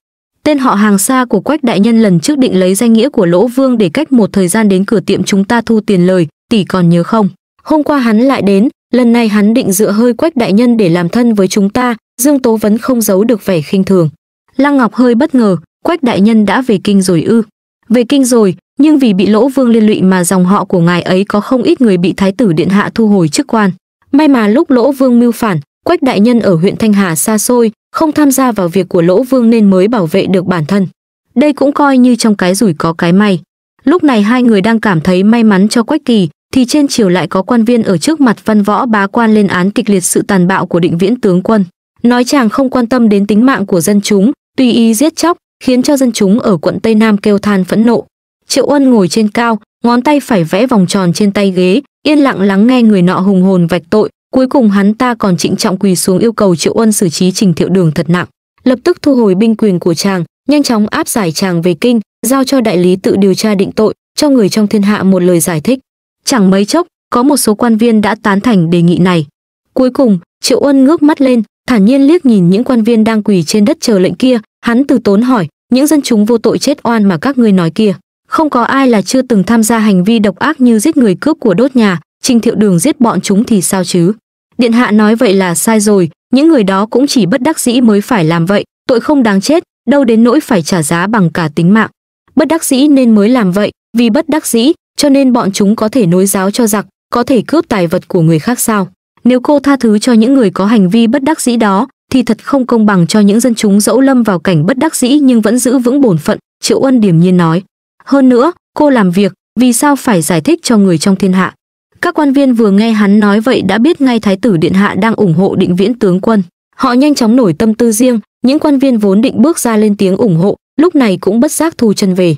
Tên họ hàng xa của Quách Đại Nhân lần trước định lấy danh nghĩa của Lỗ Vương để cách một thời gian đến cửa tiệm chúng ta thu tiền lời, tỷ còn nhớ không? Hôm qua hắn lại đến, lần này hắn định dựa hơi quách đại nhân để làm thân với chúng ta, Dương Tố Vấn không giấu được vẻ khinh thường. Lăng Ngọc hơi bất ngờ, quách đại nhân đã về kinh rồi ư. Về kinh rồi, nhưng vì bị lỗ vương liên lụy mà dòng họ của ngài ấy có không ít người bị thái tử điện hạ thu hồi chức quan. May mà lúc lỗ vương mưu phản, quách đại nhân ở huyện Thanh Hà xa xôi, không tham gia vào việc của lỗ vương nên mới bảo vệ được bản thân. Đây cũng coi như trong cái rủi có cái may. Lúc này hai người đang cảm thấy may mắn cho Quách Kỳ, thì trên triều lại có quan viên ở trước mặt văn võ bá quan lên án kịch liệt sự tàn bạo của định viễn tướng quân nói chàng không quan tâm đến tính mạng của dân chúng tùy ý giết chóc khiến cho dân chúng ở quận tây nam kêu than phẫn nộ triệu ân ngồi trên cao ngón tay phải vẽ vòng tròn trên tay ghế yên lặng lắng nghe người nọ hùng hồn vạch tội cuối cùng hắn ta còn trịnh trọng quỳ xuống yêu cầu triệu ân xử trí trình thiệu đường thật nặng lập tức thu hồi binh quyền của chàng nhanh chóng áp giải chàng về kinh giao cho đại lý tự điều tra định tội cho người trong thiên hạ một lời giải thích Chẳng mấy chốc, có một số quan viên đã tán thành đề nghị này. Cuối cùng, Triệu Uân ngước mắt lên, thản nhiên liếc nhìn những quan viên đang quỳ trên đất chờ lệnh kia, hắn từ tốn hỏi, những dân chúng vô tội chết oan mà các ngươi nói kia, không có ai là chưa từng tham gia hành vi độc ác như giết người cướp của đốt nhà, Trình Thiệu Đường giết bọn chúng thì sao chứ? Điện hạ nói vậy là sai rồi, những người đó cũng chỉ bất đắc dĩ mới phải làm vậy, tội không đáng chết, đâu đến nỗi phải trả giá bằng cả tính mạng. Bất đắc dĩ nên mới làm vậy, vì bất đắc dĩ, cho nên bọn chúng có thể nối giáo cho giặc, có thể cướp tài vật của người khác sao? Nếu cô tha thứ cho những người có hành vi bất đắc dĩ đó, thì thật không công bằng cho những dân chúng dẫu lâm vào cảnh bất đắc dĩ nhưng vẫn giữ vững bổn phận, Triệu Ân điểm nhiên nói. Hơn nữa, cô làm việc, vì sao phải giải thích cho người trong thiên hạ? Các quan viên vừa nghe hắn nói vậy đã biết ngay Thái tử Điện Hạ đang ủng hộ định viễn tướng quân. Họ nhanh chóng nổi tâm tư riêng, những quan viên vốn định bước ra lên tiếng ủng hộ, lúc này cũng bất giác thu chân về.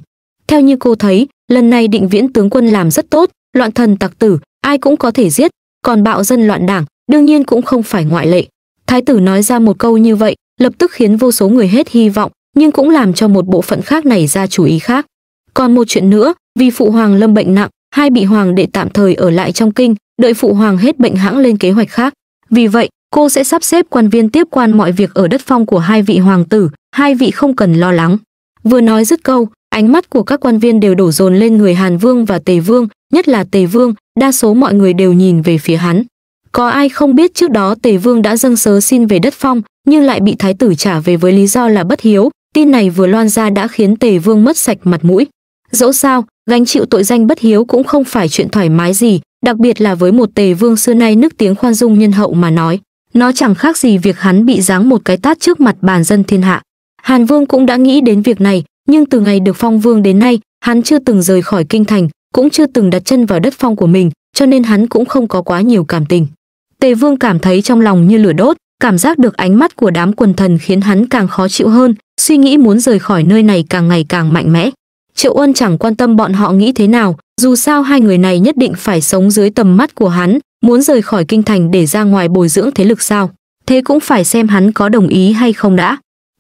Theo như cô thấy, lần này định viễn tướng quân làm rất tốt loạn thần tặc tử ai cũng có thể giết còn bạo dân loạn đảng đương nhiên cũng không phải ngoại lệ thái tử nói ra một câu như vậy lập tức khiến vô số người hết hy vọng nhưng cũng làm cho một bộ phận khác này ra chú ý khác còn một chuyện nữa vì phụ hoàng lâm bệnh nặng hai bị hoàng đệ tạm thời ở lại trong kinh đợi phụ hoàng hết bệnh hãng lên kế hoạch khác vì vậy cô sẽ sắp xếp quan viên tiếp quan mọi việc ở đất phong của hai vị hoàng tử hai vị không cần lo lắng vừa nói dứt câu ánh mắt của các quan viên đều đổ dồn lên người hàn vương và tề vương nhất là tề vương đa số mọi người đều nhìn về phía hắn có ai không biết trước đó tề vương đã dâng sớ xin về đất phong nhưng lại bị thái tử trả về với lý do là bất hiếu tin này vừa loan ra đã khiến tề vương mất sạch mặt mũi dẫu sao gánh chịu tội danh bất hiếu cũng không phải chuyện thoải mái gì đặc biệt là với một tề vương xưa nay nước tiếng khoan dung nhân hậu mà nói nó chẳng khác gì việc hắn bị giáng một cái tát trước mặt bàn dân thiên hạ hàn vương cũng đã nghĩ đến việc này nhưng từ ngày được phong vương đến nay hắn chưa từng rời khỏi kinh thành cũng chưa từng đặt chân vào đất phong của mình cho nên hắn cũng không có quá nhiều cảm tình tề vương cảm thấy trong lòng như lửa đốt cảm giác được ánh mắt của đám quần thần khiến hắn càng khó chịu hơn suy nghĩ muốn rời khỏi nơi này càng ngày càng mạnh mẽ triệu uân chẳng quan tâm bọn họ nghĩ thế nào dù sao hai người này nhất định phải sống dưới tầm mắt của hắn muốn rời khỏi kinh thành để ra ngoài bồi dưỡng thế lực sao thế cũng phải xem hắn có đồng ý hay không đã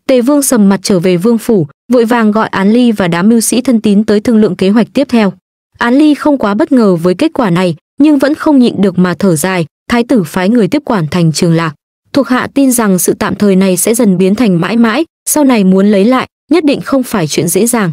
Tề Vương sầm mặt trở về vương phủ, vội vàng gọi Án Ly và đám mưu sĩ thân tín tới thương lượng kế hoạch tiếp theo. Án Ly không quá bất ngờ với kết quả này, nhưng vẫn không nhịn được mà thở dài, thái tử phái người tiếp quản thành Trường Lạc. Thuộc hạ tin rằng sự tạm thời này sẽ dần biến thành mãi mãi, sau này muốn lấy lại, nhất định không phải chuyện dễ dàng.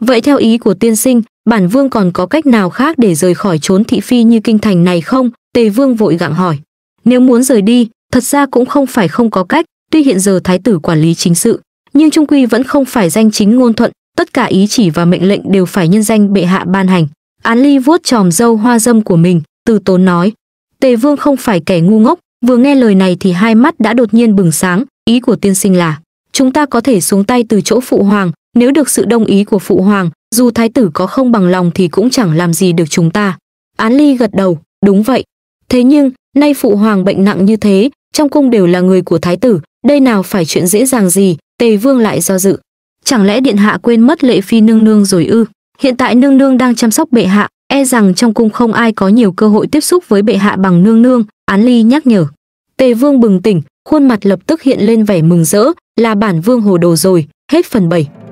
Vậy theo ý của tiên sinh, bản vương còn có cách nào khác để rời khỏi trốn thị phi như kinh thành này không? Tề Vương vội gặng hỏi. Nếu muốn rời đi, thật ra cũng không phải không có cách, tuy hiện giờ thái tử quản lý chính sự nhưng trung quy vẫn không phải danh chính ngôn thuận tất cả ý chỉ và mệnh lệnh đều phải nhân danh bệ hạ ban hành án ly vuốt chòm dâu hoa dâm của mình từ tốn nói tề vương không phải kẻ ngu ngốc vừa nghe lời này thì hai mắt đã đột nhiên bừng sáng ý của tiên sinh là chúng ta có thể xuống tay từ chỗ phụ hoàng nếu được sự đồng ý của phụ hoàng dù thái tử có không bằng lòng thì cũng chẳng làm gì được chúng ta án ly gật đầu đúng vậy thế nhưng nay phụ hoàng bệnh nặng như thế trong cung đều là người của thái tử, đây nào phải chuyện dễ dàng gì, Tề Vương lại do dự. Chẳng lẽ điện hạ quên mất lệ phi nương nương rồi ư? Hiện tại nương nương đang chăm sóc bệ hạ, e rằng trong cung không ai có nhiều cơ hội tiếp xúc với bệ hạ bằng nương nương, Án Ly nhắc nhở. Tề Vương bừng tỉnh, khuôn mặt lập tức hiện lên vẻ mừng rỡ, là bản vương hồ đồ rồi, hết phần 7.